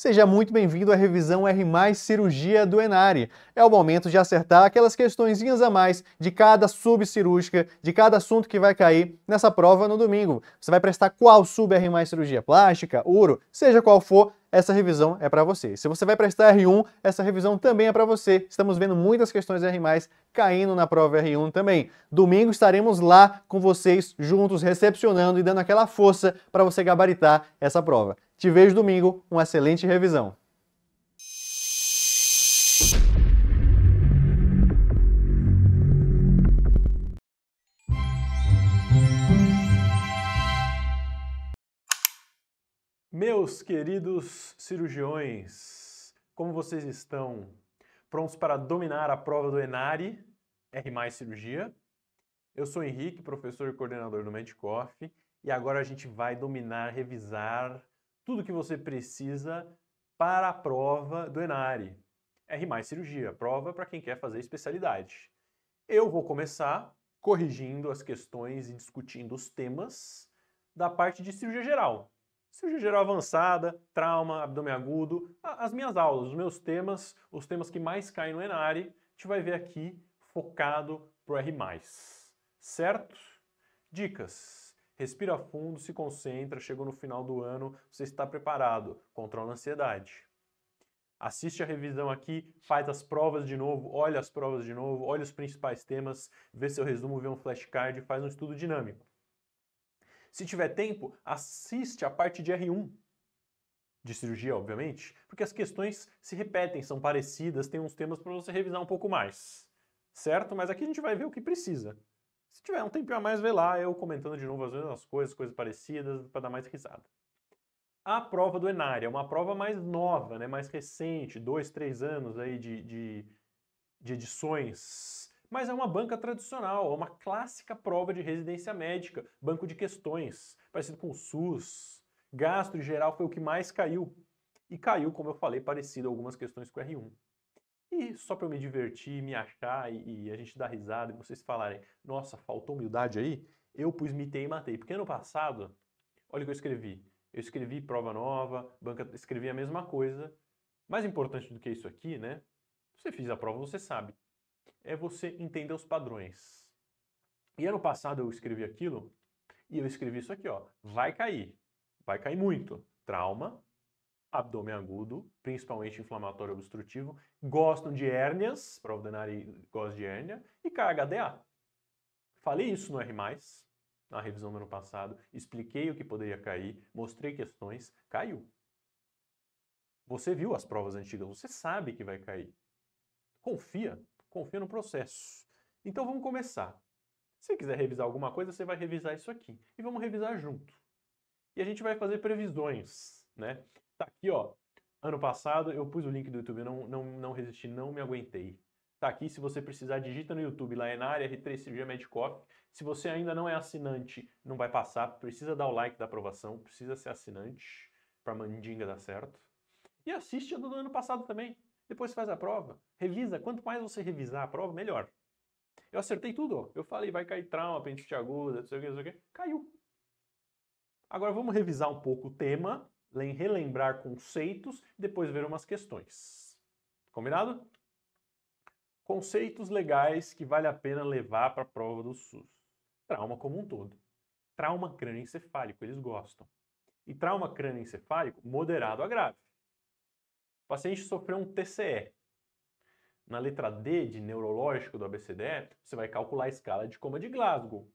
Seja muito bem-vindo à revisão R mais cirurgia do Enari. É o momento de acertar aquelas questõezinhas a mais de cada subcirúrgica, de cada assunto que vai cair nessa prova no domingo. Você vai prestar qual sub R mais cirurgia plástica, uro, seja qual for, essa revisão é para você. Se você vai prestar R1, essa revisão também é para você. Estamos vendo muitas questões R+, caindo na prova R1 também. Domingo estaremos lá com vocês juntos, recepcionando e dando aquela força para você gabaritar essa prova. Te vejo domingo, uma excelente revisão. Meus queridos cirurgiões, como vocês estão? Prontos para dominar a prova do ENARI, R+, Cirurgia? Eu sou Henrique, professor e coordenador do Medcoff e agora a gente vai dominar, revisar tudo que você precisa para a prova do ENARI, R+, Cirurgia, prova para quem quer fazer especialidade. Eu vou começar corrigindo as questões e discutindo os temas da parte de cirurgia geral, cirurgia geral avançada, trauma, abdômen agudo, as minhas aulas, os meus temas, os temas que mais caem no Enare, a gente vai ver aqui focado para o R+. Certo? Dicas. Respira fundo, se concentra, chegou no final do ano, você está preparado, controla a ansiedade. Assiste a revisão aqui, faz as provas de novo, olha as provas de novo, olha os principais temas, vê seu resumo, vê um flashcard, faz um estudo dinâmico. Se tiver tempo, assiste a parte de R1 de cirurgia, obviamente, porque as questões se repetem, são parecidas, tem uns temas para você revisar um pouco mais, certo? Mas aqui a gente vai ver o que precisa. Se tiver um tempinho a mais, vê lá eu comentando de novo as mesmas coisas, coisas parecidas, para dar mais risada. A prova do Enari é uma prova mais nova, né, mais recente, dois, três anos aí de, de, de edições mas é uma banca tradicional, é uma clássica prova de residência médica, banco de questões, parecido com o SUS. Gastro em geral foi o que mais caiu. E caiu, como eu falei, parecido algumas questões com o R1. E só para eu me divertir, me achar e, e, a gente dar risada e vocês falarem, nossa, faltou humildade aí, eu pus mitei e matei. Porque ano passado, olha o que eu escrevi. Eu escrevi prova nova, banca, escrevi a mesma coisa. Mais importante do que isso aqui, né? Você fez a prova, você sabe é você entender os padrões. E ano passado eu escrevi aquilo e eu escrevi isso aqui, ó. Vai cair. Vai cair muito. Trauma, abdômen agudo, principalmente inflamatório obstrutivo, gostam de hérnias, prova de nariz gostam de hérnia, e HDA. Falei isso no R+, na revisão do ano passado, expliquei o que poderia cair, mostrei questões, caiu. Você viu as provas antigas, você sabe que vai cair. Confia, confia no processo. Então vamos começar. Se quiser revisar alguma coisa, você vai revisar isso aqui. E vamos revisar junto. E a gente vai fazer previsões, né? Tá aqui, ó. Ano passado eu pus o link do YouTube, não, não, não resisti, não me aguentei. Tá aqui, se você precisar, digita no YouTube, lá é na área R3 Cirurgia Medicoff. Se você ainda não é assinante, não vai passar, precisa dar o like da aprovação, precisa ser assinante para mandinga dar certo. E assiste a do ano passado também. Depois faz a prova, revisa. Uhum. Quanto mais você revisar a prova, melhor. Eu acertei tudo. Ó. Eu falei, vai cair trauma, apendicite aguda, não sei o que, não sei o que. Caiu. Agora vamos revisar um pouco o tema, relembrar conceitos, depois ver umas questões. Combinado? Conceitos legais que vale a pena levar para a prova do SUS. Trauma como um todo. Trauma crânioencefálico, eles gostam. E trauma crânioencefálico moderado a grave. O paciente sofreu um TCE. Na letra D de neurológico do ABCDE, você vai calcular a escala de coma de Glasgow.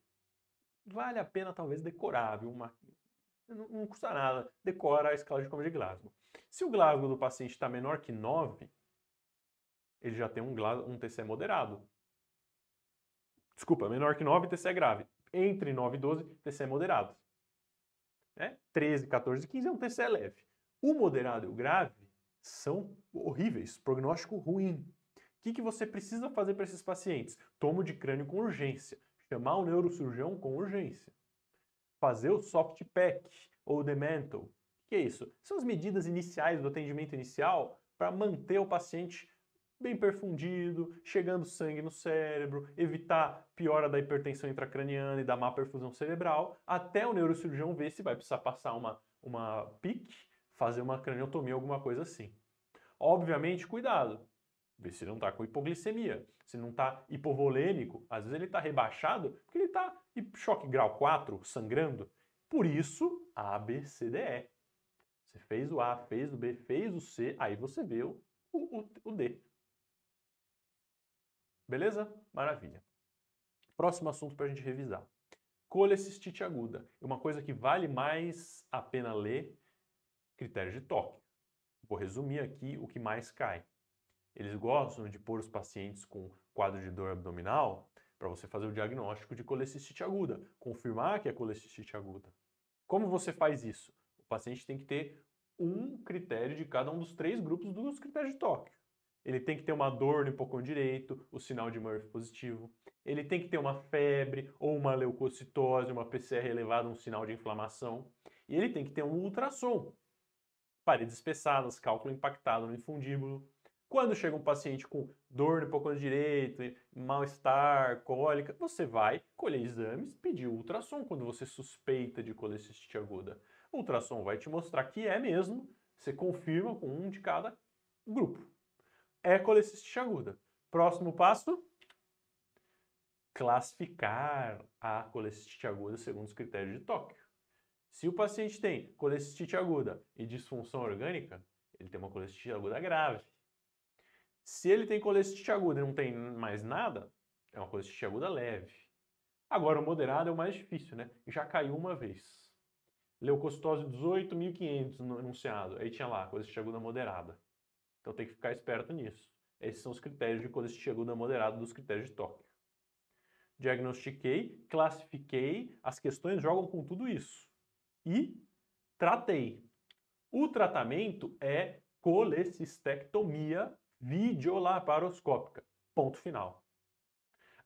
Vale a pena talvez decorar, viu? Uma... Não, não custa nada decorar a escala de coma de Glasgow. Se o Glasgow do paciente está menor que 9, ele já tem um, um TCE moderado. Desculpa, menor que 9, TCE grave. Entre 9 e 12, TCE moderado. Né? 13, 14, 15 é um TCE leve. O moderado e o grave são horríveis, prognóstico ruim. O que, que você precisa fazer para esses pacientes? Tomo de crânio com urgência, chamar o neurocirurgião com urgência, fazer o soft pack ou o demental. O que é isso? São as medidas iniciais do atendimento inicial para manter o paciente bem perfundido, chegando sangue no cérebro, evitar piora da hipertensão intracraniana e da má perfusão cerebral, até o neurocirurgião ver se vai precisar passar uma, uma PIC fazer uma craniotomia, alguma coisa assim. Obviamente, cuidado. Vê se ele não está com hipoglicemia, se não está hipovolêmico. Às vezes ele está rebaixado porque ele está choque grau 4, sangrando. Por isso, A, B, C, D, E. Você fez o A, fez o B, fez o C, aí você vê o, o, o D. Beleza? Maravilha. Próximo assunto para a gente revisar. Colecistite aguda. É uma coisa que vale mais a pena ler critérios de toque. Vou resumir aqui o que mais cai. Eles gostam de pôr os pacientes com quadro de dor abdominal para você fazer o diagnóstico de colecistite aguda, confirmar que é colecistite aguda. Como você faz isso? O paciente tem que ter um critério de cada um dos três grupos dos critérios de toque. Ele tem que ter uma dor no hipocon direito, o sinal de Murphy positivo. Ele tem que ter uma febre ou uma leucocitose, uma PCR elevada, um sinal de inflamação. E ele tem que ter um ultrassom, paredes espessadas, cálculo impactado no infundíbulo. Quando chega um paciente com dor no pouco direito, mal-estar, cólica, você vai colher exames, pedir ultrassom quando você suspeita de colecistite aguda. O ultrassom vai te mostrar que é mesmo, você confirma com um de cada grupo. É colecistite aguda. Próximo passo, classificar a colecistite aguda segundo os critérios de Tóquio. Se o paciente tem colestite aguda e disfunção orgânica, ele tem uma colestite aguda grave. Se ele tem colestite aguda e não tem mais nada, é uma colestite aguda leve. Agora, o moderado é o mais difícil, né? Já caiu uma vez. Leucocitose 18.500 no enunciado. Aí tinha lá, colestite aguda moderada. Então tem que ficar esperto nisso. Esses são os critérios de colestite aguda moderada dos critérios de Tóquio. Diagnostiquei, classifiquei, as questões jogam com tudo isso e tratei. O tratamento é colecistectomia videolaparoscópica. Ponto final.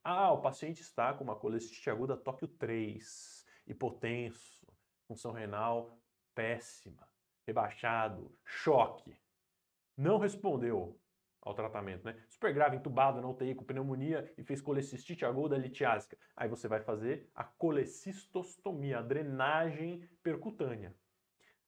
Ah, o paciente está com uma colecistite aguda tóquio 3, hipotenso, função renal péssima, rebaixado, choque. Não respondeu ao tratamento, né? Super grave, entubado na UTI com pneumonia e fez colecistite aguda litiásica. Aí você vai fazer a colecistostomia, a drenagem percutânea.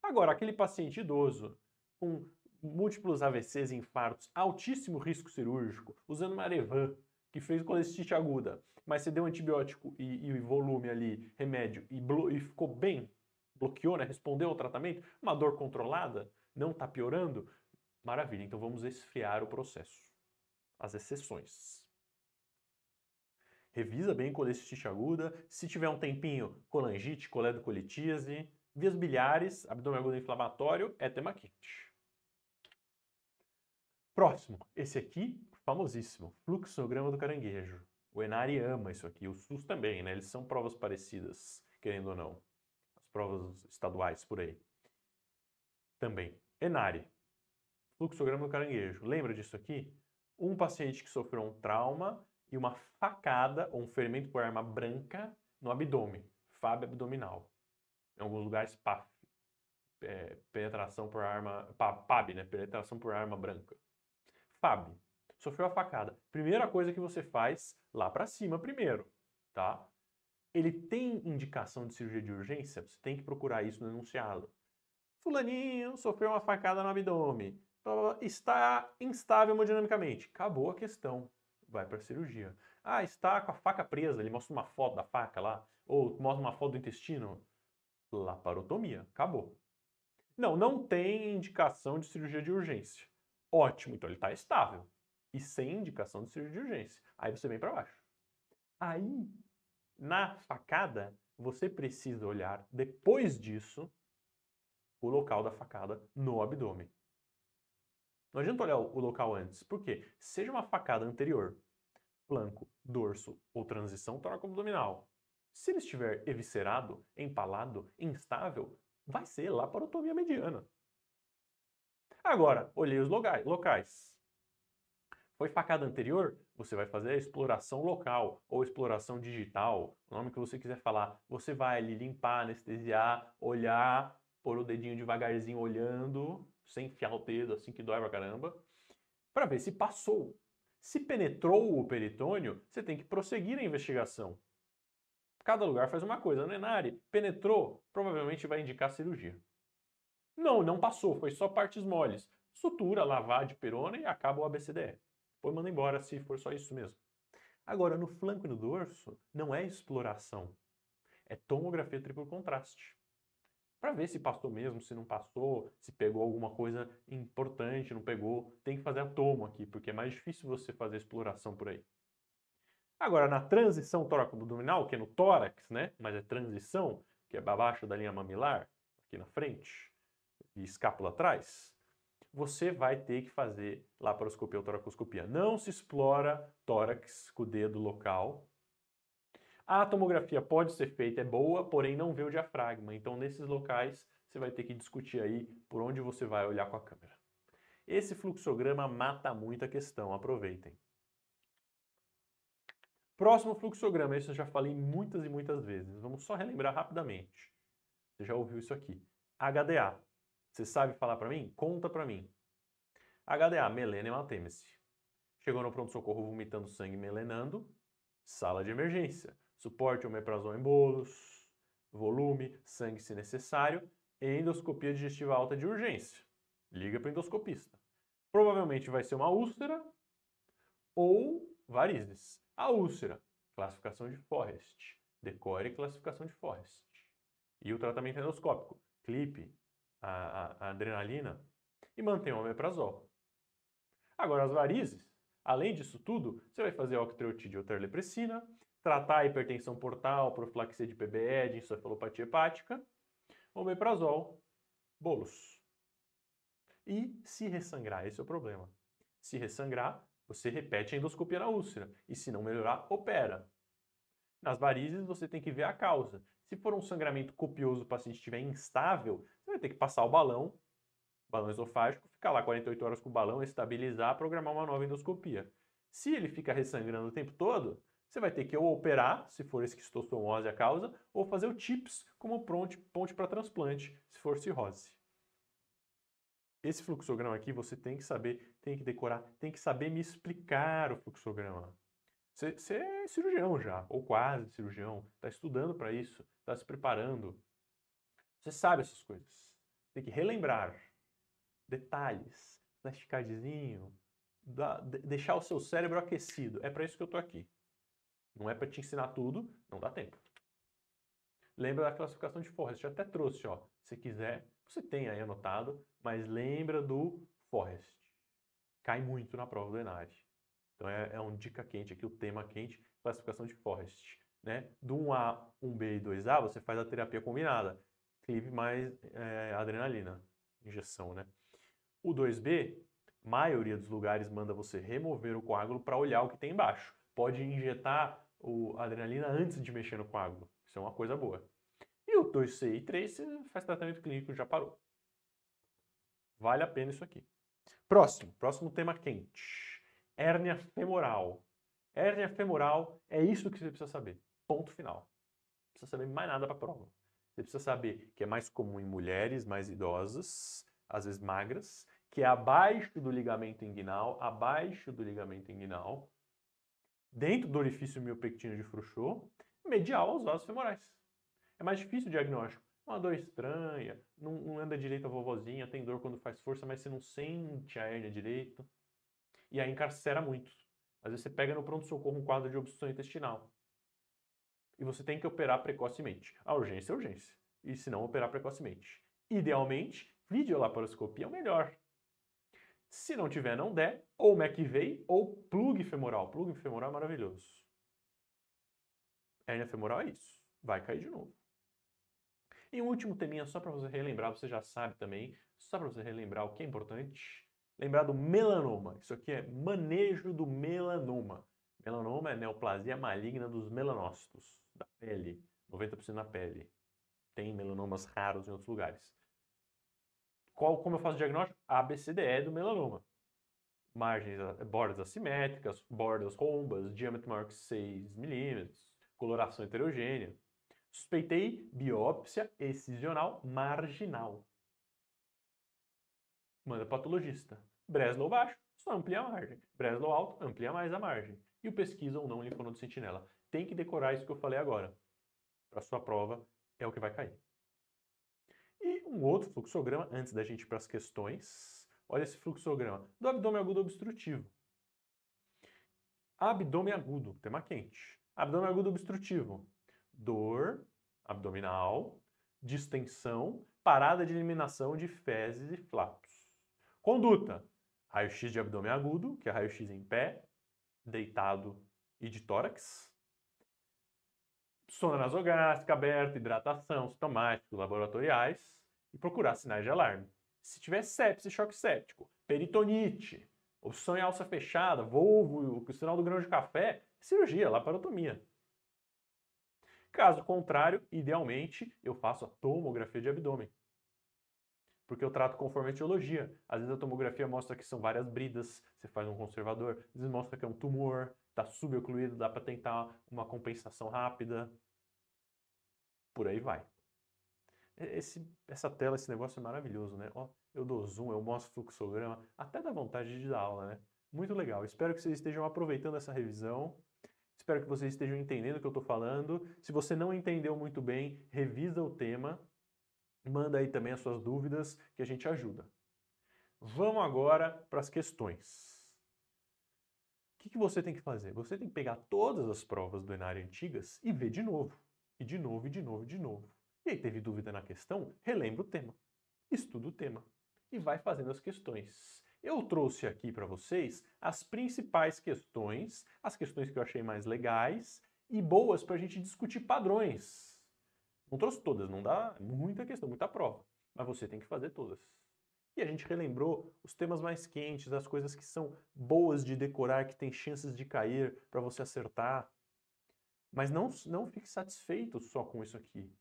Agora, aquele paciente idoso com múltiplos AVCs e infartos, altíssimo risco cirúrgico, usando uma Arevan, que fez colecistite aguda, mas você deu antibiótico e, e volume ali, remédio, e, e ficou bem, bloqueou, né, respondeu ao tratamento, uma dor controlada, não está piorando, Maravilha, então vamos esfriar o processo. As exceções. Revisa bem colestite aguda, se tiver um tempinho, colangite, coledocolitise, vias biliares, abdômen agudo inflamatório, quente Próximo, esse aqui, famosíssimo, fluxograma do caranguejo. O Enari ama isso aqui, o SUS também, né? Eles são provas parecidas, querendo ou não. As provas estaduais por aí. Também. Enari, fluxograma do caranguejo. Lembra disso aqui? Um paciente que sofreu um trauma e uma facada ou um ferimento por arma branca no abdômen, fábio abdominal. Em alguns lugares, PAF. É, penetração por arma. PAB, né? Penetração por arma branca. FAB. Sofreu a facada. Primeira coisa que você faz lá para cima primeiro, tá? Ele tem indicação de cirurgia de urgência? Você tem que procurar isso no enunciado. Fulaninho sofreu uma facada no abdômen. Então, está instável hemodinamicamente. Acabou a questão. Vai para cirurgia. Ah, está com a faca presa. Ele mostra uma foto da faca lá. Ou mostra uma foto do intestino. Laparotomia. Acabou. Não, não tem indicação de cirurgia de urgência. Ótimo, então ele está estável. E sem indicação de cirurgia de urgência. Aí você vem para baixo. Aí, na facada, você precisa olhar, depois disso, o local da facada no abdômen. Não adianta olhar o local antes, porque seja uma facada anterior, flanco, dorso ou transição tóraco-abdominal, se ele estiver eviscerado, empalado, instável, vai ser lá para a tomia mediana. Agora, olhei os locais. Foi facada anterior? Você vai fazer a exploração local ou exploração digital, o nome que você quiser falar. Você vai ali limpar, anestesiar, olhar, pôr o dedinho devagarzinho olhando sem enfiar o dedo, assim que dói pra caramba, para ver se passou. Se penetrou o peritônio, você tem que prosseguir a investigação. Cada lugar faz uma coisa. No né, Enari, penetrou, provavelmente vai indicar cirurgia. Não, não passou, foi só partes moles. Sutura, lavar de perona e acaba o ABCDE. Depois manda embora se for só isso mesmo. Agora, no flanco e no dorso, não é exploração. É tomografia triplo contraste para ver se passou mesmo, se não passou, se pegou alguma coisa importante, não pegou. Tem que fazer a toma aqui, porque é mais difícil você fazer exploração por aí. Agora, na transição tóraco-abdominal, que é no tórax, né? Mas é transição, que é abaixo da linha mamilar, aqui na frente, e escápula atrás, você vai ter que fazer laparoscopia ou toracoscopia. Não se explora tórax com o dedo local, a tomografia pode ser feita, é boa, porém não vê o diafragma. Então, nesses locais, você vai ter que discutir aí por onde você vai olhar com a câmera. Esse fluxograma mata muita questão, aproveitem. Próximo fluxograma, isso eu já falei muitas e muitas vezes. Vamos só relembrar rapidamente. Você já ouviu isso aqui. HDA. Você sabe falar para mim? Conta para mim. HDA, melena hematemese. Chegou no pronto-socorro vomitando sangue melenando, sala de emergência suporte omeprazol em bolos, volume, sangue se necessário, endoscopia digestiva alta de urgência. Liga para o endoscopista. Provavelmente vai ser uma úlcera ou varizes. A úlcera, classificação de Forrest. Decore classificação de Forrest. E o tratamento endoscópico, clipe, a, a, a adrenalina e mantém o omeprazol. Agora, as varizes, além disso tudo, você vai fazer octreotide ou terlepressina, tratar a hipertensão portal, profilaxia de PBE, de encefalopatia hepática, omeprazol, bolos. E se ressangrar, esse é o problema. Se ressangrar, você repete a endoscopia na úlcera. E se não melhorar, opera. Nas varizes, você tem que ver a causa. Se for um sangramento copioso, o paciente estiver instável, você vai ter que passar o balão, balão esofágico, ficar lá 48 horas com o balão, estabilizar, programar uma nova endoscopia. Se ele fica ressangrando o tempo todo, você vai ter que ou operar, se for esquistossomose a causa, ou fazer o TIPS como ponte para transplante, se for cirrose. Esse fluxograma aqui você tem que saber, tem que decorar, tem que saber me explicar o fluxograma. Você, é cirurgião já, ou quase cirurgião, está estudando para isso, está se preparando. Você sabe essas coisas. Tem que relembrar detalhes, plasticadezinho, deixar o seu cérebro aquecido. É para isso que eu estou aqui. Não é para te ensinar tudo, não dá tempo. Lembra da classificação de Forrest, eu até trouxe, ó. Se quiser, você tem aí anotado, mas lembra do Forrest. Cai muito na prova do ENAD. Então é, é um dica quente aqui, o tema quente, classificação de Forrest. Né? Do 1A, 1B e 2A, você faz a terapia combinada. Clipe mais é, adrenalina, injeção, né? O 2B, maioria dos lugares manda você remover o coágulo para olhar o que tem embaixo pode injetar o adrenalina antes de mexer no coágulo. Isso é uma coisa boa. E o 2C e 3 você faz tratamento clínico já parou. Vale a pena isso aqui. Próximo, próximo tema quente. Hérnia femoral. Hérnia femoral é isso que você precisa saber. Ponto final. Não precisa saber mais nada para a prova. Você precisa saber que é mais comum em mulheres mais idosas, às vezes magras, que é abaixo do ligamento inguinal, abaixo do ligamento inguinal, dentro do orifício miopectino de Frouchot, medial aos vasos femorais. É mais difícil o diagnóstico. É uma dor estranha, não, não anda direito a vovozinha, tem dor quando faz força, mas você não sente a hérnia direito. E aí encarcera muito. Às vezes você pega no pronto-socorro um quadro de obstrução intestinal. E você tem que operar precocemente. A urgência é urgência. E se não operar precocemente. Idealmente, videolaparoscopia é o melhor. Se não tiver, não der, ou McVeigh ou plug femoral. Plug femoral é maravilhoso. Hérnia femoral é isso. Vai cair de novo. E um último teminha só para você relembrar, você já sabe também, só para você relembrar o que é importante. Lembrar do melanoma. Isso aqui é manejo do melanoma. Melanoma é neoplasia maligna dos melanócitos, da pele, 90% na pele. Tem melanomas raros em outros lugares. Qual, como eu faço o diagnóstico? ABCDE do melanoma. Margens, ah, bordas assimétricas, bordas rombas, diâmetro maior que 6 milímetros, coloração heterogênea. Suspeitei biópsia excisional marginal. Manda patologista. Breslow baixo, só amplia a margem. Breslow alto, amplia mais a margem. E o pesquisa ou não o linfonodo sentinela. Tem que decorar isso que eu falei agora. Para sua prova, é o que vai cair um outro fluxograma antes da gente ir para as questões. Olha esse fluxograma do abdômen agudo obstrutivo. Abdômen agudo, tema quente. Abdômen agudo obstrutivo. Dor abdominal, distensão, parada de eliminação de fezes e flatos. Conduta: raio-x de abdômen agudo, que é raio-x em pé, deitado e de tórax. Sonda nasogástrica aberta, hidratação, sintomáticos, laboratoriais e procurar sinais de alarme. Se tiver sepse, choque séptico, peritonite, opção em alça fechada, volvo, o sinal do grão de café, cirurgia, laparotomia. Caso contrário, idealmente, eu faço a tomografia de abdômen. Porque eu trato conforme a etiologia. Às vezes a tomografia mostra que são várias bridas, você faz um conservador, às vezes mostra que é um tumor, está subocluído, dá para tentar uma compensação rápida. Por aí vai. Esse, essa tela, esse negócio é maravilhoso, né? Ó, eu dou zoom, eu mostro fluxograma, até dá vontade de dar aula, né? Muito legal. Espero que vocês estejam aproveitando essa revisão. Espero que vocês estejam entendendo o que eu estou falando. Se você não entendeu muito bem, revisa o tema. Manda aí também as suas dúvidas, que a gente ajuda. Vamos agora para as questões. O que, que você tem que fazer? Você tem que pegar todas as provas do Enário antigas e ver de novo. E de novo, e de novo, e de novo. E aí teve dúvida na questão? Relembra o tema. Estuda o tema e vai fazendo as questões. Eu trouxe aqui para vocês as principais questões, as questões que eu achei mais legais e boas para a gente discutir padrões. Não trouxe todas, não dá muita questão, muita prova, mas você tem que fazer todas. E a gente relembrou os temas mais quentes, as coisas que são boas de decorar, que tem chances de cair para você acertar. Mas não, não fique satisfeito só com isso aqui.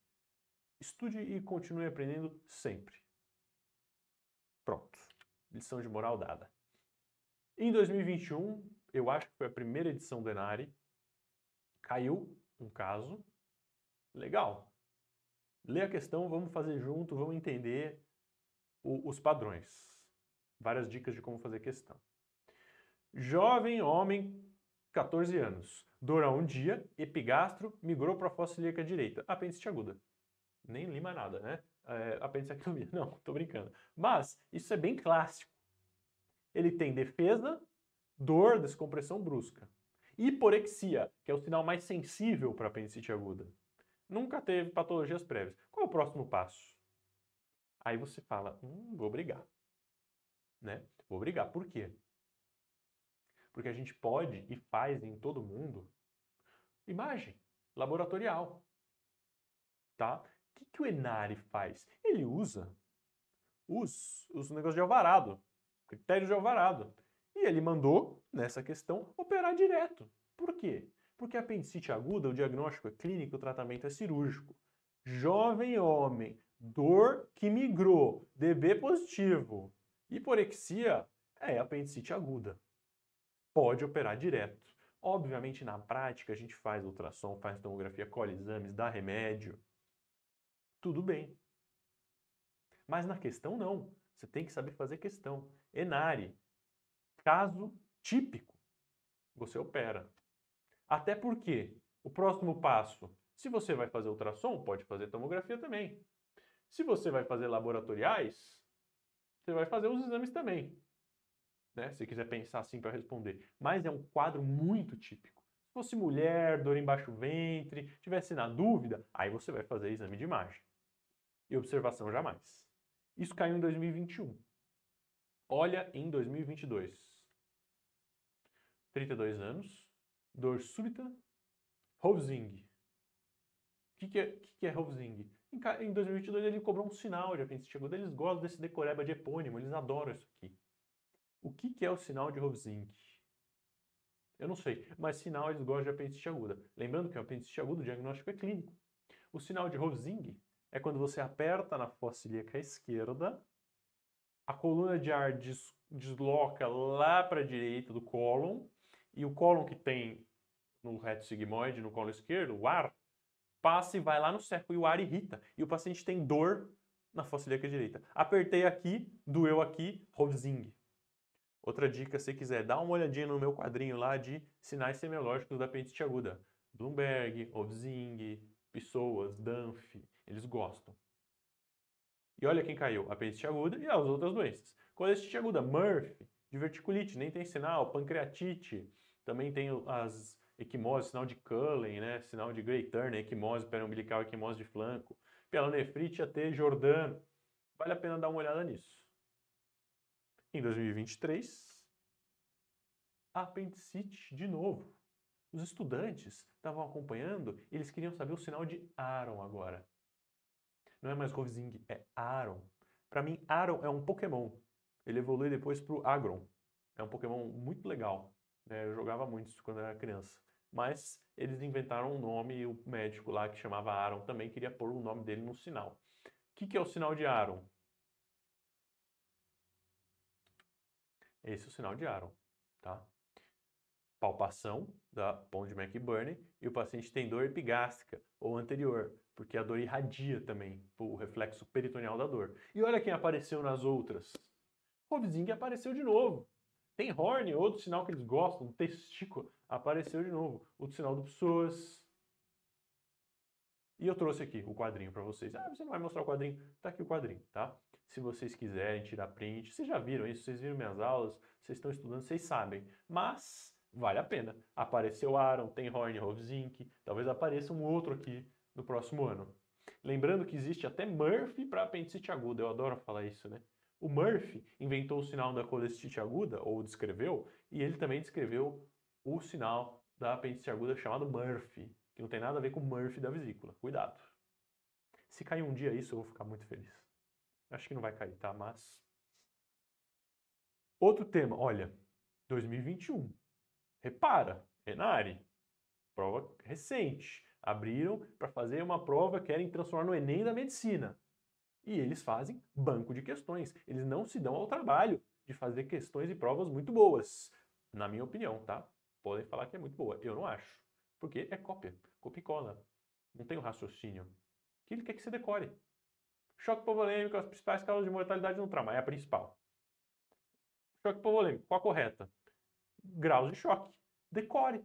Estude e continue aprendendo sempre. Pronto. Lição de moral dada. Em 2021, eu acho que foi a primeira edição do Enari, caiu um caso. Legal. Lê a questão, vamos fazer junto, vamos entender o, os padrões. Várias dicas de como fazer questão. Jovem homem, 14 anos. Dor a um dia, epigastro, migrou para a fossa ilíaca direita, apêndice aguda nem li mais nada, né? É, apêndice Não, tô brincando. Mas isso é bem clássico. Ele tem defesa, dor, descompressão brusca. Hiporexia, que é o sinal mais sensível para apendicite aguda. Nunca teve patologias prévias. Qual é o próximo passo? Aí você fala, hum, vou brigar. Né? Vou brigar. Por quê? Porque a gente pode e faz em todo mundo imagem laboratorial. Tá? que, que o Enari faz? Ele usa os, os negócios de alvarado, critério de alvarado. E ele mandou, nessa questão, operar direto. Por quê? Porque a apendicite aguda, o diagnóstico é clínico, o tratamento é cirúrgico. Jovem homem, dor que migrou, DB positivo, hiporexia, é apendicite aguda. Pode operar direto. Obviamente, na prática, a gente faz ultrassom, faz tomografia, colhe exames, dá remédio tudo bem. Mas na questão, não. Você tem que saber fazer questão. Enare, caso típico, você opera. Até porque o próximo passo, se você vai fazer ultrassom, pode fazer tomografia também. Se você vai fazer laboratoriais, você vai fazer os exames também. Né? Se quiser pensar assim para responder. Mas é um quadro muito típico. Se fosse mulher, dor embaixo do ventre, tivesse na dúvida, aí você vai fazer exame de imagem e observação jamais. Isso caiu em 2021. Olha em 2022. 32 anos, dor súbita, Hovzing. O que, que, é, que, que é Hovzing? Em, em 2022 ele cobrou um sinal de apendicite aguda. Eles gostam desse decoreba de epônimo, eles adoram isso aqui. O que, que é o sinal de Hovzing? Eu não sei, mas sinal eles gostam de apendicite aguda. Lembrando que o apendicite agudo, o diagnóstico é clínico. O sinal de Hovzing é quando você aperta na fossa ilíaca esquerda, a coluna de ar des desloca lá para a direita do cólon, e o cólon que tem no reto sigmoide, no colo esquerdo, o ar, passa e vai lá no seco, e o ar irrita, e o paciente tem dor na fossa ilíaca direita. Apertei aqui, doeu aqui, Holzing. Outra dica, se quiser, dá uma olhadinha no meu quadrinho lá de sinais semiológicos da apendicite aguda. Bloomberg, Holzing, Pessoas, Danf. Eles gostam. E olha quem caiu, apendicite aguda e as outras doenças. Colestite tipo aguda, Murphy, diverticulite, nem tem sinal, pancreatite, também tem as equimose, sinal de Cullen, né, sinal de Grey Turner, equimose perumbilical, equimose de flanco, pielonefrite, AT, Jordan. Vale a pena dar uma olhada nisso. Em 2023, apendicite de novo. Os estudantes estavam acompanhando e eles queriam saber o sinal de Aaron agora. Não é mais Rovzing, é Aron. Para mim, Aron é um Pokémon. Ele evolui depois para o Agron. É um Pokémon muito legal. Né? eu jogava muito isso quando era criança. Mas eles inventaram um nome e o médico lá que chamava Aron também queria pôr o nome dele no sinal. O que, que é o sinal de Aron? Esse é o sinal de Aron, tá? Palpação da Pond de McBurney e o paciente tem dor epigástrica ou anterior porque a dor irradia também o reflexo peritoneal da dor. E olha quem apareceu nas outras. Rovzing apareceu de novo. Tem Horn, outro sinal que eles gostam, um testículo, apareceu de novo. Outro sinal do pessoas. E eu trouxe aqui o quadrinho para vocês. Ah, você não vai mostrar o quadrinho? Tá aqui o quadrinho, tá? Se vocês quiserem tirar print, vocês já viram isso, vocês viram minhas aulas, vocês estão estudando, vocês sabem. Mas vale a pena. Apareceu Aaron, tem Horn, Rovzink, talvez apareça um outro aqui no próximo ano. Lembrando que existe até Murphy para apendicite aguda, eu adoro falar isso, né? O Murphy inventou o sinal da colestite aguda, ou descreveu, e ele também descreveu o sinal da apendicite aguda chamado Murphy, que não tem nada a ver com o Murphy da vesícula. Cuidado. Se cair um dia isso, eu vou ficar muito feliz. Acho que não vai cair, tá? Mas. Outro tema, olha, 2021. Repara, Renari, prova recente abriram para fazer uma prova, querem transformar no Enem da medicina. E eles fazem banco de questões. Eles não se dão ao trabalho de fazer questões e provas muito boas. Na minha opinião, tá? Podem falar que é muito boa. Eu não acho. Porque é cópia. Copia e cola. Não tem o um raciocínio. O que ele quer que você decore? Choque polêmico, as principais causas de mortalidade no trauma. É a principal. Choque polêmico, qual a correta? Graus de choque. Decore.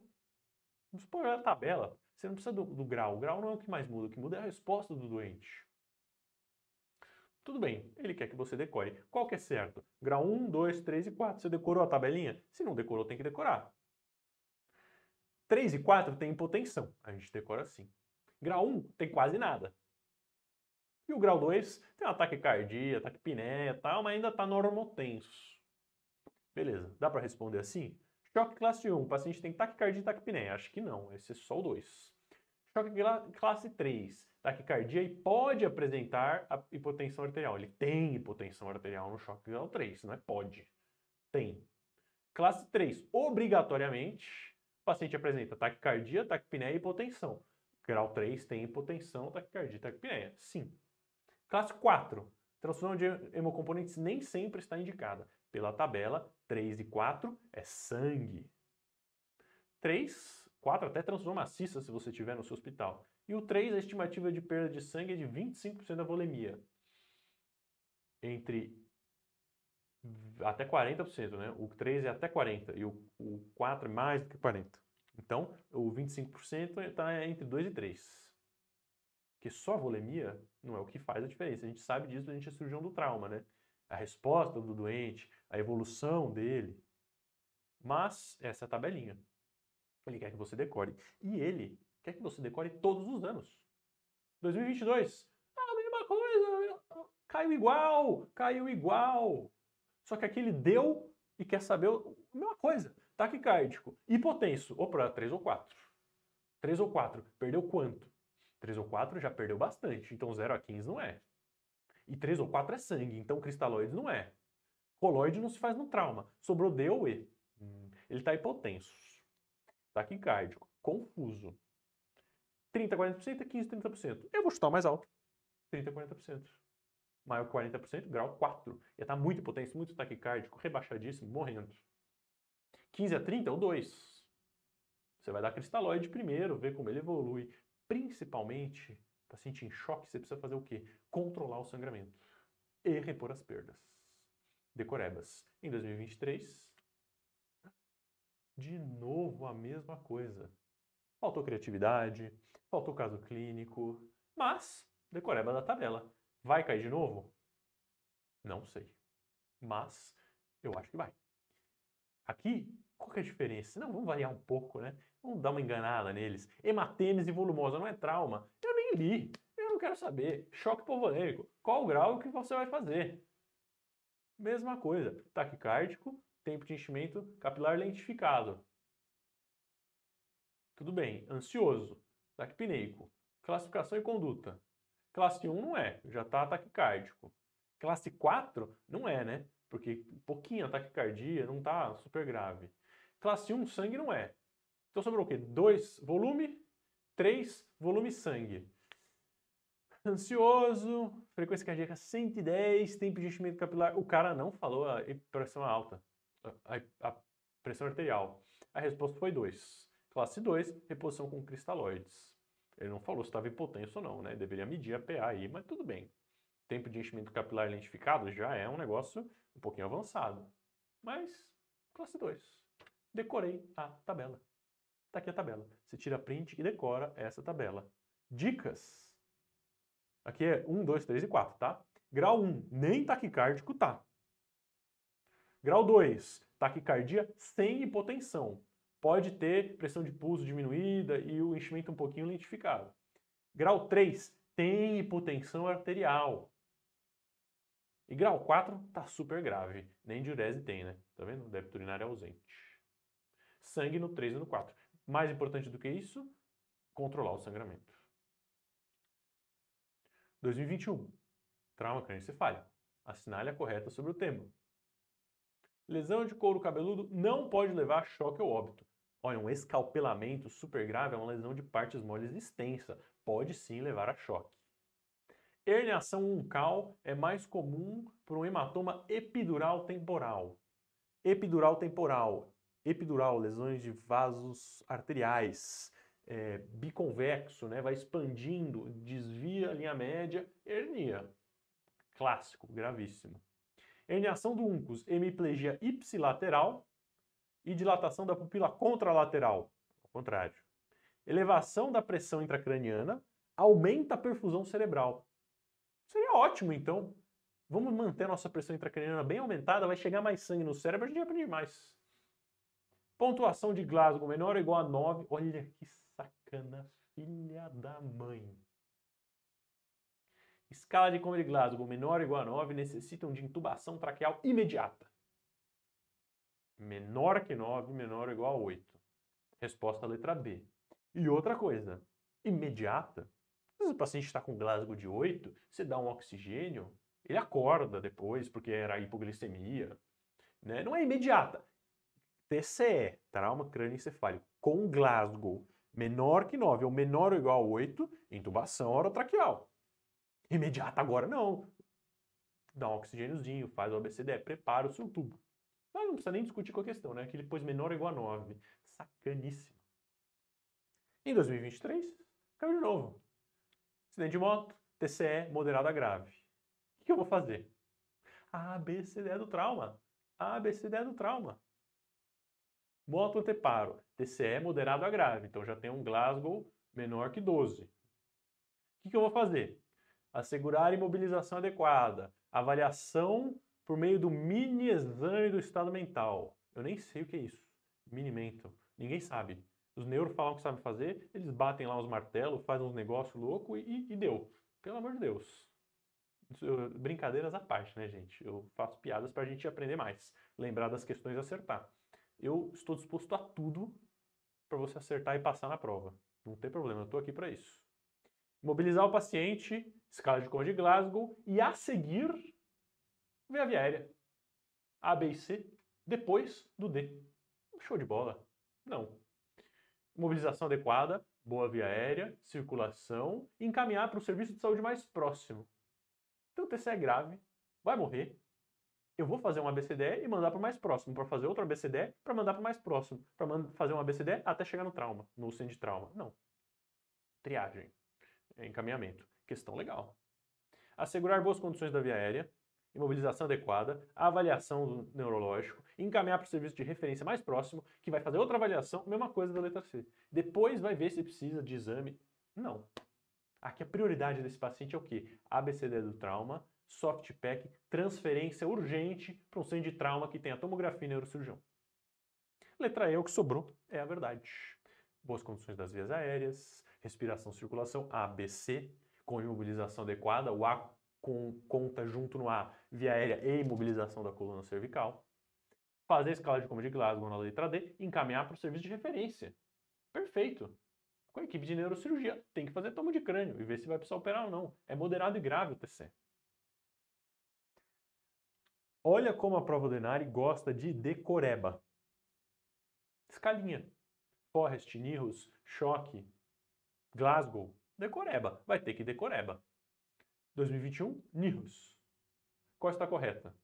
Vamos pôr a tabela. Você não precisa do, do grau. O grau não é o que mais muda. O que muda é a resposta do doente. Tudo bem, ele quer que você decore. Qual que é certo? Grau 1, 2, 3 e 4. Você decorou a tabelinha? Se não decorou, tem que decorar. 3 e 4 tem hipotensão. A gente decora assim. Grau 1 tem quase nada. E o grau 2 tem um ataque cardíaco, ataque piné e tal, mas ainda está normotenso. Beleza, dá para responder assim? Choque classe 1, o paciente tem taquicardia e taquipneia. Acho que não, esse é só o 2 choque classe 3, taquicardia e pode apresentar a hipotensão arterial. Ele tem hipotensão arterial no choque grau 3, não é pode. Tem. Classe 3, obrigatoriamente, o paciente apresenta taquicardia, taquipneia e hipotensão. Grau 3 tem hipotensão, taquicardia e taquipneia. Sim. Classe 4, transfusão de hemocomponentes nem sempre está indicada. Pela tabela, 3 e 4 é sangue. 3 4 até transfusão maciça se você tiver no seu hospital. E o 3, a estimativa de perda de sangue é de 25% da volemia. Entre até 40%, né? O 3 é até 40% e o, o 4 é mais do que 40%. Então, o 25% está entre 2 e 3. Porque só a volemia não é o que faz a diferença. A gente sabe disso, a gente é cirurgião do trauma, né? A resposta do doente, a evolução dele. Mas essa é a tabelinha. Ele quer que você decore. E ele quer que você decore todos os anos. 2022, ah, a mesma coisa, caiu igual, caiu igual. Só que aqui ele deu e quer saber a mesma coisa. Taquicárdico, hipotenso, opa, 3 ou 4. 3 ou 4, perdeu quanto? 3 ou 4 já perdeu bastante, então 0 a 15 não é. E 3 ou 4 é sangue, então cristalóide não é. Coloide não se faz no trauma. Sobrou D ou E. Hum, ele está hipotenso taquicárdico, confuso. 30, 40% é 15, 30%. Eu vou chutar mais alto. 30, 40%. Maior que 40%, grau 4. Ia estar tá muito potência, muito taquicárdico, rebaixadíssimo, morrendo. 15 a 30 é o 2. Você vai dar cristalóide primeiro, ver como ele evolui. Principalmente, paciente em choque, você precisa fazer o quê? Controlar o sangramento e repor as perdas. Decorebas. Em 2023, de novo a mesma coisa. Faltou criatividade, faltou caso clínico, mas decoreba da tabela. Vai cair de novo? Não sei. Mas eu acho que vai. Aqui, qual é a diferença? Não, vamos variar um pouco, né? Vamos dar uma enganada neles. e volumosa não é trauma. Eu nem li. Eu não quero saber. Choque polvorênico. Qual o grau que você vai fazer? Mesma coisa. Taquicárdico, tempo de enchimento capilar lentificado. Tudo bem, ansioso, taquipneico, classificação e conduta. Classe 1 não é, já está taquicárdico. Classe 4 não é, né? Porque pouquinho taquicardia, não está super grave. Classe 1, sangue não é. Então sobrou o quê? 2 volume, 3 volume sangue. Ansioso, frequência cardíaca 110, tempo de enchimento capilar. O cara não falou a pressão alta a, a pressão arterial. A resposta foi 2. Classe 2, reposição com cristalóides. Ele não falou se estava hipotenso ou não, né? Deveria medir a PA aí, mas tudo bem. Tempo de enchimento capilar identificado já é um negócio um pouquinho avançado. Mas, classe 2. Decorei a tabela. Está aqui a tabela. Você tira print e decora essa tabela. Dicas. Aqui é 1, 2, 3 e 4, tá? Grau 1, nem taquicárdico tá. Grau 2, taquicardia sem hipotensão. Pode ter pressão de pulso diminuída e o enchimento um pouquinho lentificado. Grau 3, tem hipotensão arterial. E grau 4 tá super grave. Nem diurese tem, né? Tá vendo? Débito urinário é ausente. Sangue no 3 e no 4. Mais importante do que isso, controlar o sangramento. 2021. Trauma crânio-cefálico. Assinale a correta sobre o tema. Lesão de couro cabeludo não pode levar a choque ou óbito. Olha, um escalpelamento super grave é uma lesão de partes moles extensa, pode sim levar a choque. Herniação uncal é mais comum por um hematoma epidural temporal. Epidural temporal, epidural, lesões de vasos arteriais, é, biconvexo, né, vai expandindo, desvia a linha média, hernia. Clássico, gravíssimo herniação do uncus, hemiplegia ipsilateral e dilatação da pupila contralateral, ao contrário. Elevação da pressão intracraniana aumenta a perfusão cerebral. Seria ótimo, então. Vamos manter a nossa pressão intracraniana bem aumentada, vai chegar mais sangue no cérebro, a gente aprende mais. Pontuação de Glasgow menor ou igual a 9. Olha que sacana, filha da mãe. Escala de Cone de Glasgow menor ou igual a 9 necessitam de intubação traqueal imediata. Menor que 9, menor ou igual a 8. Resposta letra B. E outra coisa, imediata. Se o paciente está com Glasgow de 8, você dá um oxigênio, ele acorda depois, porque era hipoglicemia. Né? Não é imediata. TCE, trauma crânioencefálico, com Glasgow menor que 9 ou menor ou igual a 8, intubação orotraqueal imediata agora, não. Dá um oxigêniozinho, faz o ABCDE, prepara o seu tubo. Mas não precisa nem discutir com a questão, né? Que ele pôs menor ou igual a 9. Sacaníssimo. Em 2023, caiu de novo. Acidente de moto, TCE moderada grave. O que eu vou fazer? A, B, é do trauma. A, B, é do trauma. Moto anteparo. TCE moderado a grave. Então já tem um Glasgow menor que 12. O que eu vou fazer? assegurar imobilização adequada, avaliação por meio do mini exame do estado mental. Eu nem sei o que é isso. Mini mental. Ninguém sabe. Os neuros falam que sabem fazer, eles batem lá os martelos, fazem uns negócios loucos e, e, deu. Pelo amor de Deus. Brincadeiras à parte, né, gente? Eu faço piadas para a gente aprender mais, lembrar das questões e acertar. Eu estou disposto a tudo para você acertar e passar na prova. Não tem problema, eu estou aqui para isso mobilizar o paciente, escala de cor de Glasgow, e a seguir, ver a via aérea. A, B e C, depois do D. Show de bola. Não. Mobilização adequada, boa via aérea, circulação, encaminhar para o serviço de saúde mais próximo. Então, o TC é grave, vai morrer. Eu vou fazer um ABCD e mandar para o mais próximo, para fazer outro ABCD, para mandar para o mais próximo, para fazer um ABCD até chegar no trauma, no centro de trauma. Não. Triagem. É encaminhamento. Questão legal. Assegurar boas condições da via aérea, imobilização adequada, avaliação do neurológico, encaminhar para o serviço de referência mais próximo, que vai fazer outra avaliação, mesma coisa da letra C. Depois vai ver se precisa de exame. Não. Aqui a prioridade desse paciente é o quê? ABCD do trauma, soft pack, transferência urgente para um centro de trauma que tem a tomografia e neurocirurgião. Letra E, o que sobrou é a verdade. Boas condições das vias aéreas, respiração, circulação, A, B, C, com imobilização adequada, o A com, conta junto no A, via aérea e imobilização da coluna cervical, fazer a escala de coma de Glasgow na letra D, encaminhar para o serviço de referência. Perfeito. Com a equipe de neurocirurgia, tem que fazer tomo de crânio e ver se vai precisar operar ou não. É moderado e grave o TC. Olha como a prova do Enari gosta de decoreba. Escalinha. Forrest, tinirros, Choque, Glasgow, decoreba. Vai ter que decoreba. 2021, Nihus. Qual está correta?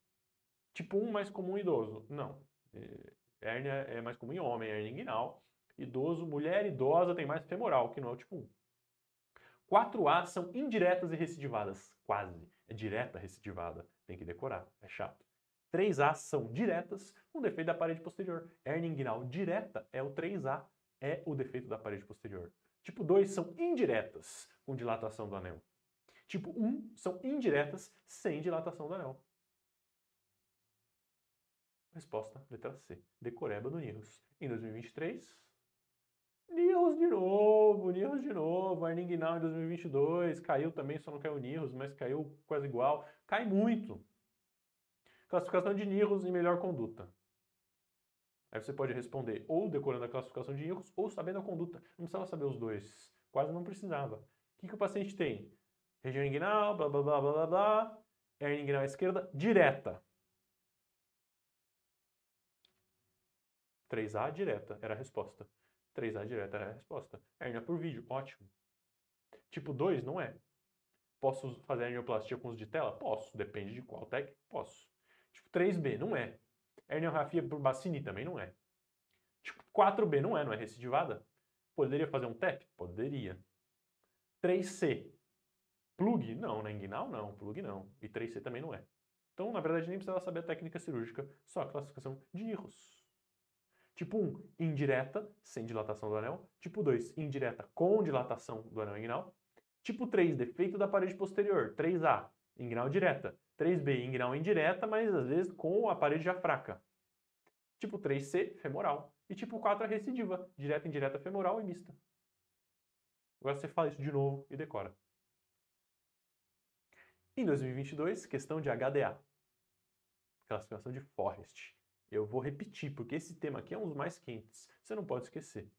Tipo 1 mais comum idoso. Não. É, hérnia é mais comum em homem, hérnia inguinal. Idoso, mulher idosa tem mais femoral, que não é o tipo 1. 4A são indiretas e recidivadas. Quase. É direta recidivada. Tem que decorar. É chato. 3A são diretas, um defeito da parede posterior. Hernia inguinal direta é o 3A, é o defeito da parede posterior. Tipo 2 são indiretas, com dilatação do anel. Tipo 1 são indiretas, sem dilatação do anel. Resposta, letra C. Decoreba do Nirros. Em 2023, Nirros de novo, Nirros de novo. Arning Erninguinal em 2022 caiu também, só não caiu Nirros, mas caiu quase igual. Cai muito. Classificação de Nirros em melhor conduta. Aí você pode responder ou decorando a classificação de erros ou sabendo a conduta. Não precisava saber os dois. Quase não precisava. O que, que o paciente tem? Região inguinal, blá blá blá blá blá blá. Hernia inguinal esquerda direta. 3A direta era a resposta. 3A direta era a resposta. Hernia por vídeo, ótimo. Tipo 2 não é. Posso fazer hernioplastia com os de tela? Posso. Depende de qual técnica, posso. Tipo 3B, não é. Herniografia por bacini também não é. Tipo, 4B não é, não é recidivada. Poderia fazer um TEP? Poderia. 3C. Plug? Não, né? Inguinal não, plug não. E 3C também não é. Então, na verdade, nem precisava saber a técnica cirúrgica, só a classificação de erros. Tipo 1, indireta, sem dilatação do anel. Tipo 2, indireta com dilatação do anel inguinal. Tipo 3, defeito da parede posterior. 3A, inguinal direta. 3B inguinal indireta, mas às vezes com a parede já fraca. Tipo 3C, femoral. E tipo 4 a recidiva, direta, indireta, femoral e mista. Agora você fala isso de novo e decora. Em 2022, questão de HDA. Classificação de Forrest. Eu vou repetir, porque esse tema aqui é um dos mais quentes. Você não pode esquecer.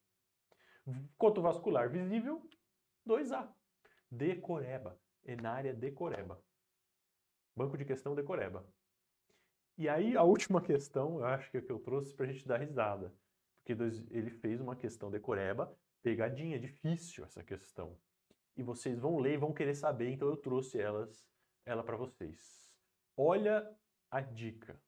Cotovascular visível, 2A. Decoreba. Enária decoreba. Banco de questão decoreba. E aí a última questão, eu acho que é o que eu trouxe para a gente dar risada. Porque ele fez uma questão decoreba, pegadinha, difícil essa questão. E vocês vão ler e vão querer saber, então eu trouxe elas, ela para vocês. Olha a dica.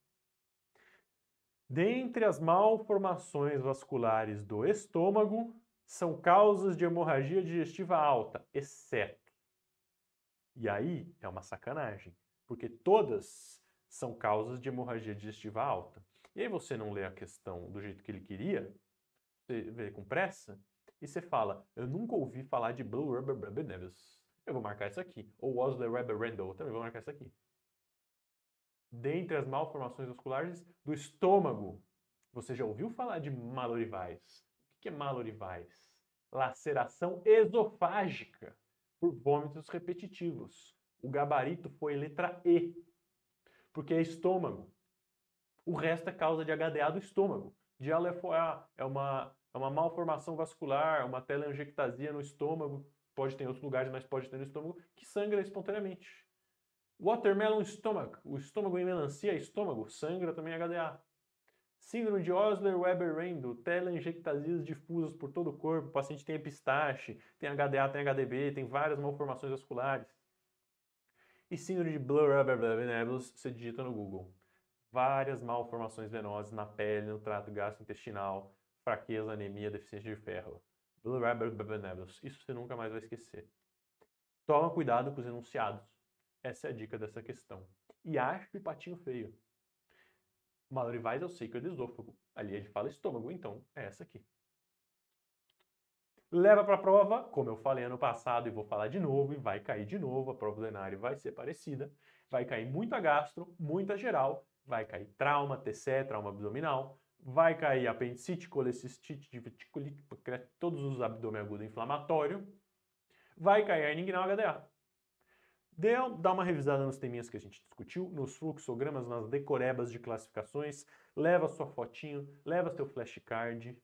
Dentre as malformações vasculares do estômago, são causas de hemorragia digestiva alta, exceto. E aí é uma sacanagem porque todas são causas de hemorragia digestiva alta. E aí você não lê a questão do jeito que ele queria, você vê com pressa, e você fala, eu nunca ouvi falar de Blue Rubber Rubber Nevis. Eu vou marcar isso aqui. Ou Osley Rubber Randall, também vou marcar isso aqui. Dentre as malformações vasculares do estômago, você já ouviu falar de malorivais? O que é malorivais? Laceração esofágica por vômitos repetitivos. O gabarito foi letra E, porque é estômago. O resto é causa de HDA do estômago. De é, é uma, é uma malformação vascular, uma telangiectasia no estômago, pode ter em outros lugares, mas pode ter no estômago, que sangra espontaneamente. Watermelon stomach, o estômago em melancia, é estômago, sangra também HDA. Síndrome de Osler-Weber-Randall, telangiectasias difusas por todo o corpo, o paciente tem epistaxe, tem HDA, tem HDB, tem várias malformações vasculares. E síndrome de blur, rubber blur nebulos, você digita no Google. Várias malformações venosas na pele, no trato gastrointestinal, fraqueza, anemia, deficiência de ferro. Blur, rubber blur, nebulous. Isso você nunca mais vai esquecer. Toma cuidado com os enunciados. Essa é a dica dessa questão. E acho o patinho feio. Malorivais é o sacro do esôfago. Ali ele fala estômago, então é essa aqui leva para a prova, como eu falei ano passado e vou falar de novo, e vai cair de novo, a prova do Enário vai ser parecida, vai cair muita gastro, muita geral, vai cair trauma, TC, trauma abdominal, vai cair apendicite, colecistite, diverticulite, todos os abdômen agudo inflamatório, vai cair a inguinal HDA. Deu, dá uma revisada nos teminhas que a gente discutiu, nos fluxogramas, nas decorebas de classificações, leva sua fotinho, leva seu flashcard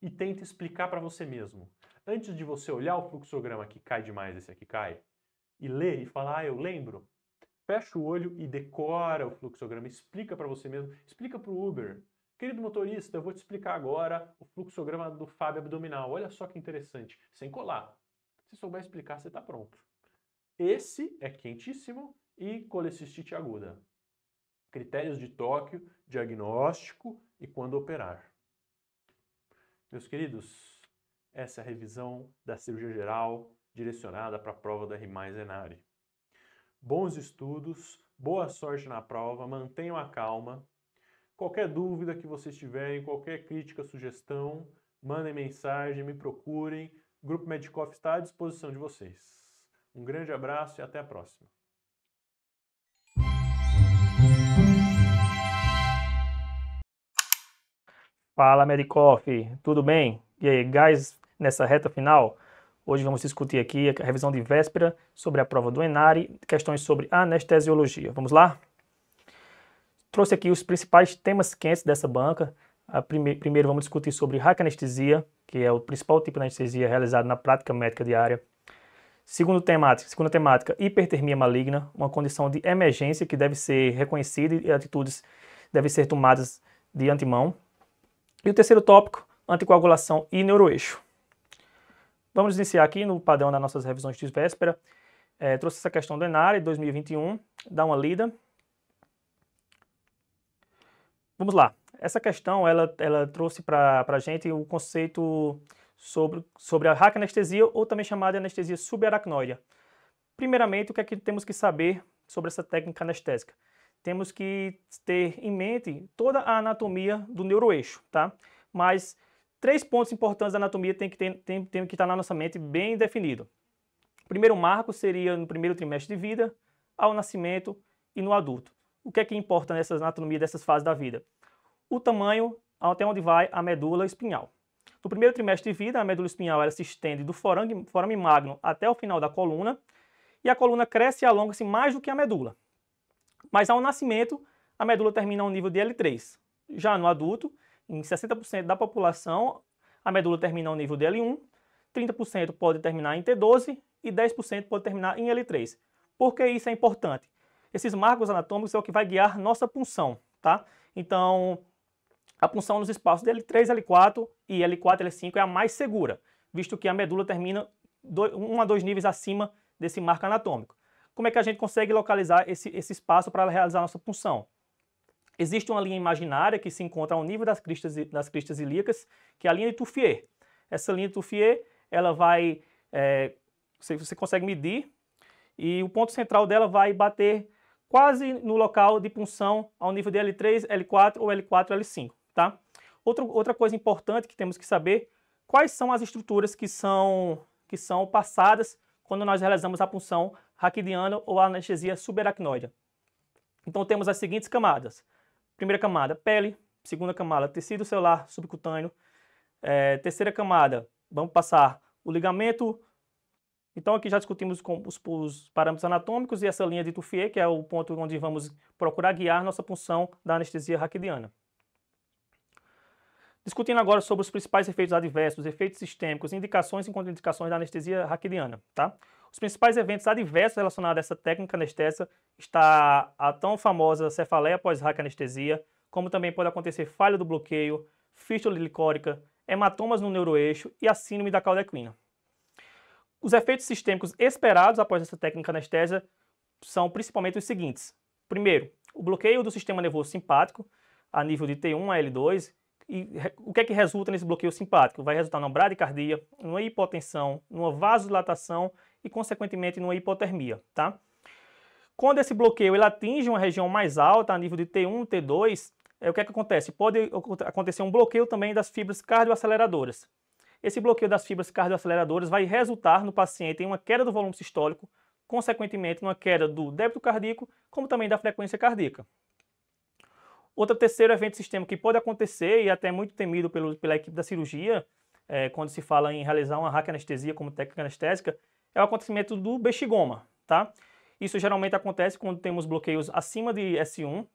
e tenta explicar para você mesmo antes de você olhar o fluxograma que cai demais, esse aqui cai, e ler e falar, ah, eu lembro, fecha o olho e decora o fluxograma, explica para você mesmo, explica para o Uber. Querido motorista, eu vou te explicar agora o fluxograma do Fábio abdominal. Olha só que interessante, sem colar. Se souber explicar, você está pronto. Esse é quentíssimo e colecistite aguda. Critérios de Tóquio, diagnóstico e quando operar. Meus queridos, essa é a revisão da cirurgia geral direcionada para a prova da RMAIS ENARE. Bons estudos, boa sorte na prova, mantenham a calma. Qualquer dúvida que vocês tiverem, qualquer crítica, sugestão, mandem mensagem, me procurem. O Grupo Medicoff está à disposição de vocês. Um grande abraço e até a próxima. Fala, Medicoff, tudo bem? E aí, gás Nessa reta final, hoje vamos discutir aqui a revisão de véspera sobre a prova do ENARE, questões sobre anestesiologia. Vamos lá? Trouxe aqui os principais temas quentes dessa banca. Prime primeiro vamos discutir sobre racanestesia, que é o principal tipo de anestesia realizado na prática médica diária. Segundo temática, segunda temática, hipertermia maligna, uma condição de emergência que deve ser reconhecida e atitudes devem ser tomadas de antemão. E o terceiro tópico, anticoagulação e neuroeixo. Vamos iniciar aqui no padrão das nossas revisões de véspera. É, trouxe essa questão do Enare 2021, dá uma lida. Vamos lá. Essa questão ela, ela trouxe para a gente o conceito sobre, sobre a raquianestesia ou também chamada de anestesia subaracnoide. Primeiramente, o que é que temos que saber sobre essa técnica anestésica? Temos que ter em mente toda a anatomia do neuroeixo, tá? Mas três pontos importantes da anatomia tem que, ter, tem, tem que estar na nossa mente bem definido. O primeiro marco seria no primeiro trimestre de vida, ao nascimento e no adulto. O que é que importa nessa anatomia dessas fases da vida? O tamanho até onde vai a medula espinhal. No primeiro trimestre de vida, a medula espinhal ela se estende do forame magno até o final da coluna, e a coluna cresce e alonga-se mais do que a medula. Mas ao nascimento, a medula termina ao nível de L3. Já no adulto, em 60% da população, a medula termina ao nível de L1, 30% pode terminar em T12 e 10% pode terminar em L3. Por que isso é importante? Esses marcos anatômicos é o que vai guiar nossa punção, tá? Então, a punção nos espaços de L3, L4 e L4, L5 é a mais segura, visto que a medula termina um a dois níveis acima desse marco anatômico. Como é que a gente consegue localizar esse, esse espaço para realizar nossa punção? Existe uma linha imaginária que se encontra ao nível das cristas, das cristas ilíacas, que é a linha de Tufier. Essa linha de Tufier, ela vai, é, você, você consegue medir, e o ponto central dela vai bater quase no local de punção ao nível de L3, L4 ou L4, L5, tá? Outro, outra coisa importante que temos que saber, quais são as estruturas que são, que são passadas quando nós realizamos a punção raquidiana ou a anestesia subaracnoide. Então temos as seguintes camadas. Primeira camada, pele. Segunda camada, tecido celular subcutâneo. É, terceira camada, vamos passar o ligamento. Então aqui já discutimos os, os, parâmetros anatômicos e essa linha de Tufier, que é o ponto onde vamos procurar guiar nossa punção da anestesia raquidiana. Discutindo agora sobre os principais efeitos adversos, efeitos sistêmicos, indicações e contraindicações da anestesia raquidiana, tá? Os principais eventos adversos relacionados a essa técnica anestésica está a tão famosa cefaleia pós-raque anestesia, como também pode acontecer falha do bloqueio, fístula licórica, hematomas no neuroeixo e a síndrome da cauda Os efeitos sistêmicos esperados após essa técnica anestésia são principalmente os seguintes. Primeiro, o bloqueio do sistema nervoso simpático a nível de T1 a L2 e o que é que resulta nesse bloqueio simpático? Vai resultar numa bradicardia, numa hipotensão, numa vasodilatação e, consequentemente, numa hipotermia, tá? Quando esse bloqueio ele atinge uma região mais alta, a nível de T1, T2, é, o que, é que acontece? Pode acontecer um bloqueio também das fibras cardioaceleradoras. Esse bloqueio das fibras cardioaceleradoras vai resultar no paciente em uma queda do volume sistólico, consequentemente, numa queda do débito cardíaco, como também da frequência cardíaca. Outro terceiro evento sistêmico que pode acontecer e é até muito temido pelo, pela equipe da cirurgia, é, quando se fala em realizar uma raquianestesia como técnica anestésica, é o acontecimento do bexigoma, tá? Isso geralmente acontece quando temos bloqueios acima de S1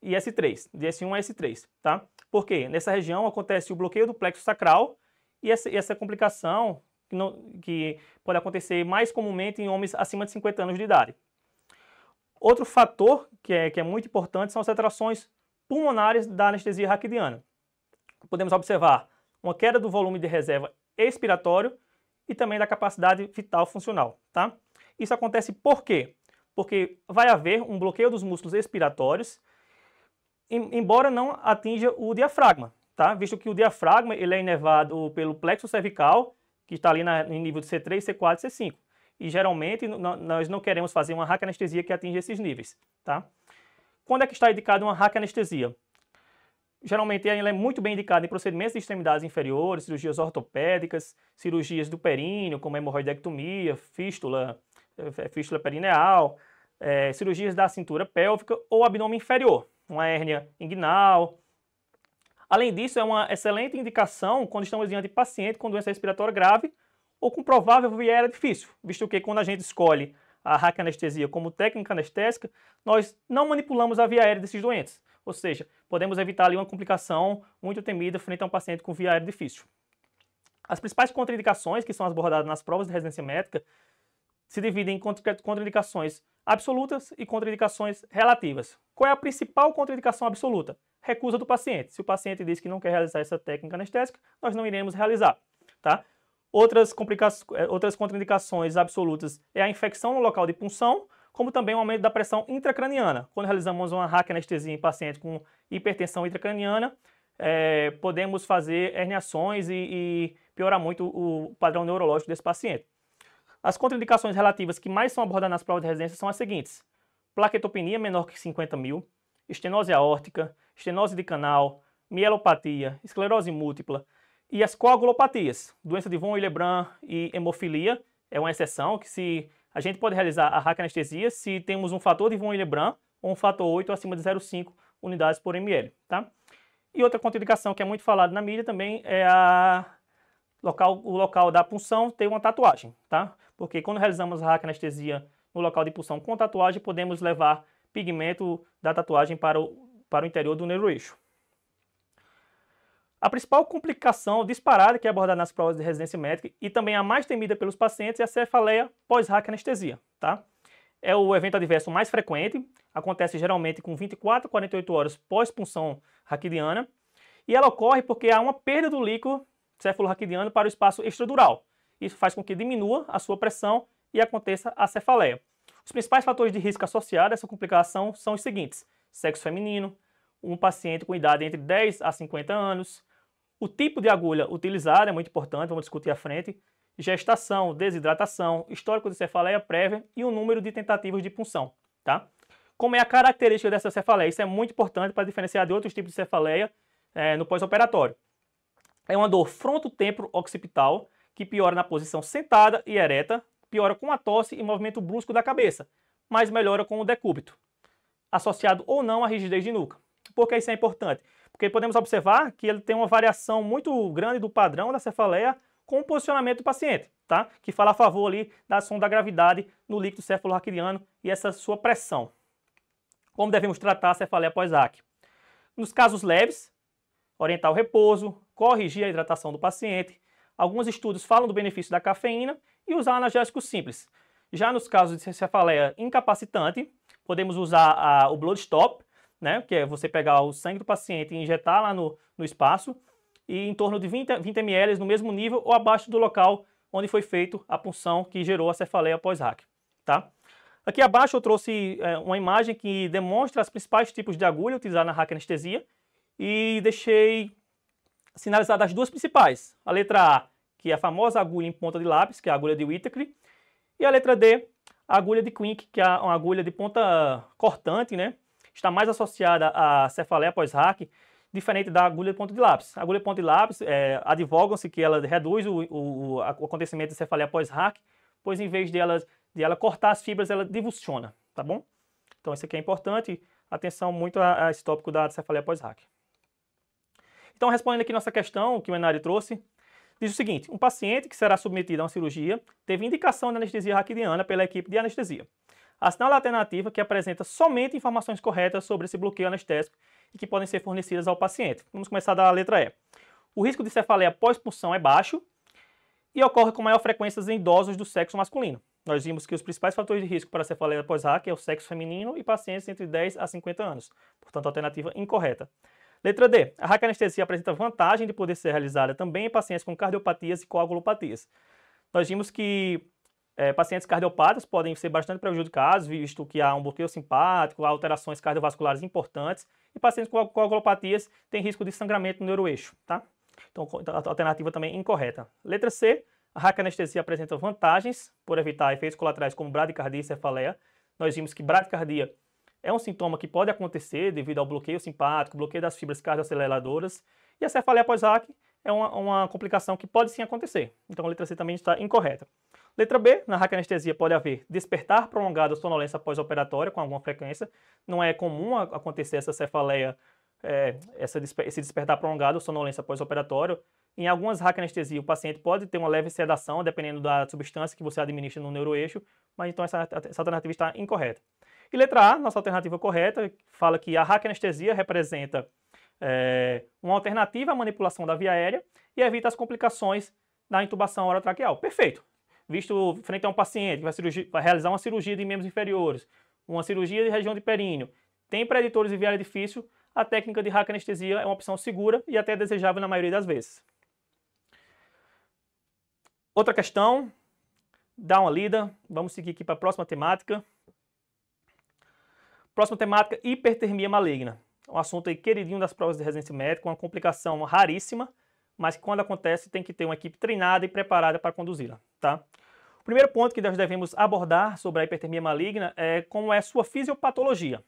e S3, de S1 a S3, tá? quê? nessa região acontece o bloqueio do plexo sacral e essa, essa complicação que, não, que pode acontecer mais comumente em homens acima de 50 anos de idade. Outro fator que é, que é muito importante são as atrações pulmonares da anestesia raquidiana. Podemos observar uma queda do volume de reserva expiratório e também da capacidade vital funcional, tá? Isso acontece por quê? Porque vai haver um bloqueio dos músculos expiratórios, embora não atinja o diafragma, tá? Visto que o diafragma ele é inervado pelo plexo cervical, que está ali na, em nível de C3, C4 e C5. E geralmente nós não queremos fazer uma raquianestesia que atinja esses níveis, tá? Quando é que está indicada uma raquianestesia? geralmente ela é muito bem indicada em procedimentos de extremidades inferiores, cirurgias ortopédicas, cirurgias do períneo, como hemorroidectomia, fístula, eh, eh, fístula perineal, é, cirurgias da cintura pélvica ou abdômen inferior, uma hérnia inguinal. Além disso, é uma excelente indicação quando estamos diante de paciente com doença respiratória grave ou com provável aérea difícil, visto que quando a gente escolhe a raquianestesia como técnica anestésica, nós não manipulamos a via aérea desses doentes. Ou seja, podemos evitar ali uma complicação muito temida frente a um paciente com via aérea difícil. As principais contraindicações que são abordadas nas provas de residência médica se dividem em contraindicações absolutas e contraindicações relativas. Qual é a principal contraindicação absoluta? Recusa do paciente. Se o paciente diz que não quer realizar essa técnica anestésica, nós não iremos realizar, tá? Outras, é, outras contraindicações absolutas é a infecção no local de punção como também o aumento da pressão intracraniana. Quando realizamos uma raquianestesia em paciente com hipertensão intracraniana, é, podemos fazer herniações e, e piorar muito o padrão neurológico desse paciente. As contraindicações relativas que mais são abordadas nas provas de residência são as seguintes: plaquetopenia menor que 50 mil, estenose aórtica, estenose de canal, mielopatia, esclerose múltipla e as coagulopatias, doença de von Willebrand e hemofilia é uma exceção que se a gente pode realizar a anestesia se temos um fator de von Willebrand ou um fator 8 acima de 0,5 unidades por ml, tá? E outra contraindicação que é muito falada na mídia também é a local, o local da punção ter uma tatuagem, tá? Porque quando realizamos a anestesia no local de punção com tatuagem, podemos levar pigmento da tatuagem para o, para o interior do neuroeixo. A principal complicação disparada que é abordada nas provas de residência médica e também a mais temida pelos pacientes é a cefaleia pós-hack anestesia, tá? É o evento adverso mais frequente, acontece geralmente com 24 a 48 horas pós-punção raquidiana, e ela ocorre porque há uma perda do líquido cefalorraquidiano para o espaço extradural. Isso faz com que diminua a sua pressão e aconteça a cefaleia. Os principais fatores de risco associados a essa complicação são os seguintes: sexo feminino, um paciente com idade entre 10 a 50 anos, o tipo de agulha utilizada é muito importante, vamos discutir à frente. Gestação, desidratação, histórico de cefaleia prévia e o número de tentativas de punção, tá? Como é a característica dessa cefaleia? Isso é muito importante para diferenciar de outros tipos de cefaleia é, no pós-operatório. É uma dor frontotempo-occipital que piora na posição sentada e ereta, piora com a tosse e movimento brusco da cabeça, mas melhora com o decúbito, associado ou não à rigidez de nuca. Por que isso é importante? porque podemos observar que ele tem uma variação muito grande do padrão da cefaleia com o posicionamento do paciente, tá? Que fala a favor ali da ação da gravidade no líquido cefalorraquidiano e essa sua pressão. Como devemos tratar a cefaleia pós-AC? Nos casos leves, orientar o repouso, corrigir a hidratação do paciente. Alguns estudos falam do benefício da cafeína e usar analgésico simples. Já nos casos de cefaleia incapacitante, podemos usar a, o Bloodstop, né? Que é você pegar o sangue do paciente e injetar lá no, no espaço, e em torno de 20, 20 ml no mesmo nível ou abaixo do local onde foi feito a punção que gerou a cefaleia pós-hack, tá? Aqui abaixo eu trouxe é, uma imagem que demonstra os principais tipos de agulha utilizada na hack anestesia e deixei sinalizadas as duas principais. A letra A, que é a famosa agulha em ponta de lápis, que é a agulha de Whittaker, e a letra D, a agulha de Quink, que é uma agulha de ponta cortante, né? está mais associada à cefaleia pós-hack, diferente da agulha de ponto de lápis. A agulha de ponto de lápis, é, advogam-se que ela reduz o, o, o acontecimento de cefaleia pós-hack, pois em vez de ela, de ela cortar as fibras, ela divulsiona, tá bom? Então isso aqui é importante, atenção muito a, a esse tópico da cefaleia pós-hack. Então, respondendo aqui nossa questão que o Enari trouxe, diz o seguinte: um paciente que será submetido a uma cirurgia teve indicação de anestesia raquidiana pela equipe de anestesia assinale a alternativa que apresenta somente informações corretas sobre esse bloqueio anestésico e que podem ser fornecidas ao paciente. Vamos começar da letra E. O risco de cefaleia pós-punção é baixo e ocorre com maior frequência em idosos do sexo masculino. Nós vimos que os principais fatores de risco para cefaleia pós-hack é o sexo feminino e pacientes entre 10 a 50 anos. Portanto, alternativa incorreta. Letra D. A anestesia apresenta vantagem de poder ser realizada também em pacientes com cardiopatias e coagulopatias. Nós vimos que é, pacientes cardiopatas podem ser bastante prejudicados, visto que há um bloqueio simpático, há alterações cardiovasculares importantes, e pacientes com coagulopatias têm risco de sangramento no neuroeixo, tá? Então, então alternativa também é incorreta. Letra C, a anestesia apresenta vantagens por evitar efeitos colaterais como bradicardia e cefaleia. Nós vimos que bradicardia é um sintoma que pode acontecer devido ao bloqueio simpático, bloqueio das fibras cardioaceleradoras, e a cefaleia pós-raque é uma, uma complicação que pode sim acontecer. Então a letra C também está incorreta. Letra B, na raquianestesia pode haver despertar prolongado ou sonolência pós-operatória com alguma frequência. Não é comum acontecer essa cefaleia, é, essa, esse despertar prolongado ou sonolência pós-operatório. Em algumas raquianestesias, o paciente pode ter uma leve sedação, dependendo da substância que você administra no neuroeixo, mas então essa, essa alternativa está incorreta. E letra A, nossa alternativa correta, fala que a raquianestesia representa é, uma alternativa à manipulação da via aérea e evita as complicações da intubação orotraqueal. Perfeito. Visto frente a um paciente que vai, cirurgia, vai realizar uma cirurgia de membros inferiores, uma cirurgia de região de períneo, tem preditores de via aérea difícil, a técnica de anestesia é uma opção segura e até desejável na maioria das vezes. Outra questão, dá uma lida, vamos seguir aqui para a próxima temática. Próxima temática, hipertermia maligna um assunto aí queridinho das provas de residência médica, uma complicação raríssima, mas que quando acontece tem que ter uma equipe treinada e preparada para conduzi-la, tá? O primeiro ponto que nós devemos abordar sobre a hipertermia maligna é como é sua fisiopatologia.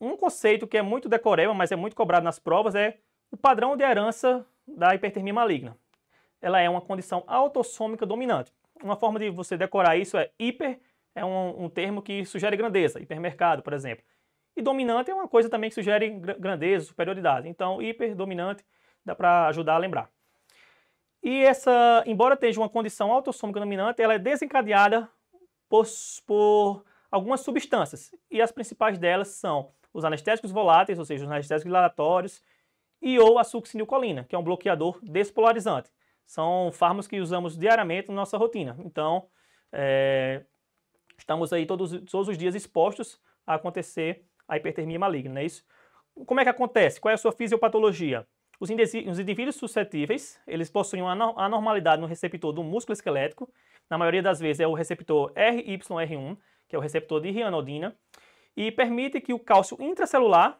Um conceito que é muito decoreba, mas é muito cobrado nas provas, é o padrão de herança da hipertermia maligna. Ela é uma condição autossômica dominante. Uma forma de você decorar isso é hiper, é um, um termo que sugere grandeza, hipermercado, por exemplo. E dominante é uma coisa também que sugere grandeza, superioridade. Então, hiperdominante dá para ajudar a lembrar. E essa, embora tenha uma condição autossômica dominante, ela é desencadeada por, por algumas substâncias. E as principais delas são os anestésicos voláteis, ou seja, os anestésicos dilatórios, e ou a succinilcolina, que é um bloqueador despolarizante. São fármacos que usamos diariamente na nossa rotina. Então, é, estamos aí todos, todos os dias expostos a acontecer a hipertermia maligna, não é isso? Como é que acontece? Qual é a sua fisiopatologia? Os, os indivíduos suscetíveis, eles possuem uma anormalidade no receptor do músculo esquelético, na maioria das vezes é o receptor RYR1, que é o receptor de rianodina, e permite que o cálcio intracelular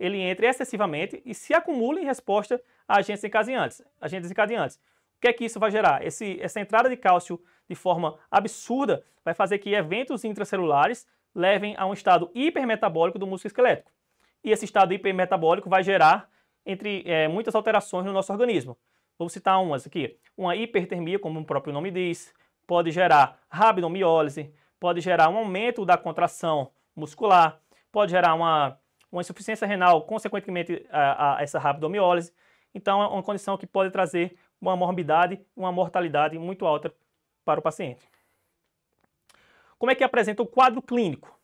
ele entre excessivamente e se acumule em resposta a agentes desencadeantes. Agentes desencadeantes. O que é que isso vai gerar? Esse, essa entrada de cálcio de forma absurda vai fazer que eventos intracelulares levem a um estado hipermetabólico do músculo esquelético. E esse estado hipermetabólico vai gerar entre é, muitas alterações no nosso organismo. Vou citar umas aqui. Uma hipertermia, como o próprio nome diz, pode gerar rabdomiólise, pode gerar um aumento da contração muscular, pode gerar uma, uma insuficiência renal, consequentemente a, a essa rabdomiólise. Então é uma condição que pode trazer uma morbidade, uma mortalidade muito alta para o paciente. Como é que apresenta o quadro clínico?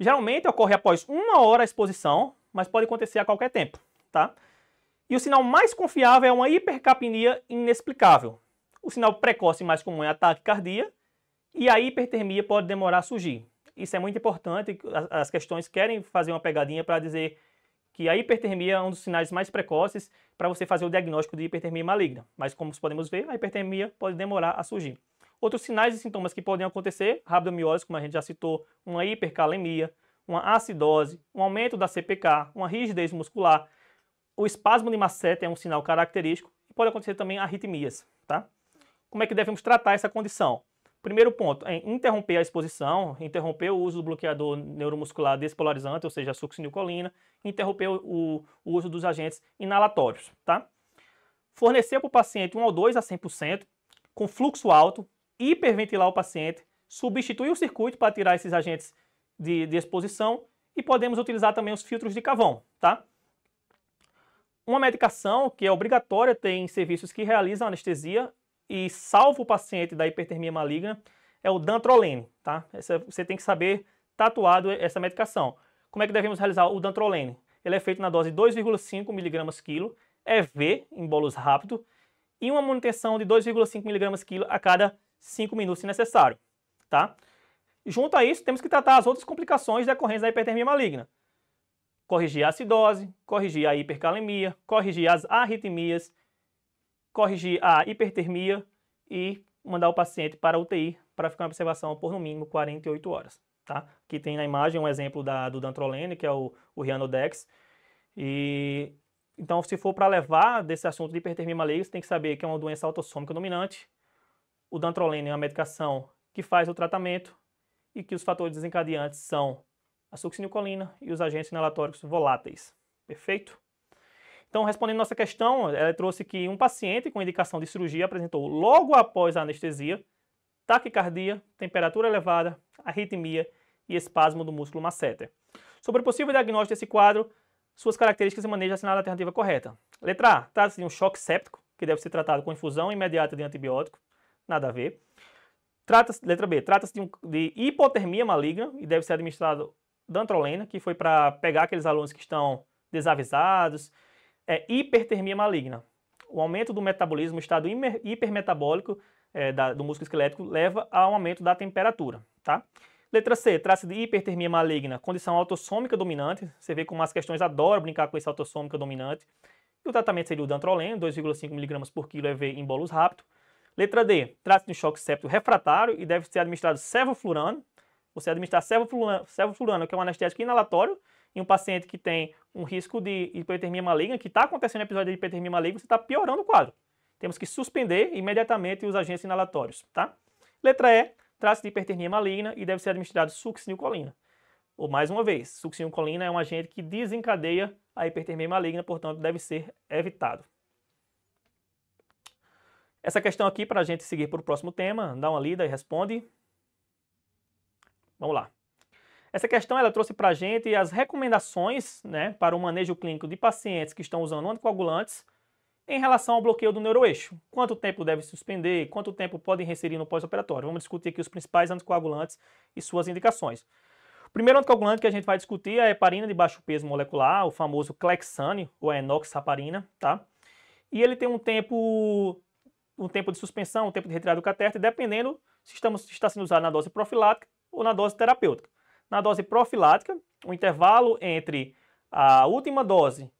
Geralmente ocorre após uma hora a exposição, mas pode acontecer a qualquer tempo, tá? E o sinal mais confiável é uma hipercapnia inexplicável. O sinal precoce mais comum é a taquicardia e a hipertermia pode demorar a surgir. Isso é muito importante, as questões querem fazer uma pegadinha para dizer que a hipertermia é um dos sinais mais precoces para você fazer o diagnóstico de hipertermia maligna. Mas como podemos ver, a hipertermia pode demorar a surgir. Outros sinais e sintomas que podem acontecer, rabdomiólise, como a gente já citou, uma hipercalemia, uma acidose, um aumento da CPK, uma rigidez muscular. O espasmo de Masseter é um sinal característico e pode acontecer também arritmias, tá? Como é que devemos tratar essa condição? Primeiro ponto é interromper a exposição, interromper o uso do bloqueador neuromuscular despolarizante, ou seja, a succinilcolina, interromper o, o uso dos agentes inalatórios, tá? Fornecer para o paciente 1 ou 2 a 100%, com fluxo alto, hiperventilar o paciente, substituir o circuito para tirar esses agentes de, de exposição e podemos utilizar também os filtros de cavão, tá? Uma medicação que é obrigatória tem serviços que realizam anestesia e salva o paciente da hipertermia maligna é o dantrolene, tá? Essa, você tem que saber tatuado essa medicação. Como é que devemos realizar o dantrolene? Ele é feito na dose de 2,5 mg quilo, é V, em bolos rápido, e uma manutenção de 2,5 mg quilo a cada 5 minutos se necessário, tá? Junto a isso, temos que tratar as outras complicações decorrentes da hipertermia maligna. Corrigir a acidose, corrigir a hipercalemia, corrigir as arritmias, corrigir a hipertermia e mandar o paciente para a UTI para ficar em observação por no mínimo 48 horas. Tá? Aqui tem na imagem um exemplo da, do Dantrolene, que é o, o Rianodex. E, então, se for para levar desse assunto de hipertermia maligna, você tem que saber que é uma doença autossômica dominante, o dantrolene é uma medicação que faz o tratamento e que os fatores desencadeantes são a succinilcolina e os agentes inalatórios voláteis. Perfeito? Então, respondendo nossa questão, ela trouxe que um paciente com indicação de cirurgia apresentou logo após a anestesia taquicardia, temperatura elevada, arritmia e espasmo do músculo masseter. Sobre o possível diagnóstico desse quadro, suas características e manejo assinala alternativa correta. Letra A, trata-se de um choque séptico, que deve ser tratado com infusão imediata de antibiótico nada a ver. Trata letra B, trata-se de, um, de, hipotermia maligna e deve ser administrado dantrolena, que foi para pegar aqueles alunos que estão desavisados. É hipertermia maligna. O aumento do metabolismo, o estado hipermetabólico é, da, do músculo esquelético leva a um aumento da temperatura, tá? Letra C, trata-se de hipertermia maligna, condição autossômica dominante. Você vê como as questões adoram brincar com esse autossômica dominante. E o tratamento seria o dantroleno, 2,5 mg por quilo EV é em bolos rápido. Letra D, trata-se de um choque septo refratário e deve ser administrado servoflurano. Você administrar servoflurano, que é um anestésico inalatório, em um paciente que tem um risco de hipertermia maligna, que está acontecendo um episódio de hipertermia maligna, você está piorando o quadro. Temos que suspender imediatamente os agentes inalatórios, tá? Letra E, trata-se de hipertermia maligna e deve ser administrado succinilcolina. Ou mais uma vez, succinilcolina é um agente que desencadeia a hipertermia maligna, portanto deve ser evitado. Essa questão aqui, para a gente seguir para o próximo tema, dá uma lida e responde. Vamos lá. Essa questão ela trouxe para a gente as recomendações né, para o manejo clínico de pacientes que estão usando anticoagulantes em relação ao bloqueio do neuroeixo. Quanto tempo deve suspender? Quanto tempo podem receber no pós-operatório? Vamos discutir aqui os principais anticoagulantes e suas indicações. O primeiro anticoagulante que a gente vai discutir é a heparina de baixo peso molecular, o famoso Clexane, ou é enoxaparina, tá? E ele tem um tempo um tempo de suspensão, um tempo de retirada do catéter, dependendo se, estamos, se está sendo usado na dose profilática ou na dose terapêutica. Na dose profilática, o intervalo entre a última dose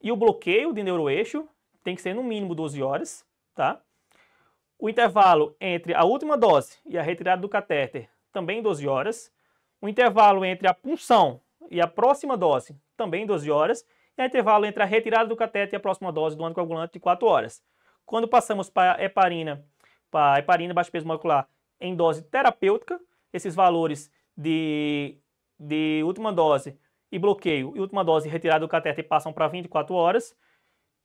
e o bloqueio de neuroeixo tem que ser no mínimo 12 horas, tá? O intervalo entre a última dose e a retirada do catéter também 12 horas. O intervalo entre a punção e a próxima dose também 12 horas. E o intervalo entre a retirada do catéter e a próxima dose do anticoagulante de 4 horas. Quando passamos para heparina, para heparina baixo peso molecular em dose terapêutica, esses valores de, de última dose e bloqueio e última dose retirada do cateter passam para 24 horas.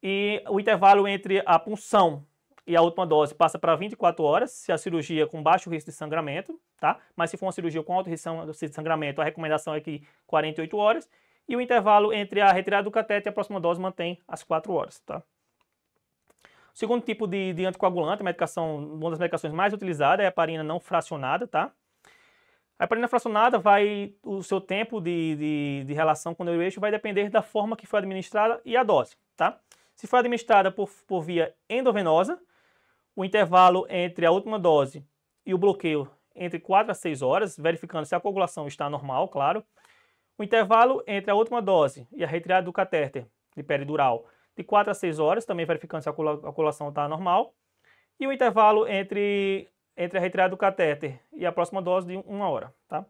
E o intervalo entre a punção e a última dose passa para 24 horas, se a cirurgia com baixo risco de sangramento, tá? Mas se for uma cirurgia com alto risco de sangramento, a recomendação é que 48 horas. E o intervalo entre a retirada do catete e a próxima dose mantém as 4 horas, tá? O segundo tipo de, de anticoagulante, medicação, uma das medicações mais utilizadas é a heparina não fracionada, tá? A heparina fracionada vai, o seu tempo de, de, de relação com o neuroeixo vai depender da forma que foi administrada e a dose, tá? Se foi administrada por, por via endovenosa, o intervalo entre a última dose e o bloqueio entre 4 a 6 horas, verificando se a coagulação está normal, claro. O intervalo entre a última dose e a retirada do catéter de peridural de 4 a 6 horas, também verificando se a coagulação está normal. E o intervalo entre, entre a retirada do catéter e a próxima dose de 1 hora. Tá?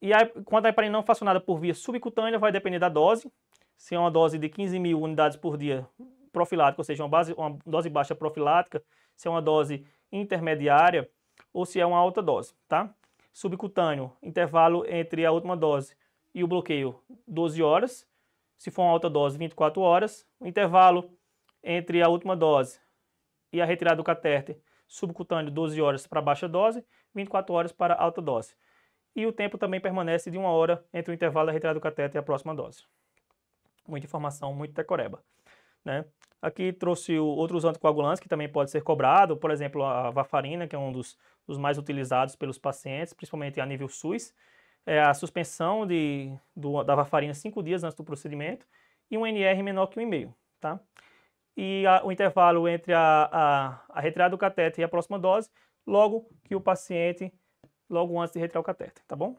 E a, quanto à heparina não funcionada por via subcutânea, vai depender da dose. Se é uma dose de 15 mil unidades por dia profilática, ou seja, uma, base, uma dose baixa profilática, se é uma dose intermediária ou se é uma alta dose, tá? Subcutâneo, intervalo entre a última dose e o bloqueio 12 horas se for uma alta dose, 24 horas. O intervalo entre a última dose e a retirada do catéter subcutâneo, 12 horas para baixa dose, 24 horas para alta dose. E o tempo também permanece de uma hora entre o intervalo da retirada do catéter e a próxima dose. Muita informação, muito decoreba. Né? Aqui trouxe outros anticoagulantes que também pode ser cobrado, por exemplo, a varfarina, que é um dos, dos mais utilizados pelos pacientes, principalmente a nível SUS é, a suspensão de, do, da varfarina cinco dias antes do procedimento e um NR menor que 1,5, tá? E a, o intervalo entre a, a, a retirada do cateter e a próxima dose, logo que o paciente, logo antes de retirar o cateter, tá bom?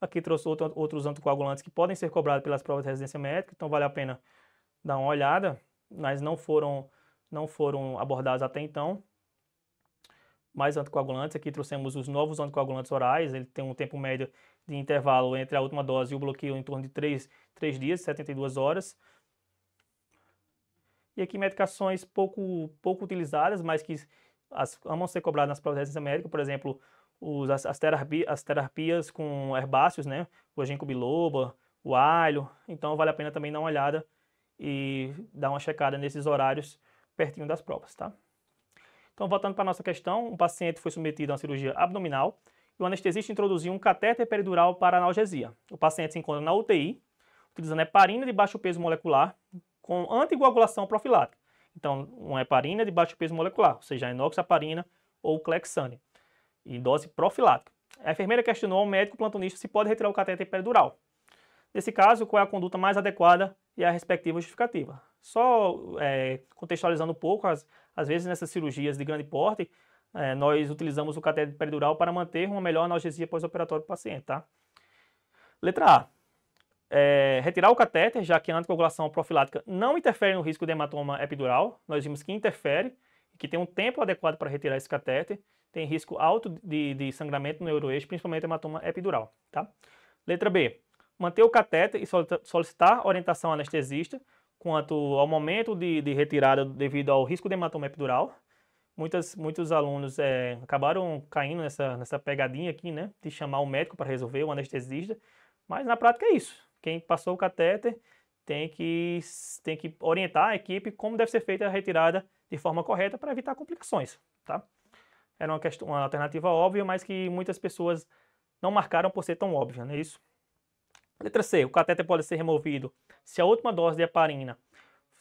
Aqui trouxe outro, outros anticoagulantes que podem ser cobrados pelas provas de residência médica, então vale a pena dar uma olhada, mas não foram, não foram abordados até então mais anticoagulantes. Aqui trouxemos os novos anticoagulantes orais, ele tem um tempo médio de intervalo entre a última dose e o bloqueio em torno de 3, 3 dias, 72 horas. E aqui medicações pouco, pouco utilizadas, mas que as, amam ser cobradas nas provas de por exemplo, os, as, as, as terapias com herbáceos, né? O ginkgo biloba, o alho. Então vale a pena também dar uma olhada e dar uma checada nesses horários pertinho das provas, tá? Então, voltando para a nossa questão, um paciente foi submetido a uma cirurgia abdominal e o anestesista introduziu um catéter peridural para analgesia. O paciente se encontra na UTI, utilizando heparina de baixo peso molecular com anticoagulação profilática. Então, uma heparina de baixo peso molecular, ou seja, enoxaparina inoxaparina ou clexane, em dose profilática. A enfermeira questionou ao médico plantonista se pode retirar o catéter peridural. Nesse caso, qual é a conduta mais adequada e a respectiva justificativa. Só é, contextualizando um pouco, às, às vezes nessas cirurgias de grande porte, é, nós utilizamos o catéter peridural para manter uma melhor analgesia pós-operatória do paciente, tá? Letra A. É, retirar o catéter, já que a anticoagulação profilática não interfere no risco de hematoma epidural. Nós vimos que interfere, que tem um tempo adequado para retirar esse catéter. Tem risco alto de, de sangramento no neuroeixo, principalmente hematoma epidural, tá? Letra B. Manter o catéter e solicitar orientação anestesista quanto ao momento de, de retirada devido ao risco de hematoma epidural. Muitas, muitos alunos é, acabaram caindo nessa, nessa pegadinha aqui, né? De chamar o médico para resolver, o anestesista. Mas na prática é isso. Quem passou o catéter tem que, tem que orientar a equipe como deve ser feita a retirada de forma correta para evitar complicações, tá? Era uma, questão, uma alternativa óbvia, mas que muitas pessoas não marcaram por ser tão óbvia, não é isso? Letra C. O cateter pode ser removido se a última dose de heparina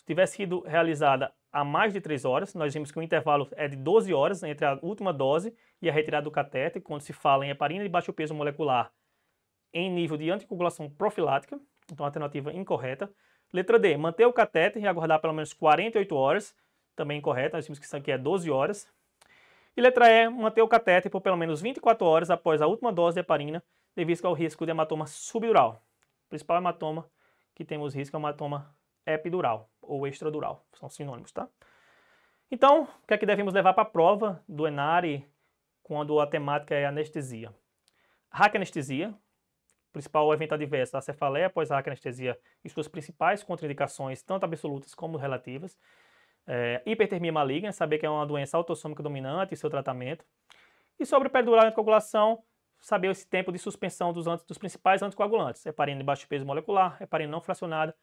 tiver sido realizada há mais de 3 horas. Nós vimos que o intervalo é de 12 horas entre a última dose e a retirada do cateter. quando se fala em heparina de baixo peso molecular em nível de anticoagulação profilática, então alternativa incorreta. Letra D, manter o cateter e aguardar pelo menos 48 horas, também incorreta, nós vimos que isso aqui é 12 horas. E letra E, manter o cateter por pelo menos 24 horas após a última dose de heparina, devido ao risco de hematoma subdural principal hematoma que temos risco é o hematoma epidural ou extradural, são sinônimos, tá? Então, o que é que devemos levar para a prova do ENARI quando a temática é anestesia? Raquianestesia, principal evento adverso, da cefaleia pós raquianestesia e suas principais contraindicações, tanto absolutas como relativas. É, hipertermia maligna, saber que é uma doença autossômica dominante e seu tratamento. E sobre o epidural e anticoagulação, saber esse tempo de suspensão dos, anti, dos principais anticoagulantes, heparina é de baixo peso molecular, heparina é não fracionada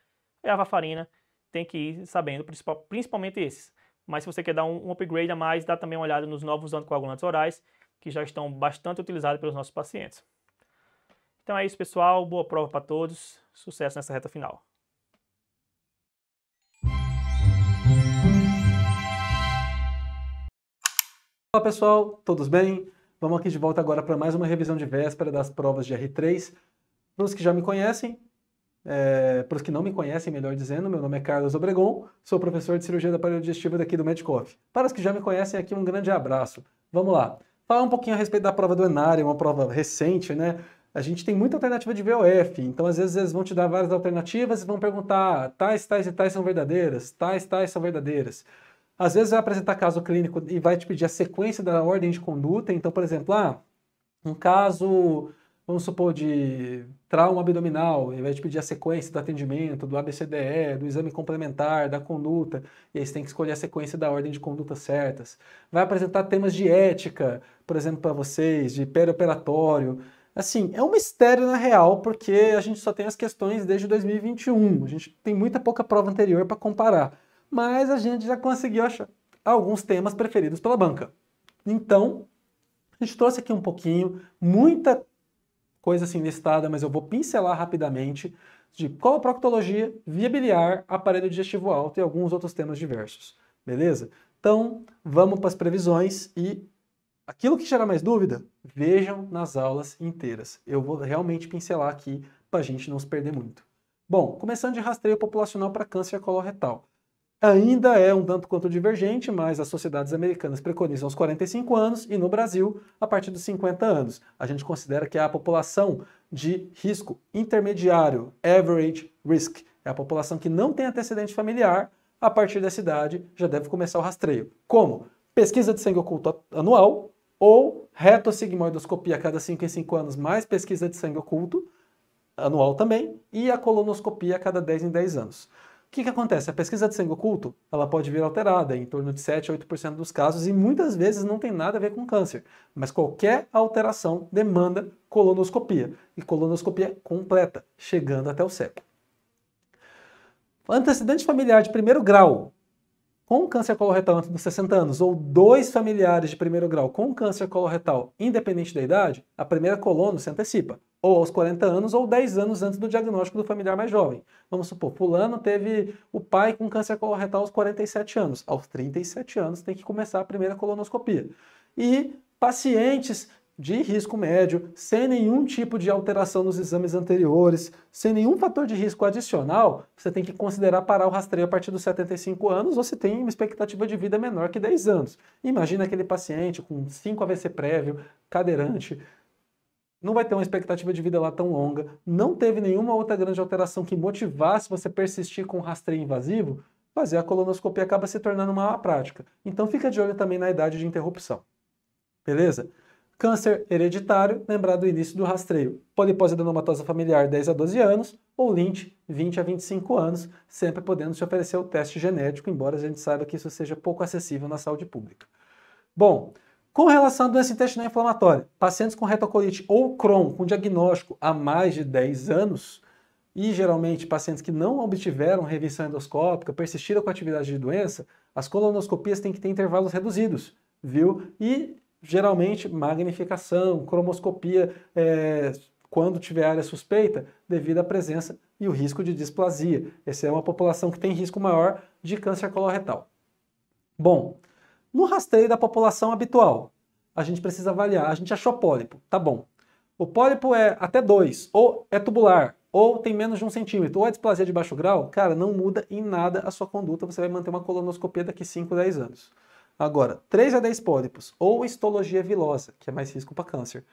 e é a varfarina, tem que ir sabendo principalmente esses. Mas se você quer dar um, um upgrade a mais, dá também uma olhada nos novos anticoagulantes orais, que já estão bastante utilizados pelos nossos pacientes. Então é isso, pessoal. Boa prova para todos. Sucesso nessa reta final. Olá, pessoal. Todos bem? Vamos aqui de volta agora para mais uma revisão de véspera das provas de R3. Para os que já me conhecem, é, para os que não me conhecem, melhor dizendo, meu nome é Carlos Obregon, sou professor de cirurgia da parede digestiva daqui do Medcoff. Para os que já me conhecem, aqui um grande abraço. Vamos lá. Falar um pouquinho a respeito da prova do Enari, uma prova recente, né? A gente tem muita alternativa de VOF, então às vezes eles vão te dar várias alternativas e vão perguntar tais, tais e tais são verdadeiras, tais, tais são verdadeiras. Às vezes vai apresentar caso clínico e vai te pedir a sequência da ordem de conduta. Então, por exemplo, ah, um caso, vamos supor, de trauma abdominal, ele vai te pedir a sequência do atendimento, do ABCDE, do exame complementar, da conduta, e aí você tem que escolher a sequência da ordem de conduta certas. Vai apresentar temas de ética, por exemplo, para vocês, de perioperatório. Assim, é um mistério na real, porque a gente só tem as questões desde 2021. A gente tem muita pouca prova anterior para comparar mas a gente já conseguiu achar alguns temas preferidos pela banca. Então, a gente trouxe aqui um pouquinho, muita coisa assim listada, mas eu vou pincelar rapidamente de coloproctologia, via biliar, aparelho digestivo alto e alguns outros temas diversos, beleza? Então, vamos para as previsões e aquilo que gerar mais dúvida, vejam nas aulas inteiras. Eu vou realmente pincelar aqui para a gente não se perder muito. Bom, começando de rastreio populacional para câncer coloretal ainda é um tanto quanto divergente, mas as sociedades americanas preconizam os 45 anos e no Brasil, a partir dos 50 anos. A gente considera que é a população de risco intermediário, average risk, é a população que não tem antecedente familiar, a partir dessa idade já deve começar o rastreio. Como? Pesquisa de sangue oculto anual ou retossigmoidoscopia a cada 5 em 5 anos, mais pesquisa de sangue oculto anual também, e a colonoscopia a cada 10 em 10 anos que, que acontece? A pesquisa de sangue oculto ela pode vir alterada em torno de 7 a 8% dos casos e muitas vezes não tem nada a ver com câncer, mas qualquer alteração demanda colonoscopia e colonoscopia completa, chegando até o século. Antecedente familiar de primeiro grau com câncer coloretal antes dos 60 anos ou dois familiares de primeiro grau com câncer coloretal independente da idade, a primeira colônia se antecipa ou aos 40 anos, ou 10 anos antes do diagnóstico do familiar mais jovem. Vamos supor, fulano teve o pai com câncer coloretal aos 47 anos. Aos 37 anos tem que começar a primeira colonoscopia. E pacientes de risco médio, sem nenhum tipo de alteração nos exames anteriores, sem nenhum fator de risco adicional, você tem que considerar parar o rastreio a partir dos 75 anos ou se tem uma expectativa de vida menor que 10 anos. Imagina aquele paciente com 5 AVC prévio, cadeirante, não vai ter uma expectativa de vida lá tão longa, não teve nenhuma outra grande alteração que motivasse você persistir com o rastreio invasivo, fazer a colonoscopia acaba se tornando uma prática. Então fica de olho também na idade de interrupção. Beleza? Câncer hereditário, lembrar do início do rastreio. Polipose adenomatosa familiar, 10 a 12 anos, ou LINT, 20 a 25 anos, sempre podendo se oferecer o teste genético, embora a gente saiba que isso seja pouco acessível na saúde pública. Bom, com relação à doença intestinal inflamatória, pacientes com retocolite ou Crohn com diagnóstico há mais de 10 anos, e geralmente pacientes que não obtiveram revisão endoscópica, persistiram com atividade de doença, as colonoscopias têm que ter intervalos reduzidos, viu? E geralmente magnificação, cromoscopia, é, quando tiver área suspeita, devido à presença e o risco de displasia. Essa é uma população que tem risco maior de câncer coloretal. Bom, no rastreio da população habitual, a gente precisa avaliar. A gente achou pólipo, tá bom. O pólipo é até 2, ou é tubular, ou tem menos de um centímetro, ou é displasia de baixo grau, cara, não muda em nada a sua conduta, você vai manter uma colonoscopia daqui 5, 10 anos. Agora, 3 a 10 pólipos, ou histologia vilosa, que é mais risco para câncer,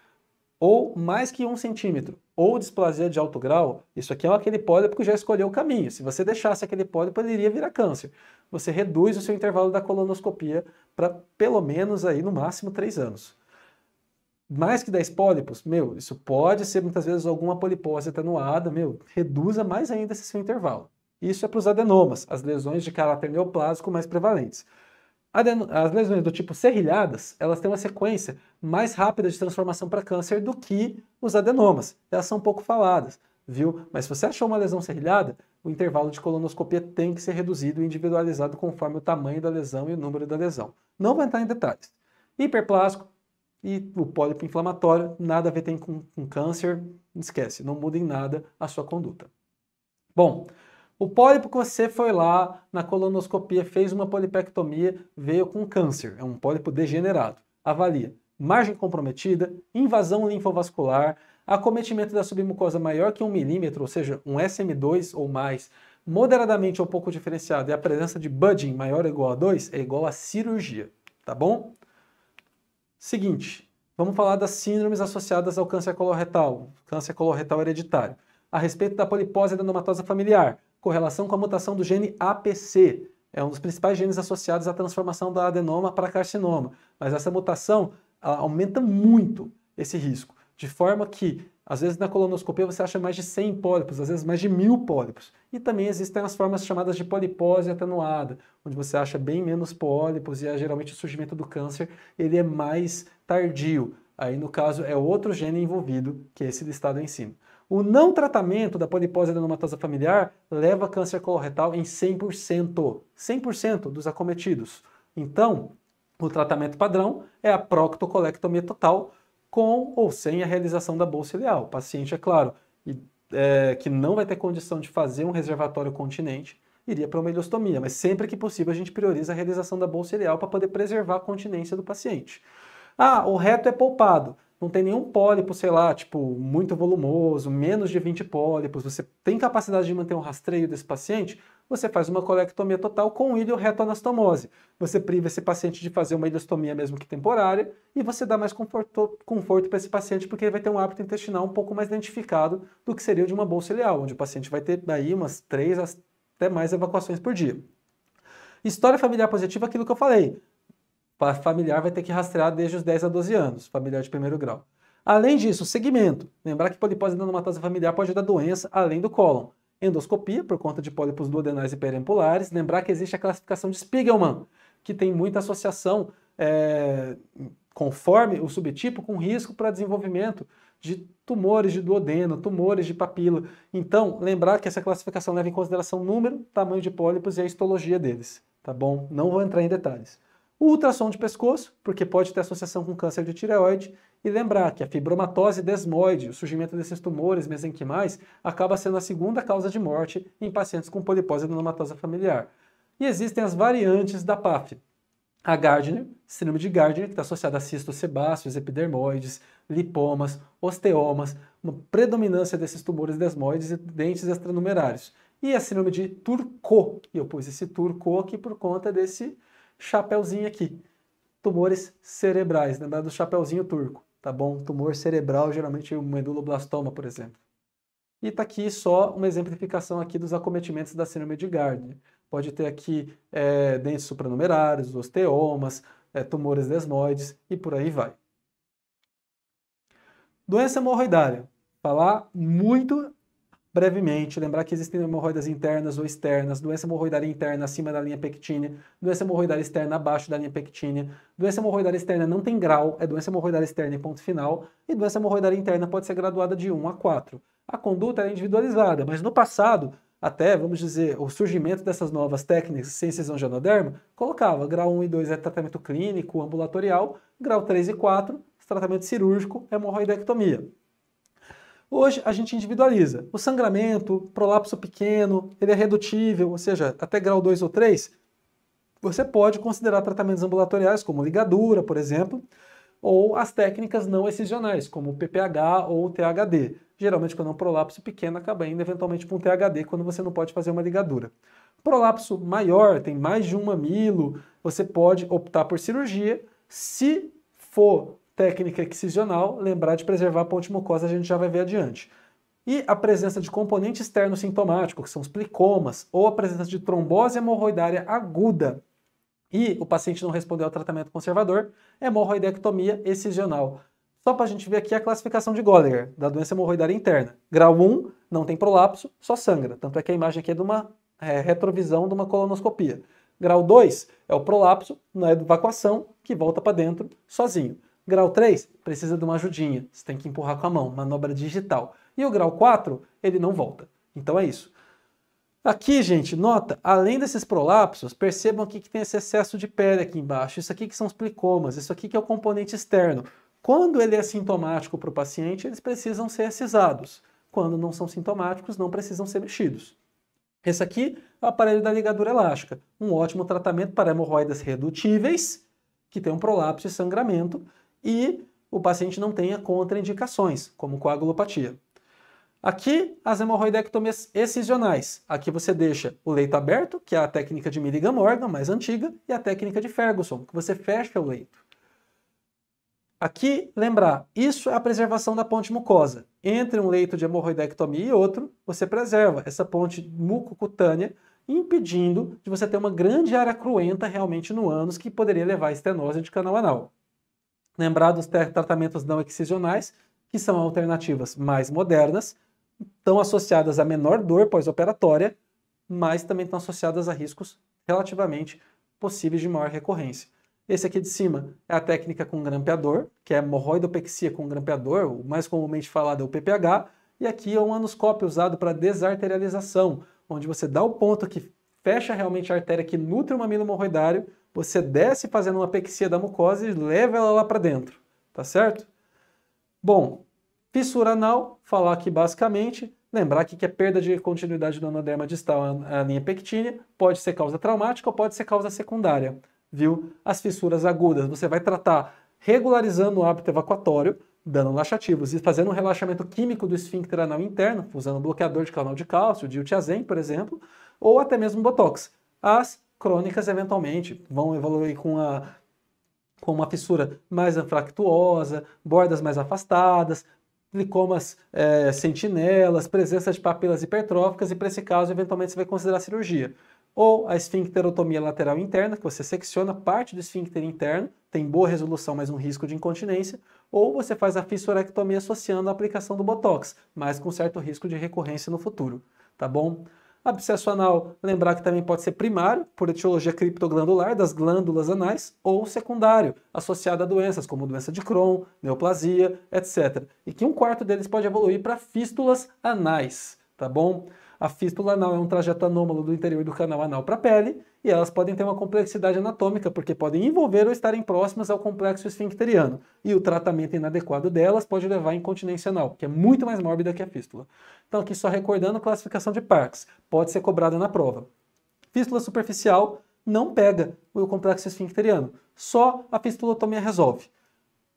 ou mais que um centímetro, ou displasia de alto grau, isso aqui é aquele pólipo que já escolheu o caminho. Se você deixasse aquele pólipo, ele iria virar câncer. Você reduz o seu intervalo da colonoscopia para pelo menos aí no máximo três anos. Mais que 10 pólipos, meu, isso pode ser muitas vezes alguma polipose atenuada, meu, reduza mais ainda esse seu intervalo. Isso é para os adenomas, as lesões de caráter neoplásico mais prevalentes. As lesões do tipo serrilhadas, elas têm uma sequência mais rápida de transformação para câncer do que os adenomas. Elas são pouco faladas, viu? Mas se você achou uma lesão serrilhada, o intervalo de colonoscopia tem que ser reduzido e individualizado conforme o tamanho da lesão e o número da lesão. Não vou entrar em detalhes. Hiperplástico e o pólipo inflamatório, nada a ver tem com, com câncer, esquece, não muda em nada a sua conduta. Bom, o pólipo que você foi lá na colonoscopia, fez uma polipectomia, veio com câncer, é um pólipo degenerado. Avalia margem comprometida, invasão linfovascular, acometimento da submucosa maior que 1 milímetro, ou seja, um SM2 ou mais, moderadamente ou pouco diferenciado, e a presença de budding maior ou igual a 2 é igual a cirurgia, tá bom? Seguinte, vamos falar das síndromes associadas ao câncer coloretal, câncer coloretal hereditário. A respeito da polipose e da nomatosa familiar, correlação com a mutação do gene APC. É um dos principais genes associados à transformação da adenoma para carcinoma. Mas essa mutação aumenta muito esse risco, de forma que às vezes na colonoscopia você acha mais de 100 pólipos, às vezes mais de mil pólipos. E também existem as formas chamadas de polipose atenuada, onde você acha bem menos pólipos e é, geralmente o surgimento do câncer ele é mais tardio. Aí no caso é outro gene envolvido, que é esse listado em cima. O não tratamento da polipose adenomatosa familiar leva a câncer coloretal em 100%, 100% dos acometidos. Então, o tratamento padrão é a proctocolectomia total com ou sem a realização da bolsa ileal. O paciente, é claro, é, que não vai ter condição de fazer um reservatório continente, iria para uma ileostomia. mas sempre que possível a gente prioriza a realização da bolsa ileal para poder preservar a continência do paciente. Ah, o reto é poupado não tem nenhum pólipo, sei lá, tipo, muito volumoso, menos de 20 pólipos, você tem capacidade de manter um rastreio desse paciente, você faz uma colectomia total com retoanastomose. Você priva esse paciente de fazer uma ileostomia mesmo que temporária e você dá mais conforto, conforto para esse paciente porque ele vai ter um hábito intestinal um pouco mais identificado do que seria o de uma bolsa ileal, onde o paciente vai ter daí umas três até mais evacuações por dia. História familiar positiva, é aquilo que eu falei. Familiar vai ter que rastrear desde os 10 a 12 anos, familiar de primeiro grau. Além disso, segmento. Lembrar que polipose adenomatosa familiar pode dar doença além do cólon. Endoscopia, por conta de pólipos duodenais e perempulares. Lembrar que existe a classificação de Spiegelman, que tem muita associação é, conforme o subtipo com risco para desenvolvimento de tumores de duodeno, tumores de papila. Então, lembrar que essa classificação leva em consideração o número, tamanho de pólipos e a histologia deles, tá bom? Não vou entrar em detalhes ultrassom de pescoço, porque pode ter associação com câncer de tireoide, e lembrar que a fibromatose desmoide, o surgimento desses tumores mesenquimais, acaba sendo a segunda causa de morte em pacientes com polipose adenomatosa familiar. E existem as variantes da PAF. A Gardner, síndrome de Gardner, que está associada a cistos sebáceos, epidermoides, lipomas, osteomas, uma predominância desses tumores desmoides e dentes extranumerários. E a síndrome de Turcot, e eu pus esse Turcot aqui por conta desse chapéuzinho aqui. Tumores cerebrais, lembrar né? do chapéuzinho turco, tá bom? Tumor cerebral, geralmente o meduloblastoma, por exemplo. E está aqui só uma exemplificação aqui dos acometimentos da síndrome de Gardner. Pode ter aqui é, dentes supranumerários, osteomas, é, tumores desmoides e por aí vai. Doença hemorroidária. Falar muito brevemente, lembrar que existem hemorroidas internas ou externas, doença hemorroidária interna acima da linha pectínea, doença hemorroidária externa abaixo da linha pectínea, doença hemorroidária externa não tem grau, é doença hemorroidária externa em ponto final, e doença hemorroidária interna pode ser graduada de 1 a 4. A conduta é individualizada, mas no passado, até, vamos dizer, o surgimento dessas novas técnicas sem cisão de colocava grau 1 e 2 é tratamento clínico, ambulatorial, grau 3 e 4, tratamento cirúrgico, hemorroidectomia. Hoje a gente individualiza. O sangramento, prolapso pequeno, ele é redutível, ou seja, até grau 2 ou 3, você pode considerar tratamentos ambulatoriais, como ligadura, por exemplo, ou as técnicas não excisionais, como o PPH ou o THD. Geralmente, quando é um prolapso pequeno, acaba indo eventualmente para um THD, quando você não pode fazer uma ligadura. Prolapso maior, tem mais de um mamilo, você pode optar por cirurgia. Se for técnica excisional, lembrar de preservar a ponte mucosa, a gente já vai ver adiante. E a presença de componente externo sintomático, que são os plicomas, ou a presença de trombose hemorroidária aguda, e o paciente não respondeu ao tratamento conservador, hemorroidectomia excisional. Só para a gente ver aqui a classificação de Gollinger, da doença hemorroidária interna. Grau 1, não tem prolapso, só sangra. Tanto é que a imagem aqui é de uma é, retrovisão de uma colonoscopia. Grau 2 é o prolapso, na é evacuação, que volta para dentro sozinho. Grau 3 precisa de uma ajudinha, você tem que empurrar com a mão, manobra digital. E o grau 4, ele não volta. Então é isso. Aqui, gente, nota, além desses prolapsos, percebam aqui que tem esse excesso de pele aqui embaixo. Isso aqui que são os plicomas, isso aqui que é o componente externo. Quando ele é sintomático para o paciente, eles precisam ser acisados. Quando não são sintomáticos, não precisam ser mexidos. Esse aqui é o aparelho da ligadura elástica, um ótimo tratamento para hemorroidas redutíveis, que tem um prolapso e sangramento, e o paciente não tenha contraindicações, como coagulopatia. Aqui, as hemorroidectomias excisionais. Aqui você deixa o leito aberto, que é a técnica de Milligan Morgan, mais antiga, e a técnica de Ferguson, que você fecha o leito. Aqui, lembrar, isso é a preservação da ponte mucosa. Entre um leito de hemorroidectomia e outro, você preserva essa ponte mucocutânea, impedindo de você ter uma grande área cruenta realmente no ânus, que poderia levar a estenose de canal anal. Lembrar dos tratamentos não excisionais, que são alternativas mais modernas, estão associadas a menor dor pós-operatória, mas também estão associadas a riscos relativamente possíveis de maior recorrência. Esse aqui de cima é a técnica com grampeador, que é hemorroidopexia com grampeador, o mais comumente falado é o PPH, e aqui é um anoscópio usado para desarterialização, onde você dá o ponto que fecha realmente a artéria que nutre o mamilo morroidário, você desce fazendo uma pexia da mucosa e leva ela lá para dentro, tá certo? Bom, fissura anal, falar aqui basicamente, lembrar aqui que a é perda de continuidade do anoderma distal à linha pectínea pode ser causa traumática ou pode ser causa secundária, viu? As fissuras agudas, você vai tratar regularizando o hábito evacuatório, dando laxativos e fazendo um relaxamento químico do esfíncter anal interno, usando bloqueador de canal de cálcio, diltiazem, por exemplo, ou até mesmo botox. As crônicas eventualmente vão evoluir com a com uma fissura mais anfractuosa, bordas mais afastadas, glicomas é, sentinelas, presença de papilas hipertróficas e, para esse caso, eventualmente você vai considerar cirurgia. Ou a esfincterotomia lateral interna, que você secciona parte do esfíncter interno, tem boa resolução, mas um risco de incontinência. Ou você faz a fissurectomia associando a aplicação do Botox, mas com certo risco de recorrência no futuro, tá bom? Abscesso anal, lembrar que também pode ser primário, por etiologia criptoglandular das glândulas anais, ou secundário, associado a doenças como doença de Crohn, neoplasia, etc. E que um quarto deles pode evoluir para fístulas anais, tá bom? A fístula anal é um trajeto anômalo do interior do canal anal para a pele, e elas podem ter uma complexidade anatômica, porque podem envolver ou estarem próximas ao complexo esfincteriano, e o tratamento inadequado delas pode levar à incontinência anal, que é muito mais mórbida que a fístula. Então, aqui só recordando, a classificação de Parks pode ser cobrada na prova. Fístula superficial não pega o complexo esfincteriano, só a fistulotomia resolve.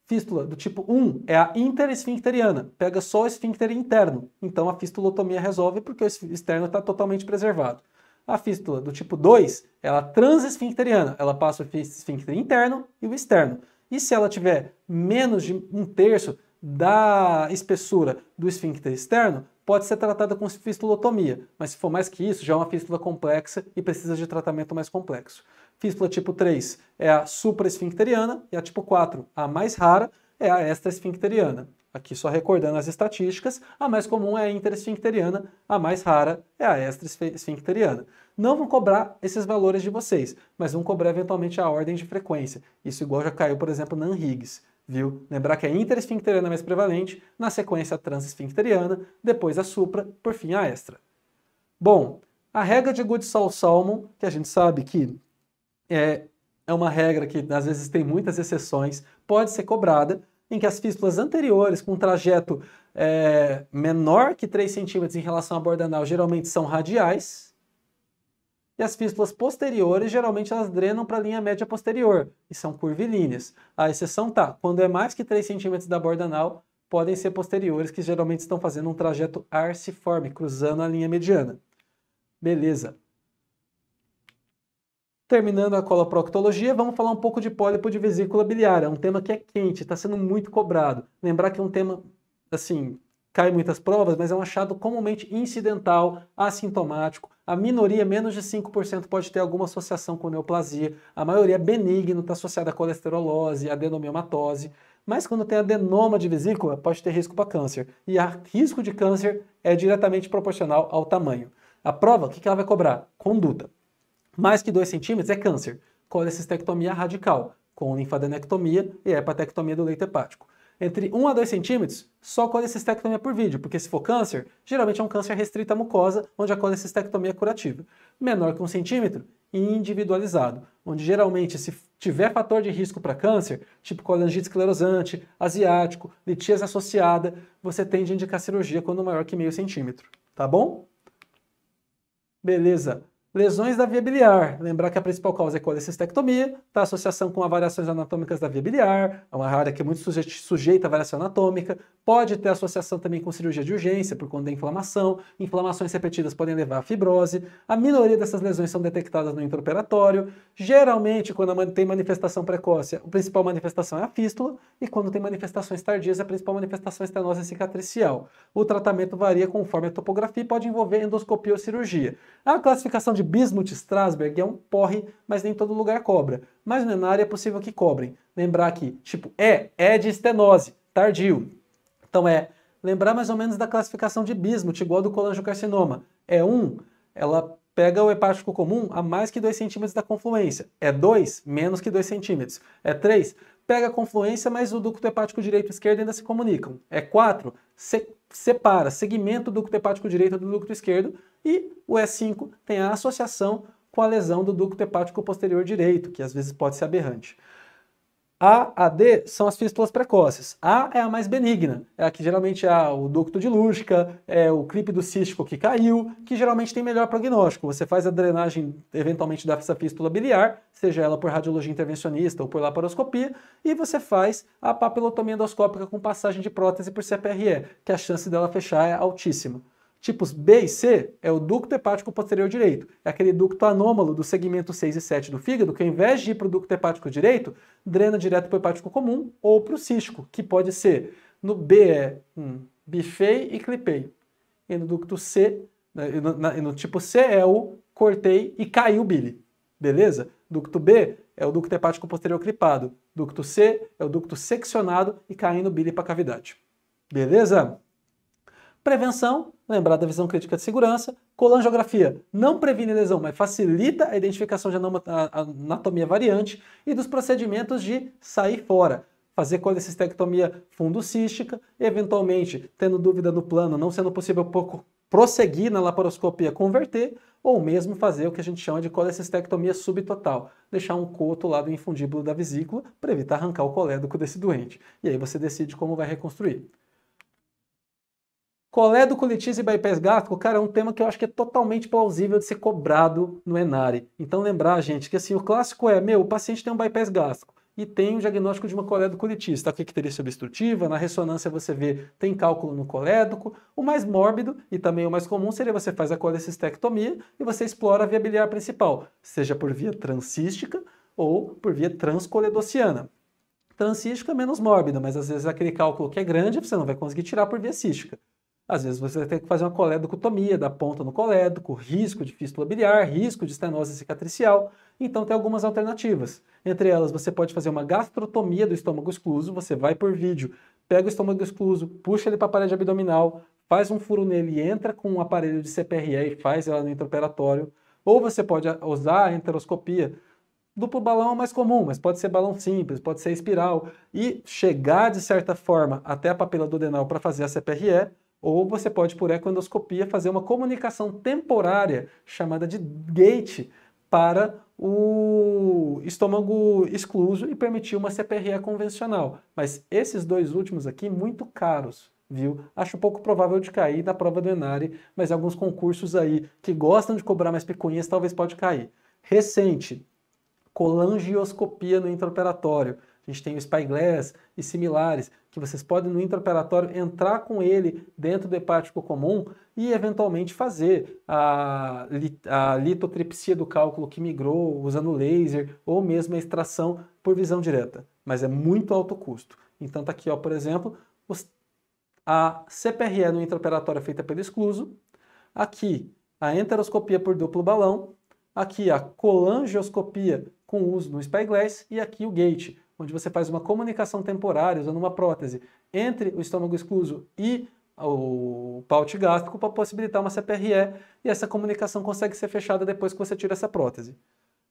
Fístula do tipo 1 é a interesfincteriana, pega só o esfíncter interno, então a fistulotomia resolve porque o externo está totalmente preservado. A fístula do tipo 2, ela é transesfincteriana, ela passa o esfíncter interno e o externo. E se ela tiver menos de um terço da espessura do esfíncter externo, pode ser tratada com fistulotomia, mas se for mais que isso, já é uma fístula complexa e precisa de tratamento mais complexo. Fístula tipo 3 é a supraesfincteriana e a tipo 4, a mais rara, é a extraesfincteriana. Aqui só recordando as estatísticas, a mais comum é a interesphincteriana, a mais rara é a extraesfincteriana. Não vão cobrar esses valores de vocês, mas vão cobrar eventualmente a ordem de frequência. Isso igual já caiu, por exemplo, na Anhiggs, viu? Lembrar que a é interesfincteriana é mais prevalente, na sequência a transesfincteriana, depois a supra, por fim a extra. Bom, a regra de Goodsall-Salmon, que a gente sabe que é, é uma regra que às vezes tem muitas exceções, pode ser cobrada, em que as fístulas anteriores com um trajeto é, menor que 3 centímetros em relação à borda anal geralmente são radiais, e as fístulas posteriores geralmente elas drenam para a linha média posterior e são curvilíneas. A exceção está quando é mais que 3 centímetros da borda anal, podem ser posteriores, que geralmente estão fazendo um trajeto arciforme, cruzando a linha mediana. Beleza. Terminando a coloproctologia, vamos falar um pouco de pólipo de vesícula biliar. É um tema que é quente, está sendo muito cobrado. Lembrar que é um tema, assim, cai muitas provas, mas é um achado comumente incidental, assintomático. A minoria, menos de 5%, pode ter alguma associação com neoplasia. A maioria é benigno, está associada a colesterolose, adenomiomatose. Mas quando tem adenoma de vesícula, pode ter risco para câncer. E o risco de câncer é diretamente proporcional ao tamanho. A prova, o que ela vai cobrar? Conduta. Mais que 2 centímetros é câncer. Colecistectomia radical, com linfadenectomia e hepatectomia do leito hepático. Entre 1 a 2 centímetros, só colecistectomia por vídeo, porque se for câncer, geralmente é um câncer restrito à mucosa, onde a colecistectomia é curativa. Menor que 1 centímetro, individualizado, onde geralmente se tiver fator de risco para câncer, tipo colangite esclerosante, asiático, litíase associada, você tende a indicar cirurgia quando maior que meio centímetro, tá bom? Beleza. Lesões da via biliar. Lembrar que a principal causa é colecistectomia, tá? Associação com variações anatômicas da via biliar, é uma área que é muito sujeita à variação anatômica. Pode ter associação também com cirurgia de urgência, por conta da inflamação. Inflamações repetidas podem levar à fibrose. A minoria dessas lesões são detectadas no intraoperatório. Geralmente, quando tem manifestação precoce, a principal manifestação é a fístula, e quando tem manifestações tardias, a principal manifestação é a estenose cicatricial. O tratamento varia conforme a topografia e pode envolver endoscopia ou cirurgia. A classificação de bismuth Strasberg é um porre, mas nem todo lugar cobra. Mas no enário é possível que cobrem. Lembrar que, tipo, é, é de estenose, tardio. Então é lembrar mais ou menos da classificação de bismuth, igual do colangiocarcinoma. É 1, ela pega o hepático comum a mais que 2 centímetros da confluência. É 2, menos que 2 centímetros. É 3, pega a confluência, mas o ducto hepático direito e esquerdo ainda se comunicam. É 4, se separa, segmento do ducto hepático direito do ducto esquerdo, e o E5 tem a associação com a lesão do ducto hepático posterior direito, que às vezes pode ser aberrante. A, a D são as fístulas precoces. A é a mais benigna, é a que geralmente é o ducto de Lúrgica, é o clipe do cístico que caiu, que geralmente tem melhor prognóstico. Você faz a drenagem, eventualmente, dessa fístula biliar, seja ela por radiologia intervencionista ou por laparoscopia, e você faz a papilotomia endoscópica com passagem de prótese por CPRE, que a chance dela fechar é altíssima. Tipos B e C é o ducto hepático posterior direito. É aquele ducto anômalo do segmento 6 e 7 do fígado que, ao invés de ir para o ducto hepático direito, drena direto para o hepático comum ou para o cístico, que pode ser no B é hum, bifei e clipei. E no ducto C, né, e no, na, e no tipo C é o cortei e caiu o bile. Beleza? Ducto B é o ducto hepático posterior clipado. Ducto C é o ducto seccionado e caindo o bile para a cavidade. Beleza? Prevenção, lembrar da visão crítica de segurança. Colangiografia não previne lesão, mas facilita a identificação de anatomia variante e dos procedimentos de sair fora. Fazer colecistectomia fundocística, eventualmente, tendo dúvida no plano, não sendo possível prosseguir na laparoscopia, converter, ou mesmo fazer o que a gente chama de colecistectomia subtotal, deixar um coto lá do infundíbulo da vesícula para evitar arrancar o colédoco desse doente. E aí você decide como vai reconstruir. Colé do coletize e bypass gástrico, cara, é um tema que eu acho que é totalmente plausível de ser cobrado no Enare. Então lembrar, gente, que assim, o clássico é, meu, o paciente tem um bypass gástrico e tem o diagnóstico de uma coledocolitis, tá? Com icterícia obstrutiva? na ressonância você vê, tem cálculo no colédoco. O mais mórbido e também o mais comum seria você faz a colecistectomia e você explora a via biliar principal, seja por via transcística ou por via transcoledociana. Transcística é menos mórbida, mas às vezes é aquele cálculo que é grande você não vai conseguir tirar por via cística. Às vezes você tem que fazer uma coledocotomia da ponta no colédoco, risco de fístula biliar, risco de estenose cicatricial. Então tem algumas alternativas. Entre elas, você pode fazer uma gastrotomia do estômago excluso, você vai por vídeo, pega o estômago excluso, puxa ele para a parede abdominal, faz um furo nele, e entra com um aparelho de CPRE e faz ela no intraoperatório. Ou você pode usar a enteroscopia. Duplo balão é mais comum, mas pode ser balão simples, pode ser espiral. E chegar, de certa forma, até a papila duodenal para fazer a CPRE ou você pode, por ecoendoscopia, fazer uma comunicação temporária, chamada de gate, para o estômago excluso e permitir uma CPRE convencional. Mas esses dois últimos aqui, muito caros, viu? Acho pouco provável de cair na prova do Enare, mas alguns concursos aí que gostam de cobrar mais picuinhas talvez pode cair. Recente, colangioscopia no intraoperatório a gente tem o Spyglass e similares, que vocês podem no intraoperatório entrar com ele dentro do hepático comum e eventualmente fazer a, a litotripsia do cálculo que migrou usando laser ou mesmo a extração por visão direta, mas é muito alto custo. Então tá aqui, ó, por exemplo, os, a CPRE no intraoperatório é feita pelo excluso, aqui a enteroscopia por duplo balão, aqui a colangioscopia com uso no spyglass e aqui o gate, onde você faz uma comunicação temporária, usando uma prótese, entre o estômago escluso e o paute gástrico para possibilitar uma CPRE e essa comunicação consegue ser fechada depois que você tira essa prótese.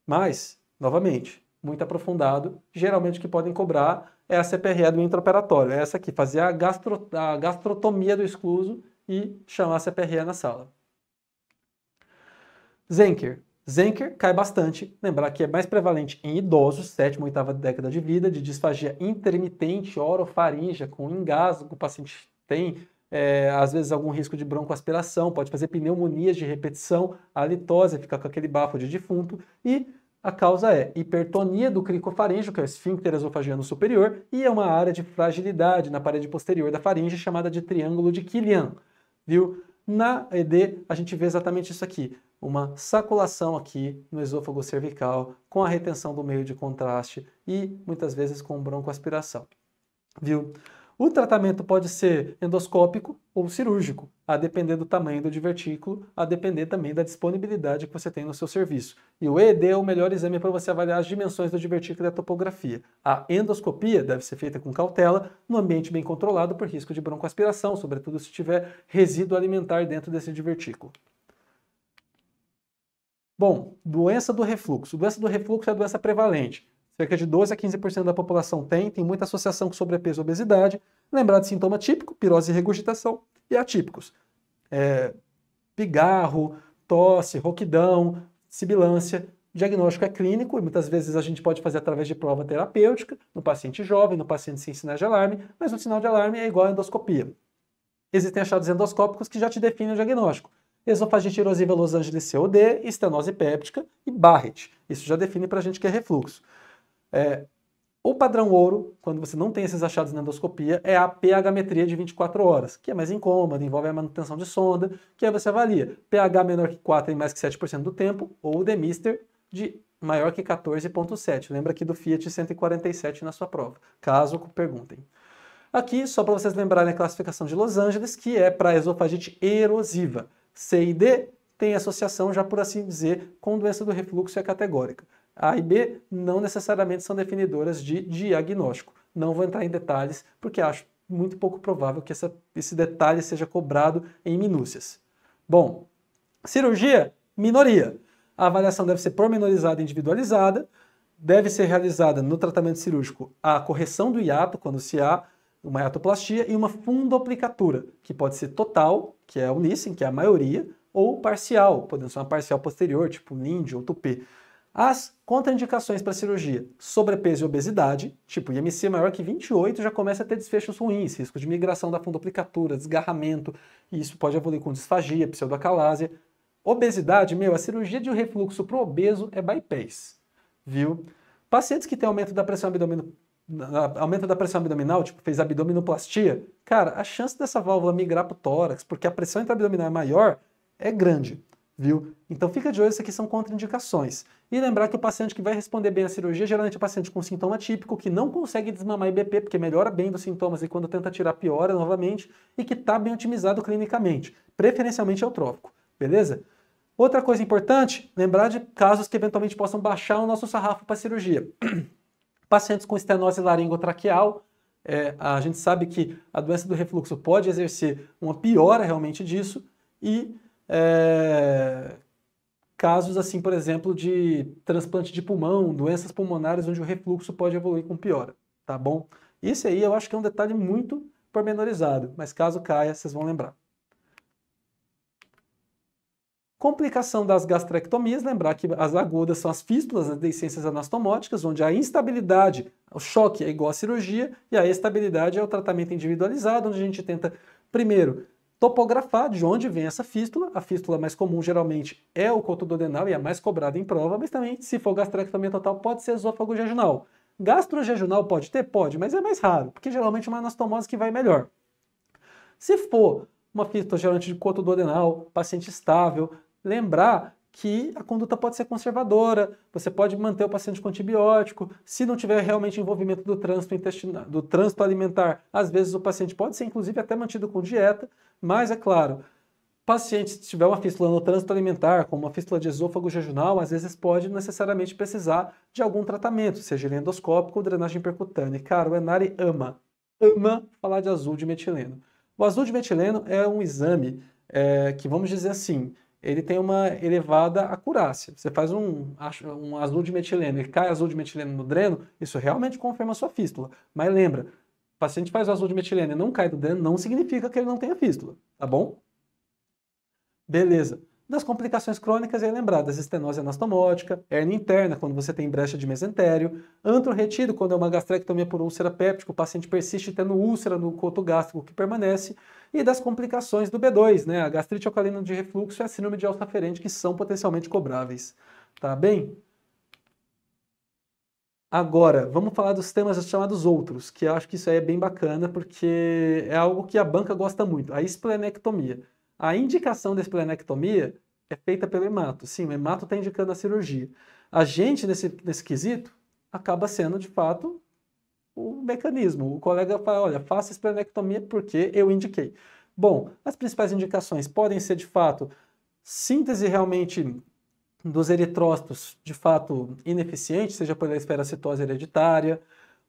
Mas, novamente, muito aprofundado, geralmente o que podem cobrar é a CPRE do intraoperatório, é essa aqui, fazer a, gastro, a gastrotomia do escluso e chamar a CPRE na sala. Zenker. Zenker cai bastante, lembrar que é mais prevalente em idosos, sétima ou oitava década de vida, de disfagia intermitente, orofaringe, com engasgo, o paciente tem é, às vezes algum risco de broncoaspiração, pode fazer pneumonias de repetição, halitose, ficar com aquele bafo de defunto e a causa é hipertonia do cricofaríngeo, que é o esfíncter esofagiano superior, e é uma área de fragilidade na parede posterior da faringe chamada de triângulo de Killian, viu? Na ED a gente vê exatamente isso aqui uma saculação aqui no esôfago cervical, com a retenção do meio de contraste e muitas vezes com broncoaspiração. Viu? O tratamento pode ser endoscópico ou cirúrgico, a depender do tamanho do divertículo, a depender também da disponibilidade que você tem no seu serviço. E o ED é o melhor exame para você avaliar as dimensões do divertículo e a topografia. A endoscopia deve ser feita com cautela, no ambiente bem controlado por risco de broncoaspiração, sobretudo se tiver resíduo alimentar dentro desse divertículo. Bom, doença do refluxo. Doença do refluxo é a doença prevalente. Cerca de 12 a 15% da população tem, tem muita associação com sobrepeso e obesidade. Lembrar de sintoma típico, pirose e regurgitação, e atípicos. É, pigarro, tosse, roquidão, sibilância. O diagnóstico é clínico e muitas vezes a gente pode fazer através de prova terapêutica, no paciente jovem, no paciente sem sinais de alarme, mas o sinal de alarme é igual à endoscopia. Existem achados endoscópicos que já te definem o diagnóstico esofagite erosiva Los Angeles COD, estenose péptica e Barrett. Isso já define para a gente que é refluxo. É, o padrão ouro, quando você não tem esses achados na endoscopia, é a pH-metria de 24 horas, que é mais incômoda, envolve a manutenção de sonda, que aí você avalia pH menor que 4 em mais que 7% do tempo, ou o demister de maior que 14,7. Lembra aqui do Fiat 147 na sua prova, caso perguntem. Aqui, só para vocês lembrarem a classificação de Los Angeles, que é para esofagite erosiva. C e D têm associação, já por assim dizer, com doença do refluxo e é categórica. A e B não necessariamente são definidoras de diagnóstico. Não vou entrar em detalhes, porque acho muito pouco provável que essa, esse detalhe seja cobrado em minúcias. Bom, cirurgia, minoria. A avaliação deve ser promenorizada, e individualizada, deve ser realizada no tratamento cirúrgico a correção do hiato, quando se há, uma retoplastia e uma fundoplicatura, que pode ser total, que é o nissen que é a maioria, ou parcial, podendo ser uma parcial posterior, tipo NIND ou tupê. As contraindicações para cirurgia, sobrepeso e obesidade, tipo IMC maior que 28 já começa a ter desfechos ruins, risco de migração da fundoplicatura, desgarramento, e isso pode evoluir com disfagia, pseudoacalásia. Obesidade, meu, a cirurgia de refluxo para o obeso é bypass, viu? Pacientes que têm aumento da pressão abdominal aumento da pressão abdominal, tipo, fez abdominoplastia, cara, a chance dessa válvula migrar para o tórax, porque a pressão intraabdominal é maior, é grande, viu? Então fica de olho, isso aqui são contraindicações. E lembrar que o paciente que vai responder bem à cirurgia, geralmente é o paciente com sintoma típico, que não consegue desmamar IBP, porque melhora bem dos sintomas e quando tenta tirar piora novamente, e que está bem otimizado clinicamente, preferencialmente eutrófico, beleza? Outra coisa importante, lembrar de casos que eventualmente possam baixar o nosso sarrafo para cirurgia. Pacientes com estenose laringotraqueal, é, a gente sabe que a doença do refluxo pode exercer uma piora realmente disso e é, casos assim, por exemplo, de transplante de pulmão, doenças pulmonares onde o refluxo pode evoluir com piora, tá bom? Isso aí eu acho que é um detalhe muito pormenorizado, mas caso caia, vocês vão lembrar. Complicação das gastrectomias, lembrar que as agudas são as fístulas, as deiscências anastomóticas, onde a instabilidade, o choque é igual à cirurgia e a estabilidade é o tratamento individualizado, onde a gente tenta, primeiro, topografar de onde vem essa fístula. A fístula mais comum geralmente é o cotodenal e é a mais cobrada em prova, mas também, se for gastrectomia total, pode ser esôfago jejunal. Gastrojejunal pode ter? Pode, mas é mais raro, porque geralmente é uma anastomose que vai melhor. Se for uma fístula geralmente de coto duodenal, paciente estável, lembrar que a conduta pode ser conservadora, você pode manter o paciente com antibiótico, se não tiver realmente envolvimento do trânsito intestinal, do trânsito alimentar, às vezes o paciente pode ser inclusive até mantido com dieta, mas é claro, paciente se tiver uma fístula no trânsito alimentar, como uma fístula de esôfago jejunal, às vezes pode necessariamente precisar de algum tratamento, seja ele endoscópico ou drenagem percutânea. Cara, o Enari ama, ama falar de azul de metileno. O azul de metileno é um exame é, que, vamos dizer assim, ele tem uma elevada acurácia. Você faz um, um azul de metileno e cai azul de metileno no dreno, isso realmente confirma a sua fístula. Mas lembra, o paciente faz o azul de metileno e não cai do dreno, não significa que ele não tenha fístula, tá bom? Beleza das complicações crônicas é lembradas estenose anastomótica, hernia interna quando você tem brecha de mesentério, antro retido quando é uma gastrectomia por úlcera péptica, o paciente persiste tendo úlcera no coto gástrico que permanece, e das complicações do B2, né, a gastrite alcalina de refluxo e a síndrome de alçaferente, que são potencialmente cobráveis. Tá bem? Agora, vamos falar dos temas chamados outros, que eu acho que isso aí é bem bacana, porque é algo que a banca gosta muito, a esplenectomia. A indicação da esplenectomia é feita pelo hemato. Sim, o hemato está indicando a cirurgia. A gente, nesse, nesse quesito, acaba sendo, de fato, o mecanismo. O colega fala, olha, faça esplenectomia porque eu indiquei. Bom, as principais indicações podem ser, de fato, síntese realmente dos eritrócitos, de fato, ineficiente, seja pela esferacitose hereditária,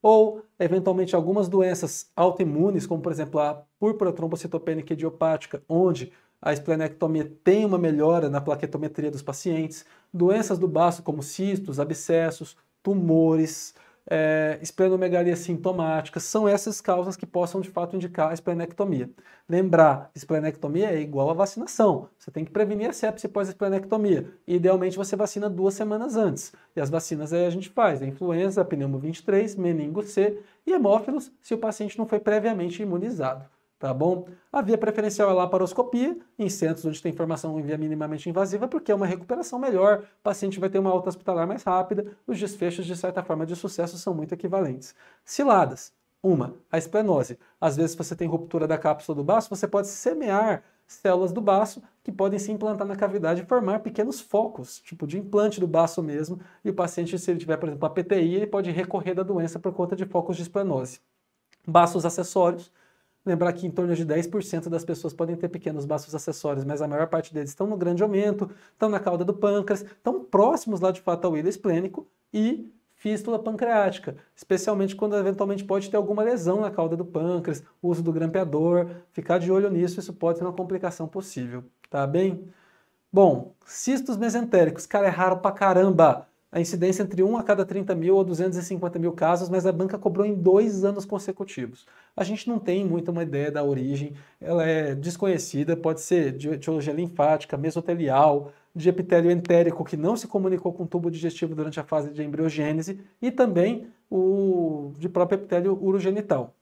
ou eventualmente algumas doenças autoimunes, como por exemplo a púrpura trombocitopênica idiopática, onde a esplenectomia tem uma melhora na plaquetometria dos pacientes, doenças do baço como cistos, abscessos, tumores, é, esplenomegalia sintomática, são essas causas que possam de fato indicar a esplenectomia. Lembrar, esplenectomia é igual a vacinação. Você tem que prevenir a sepse pós-esplenectomia. Idealmente você vacina duas semanas antes. E as vacinas aí a gente faz, a né? influenza, pneumo 23, meningo C e hemófilos, se o paciente não foi previamente imunizado tá bom? A via preferencial é a laparoscopia, em centros onde tem formação em via minimamente invasiva, porque é uma recuperação melhor, o paciente vai ter uma alta hospitalar mais rápida, os desfechos, de certa forma, de sucesso são muito equivalentes. Ciladas. Uma, a esplenose. Às vezes você tem ruptura da cápsula do baço, você pode semear células do baço que podem se implantar na cavidade e formar pequenos focos, tipo de implante do baço mesmo, e o paciente, se ele tiver, por exemplo, a PTI, ele pode recorrer da doença por conta de focos de esplenose. Baços acessórios, Lembrar que em torno de 10% das pessoas podem ter pequenos baços acessórios, mas a maior parte deles estão no grande aumento, estão na cauda do pâncreas, estão próximos lá de fato ao ílex plênico e fístula pancreática, especialmente quando eventualmente pode ter alguma lesão na cauda do pâncreas, uso do grampeador, ficar de olho nisso, isso pode ser uma complicação possível, tá bem? Bom, cistos mesentéricos, cara, é raro pra caramba. A incidência é entre 1 a cada 30 mil ou 250 mil casos, mas a banca cobrou em dois anos consecutivos a gente não tem muito uma ideia da origem, ela é desconhecida, pode ser de etiologia linfática, mesotelial, de epitélio entérico que não se comunicou com o tubo digestivo durante a fase de embriogênese e também o de próprio epitélio urogenital.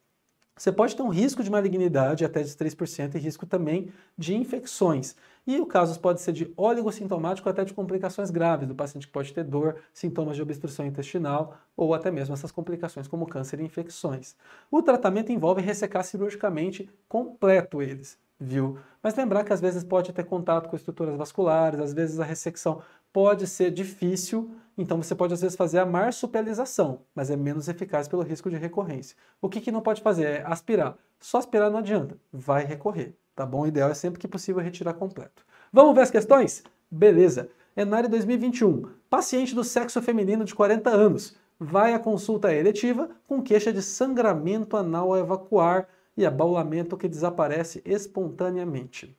Você pode ter um risco de malignidade até de 3% e risco também de infecções. E o caso pode ser de oligossintomático até de complicações graves, do paciente que pode ter dor, sintomas de obstrução intestinal ou até mesmo essas complicações como câncer e infecções. O tratamento envolve ressecar cirurgicamente completo eles, viu? Mas lembrar que às vezes pode ter contato com estruturas vasculares, às vezes a ressecção pode ser difícil, então você pode às vezes fazer a marsupialização, mas é menos eficaz pelo risco de recorrência. O que, que não pode fazer é aspirar. Só aspirar não adianta, vai recorrer tá bom? O ideal é sempre que possível retirar completo. Vamos ver as questões? Beleza. Enari 2021. Paciente do sexo feminino de 40 anos vai à consulta eletiva com queixa de sangramento anal a evacuar e abaulamento que desaparece espontaneamente.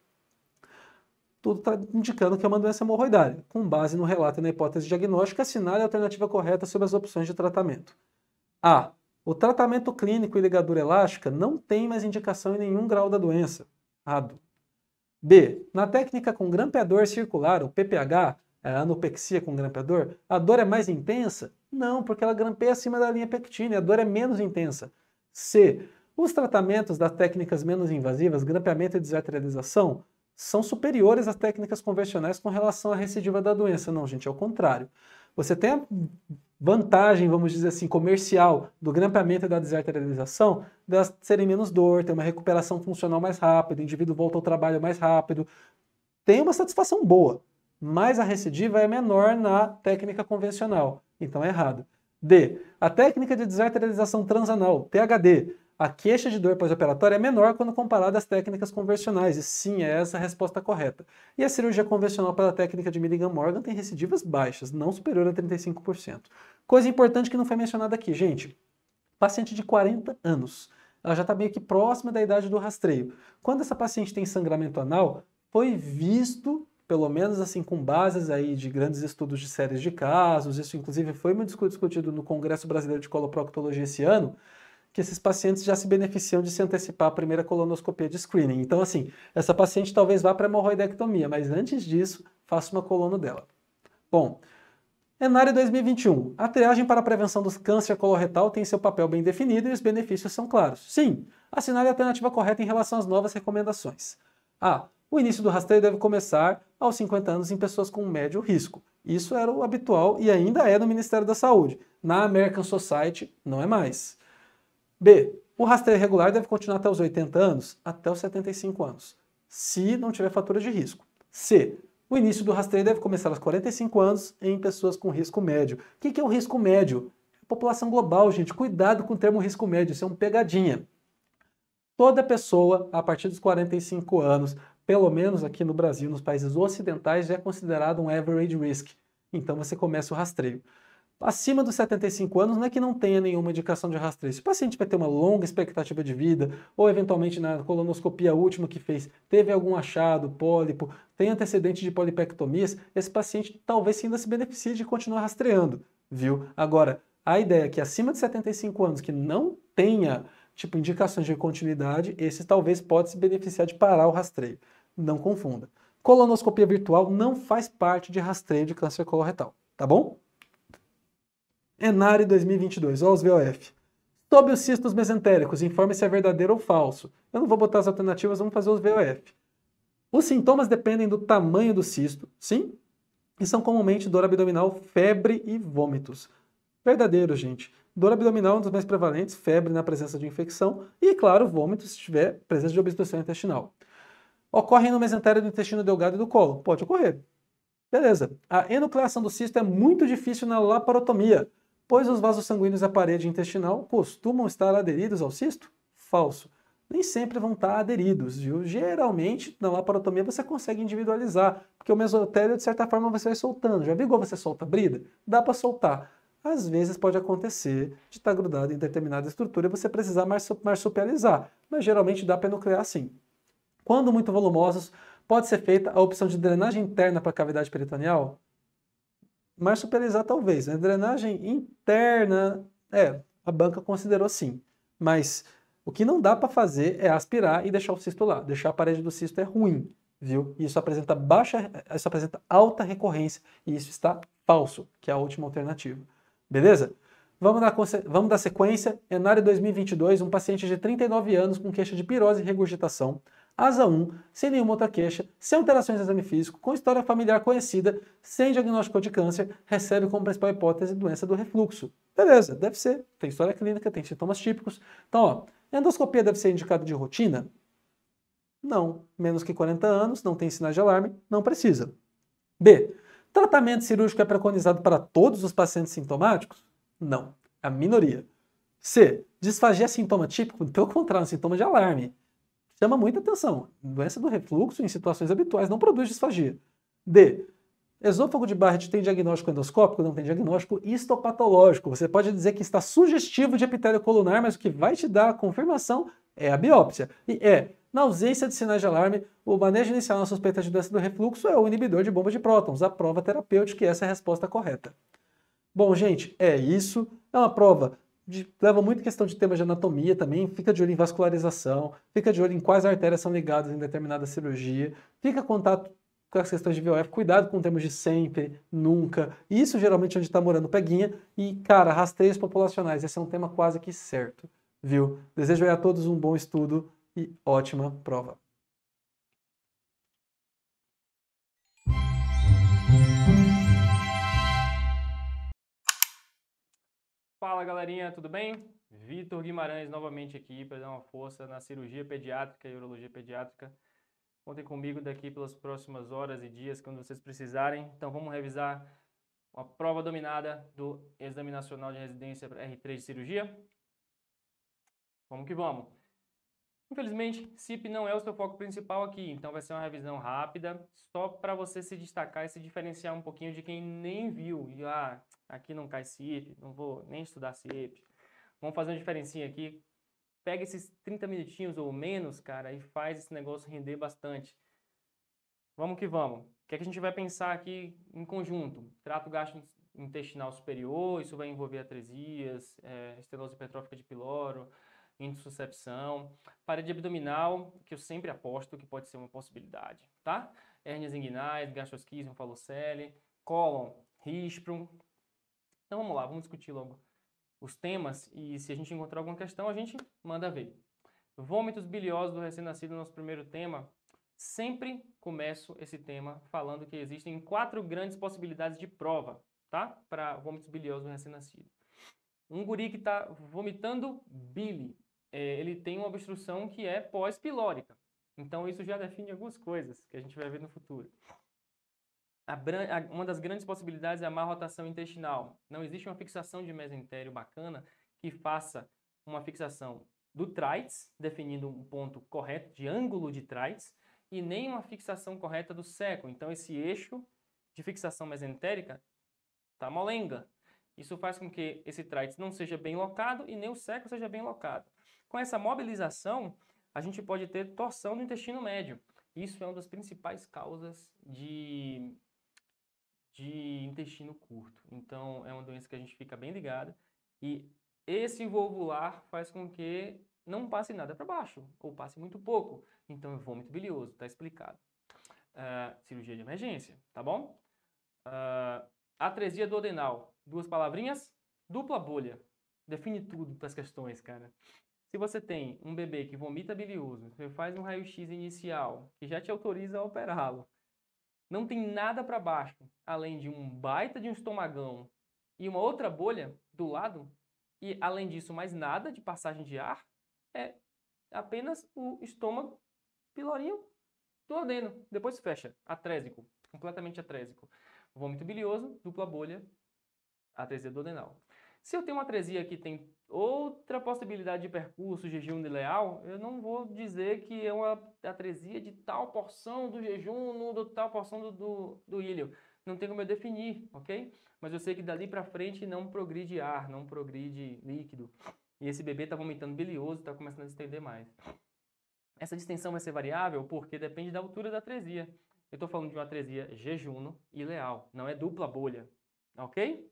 Tudo está indicando que é uma doença hemorroidária. Com base no relato e na hipótese diagnóstica, assinale a alternativa correta sobre as opções de tratamento. A. O tratamento clínico e ligadura elástica não tem mais indicação em nenhum grau da doença errado. B. Na técnica com grampeador circular, o PPH, é, a anopexia com grampeador, a dor é mais intensa? Não, porque ela grampeia acima da linha pectina e a dor é menos intensa. C. Os tratamentos das técnicas menos invasivas, grampeamento e desarterialização, são superiores às técnicas convencionais com relação à recidiva da doença. Não, gente, é o contrário. Você tem a vantagem, vamos dizer assim, comercial do grampeamento e da desarterialização, delas serem menos dor, ter uma recuperação funcional mais rápida, o indivíduo volta ao trabalho mais rápido, tem uma satisfação boa, mas a recidiva é menor na técnica convencional, então é errado. D. A técnica de desarterialização transanal, THD, a queixa de dor pós-operatória é menor quando comparada às técnicas convencionais, e sim, é essa a resposta correta. E a cirurgia convencional pela técnica de Milligan Morgan tem recidivas baixas, não superior a 35%. Coisa importante que não foi mencionada aqui, gente. Paciente de 40 anos, ela já está meio que próxima da idade do rastreio. Quando essa paciente tem sangramento anal, foi visto pelo menos assim com bases aí de grandes estudos de séries de casos, isso inclusive foi muito discutido no Congresso Brasileiro de Coloproctologia esse ano, que esses pacientes já se beneficiam de se antecipar a primeira colonoscopia de screening. Então, assim, essa paciente talvez vá para hemorroidectomia, mas antes disso, faça uma colono dela. Bom, Enare 2021. A triagem para a prevenção do câncer coloretal tem seu papel bem definido e os benefícios são claros. Sim, assinale a alternativa correta em relação às novas recomendações. A. Ah, o início do rastreio deve começar aos 50 anos em pessoas com médio risco. Isso era o habitual e ainda é no Ministério da Saúde. Na American Society, não é mais. B. O rastreio regular deve continuar até os 80 anos, até os 75 anos, se não tiver fatura de risco. C. O início do rastreio deve começar aos 45 anos em pessoas com risco médio. O que é o risco médio? É população global, gente. Cuidado com o termo risco médio, isso é uma pegadinha. Toda pessoa, a partir dos 45 anos, pelo menos aqui no Brasil, nos países ocidentais, já é considerado um average risk. Então você começa o rastreio. Acima dos 75 anos, não é que não tenha nenhuma indicação de rastreio. Se o paciente vai ter uma longa expectativa de vida, ou eventualmente na né, colonoscopia última que fez, teve algum achado, pólipo, tem antecedente de polipectomias, esse paciente talvez ainda se beneficie de continuar rastreando, viu? Agora, a ideia é que acima de 75 anos, que não tenha tipo indicações de continuidade, esse talvez pode se beneficiar de parar o rastreio. Não confunda. Colonoscopia virtual não faz parte de rastreio de câncer coloretal, tá bom? Enare 2022, olha os VOF. Sobre os cistos mesentéricos, informe se é verdadeiro ou falso. Eu não vou botar as alternativas, vamos fazer os VOF. Os sintomas dependem do tamanho do cisto, sim, e são comumente dor abdominal, febre e vômitos. Verdadeiro, gente. Dor abdominal é um dos mais prevalentes, febre na presença de infecção e, claro, vômitos se tiver presença de obstrução intestinal. Ocorre no mesentério do intestino delgado e do colo? Pode ocorrer. Beleza. A enucleação do cisto é muito difícil na laparotomia, pois os vasos sanguíneos da parede intestinal costumam estar aderidos ao cisto? Falso. Nem sempre vão estar aderidos, viu? Geralmente, na laparotomia, você consegue individualizar, porque o mesotélio, de certa forma, você vai soltando. Já vigou você solta a brida? Dá para soltar. Às vezes pode acontecer de estar tá grudado em determinada estrutura e você precisar marsupializar, mas geralmente dá para nuclear sim. Quando muito volumosos, pode ser feita a opção de drenagem interna para a cavidade peritoneal? Mas superizar talvez, né? Drenagem interna, é, a banca considerou sim. Mas o que não dá para fazer é aspirar e deixar o cisto lá. Deixar a parede do cisto é ruim, viu? Isso apresenta baixa, isso apresenta alta recorrência e isso está falso, que é a última alternativa. Beleza? Vamos dar, vamos dar sequência. Enare 2022, um paciente de 39 anos com queixa de pirose e regurgitação asa 1, sem nenhuma outra queixa, sem alterações no exame físico, com história familiar conhecida, sem diagnóstico de câncer, recebe como principal hipótese doença do refluxo. Beleza, deve ser. Tem história clínica, tem sintomas típicos. Então, ó, endoscopia deve ser indicada de rotina? Não. Menos que 40 anos, não tem sinais de alarme, não precisa. B. Tratamento cirúrgico é preconizado para todos os pacientes sintomáticos? Não. É a minoria. C. Disfagia é sintoma típico? Pelo então, contrário, é um sintoma de alarme. Chama muita atenção. Doença do refluxo em situações habituais não produz disfagia. D. Esôfago de Barrett tem diagnóstico endoscópico? Não tem diagnóstico histopatológico. Você pode dizer que está sugestivo de epitélio colunar, mas o que vai te dar a confirmação é a biópsia. E é, na ausência de sinais de alarme, o manejo inicial na suspeita de doença do refluxo é o inibidor de bomba de prótons, a prova terapêutica, e essa é a resposta correta. Bom, gente, é isso. É uma prova de, leva muito questão de temas de anatomia também, fica de olho em vascularização, fica de olho em quais artérias são ligadas em determinada cirurgia, fica contato com as questões de VOF, cuidado com termos de sempre, nunca, isso geralmente é onde está morando peguinha, e cara, rastreios populacionais, esse é um tema quase que certo, viu? Desejo a todos um bom estudo e ótima prova. Fala galerinha, tudo bem? Vitor Guimarães novamente aqui para dar uma força na cirurgia pediátrica e urologia pediátrica. Contem comigo daqui pelas próximas horas e dias, quando vocês precisarem. Então vamos revisar uma prova dominada do Exame Nacional de Residência R3 de Cirurgia. Vamos que vamos! Infelizmente, CIP não é o seu foco principal aqui, então vai ser uma revisão rápida, só para você se destacar e se diferenciar um pouquinho de quem nem viu. E, ah, aqui não cai CIP, não vou nem estudar CIP. Vamos fazer uma diferencinha aqui. Pega esses 30 minutinhos ou menos, cara, e faz esse negócio render bastante. Vamos que vamos. O que, é que a gente vai pensar aqui em conjunto? Trato gastrointestinal superior, isso vai envolver atresias, é, estenose hipertrófica de piloro, intussuscepção, parede abdominal, que eu sempre aposto que pode ser uma possibilidade, tá? Hérnias inguinais, gastrosquismo, falocele, cólon, risprum. Então vamos lá, vamos discutir logo os temas e se a gente encontrar alguma questão, a gente manda ver. Vômitos biliosos do recém-nascido, nosso primeiro tema. Sempre começo esse tema falando que existem quatro grandes possibilidades de prova, tá? Para vômitos biliosos do recém-nascido. Um guri que está vomitando bile, é, ele tem uma obstrução que é pós-pilórica. Então, isso já define algumas coisas que a gente vai ver no futuro. uma das grandes possibilidades é a má rotação intestinal. Não existe uma fixação de mesentério bacana que faça uma fixação do trites, definindo um ponto correto de ângulo de trites, e nem uma fixação correta do seco. Então, esse eixo de fixação mesentérica está molenga. Isso faz com que esse trites não seja bem locado e nem o seco seja bem locado. Com essa mobilização, a gente pode ter torção do intestino médio. Isso é uma das principais causas de, de intestino curto. Então, é uma doença que a gente fica bem ligada. E esse volvular faz com que não passe nada para baixo, ou passe muito pouco. Então, é vômito bilioso, está explicado. Uh, cirurgia de emergência, tá bom? Uh, atresia duodenal, duas palavrinhas, dupla bolha. Define tudo para as questões, cara. Se você tem um bebê que vomita bilioso, você faz um raio-x inicial, que já te autoriza a operá-lo, não tem nada para baixo, além de um baita de um estomagão e uma outra bolha do lado, e além disso mais nada de passagem de ar, é apenas o estômago pilorinho do adeno. Depois fecha, atrésico, completamente atrésico. Vômito bilioso, dupla bolha, atresia duodenal. Se eu tenho uma atresia que tem Outra possibilidade de percurso, jejum leal, eu não vou dizer que é uma atresia de tal porção do jejum, de tal porção do, do, do ilho. Não tem como eu definir, ok? Mas eu sei que dali para frente não progride ar, não progride líquido. E esse bebê está vomitando bilioso, está começando a estender mais. Essa distensão vai ser variável porque depende da altura da atresia. Eu estou falando de uma atresia jejuno e leal, não é dupla bolha, ok?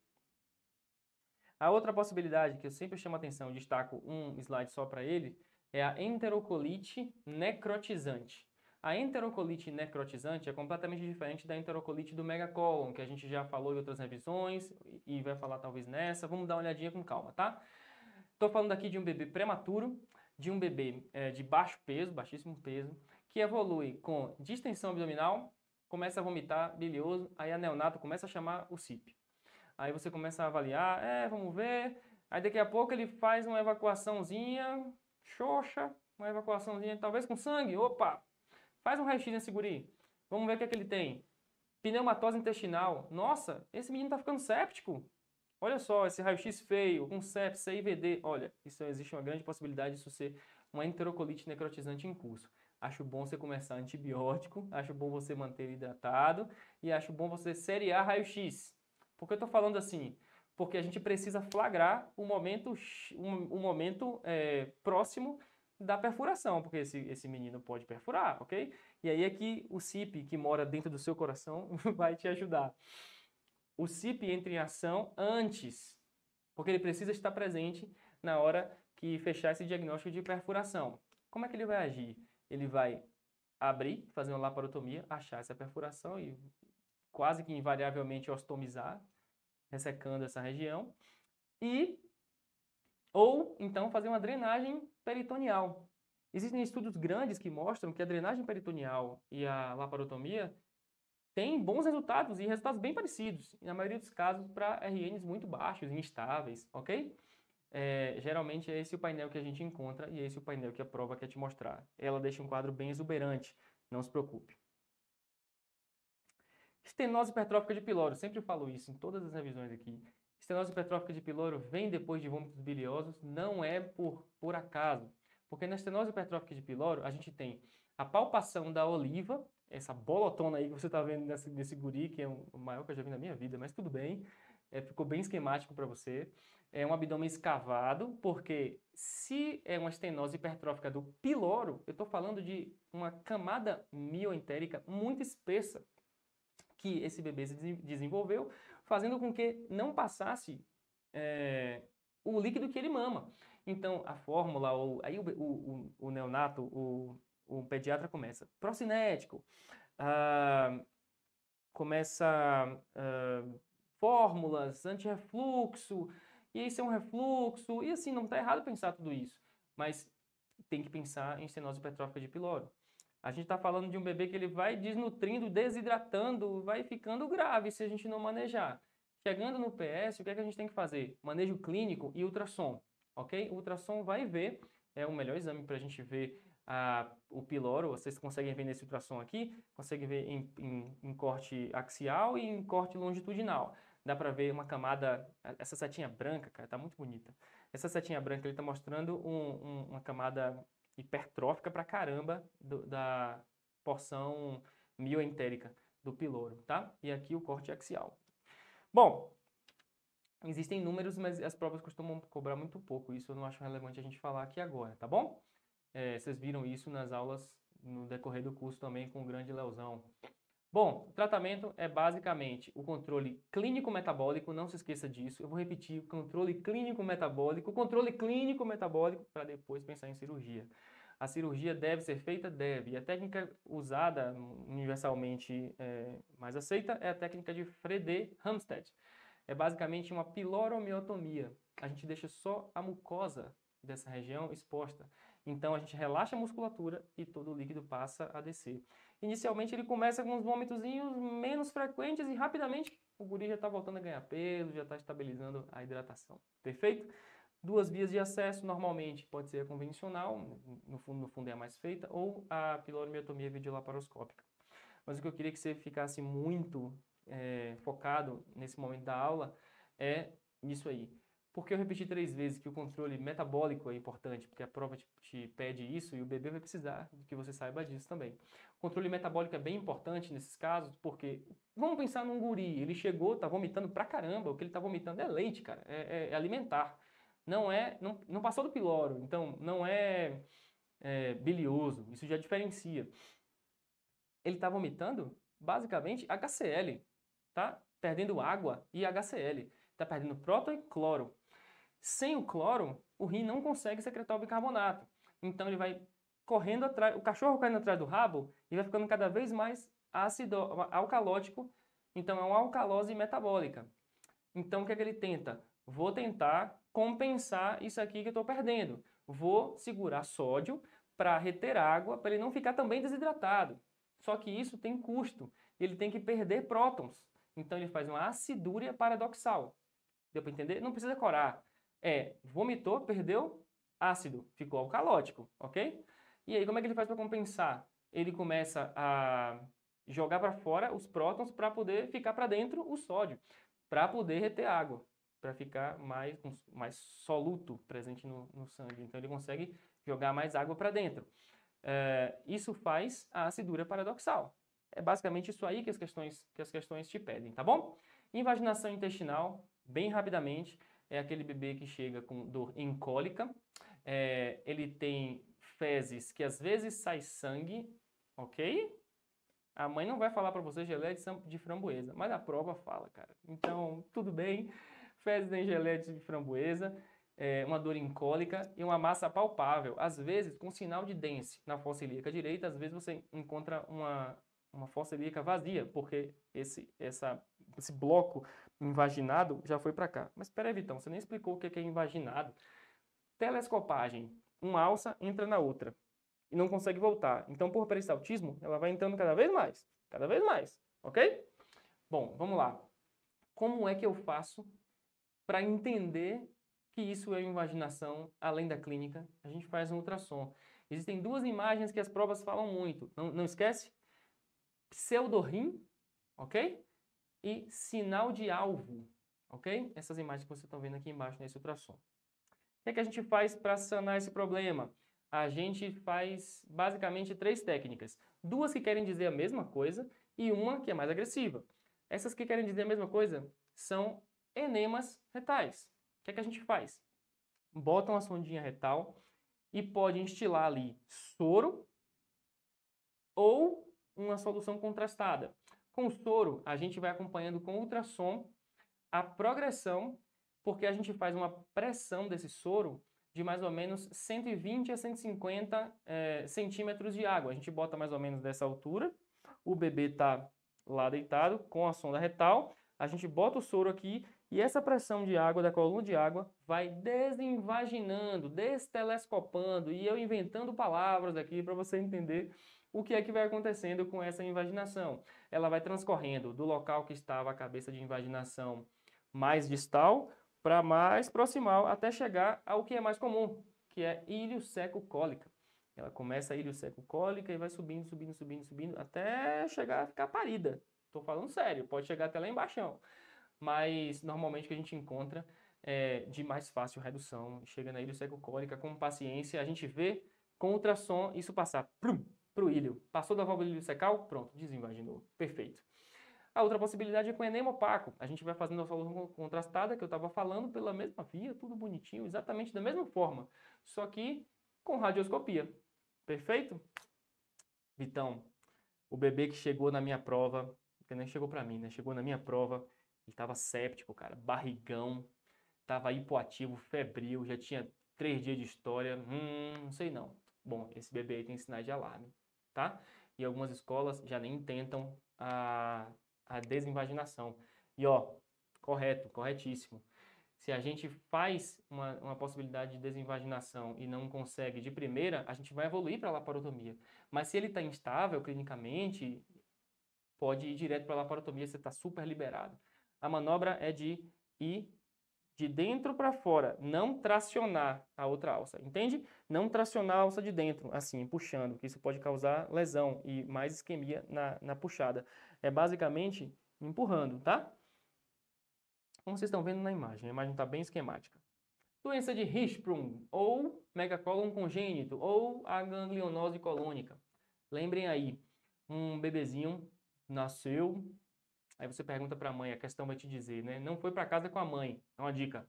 A outra possibilidade que eu sempre chamo atenção, destaco um slide só para ele, é a enterocolite necrotizante. A enterocolite necrotizante é completamente diferente da enterocolite do megacolon, que a gente já falou em outras revisões e vai falar talvez nessa. Vamos dar uma olhadinha com calma, tá? Estou falando aqui de um bebê prematuro, de um bebê é, de baixo peso, baixíssimo peso, que evolui com distensão abdominal, começa a vomitar bilioso, aí a neonato começa a chamar o CIP. Aí você começa a avaliar, é, vamos ver. Aí daqui a pouco ele faz uma evacuaçãozinha xoxa, uma evacuaçãozinha talvez com sangue. Opa! Faz um raio-x nesse guri. Vamos ver o que é que ele tem. Pneumatose intestinal. Nossa, esse menino tá ficando séptico. Olha só, esse raio-x feio, com sepsis, CIVD. Olha, isso existe uma grande possibilidade disso ser uma enterocolite necrotizante em curso. Acho bom você começar antibiótico, acho bom você manter hidratado e acho bom você seriar raio-x. Porque eu estou falando assim? Porque a gente precisa flagrar o um momento, um, um momento é, próximo da perfuração, porque esse, esse menino pode perfurar, ok? E aí é que o CIP, que mora dentro do seu coração, vai te ajudar. O CIP entra em ação antes, porque ele precisa estar presente na hora que fechar esse diagnóstico de perfuração. Como é que ele vai agir? Ele vai abrir, fazer uma laparotomia, achar essa perfuração e quase que invariavelmente ostomizar, ressecando essa região. E ou então fazer uma drenagem peritoneal. Existem estudos grandes que mostram que a drenagem peritoneal e a laparotomia têm bons resultados e resultados bem parecidos, na maioria dos casos para RNs muito baixos, instáveis, ok? É, geralmente é esse o painel que a gente encontra e é esse o painel que a prova quer te mostrar. Ela deixa um quadro bem exuberante, não se preocupe. Estenose hipertrófica de piloro, sempre falo isso em todas as revisões aqui. Estenose hipertrófica de piloro vem depois de vômitos biliosos, não é por, por acaso. Porque na estenose hipertrófica de piloro, a gente tem a palpação da oliva, essa bolotona aí que você está vendo nesse, nesse guri, que é o maior que eu já vi na minha vida, mas tudo bem. É, ficou bem esquemático para você. É um abdômen escavado, porque se é uma estenose hipertrófica do piloro, eu estou falando de uma camada mioentérica muito espessa que esse bebê se desenvolveu, fazendo com que não passasse é, o líquido que ele mama. Então, a fórmula, ou, aí o, o, o neonato, o, o, pediatra começa procinético, ah, começa ah, fórmulas, anti-refluxo, e isso é um refluxo, e assim, não está errado pensar tudo isso, mas tem que pensar em estenose hipertrófica de piloro. A gente está falando de um bebê que ele vai desnutrindo, desidratando, vai ficando grave se a gente não manejar. Chegando no PS, o que, é que a gente tem que fazer? Manejo clínico e ultrassom, ok? O ultrassom vai ver, é o melhor exame para a gente ver a, o piloro, vocês conseguem ver nesse ultrassom aqui, conseguem ver em, em, em corte axial e em corte longitudinal. Dá para ver uma camada, essa setinha branca, cara, está muito bonita. Essa setinha branca, ele está mostrando um, um, uma camada hipertrófica pra caramba do, da porção mioentérica do piloro, tá? E aqui o corte é axial. Bom, existem números, mas as provas costumam cobrar muito pouco. Isso eu não acho relevante a gente falar aqui agora, tá bom? É, vocês viram isso nas aulas no decorrer do curso também com o grande Leozão. Bom, o tratamento é basicamente o controle clínico metabólico, não se esqueça disso. Eu vou repetir, controle clínico metabólico, controle clínico metabólico para depois pensar em cirurgia. A cirurgia deve ser feita? Deve. E a técnica usada universalmente é, mais aceita é a técnica de Frede-Hamstead. É basicamente uma piloromiotomia. A gente deixa só a mucosa dessa região exposta. Então a gente relaxa a musculatura e todo o líquido passa a descer. Inicialmente ele começa com uns vômitos menos frequentes e rapidamente o guri já está voltando a ganhar peso, já está estabilizando a hidratação. Perfeito? Duas vias de acesso, normalmente pode ser a convencional, no fundo, no fundo é a mais feita, ou a pilormiotomia videolaparoscópica. Mas o que eu queria que você ficasse muito é, focado nesse momento da aula é nisso aí. Porque eu repeti três vezes que o controle metabólico é importante, porque a prova te, te, pede isso e o bebê vai precisar que você saiba disso também. O controle metabólico é bem importante nesses casos, porque vamos pensar num guri, ele chegou, tá vomitando pra caramba, o que ele tá vomitando é leite, cara, é, é, é alimentar. Não é, não, não passou do piloro, então não é, é bilioso, isso já diferencia. Ele tá vomitando, basicamente, HCl, tá? Perdendo água e HCl. está perdendo próton e cloro sem o cloro, o rim não consegue secretar o bicarbonato. Então ele vai correndo atrás, o cachorro correndo atrás do rabo e vai ficando cada vez mais ácido, alcalótico. Então é uma alcalose metabólica. Então o que, é que ele tenta? Vou tentar compensar isso aqui que eu estou perdendo. Vou segurar sódio para reter água, para ele não ficar também desidratado. Só que isso tem custo. Ele tem que perder prótons. Então ele faz uma acidúria paradoxal. Deu para entender? Não precisa corar é vomitou, perdeu ácido, ficou alcalótico, ok? E aí como é que ele faz para compensar? Ele começa a jogar para fora os prótons para poder ficar para dentro o sódio, para poder reter água, para ficar mais, mais soluto presente no, no sangue. Então ele consegue jogar mais água para dentro. É, isso faz a acidura paradoxal. É basicamente isso aí que as questões que as questões te pedem, tá bom? Invaginação intestinal, bem rapidamente é aquele bebê que chega com dor incólica, é, ele tem fezes que às vezes sai sangue, ok? A mãe não vai falar para você geleia de framboesa, mas a prova fala, cara. Então, tudo bem, fezes em geleia de framboesa, é, uma dor incólica e uma massa palpável, às vezes com sinal de dense na fossa ilíaca direita, às vezes você encontra uma, uma fossa ilíaca vazia, porque esse, essa, esse bloco invaginado já foi para cá. Mas peraí, Vitão, você nem explicou o é que é invaginado. Telescopagem. Uma alça entra na outra e não consegue voltar. Então, por peristaltismo, ela vai entrando cada vez mais, cada vez mais, ok? Bom, vamos lá. Como é que eu faço para entender que isso é invaginação além da clínica? A gente faz um ultrassom. Existem duas imagens que as provas falam muito. Não, não esquece? pseudorim ok? e sinal de alvo, ok? Essas imagens que vocês estão vendo aqui embaixo nesse ultrassom. O que, é que a gente faz para sanar esse problema? A gente faz basicamente três técnicas. Duas que querem dizer a mesma coisa e uma que é mais agressiva. Essas que querem dizer a mesma coisa são enemas retais. O que, é que a gente faz? Botam a sondinha retal e pode instilar ali soro ou uma solução contrastada. Com soro, a gente vai acompanhando com ultrassom a progressão, porque a gente faz uma pressão desse soro de mais ou menos 120 a 150 é, eh, centímetros de água. A gente bota mais ou menos dessa altura, o bebê está lá deitado com a sonda retal, a gente bota o soro aqui e essa pressão de água, da coluna de água, vai desinvaginando, destelescopando e eu inventando palavras aqui para você entender o que é que vai acontecendo com essa invaginação? Ela vai transcorrendo do local que estava a cabeça de invaginação mais distal para mais proximal, até chegar ao que é mais comum, que é ilho seco cólica. Ela começa a ilho seco cólica e vai subindo, subindo, subindo, subindo, até chegar a ficar parida. Estou falando sério, pode chegar até lá embaixo. Mas normalmente o que a gente encontra é de mais fácil redução, chega na ilho seco cólica com paciência, a gente vê com ultrassom isso passar. Plum! para o ilho. Passou da válvula iliocecal? pronto desinvaginou. Perfeito. A outra possibilidade é com enema opaco. A gente vai fazendo a solução contrastada que eu estava falando pela mesma via, tudo bonitinho, exatamente da mesma forma, só que com radioscopia. Perfeito? Vitão, o bebê que chegou na minha prova, que nem é chegou para mim, né? Chegou na minha prova, ele estava séptico, cara, barrigão, estava hipoativo, febril, já tinha três dias de história. Hum, não sei não. Bom, esse bebê aí tem sinais de alarme tá? E algumas escolas já nem tentam a, a desinvaginação. E ó, correto, corretíssimo. Se a gente faz uma, uma possibilidade de desinvaginação e não consegue de primeira, a gente vai evoluir para a laparotomia. Mas se ele está instável clinicamente, pode ir direto para a laparotomia, você está super liberado. A manobra é de ir de dentro para fora, não tracionar a outra alça, entende? Não tracionar a alça de dentro, assim, puxando, que isso pode causar lesão e mais isquemia na, na puxada. É basicamente empurrando, tá? Como vocês estão vendo na imagem, a imagem está bem esquemática. Doença de Hirschsprung, ou megacólon congênito, ou a ganglionose colônica. Lembrem aí, um bebezinho nasceu, Aí você pergunta para a mãe, a questão vai te dizer, né? Não foi para casa com a mãe, é uma dica.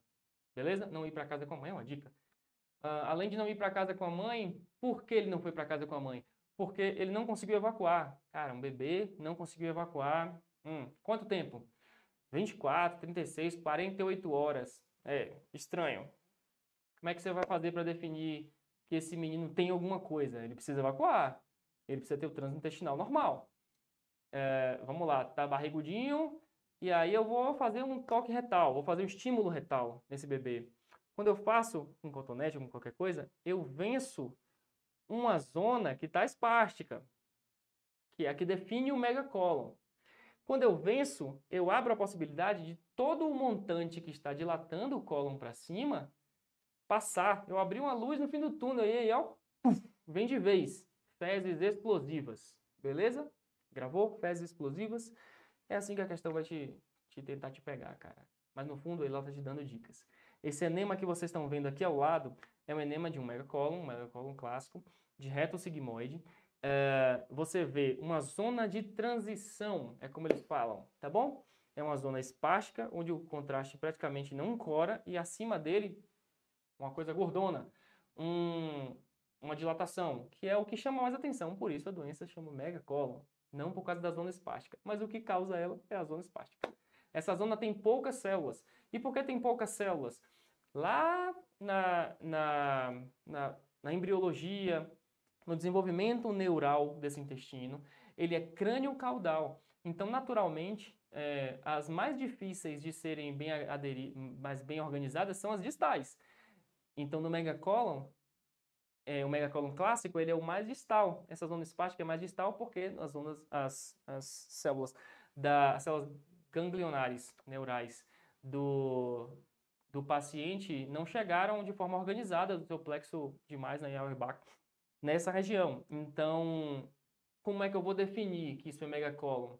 Beleza? Não ir para casa com a mãe é uma dica. Uh, além de não ir para casa com a mãe, por que ele não foi para casa com a mãe? Porque ele não conseguiu evacuar. Cara, um bebê não conseguiu evacuar. Hum, quanto tempo? 24, 36, 48 horas. É, estranho. Como é que você vai fazer para definir que esse menino tem alguma coisa? Ele precisa evacuar. Ele precisa ter o trânsito intestinal normal é, vamos lá, tá barrigudinho, e aí eu vou fazer um toque retal, vou fazer um estímulo retal nesse bebê. Quando eu faço um cotonete ou qualquer coisa, eu venço uma zona que está espástica, que é a que define o megacólon. Quando eu venço, eu abro a possibilidade de todo o montante que está dilatando o cólon para cima passar. Eu abri uma luz no fim do túnel e aí, ó, vem de vez. Fezes explosivas. Beleza? Gravou? Fezes explosivas. É assim que a questão vai te, te tentar te pegar, cara. Mas no fundo, ela está te dando dicas. Esse enema que vocês estão vendo aqui ao lado é um enema de um megacolon, um megacolon clássico, de reto sigmoide. É, você vê uma zona de transição, é como eles falam, tá bom? É uma zona espástica, onde o contraste praticamente não encora, e acima dele, uma coisa gordona, um, uma dilatação, que é o que chama mais atenção, por isso a doença chama megacolon, não por causa da zona espástica, mas o que causa ela é a zona espástica. Essa zona tem poucas células. E por que tem poucas células? Lá na, na, na, na embriologia, no desenvolvimento neural desse intestino, ele é crânio-caudal. Então, naturalmente, é, as mais difíceis de serem bem, aderir, mais bem organizadas são as distais. Então, no megacolon, é, o megacolon clássico ele é o mais distal. Essa zona espástica é mais distal porque as ondas as, as células da as células ganglionares neurais do, do paciente não chegaram de forma organizada do seu plexo demais na né, Auerbach nessa região. Então, como é que eu vou definir que isso é megacolon?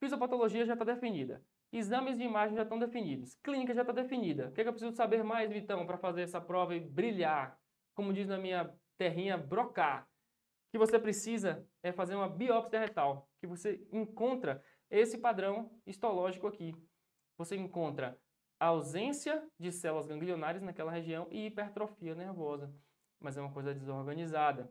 Fisiopatologia já está definida. Exames de imagem já estão definidos. Clínica já está definida. O que, é que eu preciso saber mais, Vitão, para fazer essa prova e brilhar? como diz na minha terrinha, brocar. O que você precisa é fazer uma biópsia retal, que você encontra esse padrão histológico aqui. Você encontra ausência de células ganglionares naquela região e hipertrofia nervosa, mas é uma coisa desorganizada.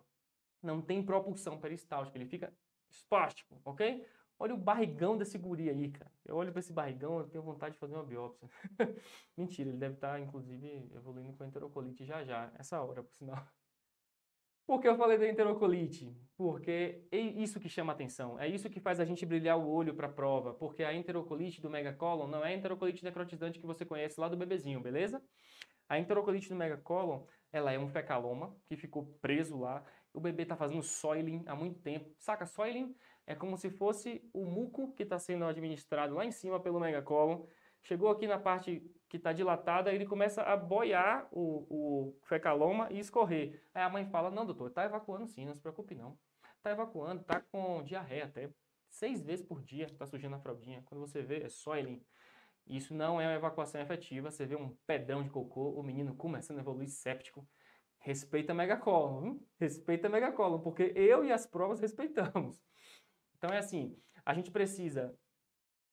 Não tem propulsão peristáltica, ele fica espástico, ok? Olha o barrigão desse guri aí, cara. Eu olho para esse barrigão, eu tenho vontade de fazer uma biópsia. Mentira, ele deve estar, tá, inclusive, evoluindo com enterocolite já já, essa hora, por sinal. Por que eu falei da enterocolite? Porque é isso que chama atenção, é isso que faz a gente brilhar o olho para a prova, porque a enterocolite do megacolon não é a enterocolite necrotizante que você conhece lá do bebezinho, beleza? A enterocolite do megacolon, ela é um fecaloma que ficou preso lá, o bebê está fazendo soiling há muito tempo. Saca, soiling é como se fosse o muco que está sendo administrado lá em cima pelo megacólon. Chegou aqui na parte que está dilatada, ele começa a boiar o, o fecaloma e escorrer. Aí a mãe fala, não doutor, está evacuando sim, não se preocupe não. Está evacuando, está com diarreia até. Seis vezes por dia está sujando a fraldinha. Quando você vê, é só ele. Isso não é uma evacuação efetiva. Você vê um pedrão de cocô, o menino começando a evoluir séptico. Respeita a megacólon, hein? respeita a megacólon, porque eu e as provas respeitamos. Então é assim, a gente precisa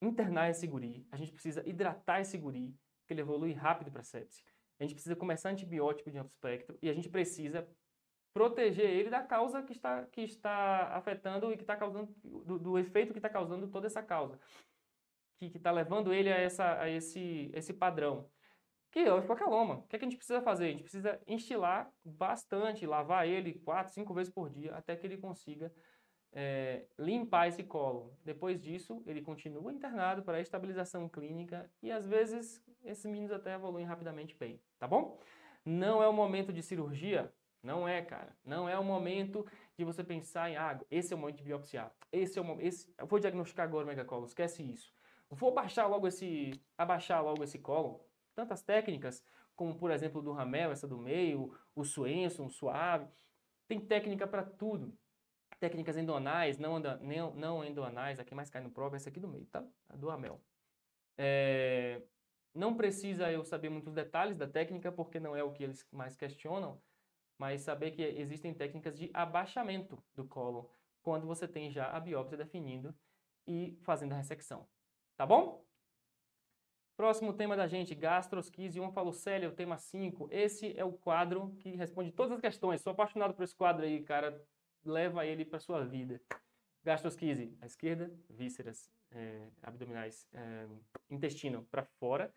internar esse guri, a gente precisa hidratar esse guri, que ele evolui rápido para sepse. A gente precisa começar antibiótico de amplo espectro e a gente precisa proteger ele da causa que está, que está afetando e que está causando, do, do efeito que está causando toda essa causa, que está levando ele a, essa, a esse, esse padrão, que é o papiloma. O que, é que a gente precisa fazer? A gente precisa instilar bastante, lavar ele quatro, cinco vezes por dia, até que ele consiga é, limpar esse colo. Depois disso, ele continua internado para estabilização clínica e às vezes esses meninos até evoluem rapidamente bem, tá bom? Não é o momento de cirurgia, não é, cara. Não é o momento de você pensar em, ah, esse é o momento de biopsiar. Esse é o momento, eu vou diagnosticar agora o megacolo, esquece isso. Vou abaixar logo esse, abaixar logo esse colo. Tantas técnicas, como por exemplo do Ramel, essa do meio, o Suenson, o Suave. Tem técnica para tudo técnicas endonais, não, não endonais, aqui mais cai no próprio, é essa aqui do meio, tá? A do Amel. É, não precisa eu saber muitos detalhes da técnica, porque não é o que eles mais questionam, mas saber que existem técnicas de abaixamento do colo, quando você tem já a biópsia definindo e fazendo a ressecção. Tá bom? Próximo tema da gente, uma falocélia, o tema 5. Esse é o quadro que responde todas as questões. Sou apaixonado por esse quadro aí, cara leva ele para sua vida. Gastrosquise, à esquerda, vísceras é, abdominais, é, intestino para fora.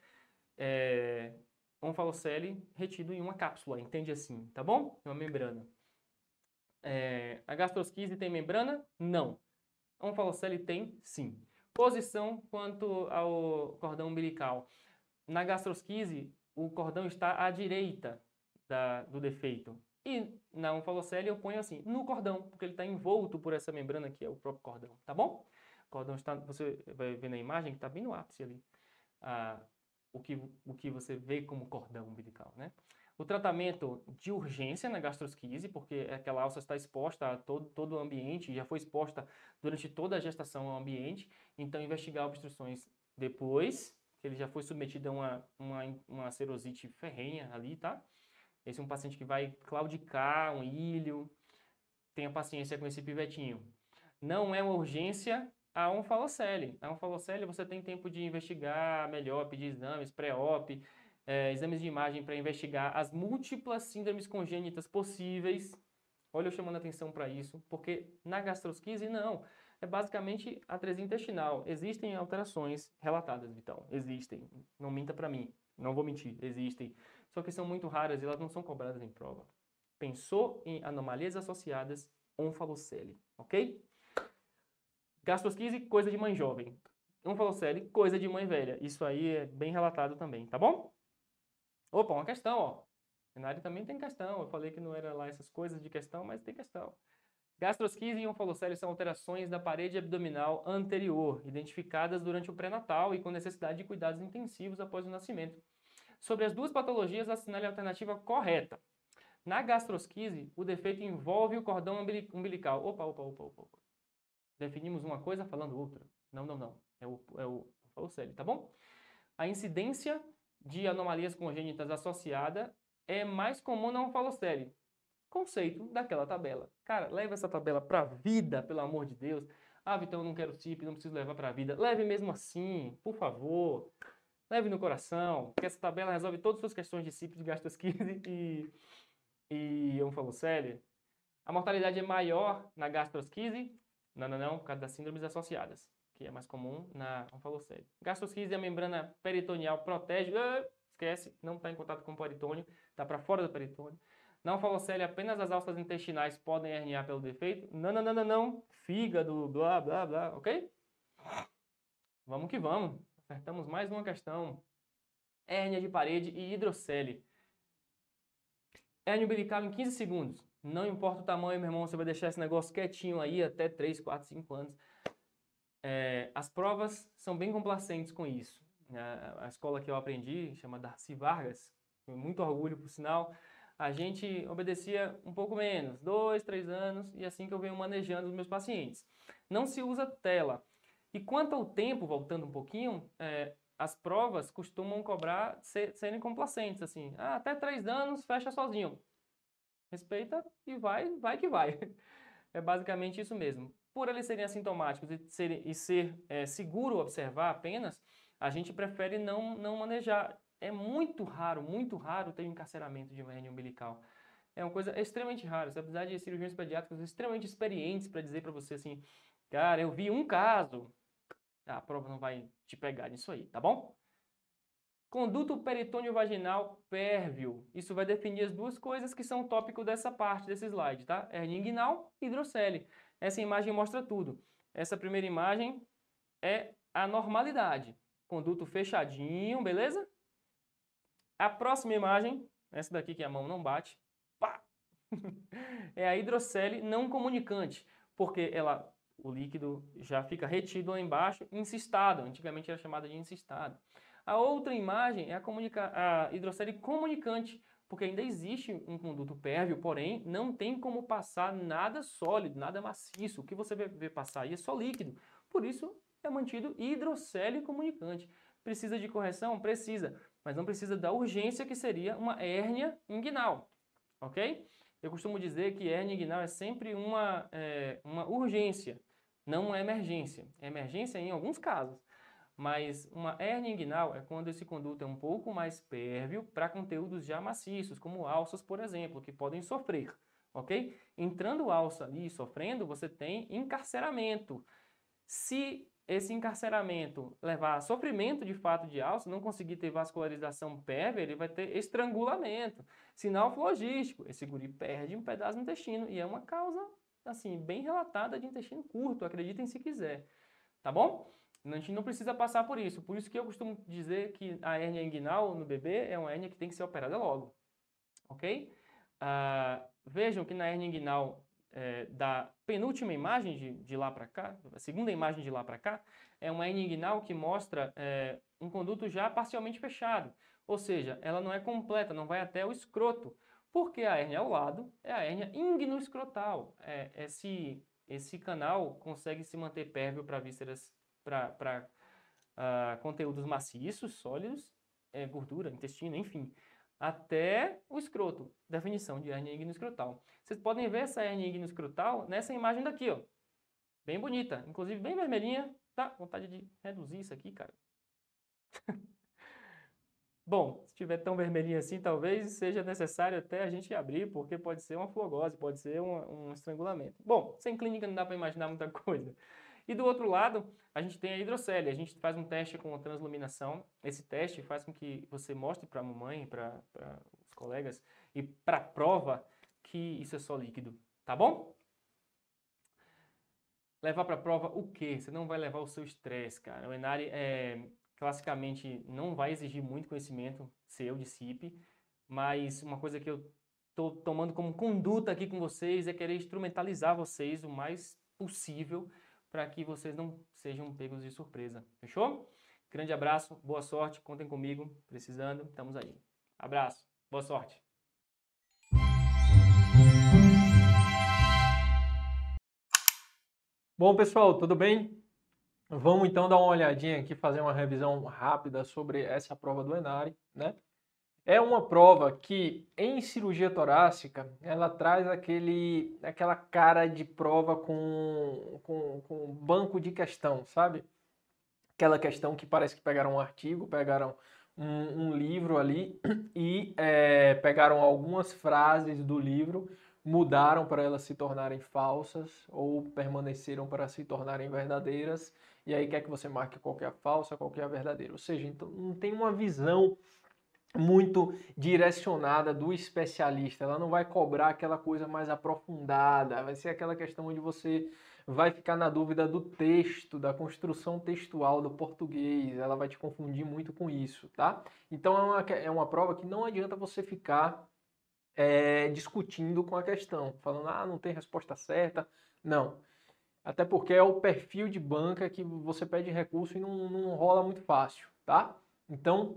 É, onfalocele retido em uma cápsula, entende assim, tá bom? É uma membrana. É, a gastrosquise tem membrana? Não. onfalocele tem? Sim. Posição quanto ao cordão umbilical. Na gastrosquise, o cordão está à direita da, do defeito. E na onfalocele eu ponho assim, no cordão, porque ele está envolto por essa membrana que é o próprio cordão, tá bom? O cordão está, você vai ver na imagem que está bem no ápice ali, ah, o, que, o que você vê como cordão umbilical, né? O tratamento de urgência na gastrosquise, porque aquela alça está exposta a todo, todo o ambiente, já foi exposta durante toda a gestação ao ambiente, então investigar obstruções depois, que ele já foi submetido a uma, uma, uma serosite ferrenha ali, tá? Esse é um paciente que vai claudicar, um ilho. Tenha paciência com esse pivetinho. Não é uma urgência a onfalocele. A onfalocele você tem tempo de investigar melhor, pedir exames, pré-op, é, exames de imagem para investigar as múltiplas síndromes congênitas possíveis. Olha eu chamando atenção para isso, porque na gastrosquise não. É basicamente atresia intestinal. Existem alterações relatadas, Vital. Existem. Não minta para mim. Não vou mentir. Existem só que são muito raras e elas não são cobradas em prova. Pensou em anomalias associadas, onfalocele, ok? Gastrosquise, coisa de mãe jovem. Onfalocele, coisa de mãe velha. Isso aí é bem relatado também, tá bom? Opa, uma questão, ó. Renário também tem questão. Eu falei que não era lá essas coisas de questão, mas tem questão. Gastrosquise e onfalocele são alterações da parede abdominal anterior, identificadas durante o pré-natal e com necessidade de cuidados intensivos após o nascimento sobre as duas patologias, assinale a alternativa correta. Na gastrosquise, o defeito envolve o cordão umbilical. Opa, opa, opa, opa. Definimos uma coisa falando outra. Não, não, não. É o, é o, é o tá bom? A incidência de anomalias congênitas associada é mais comum na falocele. Conceito daquela tabela. Cara, leva essa tabela pra vida, pelo amor de Deus. Ah, Vitão, eu não quero TIP, não preciso levar pra vida. Leve mesmo assim, por favor leve no coração, que essa tabela resolve todas as suas questões de CIP de gastos 15 e, e sério, A mortalidade é maior na gastrosquise? não, não, não, por causa das síndromes associadas, que é mais comum na Gastrosquise é a membrana peritoneal protege, esquece, não está em contato com o peritônio, está para fora do peritônio. Na onfalocélia, apenas as alças intestinais podem herniar pelo defeito. Não, não, não, não, não, fígado, blá, blá, blá, ok? Vamos que vamos. Acertamos mais uma questão. Hérnia de parede e hidrocele. Hérnia umbilical em 15 segundos. Não importa o tamanho, meu irmão, você vai deixar esse negócio quietinho aí até 3, 4, 5 anos. É, as provas são bem complacentes com isso. A, a escola que eu aprendi, chama Darcy Vargas, muito orgulho, por sinal, a gente obedecia um pouco menos, dois, três anos, e assim que eu venho manejando os meus pacientes. Não se usa tela. E quanto ao tempo, voltando um pouquinho, é, as provas costumam cobrar ser, serem complacentes, assim, ah, até três anos fecha sozinho. Respeita e vai, vai que vai. É basicamente isso mesmo. Por eles serem assintomáticos e, serem, e ser é, seguro observar apenas, a gente prefere não, não manejar. É muito raro, muito raro ter um encarceramento de uma hernia umbilical. É uma coisa extremamente rara. Você precisa de cirurgiões pediátricos extremamente experientes para dizer para você assim, cara, eu vi um caso, a prova não vai te pegar nisso aí, tá bom? Conduto peritônio vaginal pérvio. Isso vai definir as duas coisas que são o tópico dessa parte desse slide, tá? Hernia inguinal e hidrocele. Essa imagem mostra tudo. Essa primeira imagem é a normalidade. Conduto fechadinho, beleza? A próxima imagem, essa daqui que a mão não bate, pá! é a hidrocele não comunicante, porque ela o líquido já fica retido lá embaixo, insistado. Antigamente era chamada de insistado. A outra imagem é a, comunica... a hidrocele comunicante, porque ainda existe um conduto pérvio, porém não tem como passar nada sólido, nada maciço. O que você vê passar aí é só líquido. Por isso é mantido hidrocele comunicante. Precisa de correção? Precisa, mas não precisa da urgência que seria uma hérnia inguinal, ok? Eu costumo dizer que hernia inguinal é sempre uma, é, uma urgência, não uma emergência. É emergência em alguns casos, mas uma hernia inguinal é quando esse conduto é um pouco mais pérvio para conteúdos já maciços, como alças, por exemplo, que podem sofrer, ok? Entrando alça e sofrendo, você tem encarceramento. Se esse encarceramento levar a sofrimento de fato de alça, não conseguir ter vascularização prévia, ele vai ter estrangulamento, sinal flogístico. Esse guri perde um pedaço do intestino e é uma causa assim bem relatada de intestino curto, acreditem se quiser. Tá bom? A gente não precisa passar por isso. Por isso que eu costumo dizer que a hernia inguinal no bebê é uma hernia que tem que ser operada logo. OK? Uh, vejam que na hernia inguinal é, da penúltima imagem de, de lá para cá, a segunda imagem de lá para cá, é uma inguinal que mostra é, um conduto já parcialmente fechado, ou seja, ela não é completa, não vai até o escroto, porque a hérnia ao lado é a hérnia ignoescrotal. É, esse, esse canal consegue se manter pérvio para vísceras, para uh, ah, conteúdos maciços, sólidos, é, gordura, intestino, enfim até o escroto. Definição de hernia escrotal. Vocês podem ver essa hernia escrotal nessa imagem daqui, ó. Bem bonita, inclusive bem vermelhinha. Tá, vontade de reduzir isso aqui, cara. Bom, se estiver tão vermelhinha assim, talvez seja necessário até a gente abrir, porque pode ser uma flogose, pode ser um, um estrangulamento. Bom, sem clínica não dá para imaginar muita coisa. E do outro lado, a gente tem a hidrocele. A gente faz um teste com transluminação Esse teste faz com que você mostre para a mamãe, para os colegas e para a prova que isso é só líquido, tá bom? Levar para a prova o quê? Você não vai levar o seu estresse, cara. O Enari é, classicamente não vai exigir muito conhecimento seu de CIP, mas uma coisa que eu estou tomando como conduta aqui com vocês é querer instrumentalizar vocês o mais possível para que vocês não sejam pegos de surpresa. Fechou? Grande abraço, boa sorte, contem comigo, precisando, estamos aí. Abraço, boa sorte. Bom, pessoal, tudo bem? Vamos então dar uma olhadinha aqui, fazer uma revisão rápida sobre essa prova do Enare, né? É uma prova que, em cirurgia torácica, ela traz aquele, aquela cara de prova com, com, com banco de questão, sabe? Aquela questão que parece que pegaram um artigo, pegaram um, um livro ali e é, pegaram algumas frases do livro, mudaram para elas se tornarem falsas ou permaneceram para se tornarem verdadeiras. E aí quer que você marque qualquer é falsa, qualquer é verdadeira. Ou seja, então não tem uma visão muito direcionada do especialista. Ela não vai cobrar aquela coisa mais aprofundada, vai ser aquela questão onde você vai ficar na dúvida do texto, da construção textual do português. Ela vai te confundir muito com isso, tá? Então é uma, é uma prova que não adianta você ficar é, discutindo com a questão, falando, ah, não tem resposta certa. Não. Até porque é o perfil de banca que você pede recurso e não, não rola muito fácil, tá? Então,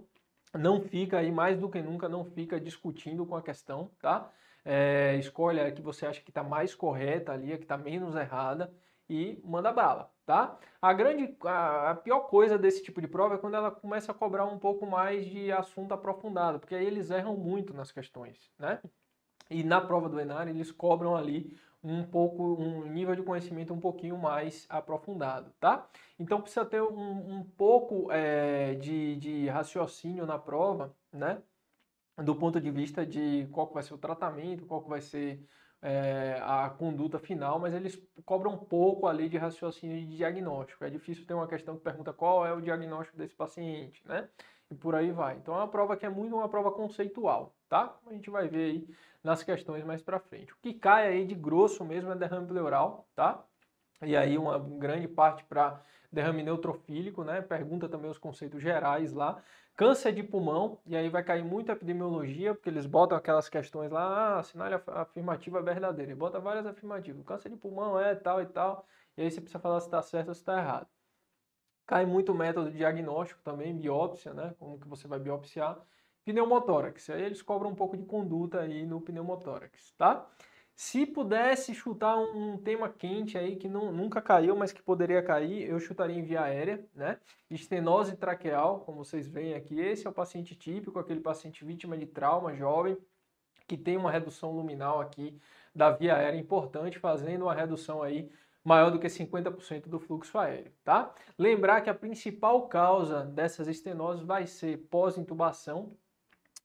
não fica aí, mais do que nunca, não fica discutindo com a questão, tá? É, escolha a que você acha que está mais correta ali, a que está menos errada e manda bala, tá? A grande, a, a, pior coisa desse tipo de prova é quando ela começa a cobrar um pouco mais de assunto aprofundado, porque aí eles erram muito nas questões, né? E na prova do Enar eles cobram ali um pouco um nível de conhecimento um pouquinho mais aprofundado, tá? Então precisa ter um, um pouco é, de, de raciocínio na prova, né? Do ponto de vista de qual vai ser o tratamento, qual vai ser é, a conduta final, mas eles cobram um pouco ali de raciocínio de diagnóstico. É difícil ter uma questão que pergunta qual é o diagnóstico desse paciente, né? E por aí vai. Então é uma prova que é muito uma prova conceitual, tá? A gente vai ver aí nas questões mais para frente. O que cai aí de grosso mesmo é derrame pleural, tá? E aí uma grande parte para derrame neutrofílico, né? Pergunta também os conceitos gerais lá. Câncer de pulmão, e aí vai cair muita epidemiologia, porque eles botam aquelas questões lá, ah, assinale afirmativa é verdadeira. E bota várias afirmativas. Câncer de pulmão é tal e tal. E aí você precisa falar se está certo ou se está errado. Cai muito método diagnóstico também, biópsia, né? Como que você vai biopsiar pneumotórax. Aí eles cobram um pouco de conduta aí no pneumotórax, tá? Se pudesse chutar um, um tema quente aí que não, nunca caiu, mas que poderia cair, eu chutaria em via aérea, né? Estenose traqueal, como vocês veem aqui, esse é o paciente típico, aquele paciente vítima de trauma, jovem, que tem uma redução luminal aqui da via aérea importante, fazendo uma redução aí maior do que 50% do fluxo aéreo, tá? Lembrar que a principal causa dessas estenoses vai ser pós-intubação,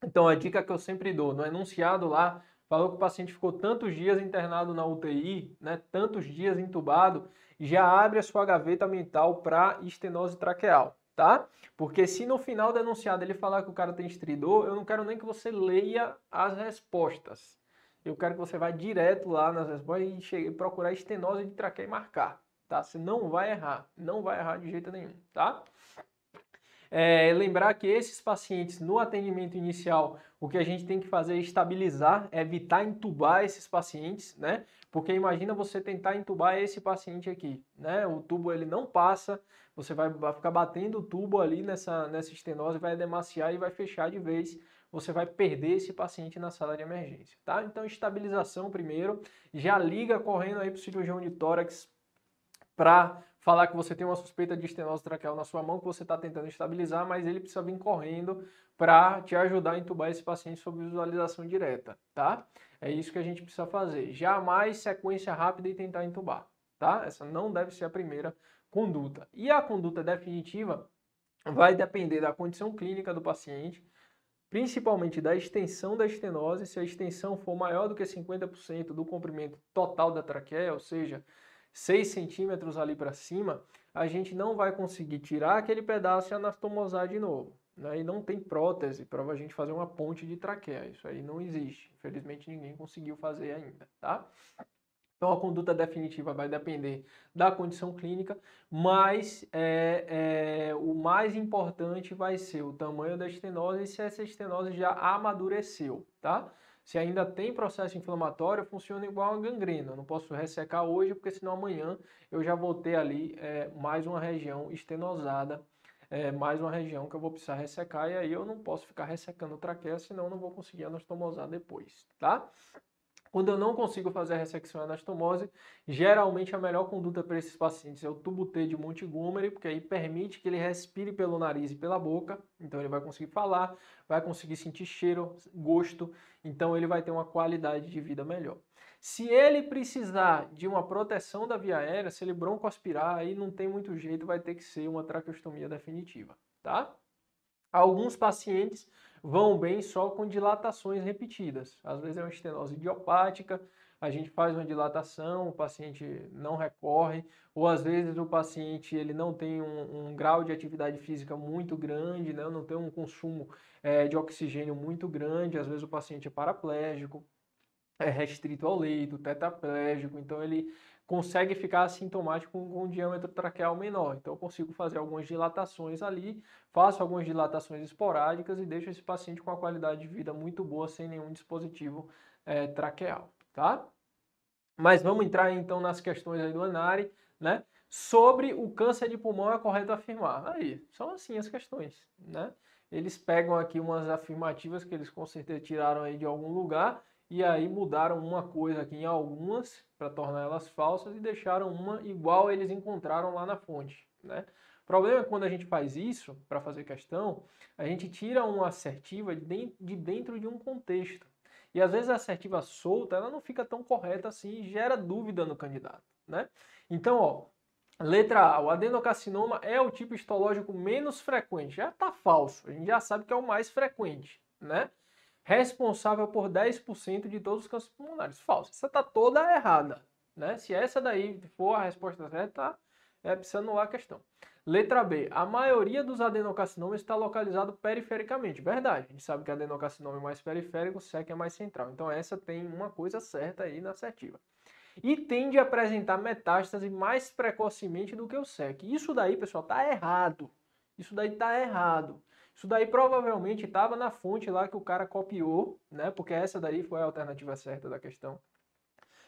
então, a dica que eu sempre dou, no enunciado lá, falou que o paciente ficou tantos dias internado na UTI, né, tantos dias entubado, já abre a sua gaveta mental para estenose traqueal, tá? Porque se no final do enunciado ele falar que o cara tem estridor, eu não quero nem que você leia as respostas. Eu quero que você vá direto lá nas respostas e chegue, procurar estenose de traqueia e marcar, tá? Você não vai errar, não vai errar de jeito nenhum, tá? É, lembrar que esses pacientes, no atendimento inicial, o que a gente tem que fazer é estabilizar, é evitar entubar esses pacientes, né? Porque imagina você tentar entubar esse paciente aqui, né? O tubo ele não passa, você vai ficar batendo o tubo ali nessa, nessa estenose, vai demaciar e vai fechar de vez você vai perder esse paciente na sala de emergência, tá? Então, estabilização primeiro, já liga correndo aí para o cirurgião de tórax para falar que você tem uma suspeita de estenose traqueal na sua mão que você está tentando estabilizar, mas ele precisa vir correndo para te ajudar a entubar esse paciente sob visualização direta, tá? É isso que a gente precisa fazer. Jamais sequência rápida e tentar entubar, tá? Essa não deve ser a primeira conduta. E a conduta definitiva vai depender da condição clínica do paciente, principalmente da extensão da estenose. Se a extensão for maior do que 50% do comprimento total da traqueia, ou seja, 6 centímetros ali para cima, a gente não vai conseguir tirar aquele pedaço e anastomosar de novo. Né? E não tem prótese para a gente fazer uma ponte de traqueia. Isso aí não existe. Infelizmente ninguém conseguiu fazer ainda, tá? Então a conduta definitiva vai depender da condição clínica, mas é, é, o mais importante vai ser o tamanho da estenose e se essa estenose já amadureceu, tá? Se ainda tem processo inflamatório, funciona igual a gangrena. Eu não posso ressecar hoje, porque senão amanhã eu já vou ter ali é, mais uma região estenosada, é, mais uma região que eu vou precisar ressecar, e aí eu não posso ficar ressecando o traqueia, senão eu não vou conseguir anastomosar depois, tá? Quando eu não consigo fazer a ressecção anastomose, geralmente a melhor conduta para esses pacientes é o tubo T de Montgomery, porque aí permite que ele respire pelo nariz e pela boca, então ele vai conseguir falar, vai conseguir sentir cheiro, gosto, então ele vai ter uma qualidade de vida melhor. Se ele precisar de uma proteção da via aérea, se ele broncoaspirar, aí não tem muito jeito, vai ter que ser uma traqueostomia definitiva, tá? Alguns pacientes vão bem só com dilatações repetidas. Às vezes é uma estenose idiopática, a gente faz uma dilatação, o paciente não recorre, ou às vezes o paciente ele não tem um, um grau de atividade física muito grande, né? não tem um consumo é, de oxigênio muito grande, às vezes o paciente é paraplégico, é restrito ao leito, tetraplégico, então ele consegue ficar assintomático com um diâmetro traqueal menor. Então eu consigo fazer algumas dilatações ali, faço algumas dilatações esporádicas e deixo esse paciente com uma qualidade de vida muito boa sem nenhum dispositivo é, traqueal, tá? Mas vamos entrar então nas questões aí do Anari, né? Sobre o câncer de pulmão é correto afirmar. Aí, são assim as questões, né? Eles pegam aqui umas afirmativas que eles com certeza tiraram aí de algum lugar e aí mudaram uma coisa aqui em algumas para tornar elas falsas e deixaram uma igual eles encontraram lá na fonte, né? O problema é quando a gente faz isso, para fazer questão, a gente tira uma assertiva de dentro de um contexto. E às vezes a assertiva solta, ela não fica tão correta assim e gera dúvida no candidato, né? Então, ó, letra A, o adenocarcinoma é o tipo histológico menos frequente. Já está falso, a gente já sabe que é o mais frequente, né? responsável por 10% de todos os cânceres pulmonares. Falso. Essa está toda errada. Né? Se essa daí for a resposta certa, é precisando lá a questão. Letra B. A maioria dos adenocarcinomas está localizado perifericamente. Verdade. A gente sabe que adenocarcinoma é mais periférico, o SEC é mais central. Então essa tem uma coisa certa aí na assertiva. E tende a apresentar metástase mais precocemente do que o SEC. Isso daí, pessoal, tá errado. Isso daí tá errado. Isso daí provavelmente estava na fonte lá que o cara copiou, né? Porque essa daí foi a alternativa certa da questão.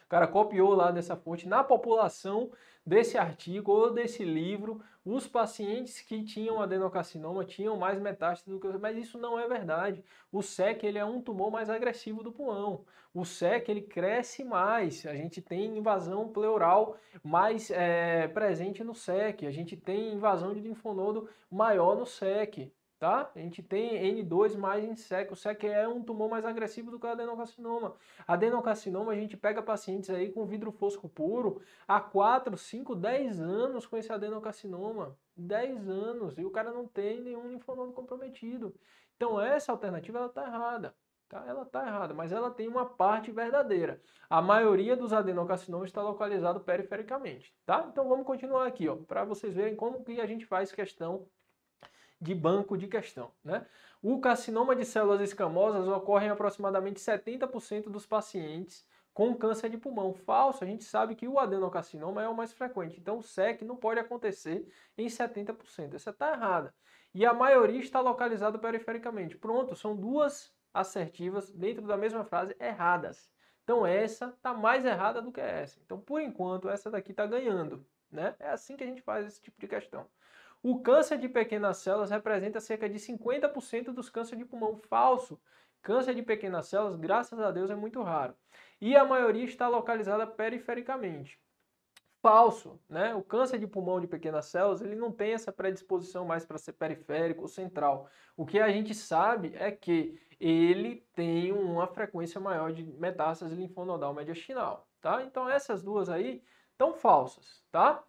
O cara copiou lá dessa fonte na população desse artigo ou desse livro, os pacientes que tinham adenocarcinoma tinham mais metástase do que mas isso não é verdade. O SEC ele é um tumor mais agressivo do pulmão. O SEC ele cresce mais. A gente tem invasão pleural mais é, presente no SEC. A gente tem invasão de linfonodo maior no SEC tá? A gente tem N2 mais em SEC. O SEC é um tumor mais agressivo do que o adenocarcinoma. Adenocarcinoma, a gente pega pacientes aí com vidro fosco puro há 4, 5, 10 anos com esse adenocarcinoma. 10 anos e o cara não tem nenhum linfonodo comprometido. Então essa alternativa ela tá errada. Tá? Ela tá errada, mas ela tem uma parte verdadeira. A maioria dos adenocarcinomas está localizado perifericamente, tá? Então vamos continuar aqui, ó, para vocês verem como que a gente faz questão de banco de questão. Né? O carcinoma de células escamosas ocorre em aproximadamente 70% dos pacientes com câncer de pulmão falso, a gente sabe que o adenocarcinoma é o mais frequente. Então, o SEC não pode acontecer em 70%. Essa está errada. E a maioria está localizada perifericamente. Pronto, são duas assertivas dentro da mesma frase erradas. Então, essa está mais errada do que essa. Então, por enquanto, essa daqui está ganhando. Né? É assim que a gente faz esse tipo de questão. O câncer de pequenas células representa cerca de 50% dos cânceres de pulmão falso. Câncer de pequenas células, graças a Deus, é muito raro. E a maioria está localizada perifericamente. Falso, né? O câncer de pulmão de pequenas células, ele não tem essa predisposição mais para ser periférico ou central. O que a gente sabe é que ele tem uma frequência maior de metástase linfonodal mediastinal, tá? Então essas duas aí estão falsas, tá?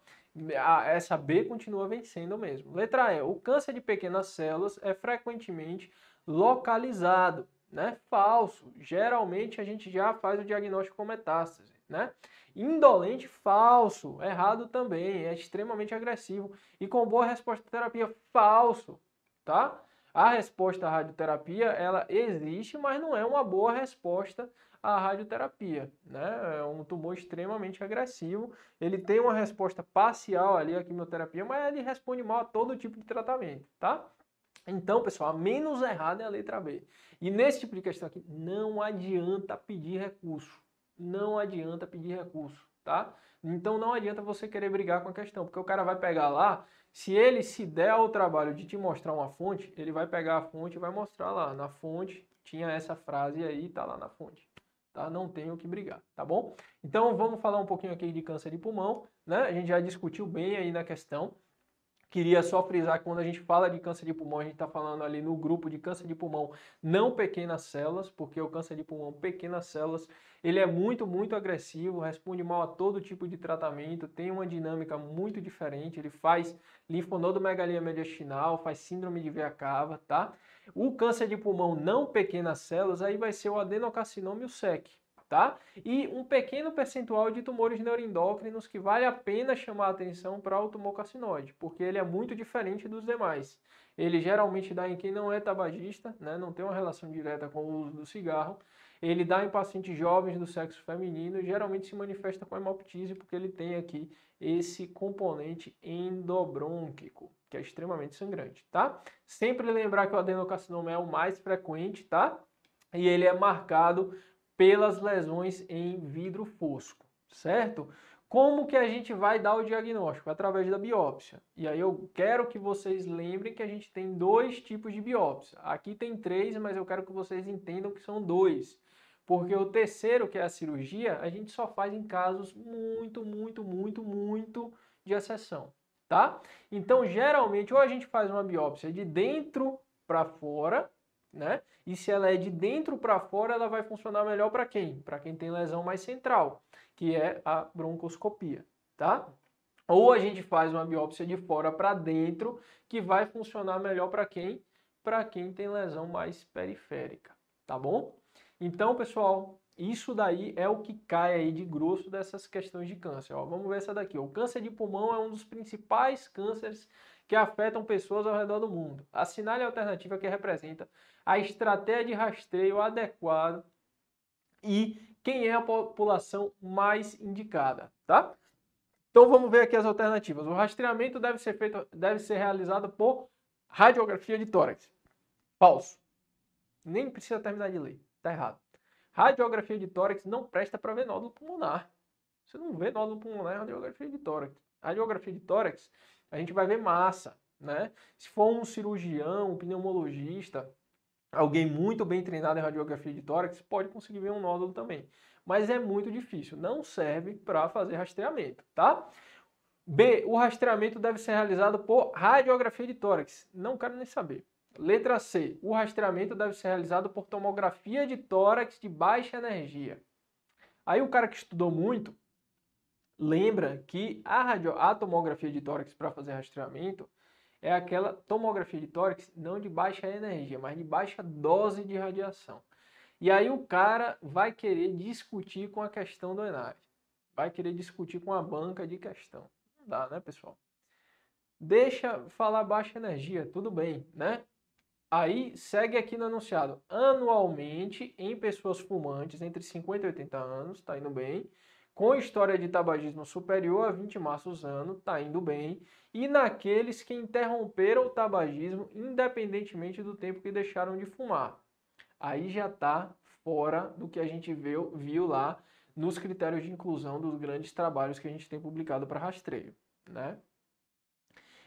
essa B continua vencendo mesmo. Letra E. O câncer de pequenas células é frequentemente localizado, né? Falso. Geralmente a gente já faz o diagnóstico com metástase, né? Indolente, falso. Errado também. É extremamente agressivo. E com boa resposta à terapia, falso, tá? A resposta à radioterapia, ela existe, mas não é uma boa resposta a radioterapia. Né? É um tumor extremamente agressivo, ele tem uma resposta parcial ali à quimioterapia, mas ele responde mal a todo tipo de tratamento, tá? Então, pessoal, a menos errada é a letra B. E nesse tipo de questão aqui, não adianta pedir recurso. Não adianta pedir recurso, tá? Então não adianta você querer brigar com a questão, porque o cara vai pegar lá, se ele se der ao trabalho de te mostrar uma fonte, ele vai pegar a fonte e vai mostrar lá. Na fonte tinha essa frase aí, tá lá na fonte tá? Não tenho que brigar, tá bom? Então vamos falar um pouquinho aqui de câncer de pulmão, né? A gente já discutiu bem aí na questão. Queria só frisar que quando a gente fala de câncer de pulmão, a gente está falando ali no grupo de câncer de pulmão não pequenas células, porque o câncer de pulmão pequenas células, ele é muito, muito agressivo, responde mal a todo tipo de tratamento, tem uma dinâmica muito diferente, ele faz linfonodomegalia mediastinal, faz síndrome de veia cava, tá? O câncer de pulmão não pequenas células aí vai ser o adenocarcinoma e o SEC. Tá? E um pequeno percentual de tumores neuroendócrinos que vale a pena chamar a atenção para o tumor carcinóide, porque ele é muito diferente dos demais. Ele geralmente dá em quem não é tabagista, né? não tem uma relação direta com o uso do cigarro. Ele dá em pacientes jovens do sexo feminino e geralmente se manifesta com hemoptise, porque ele tem aqui esse componente endobrônquico que é extremamente sangrante, tá? Sempre lembrar que o adenocarcinoma é o mais frequente, tá? E ele é marcado pelas lesões em vidro fosco, certo? Como que a gente vai dar o diagnóstico? Através da biópsia. E aí eu quero que vocês lembrem que a gente tem dois tipos de biópsia. Aqui tem três, mas eu quero que vocês entendam que são dois. Porque o terceiro, que é a cirurgia, a gente só faz em casos muito, muito, muito, muito de exceção tá? Então, geralmente, ou a gente faz uma biópsia de dentro para fora, né? E se ela é de dentro para fora, ela vai funcionar melhor para quem? Para quem tem lesão mais central, que é a broncoscopia, tá? Ou a gente faz uma biópsia de fora para dentro, que vai funcionar melhor para quem? Para quem tem lesão mais periférica, tá bom? Então, pessoal, isso daí é o que cai aí de grosso dessas questões de câncer. Ó, vamos ver essa daqui. O câncer de pulmão é um dos principais cânceres que afetam pessoas ao redor do mundo. Assinale a alternativa que representa a estratégia de rastreio adequada e quem é a população mais indicada, tá? Então vamos ver aqui as alternativas. O rastreamento deve ser feito, deve ser realizado por radiografia de tórax. Falso. Nem precisa terminar de ler. Tá errado. Radiografia de tórax não presta para ver nódulo pulmonar. Você não vê nódulo pulmonar em radiografia de tórax. Radiografia de tórax, a gente vai ver massa, né? Se for um cirurgião, um pneumologista, alguém muito bem treinado em radiografia de tórax, pode conseguir ver um nódulo também. Mas é muito difícil, não serve para fazer rastreamento, tá? B, o rastreamento deve ser realizado por radiografia de tórax. Não quero nem saber. Letra C. O rastreamento deve ser realizado por tomografia de tórax de baixa energia. Aí o cara que estudou muito lembra que a, radio, a tomografia de tórax para fazer rastreamento é aquela tomografia de tórax não de baixa energia, mas de baixa dose de radiação. E aí o cara vai querer discutir com a questão do Enade. Vai querer discutir com a banca de questão. Não dá, né, pessoal? Deixa falar baixa energia, tudo bem, né? Aí segue aqui no anunciado, anualmente em pessoas fumantes entre 50 e 80 anos, tá indo bem. Com história de tabagismo superior a 20 maços ano, tá indo bem. E naqueles que interromperam o tabagismo independentemente do tempo que deixaram de fumar. Aí já está fora do que a gente viu, viu lá nos critérios de inclusão dos grandes trabalhos que a gente tem publicado para rastreio, né?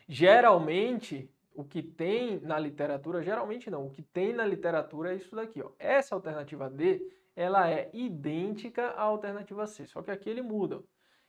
Geralmente, o que tem na literatura, geralmente não, o que tem na literatura é isso daqui. Ó. Essa alternativa D, ela é idêntica à alternativa C, só que aqui ele muda.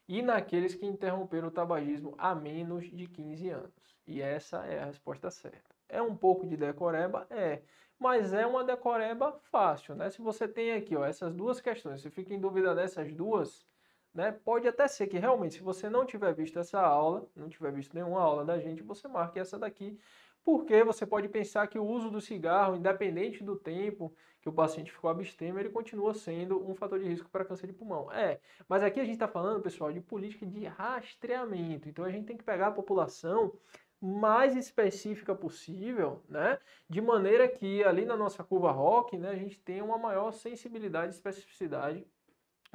E naqueles que interromperam o tabagismo há menos de 15 anos. E essa é a resposta certa. É um pouco de decoreba? É. Mas é uma decoreba fácil, né? Se você tem aqui ó, essas duas questões, você fica em dúvida dessas duas, né? Pode até ser que realmente, se você não tiver visto essa aula, não tiver visto nenhuma aula da gente, você marque essa daqui, porque você pode pensar que o uso do cigarro, independente do tempo que o paciente ficou abstêmio, ele continua sendo um fator de risco para câncer de pulmão. É, mas aqui a gente está falando, pessoal, de política de rastreamento. Então a gente tem que pegar a população mais específica possível, né? De maneira que ali na nossa curva ROC, né, a gente tenha uma maior sensibilidade e especificidade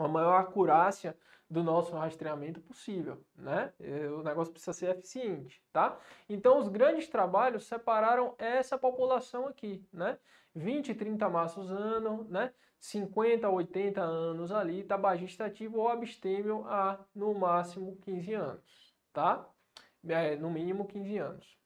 a maior acurácia do nosso rastreamento possível, né? Eh, o negócio precisa ser eficiente, tá? Então, os grandes trabalhos separaram essa população aqui, né? 20, 30 maços ano, né? 50, 80 anos ali, tabagista ativo ou abstêmio a, no máximo, 15 anos, tá? É, no mínimo 15 anos,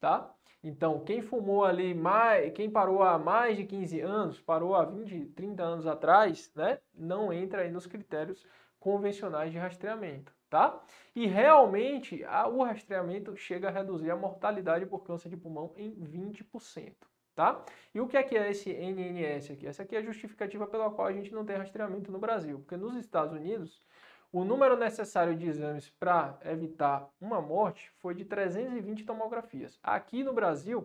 tá? Então, quem fumou ali mais, quem parou há mais de 15 anos, parou há 20, 30 anos atrás, né? Não entra aí nos critérios convencionais de rastreamento, tá? E realmente, a, o rastreamento chega a reduzir a mortalidade por câncer de pulmão em 20%. Tá? E o que é que é esse NNS aqui? Essa aqui é a justificativa pela qual a gente não tem rastreamento no Brasil, porque nos Estados Unidos o número necessário de exames para evitar uma morte foi de 320 tomografias. Aqui no Brasil,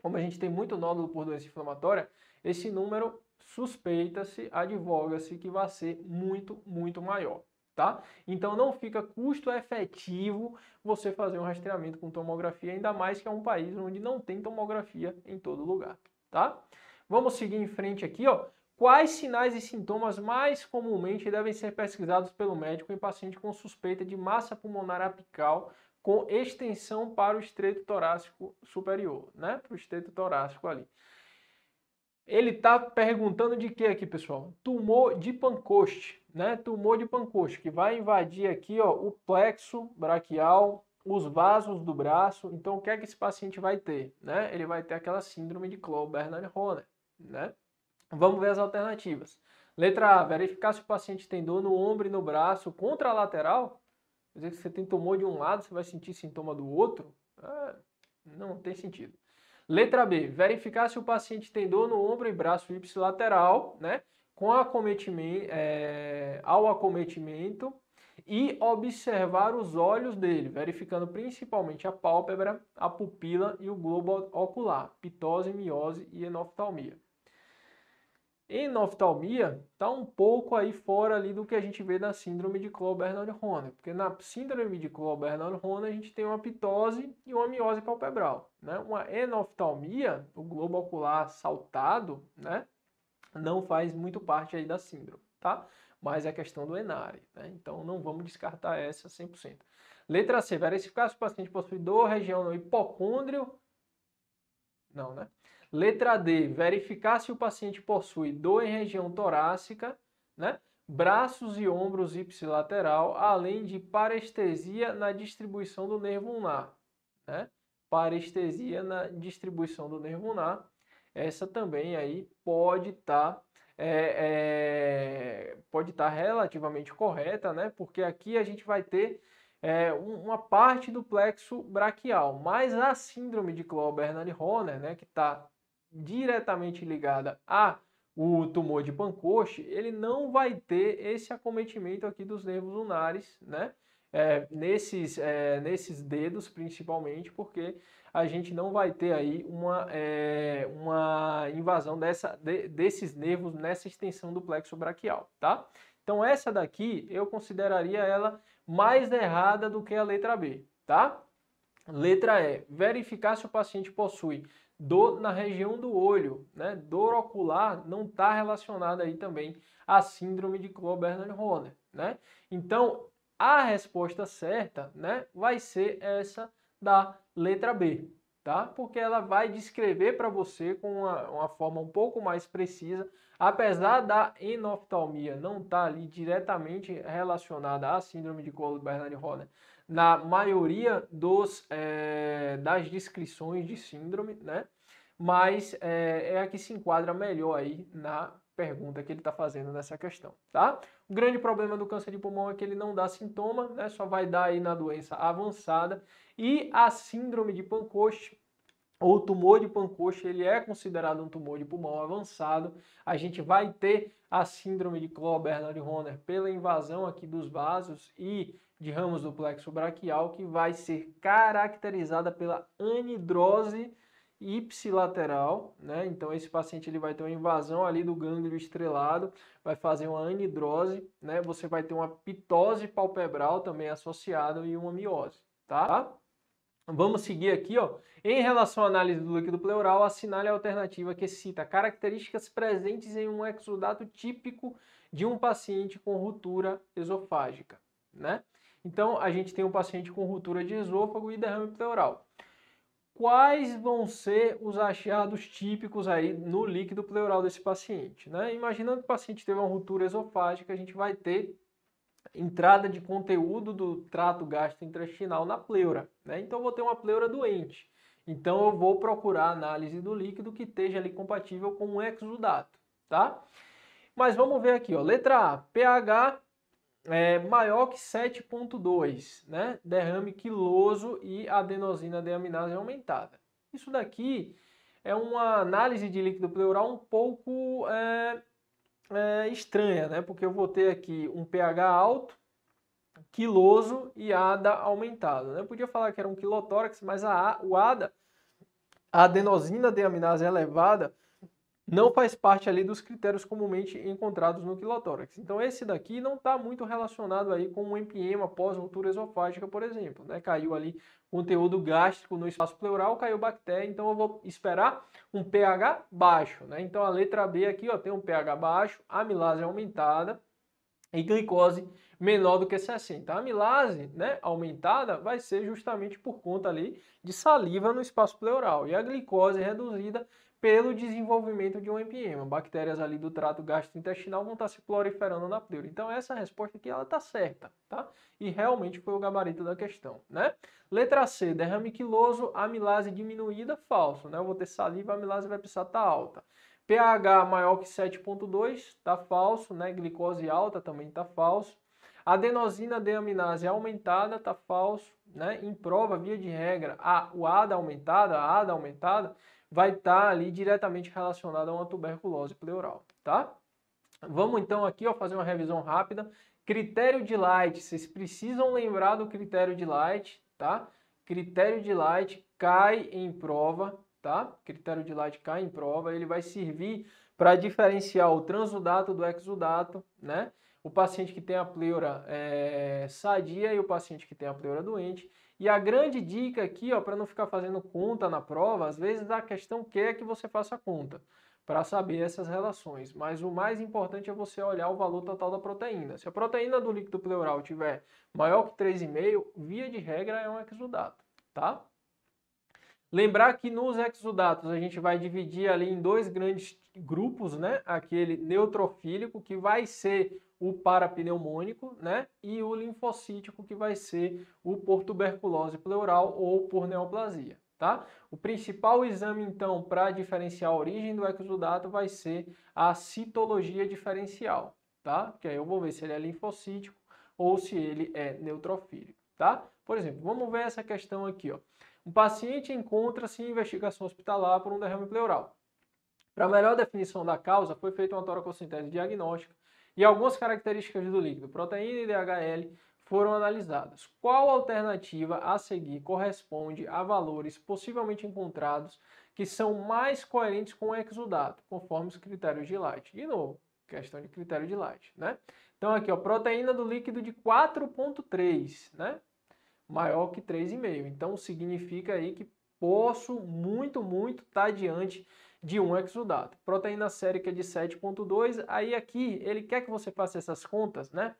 como a gente tem muito nódulo por doença inflamatória, esse número suspeita-se, advoga-se que vai ser muito, muito maior. Tá? Então não fica custo efetivo você fazer um rastreamento com tomografia, ainda mais que é um país onde não tem tomografia em todo lugar, tá? Vamos seguir em frente aqui, ó. Quais sinais e sintomas mais comumente devem ser pesquisados pelo médico em paciente com suspeita de massa pulmonar apical com extensão para o estreito torácico superior, né? Para o estreito torácico ali. Ele está perguntando de que aqui, pessoal? Tumor de Pancoste, né? Tumor de Pancoste, que vai invadir aqui ó, o plexo braquial, os vasos do braço. Então, o que é que esse paciente vai ter? Né? Ele vai ter aquela síndrome de Claude bernard honer né? Vamos ver as alternativas. Letra A, verificar se o paciente tem dor no ombro e no braço contralateral. Quer dizer que você tem tumor de um lado, você vai sentir sintoma do outro? Ah, não tem sentido. Letra B, verificar se o paciente tem dor no ombro e braço ipsilateral, né? Com acometimento, é, ao acometimento e observar os olhos dele, verificando principalmente a pálpebra, a pupila e o globo ocular, pitose, miose e enoftalmia. Enoftalmia está um pouco aí fora ali do que a gente vê da síndrome de Klober-Bernard-Horner, porque na síndrome de Klober-Bernard-Horner a gente tem uma pitose e uma miose palpebral, né? Uma enoftalmia, o globo ocular saltado, né? Não faz muito parte aí da síndrome, tá? Mas é questão do ENARE, né? Então não vamos descartar essa 100%. Letra C, verificar se o paciente possui dor região no hipocôndrio. Não, né? Letra D, verificar se o paciente possui dor em região torácica, né? braços e ombros ipsilateral, além de parestesia na distribuição do nervo ulnar. Né? Parestesia na distribuição do nervo ulnar. Essa também aí pode estar tá, é, é, pode estar tá relativamente correta, né? Porque aqui a gente vai ter é, uma parte do plexo braquial, mas a síndrome de Klober-Bernard-Horner, né, que está diretamente ligada a o tumor de Pancoche, ele não vai ter esse acometimento aqui dos nervos lunares, né? É, nesses, é, nesses dedos principalmente, porque a gente não vai ter aí uma, é, uma invasão dessa, de, desses nervos nessa extensão do plexo braquial, tá? Então essa daqui eu consideraria ela mais errada do que a letra B, tá? Letra E, verificar se o paciente possui dor na região do olho, né? Dor ocular não está relacionada aí também à síndrome de coburn horner né? Então, a resposta certa, né, vai ser essa da letra B, tá? Porque ela vai descrever para você com uma, uma, forma um pouco mais precisa, apesar da enoftalmia não estar tá ali diretamente relacionada à síndrome de coburn horner na maioria dos, é, das descrições de síndrome, né? Mas é, é a que se enquadra melhor aí na pergunta que ele está fazendo nessa questão, tá? O grande problema do câncer de pulmão é que ele não dá sintoma, né? Só vai dar aí na doença avançada. E a síndrome de Pancoche, ou tumor de Pancoche, ele é considerado um tumor de pulmão avançado. A gente vai ter a síndrome de bernard landrhoner pela invasão aqui dos vasos e de ramos do plexo braquial que vai ser caracterizada pela anidrose ipsilateral, né? Então esse paciente ele vai ter uma invasão ali do gânglio estrelado, vai fazer uma anidrose, né? Você vai ter uma pitose palpebral também associada e uma miose, tá? Vamos seguir aqui, ó. Em relação à análise do líquido pleural, assinale a alternativa que cita características presentes em um exudato típico de um paciente com ruptura esofágica, né? Então, a gente tem um paciente com ruptura de esôfago e derrame pleural. Quais vão ser os achados típicos aí no líquido pleural desse paciente? Né? Imaginando que o paciente teve uma ruptura esofágica, a gente vai ter entrada de conteúdo do trato gastrointestinal na pleura. Né? Então, eu vou ter uma pleura doente. Então, eu vou procurar análise do líquido que esteja ali compatível com um exudato, tá? Mas vamos ver aqui, ó. Letra A, pH é maior que 7.2, né? Derrame quiloso e adenosina deaminase aumentada. Isso daqui é uma análise de líquido pleural um pouco é, é, estranha, né? Porque eu vou ter aqui um pH alto, quiloso e ADA aumentado, né? Eu podia falar que era um quilotórax, mas a, o ADA, a adenosina deaminase elevada, não faz parte ali dos critérios comumente encontrados no quilotórax. Então esse daqui não está muito relacionado aí com um empiema pós-ruptura esofágica, por exemplo. Né? Caiu ali conteúdo gástrico no espaço pleural, caiu bactéria, então eu vou esperar um pH baixo. Né? Então a letra B aqui ó, tem um pH baixo, amilase aumentada e glicose menor do que 60. A amilase né, aumentada vai ser justamente por conta ali de saliva no espaço pleural e a glicose reduzida pelo desenvolvimento de um empiema. Bactérias ali do trato gastrointestinal vão estar tá se proliferando na pleura. Então essa é resposta aqui ela tá certa, tá? E realmente foi o gabarito da questão, né? Letra C, derrame quiloso, amilase diminuída, falso, né? Eu vou ter saliva, amilase vai precisar estar tá alta. pH maior que 7.2, tá falso, né? Glicose alta também tá falso. Adenosina deaminase aumentada, tá falso, né? Em prova, via de regra, a, o ADA aumentada, a ADA aumentada, vai estar tá ali diretamente relacionado a uma tuberculose pleural, tá? Vamos então aqui ó, fazer uma revisão rápida. Critério de Light, vocês precisam lembrar do critério de Light, tá? Critério de Light cai em prova, tá? Critério de Light cai em prova, ele vai servir para diferenciar o transudato do exudato, né? O paciente que tem a pleura é, sadia e o paciente que tem a pleura doente e a grande dica aqui, ó, para não ficar fazendo conta na prova, às vezes a questão quer é que você faça conta para saber essas relações, mas o mais importante é você olhar o valor total da proteína. Se a proteína do líquido pleural tiver maior que 3,5, via de regra é um exudato, tá? Lembrar que nos exudatos a gente vai dividir ali em dois grandes grupos, né? Aquele neutrofílico, que vai ser o parapneumônico, né? E o linfocítico, que vai ser o por tuberculose pleural ou por neoplasia, tá? O principal exame, então, para diferenciar a origem do exudato vai ser a citologia diferencial, tá? Que aí eu vou ver se ele é linfocítico ou se ele é neutrofílico, tá? Por exemplo, vamos ver essa questão aqui, ó. Um paciente encontra-se em investigação hospitalar por um derrame pleural. Para melhor definição da causa, foi feita uma toracossintese diagnóstica e algumas características do líquido, proteína e DHL, foram analisadas. Qual alternativa a seguir corresponde a valores possivelmente encontrados que são mais coerentes com o exudato, conforme os critérios de Light? De novo, questão de critério de Light, né? Então aqui, ó, proteína do líquido de 4.3, né? maior que 3,5. Então significa aí que posso muito, muito estar tá diante de um exudato. Proteína sérica é de 7,2, aí aqui ele quer que você faça essas contas, né?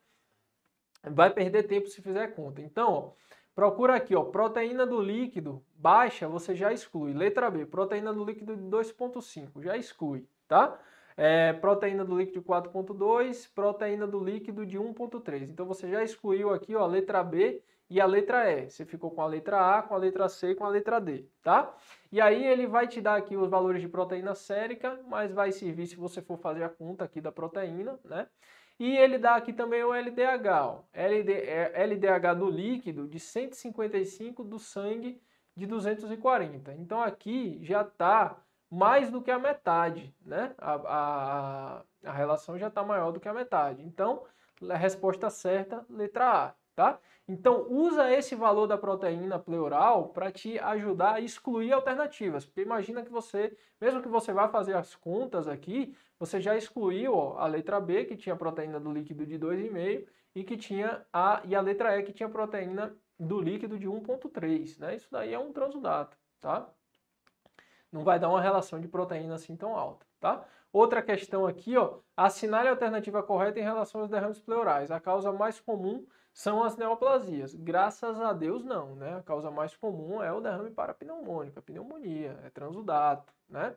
Vai perder tempo se fizer conta. Então, ó, procura aqui, ó, proteína do líquido baixa, você já exclui. Letra B, proteína do líquido de 2,5, já exclui, tá? É, proteína do líquido 4,2, proteína do líquido de 1,3. Então, você já excluiu aqui, ó, letra B, e a letra E. Você ficou com a letra A, com a letra C e com a letra D, tá? E aí ele vai te dar aqui os valores de proteína sérica, mas vai servir se você for fazer a conta aqui da proteína, né? E ele dá aqui também o LDH, ó. LD, é, LDH do líquido de 155 do sangue de 240. Então aqui já está mais do que a metade, né? A, a, a relação já está maior do que a metade. Então, a resposta certa, letra A tá? Então usa esse valor da proteína pleural para te ajudar a excluir alternativas, porque imagina que você, mesmo que você vá fazer as contas aqui, você já excluiu ó, a letra B, que tinha proteína do líquido de 2,5, e que tinha a e a letra E que tinha proteína do líquido de 1.3, né? Isso daí é um transudato, tá? Não vai dar uma relação de proteína assim tão alta, tá? Outra questão aqui, ó, assinale a alternativa correta em relação aos derrames pleurais. A causa mais comum são as neoplasias. Graças a Deus, não, né? A causa mais comum é o derrame parapneumônico, a pneumonia, é transudato, né?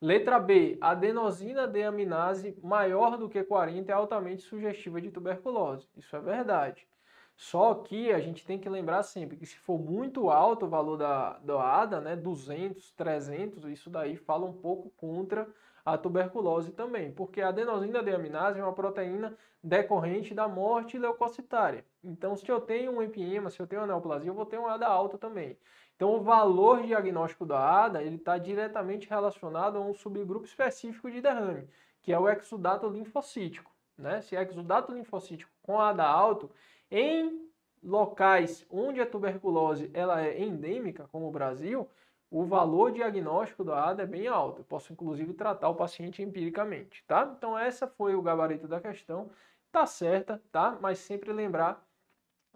Letra B, adenosina deaminase maior do que 40 é altamente sugestiva de tuberculose. Isso é verdade. Só que a gente tem que lembrar sempre que se for muito alto o valor da, da ADA, né, 200, 300, isso daí fala um pouco contra a tuberculose também, porque a adenosina deaminase é uma proteína decorrente da morte leucocitária. Então, se eu tenho um empiema, se eu tenho uma neoplasia, eu vou ter uma ADA alta também. Então, o valor diagnóstico da ADA está diretamente relacionado a um subgrupo específico de derrame, que é o exudato linfocítico. Né? Se é exudato linfocítico com ADA alto, em locais onde a tuberculose ela é endêmica, como o Brasil, o valor diagnóstico da ADA é bem alto. Eu posso, inclusive, tratar o paciente empiricamente, tá? Então, essa foi o gabarito da questão. Tá certa, tá? Mas sempre lembrar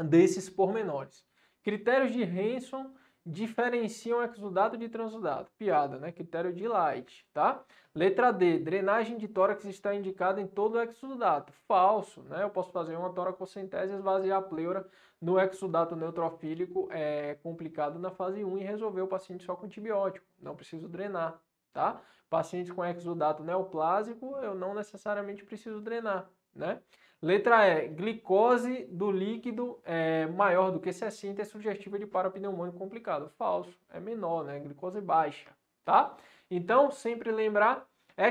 desses pormenores. Critérios de Hanson diferenciam exudato de transudato. Piada, né? Critério de Light, tá? Letra D, drenagem de tórax está indicada em todo exudato. Falso, né? Eu posso fazer uma toracocentese e esvaziar a pleura no exudato neutrofílico é complicado na fase 1 e resolver o paciente só com antibiótico. Não preciso drenar, tá? Pacientes com exudato neoplásico, eu não necessariamente preciso drenar, né? Letra E, glicose do líquido é maior do que 60 é sugestiva de parapneumônio complicado. Falso, é menor, né? Glicose baixa, tá? Então, sempre lembrar,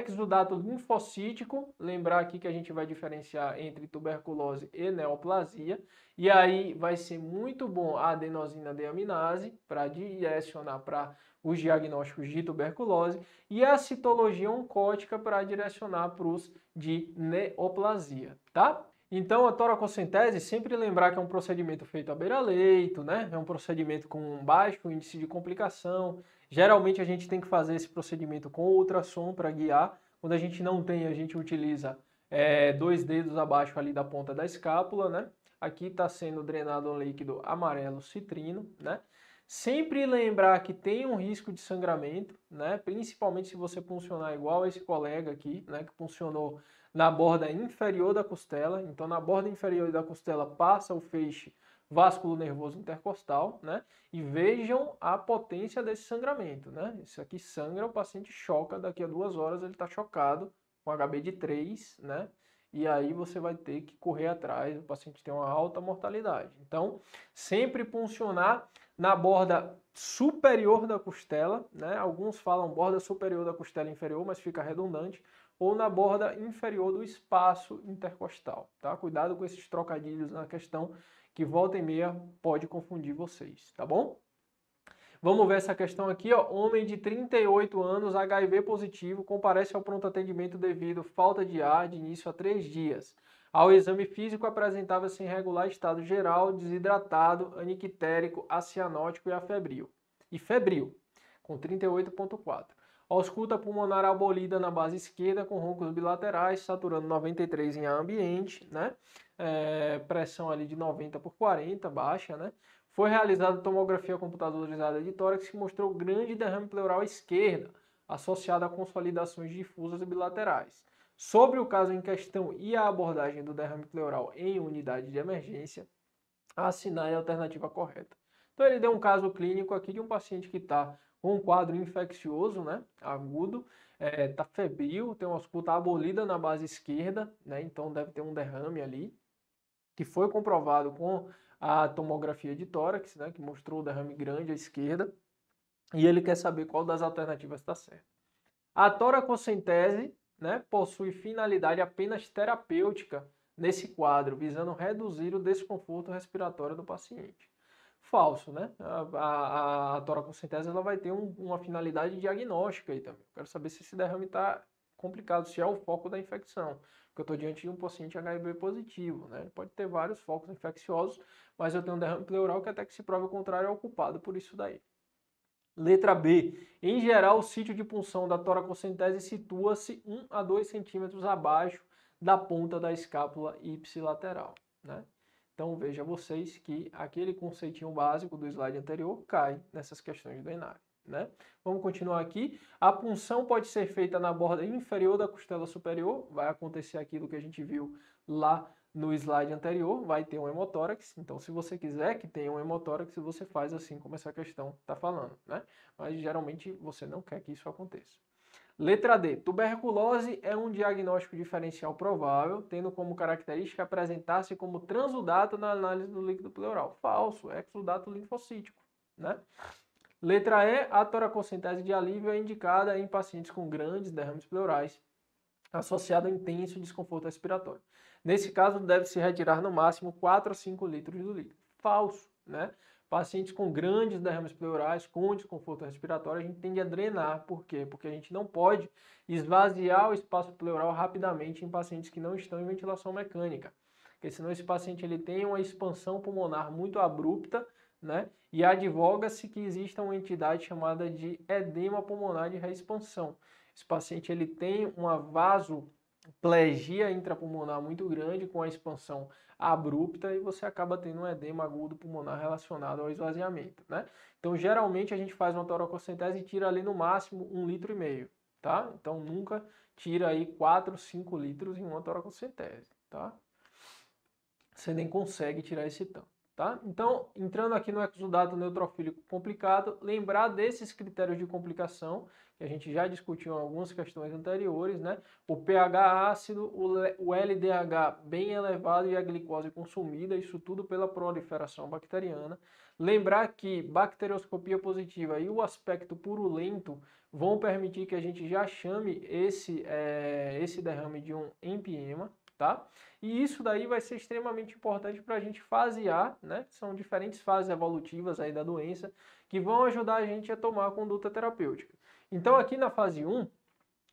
exudato linfocítico, lembrar aqui que a gente vai diferenciar entre tuberculose e neoplasia, e aí vai ser muito bom a adenosina deaminase para direcionar para os diagnósticos de tuberculose e a citologia oncótica para direcionar para os de neoplasia, tá? Então, a toracocentese, sempre lembrar que é um procedimento feito à beira-leito, né? É um procedimento com um baixo índice de complicação. Geralmente, a gente tem que fazer esse procedimento com ultrassom para guiar. Quando a gente não tem, a gente utiliza é, dois dedos abaixo ali da ponta da escápula, né? Aqui está sendo drenado um líquido amarelo citrino, né? Sempre lembrar que tem um risco de sangramento, né? Principalmente se você funcionar igual esse colega aqui, né? Que funcionou na borda inferior da costela. Então, na borda inferior da costela passa o feixe vascular nervoso intercostal, né? E vejam a potência desse sangramento, né? Isso aqui sangra, o paciente choca, daqui a duas horas ele está chocado com HB de 3, né? E aí você vai ter que correr atrás, o paciente tem uma alta mortalidade. Então, sempre funcionar na borda superior da costela, né? Alguns falam borda superior da costela inferior, mas fica redundante, ou na borda inferior do espaço intercostal, tá? Cuidado com esses trocadilhos na questão que volta e meia pode confundir vocês, tá bom? Vamos ver essa questão aqui, ó. Homem de 38 anos, HIV positivo, comparece ao pronto atendimento devido falta de ar de início a três dias. Ao exame físico apresentava-se em regular estado geral, desidratado, aniquitérico, acianótico e afebril. E febril, com 38.4. Ausculta pulmonar abolida na base esquerda com roncos bilaterais, saturando 93 em ambiente, né? É, pressão ali de 90 por 40, baixa, né? Foi realizada tomografia computadorizada de tórax que mostrou grande derrame pleural à esquerda, associado a consolidações difusas bilaterais sobre o caso em questão e a abordagem do derrame pleural em unidade de emergência, assinale a alternativa correta. Então ele deu um caso clínico aqui de um paciente que está com um quadro infeccioso, né, agudo, está é, tá febril, tem uma ausculta abolida na base esquerda, né, então deve ter um derrame ali, que foi comprovado com a tomografia de tórax, né, que mostrou o derrame grande à esquerda, e ele quer saber qual das alternativas está certa. A toracocentese né, possui finalidade apenas terapêutica nesse quadro, visando reduzir o desconforto respiratório do paciente. Falso, né? A, a, a toracocentese ela vai ter um, uma finalidade diagnóstica aí também. Quero saber se esse derrame está complicado, se é o foco da infecção. Porque eu estou diante de um paciente HIV positivo, né? Ele pode ter vários focos infecciosos, mas eu tenho um derrame pleural que até que se prova o contrário é ocupado por isso daí. Letra B. Em geral, o sítio de punção da toracocentese situa-se 1 a 2 centímetros abaixo da ponta da escápula ipsilateral. Né? Então veja vocês que aquele conceitinho básico do slide anterior cai nessas questões do Enar. Né? Vamos continuar aqui. A punção pode ser feita na borda inferior da costela superior, vai acontecer aquilo que a gente viu lá no slide anterior, vai ter um hemotórax. Então, se você quiser que tenha um hemotórax, você faz assim como essa questão está falando, né? Mas geralmente você não quer que isso aconteça. Letra D. Tuberculose é um diagnóstico diferencial provável, tendo como característica apresentar-se como transudato na análise do líquido pleural. Falso, exudato linfocítico, né? Letra E. A toracocentese de alívio é indicada em pacientes com grandes derrames pleurais, associado a intenso desconforto respiratório. Nesse caso, deve-se retirar no máximo 4 a 5 litros do líquido. Falso, né? Pacientes com grandes derrames pleurais, com desconforto respiratório, a gente tende a drenar. Por quê? Porque a gente não pode esvaziar o espaço pleural rapidamente em pacientes que não estão em ventilação mecânica. Porque senão esse paciente ele tem uma expansão pulmonar muito abrupta, né? E advoga-se que exista uma entidade chamada de edema pulmonar de reexpansão. Esse paciente ele tem uma vaso plegia intrapulmonar muito grande com a expansão abrupta e você acaba tendo um edema agudo pulmonar relacionado ao esvaziamento, né? Então, geralmente a gente faz uma toracocentese e tira ali no máximo um litro e meio, tá? Então, nunca tira aí 4, 5 litros em uma toracocentese, tá? Você nem consegue tirar esse tanto, tá? Então, entrando aqui no exudato neutrofílico complicado, lembrar desses critérios de complicação que a gente já discutiu em algumas questões anteriores, né? O pH ácido, o LDH bem elevado e a glicose consumida, isso tudo pela proliferação bacteriana. Lembrar que bacterioscopia positiva e o aspecto purulento vão permitir que a gente já chame esse, é, esse derrame de um empiema, tá? E isso daí vai ser extremamente importante para a gente fasear, né? São diferentes fases evolutivas aí da doença que vão ajudar a gente a tomar a conduta terapêutica. Então aqui na fase 1,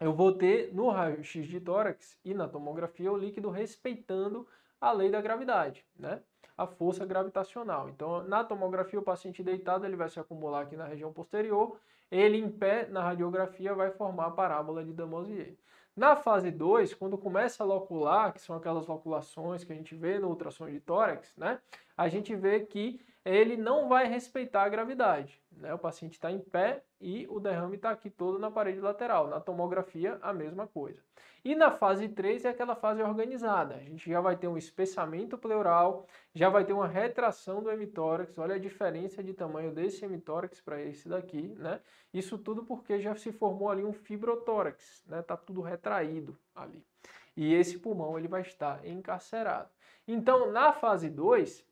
eu vou ter no raio-x de tórax e na tomografia o líquido respeitando a lei da gravidade, né? A força gravitacional. Então, na tomografia, o paciente deitado ele vai se acumular aqui na região posterior, ele em pé, na radiografia, vai formar a parábola de Damosier. Na fase 2, quando começa a locular, que são aquelas loculações que a gente vê no ultrassom de tórax, né? A gente vê que ele não vai respeitar a gravidade. Né? O paciente está em pé e o derrame está aqui todo na parede lateral. Na tomografia, a mesma coisa. E na fase 3 é aquela fase organizada. A gente já vai ter um espessamento pleural, já vai ter uma retração do hemitórax. Olha a diferença de tamanho desse hemitórax para esse daqui, né? Isso tudo porque já se formou ali um fibrotórax, né? Tá tudo retraído ali. E esse pulmão ele vai estar encarcerado. Então, na fase 2,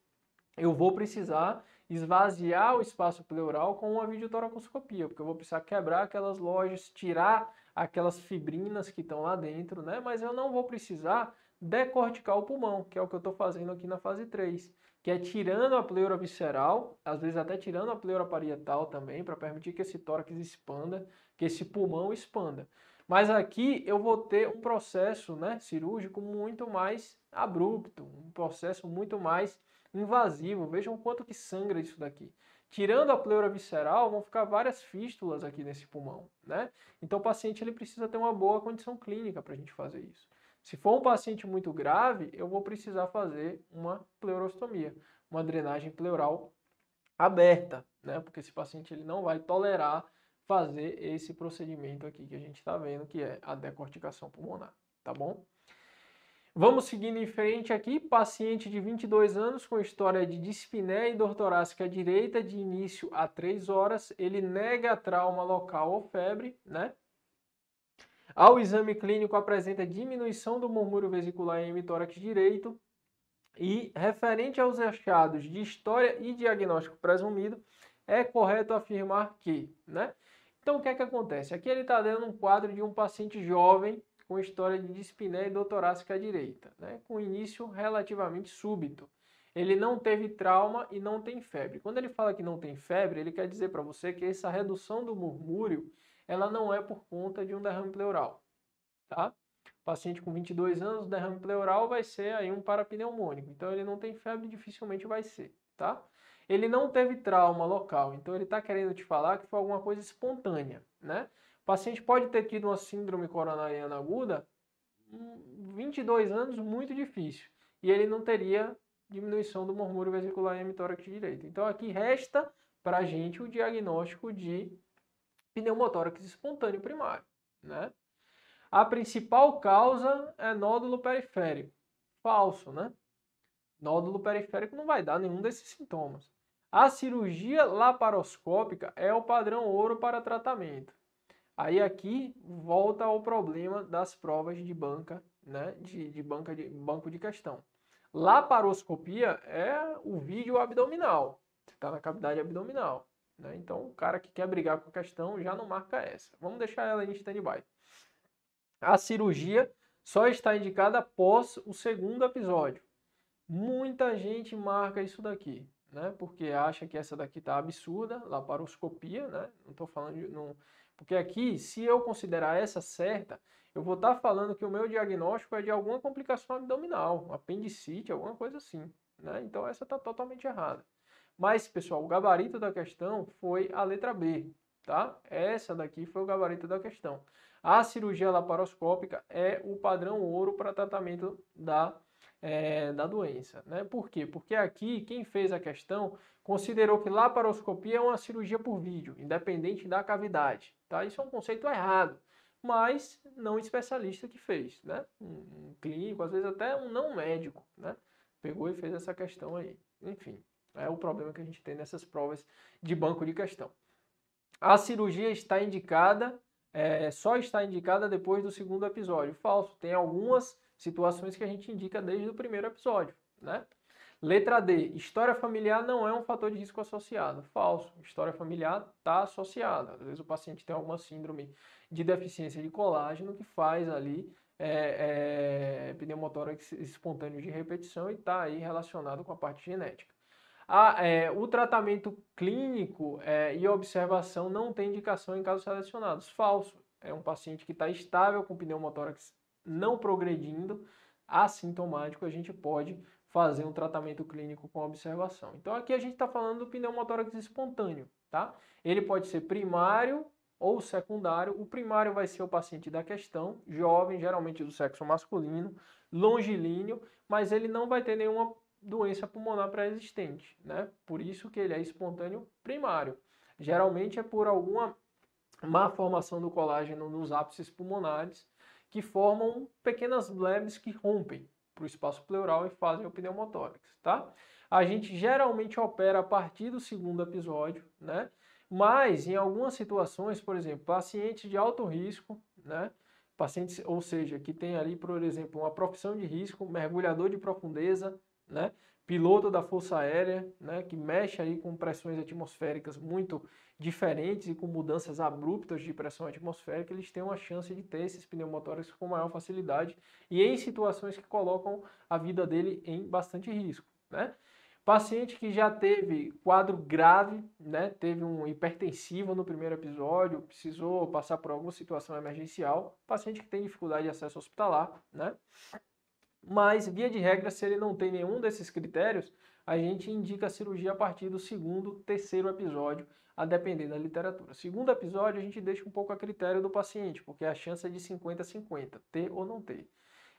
eu vou precisar esvaziar o espaço pleural com uma videotoracoscopia, porque eu vou precisar quebrar aquelas lojas, tirar aquelas fibrinas que estão lá dentro, né? Mas eu não vou precisar decorticar o pulmão, que é o que eu estou fazendo aqui na fase 3, que é tirando a pleura visceral, às vezes até tirando a pleura parietal também, para permitir que esse tórax expanda, que esse pulmão expanda. Mas aqui eu vou ter um processo né, cirúrgico muito mais abrupto, um processo muito mais invasivo. Vejam quanto que sangra isso daqui. Tirando a pleura visceral, vão ficar várias fístulas aqui nesse pulmão, né? Então o paciente ele precisa ter uma boa condição clínica para a gente fazer isso. Se for um paciente muito grave, eu vou precisar fazer uma pleurostomia, uma drenagem pleural aberta, né? Porque esse paciente ele não vai tolerar fazer esse procedimento aqui que a gente está vendo, que é a decorticação pulmonar, tá bom? Vamos seguindo em frente aqui, paciente de 22 anos com história de dispneia e dor torácica direita de início a 3 horas, ele nega trauma local ou febre, né? Ao exame clínico apresenta diminuição do murmúrio vesicular em hemistórax direito e referente aos achados de história e diagnóstico presumido, é correto afirmar que, né? Então o que é que acontece? Aqui ele está dando um quadro de um paciente jovem com história de e dispneia doutorácica direita, né, com início relativamente súbito. Ele não teve trauma e não tem febre. Quando ele fala que não tem febre, ele quer dizer para você que essa redução do murmúrio, ela não é por conta de um derrame pleural, tá? O paciente com 22 anos, derrame pleural vai ser aí um parapneumônico. Então ele não tem febre, dificilmente vai ser, tá? Ele não teve trauma local, então ele está querendo te falar que foi alguma coisa espontânea, né? O paciente pode ter tido uma síndrome coronariana aguda, 22 anos, muito difícil. E ele não teria diminuição do murmúrio vesicular em tórax direito. Então aqui resta para a gente o diagnóstico de pneumotórax espontâneo primário, né? A principal causa é nódulo periférico. Falso, né? Nódulo periférico não vai dar nenhum desses sintomas. A cirurgia laparoscópica é o padrão ouro para tratamento. Aí aqui volta ao problema das provas de banca, né? De, de, banca de banco de questão. Laparoscopia é o vídeo abdominal. Você está na cavidade abdominal. Né? Então o cara que quer brigar com a questão já não marca essa. Vamos deixar ela em stand-by. A cirurgia só está indicada após o segundo episódio. Muita gente marca isso daqui, né? Porque acha que essa daqui tá absurda, laparoscopia, né? Não tô falando de. Não, porque aqui, se eu considerar essa certa, eu vou estar tá falando que o meu diagnóstico é de alguma complicação abdominal, apendicite, alguma coisa assim. Né? Então essa está totalmente errada. Mas, pessoal, o gabarito da questão foi a letra B, tá? Essa daqui foi o gabarito da questão. A cirurgia laparoscópica é o padrão ouro para tratamento da, é, da doença, né? Por quê? Porque aqui quem fez a questão considerou que laparoscopia é uma cirurgia por vídeo, independente da cavidade. Tá? Isso é um conceito errado, mas não especialista que fez, né? Um, clínico, às vezes até um não médico, né? Pegou e fez essa questão aí. Enfim, é o problema que a gente tem nessas provas de banco de questão. A cirurgia está indicada, é, só está indicada depois do segundo episódio. Falso, tem algumas situações que a gente indica desde o primeiro episódio, né? Letra D. História familiar não é um fator de risco associado. Falso. História familiar está associada. Às vezes o paciente tem alguma síndrome de deficiência de colágeno que faz ali é, é, pneumotórax espontâneo de repetição e está aí relacionado com a parte genética. a é, o tratamento clínico é, e observação não tem indicação em casos selecionados. Falso. É um paciente que está estável com pneumotórax não progredindo, assintomático, a gente pode fazer um tratamento clínico com observação. Então aqui a gente está falando do pneumotórax espontâneo, tá? Ele pode ser primário ou secundário. O primário vai ser o paciente da questão, jovem, geralmente do sexo masculino, longilíneo, mas ele não vai ter nenhuma doença pulmonar pré-existente, né? Por isso que ele é espontâneo primário. Geralmente é por alguma má formação do colágeno nos ápices pulmonares que formam pequenas blebs que rompem, para o espaço pleural e fazem o pneumotórax, tá? A gente geralmente opera a partir do segundo episódio, né? Mas em algumas situações, por exemplo, pacientes de alto risco, né? Pacientes, ou seja, que tem ali, por exemplo, uma profissão de risco, mergulhador de profundeza, né? Piloto da Força Aérea, né? Que mexe aí com pressões atmosféricas muito diferentes e com mudanças abruptas de pressão atmosférica, eles têm uma chance de ter esses pneumotórax com maior facilidade e em situações que colocam a vida dele em bastante risco, né? Paciente que já teve quadro grave, né? Teve um hipertensivo no primeiro episódio, precisou passar por alguma situação emergencial, paciente que tem dificuldade de acesso hospitalar, né? Mas, via de regra, se ele não tem nenhum desses critérios, a gente indica a cirurgia a partir do segundo, terceiro episódio a depender da literatura. Segundo episódio, a gente deixa um pouco a critério do paciente, porque a chance é de 50 a 50, ter ou não ter.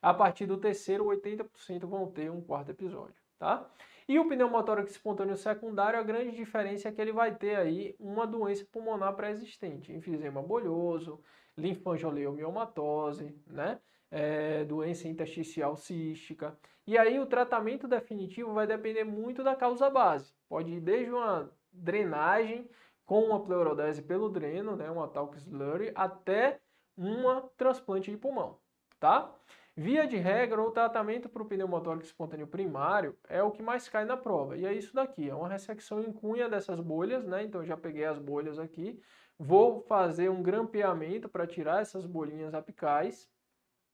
A partir do terceiro, 80% vão ter um quarto episódio, tá? E o pneumotórax espontâneo secundário, a grande diferença é que ele vai ter aí uma doença pulmonar pré-existente, enfisema bolhoso, linfangioleomiomatose, né? É, doença intersticial cística. E aí o tratamento definitivo vai depender muito da causa base. Pode ir desde uma drenagem com uma pleurodese pelo dreno, né, uma talc slurry, até uma transplante de pulmão, tá? Via de regra, o tratamento para o pneumotórax espontâneo primário é o que mais cai na prova. E é isso daqui, é uma ressecção em cunha dessas bolhas, né? Então já peguei as bolhas aqui, vou fazer um grampeamento para tirar essas bolinhas apicais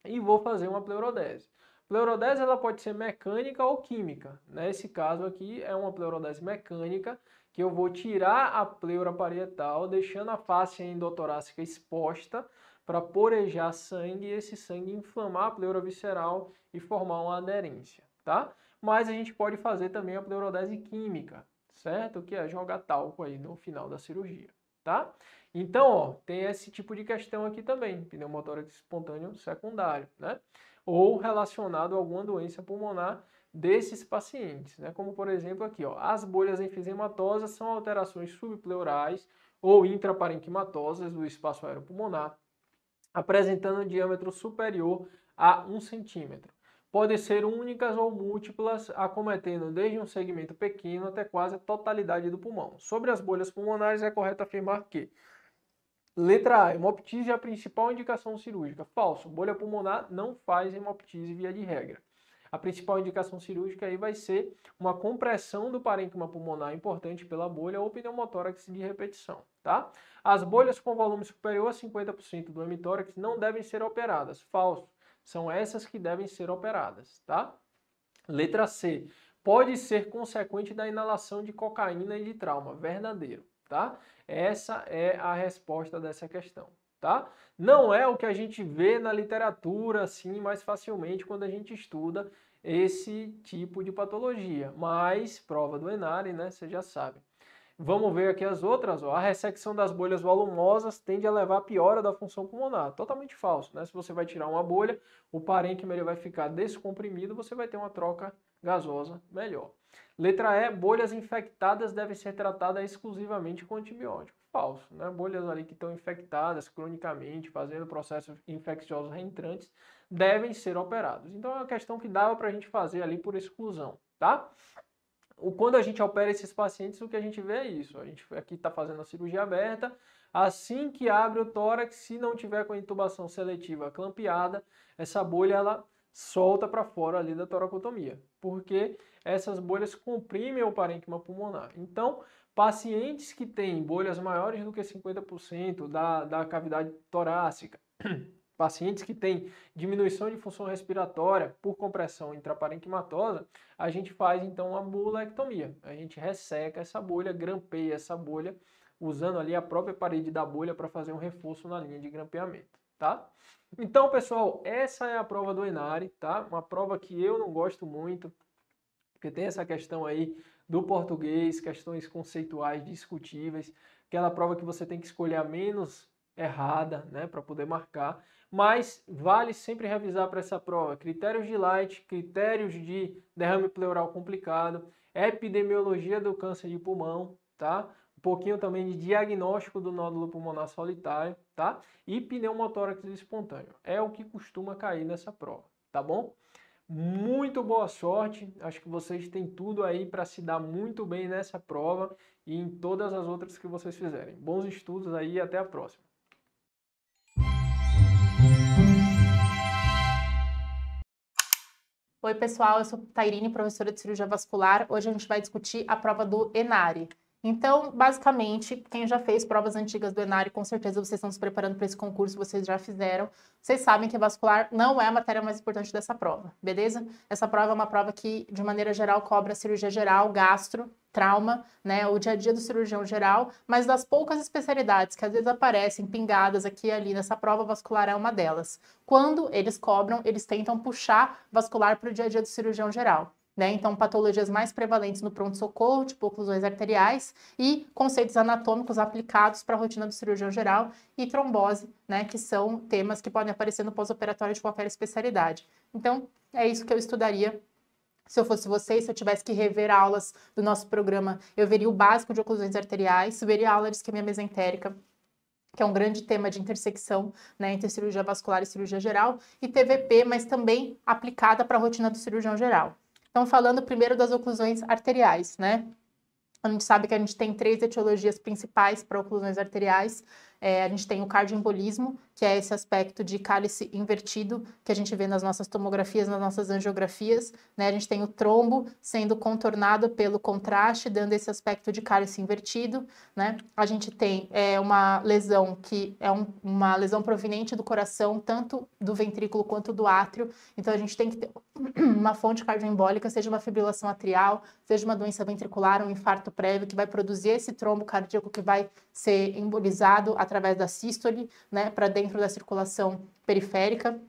e vou fazer uma pleurodese. Pleurodese ela pode ser mecânica ou química, né? Esse caso aqui é uma pleurodese mecânica que eu vou tirar a pleura parietal, deixando a face endotorácica exposta para porejar sangue e esse sangue inflamar a pleura visceral e formar uma aderência, tá? Mas a gente pode fazer também a pleurodese química, certo? Que é jogar talco aí no final da cirurgia, tá? Então, ó, tem esse tipo de questão aqui também, pneumotórax espontâneo secundário, né? Ou relacionado a alguma doença pulmonar desses pacientes, né? como por exemplo aqui, ó, as bolhas enfisematosas são alterações subpleurais ou intraparenquimatosas do espaço aeropulmonar, apresentando um diâmetro superior a 1 centímetro. Podem ser únicas ou múltiplas, acometendo desde um segmento pequeno até quase a totalidade do pulmão. Sobre as bolhas pulmonares, é correto afirmar que Letra A, hemoptise é a principal indicação cirúrgica. Falso, bolha pulmonar não faz hemoptise via de regra. A principal indicação cirúrgica aí vai ser uma compressão do parênquima pulmonar importante pela bolha ou pneumotórax de repetição, tá? As bolhas com volume superior a 50% do hemitórax não devem ser operadas, falso. São essas que devem ser operadas, tá? Letra C. Pode ser consequente da inalação de cocaína e de trauma, verdadeiro, tá? Essa é a resposta dessa questão tá? Não é o que a gente vê na literatura assim mais facilmente quando a gente estuda esse tipo de patologia, mas prova do Enare, né, você já sabe. Vamos ver aqui as outras, ó. A ressecção das bolhas volumosas tende a levar à piora da função pulmonar. Totalmente falso, né? Se você vai tirar uma bolha, o parênquima ele vai ficar descomprimido, você vai ter uma troca gasosa melhor. Letra E, bolhas infectadas devem ser tratadas exclusivamente com antibiótico falso, né? Bolhas ali que estão infectadas cronicamente, fazendo processos infecciosos reentrantes, devem ser operados. Então é uma questão que dava para a gente fazer ali por exclusão, tá? O, quando a gente opera esses pacientes, o que a gente vê é isso. A gente aqui está fazendo a cirurgia aberta, assim que abre o tórax, se não tiver com a intubação seletiva clampeada, essa bolha ela solta para fora ali da toracotomia, porque essas bolhas comprimem o parênquima pulmonar. Então, Pacientes que têm bolhas maiores do que 50% da, da cavidade torácica, pacientes que têm diminuição de função respiratória por compressão intraparenquimatosa, a gente faz então uma bulectomia. A gente resseca essa bolha, grampeia essa bolha, usando ali a própria parede da bolha para fazer um reforço na linha de grampeamento, tá? Então, pessoal, essa é a prova do Enari, tá? Uma prova que eu não gosto muito, porque tem essa questão aí do português, questões conceituais discutíveis, aquela prova que você tem que escolher a menos errada, né, para poder marcar. Mas vale sempre revisar para essa prova critérios de Light, critérios de derrame pleural complicado, epidemiologia do câncer de pulmão, tá? Um pouquinho também de diagnóstico do nódulo pulmonar solitário, tá? E pneumotórax espontâneo. É o que costuma cair nessa prova, tá bom? muito boa sorte. Acho que vocês têm tudo aí para se dar muito bem nessa prova e em todas as outras que vocês fizerem. Bons estudos aí e até a próxima. Oi, pessoal, eu sou Tairine, professora de cirurgia vascular. Hoje a gente vai discutir a prova do ENARE. Então, basicamente, quem já fez provas antigas do Enari, com certeza vocês estão se preparando para esse concurso, vocês já fizeram. Vocês sabem que vascular não é a matéria mais importante dessa prova, beleza? Essa prova é uma prova que, de maneira geral, cobra cirurgia geral, gastro, trauma, né, o dia a dia do cirurgião geral, mas das poucas especialidades que às vezes aparecem pingadas aqui e ali nessa prova vascular é uma delas. Quando eles cobram, eles tentam puxar vascular para o dia a dia do cirurgião geral. Né? Então, patologias mais prevalentes no pronto-socorro, tipo oclusões arteriais, e conceitos anatômicos aplicados para a rotina do cirurgião geral e trombose, né? que são temas que podem aparecer no pós-operatório de qualquer especialidade. Então, é isso que eu estudaria se eu fosse você, se eu tivesse que rever aulas do nosso programa, eu veria o básico de oclusões arteriais, veria a aula de isquemia mesentérica, que é um grande tema de intersecção né, entre cirurgia vascular e cirurgia geral, e TVP, mas também aplicada para a rotina do cirurgião geral. Então, falando primeiro das oclusões arteriais, né? A gente sabe que a gente tem três etiologias principais para oclusões arteriais, é, a gente tem o cardioembolismo, que é esse aspecto de cálice invertido que a gente vê nas nossas tomografias, nas nossas angiografias. Né? A gente tem o trombo sendo contornado pelo contraste, dando esse aspecto de cálice invertido. Né? A gente tem é, uma lesão que é um, uma lesão proveniente do coração, tanto do ventrículo quanto do átrio. Então a gente tem que ter uma fonte cardioembólica, seja uma fibrilação atrial, seja uma doença ventricular, um infarto prévio, que vai produzir esse trombo cardíaco que vai ser embolizado através através da sístole, né, para dentro da circulação periférica.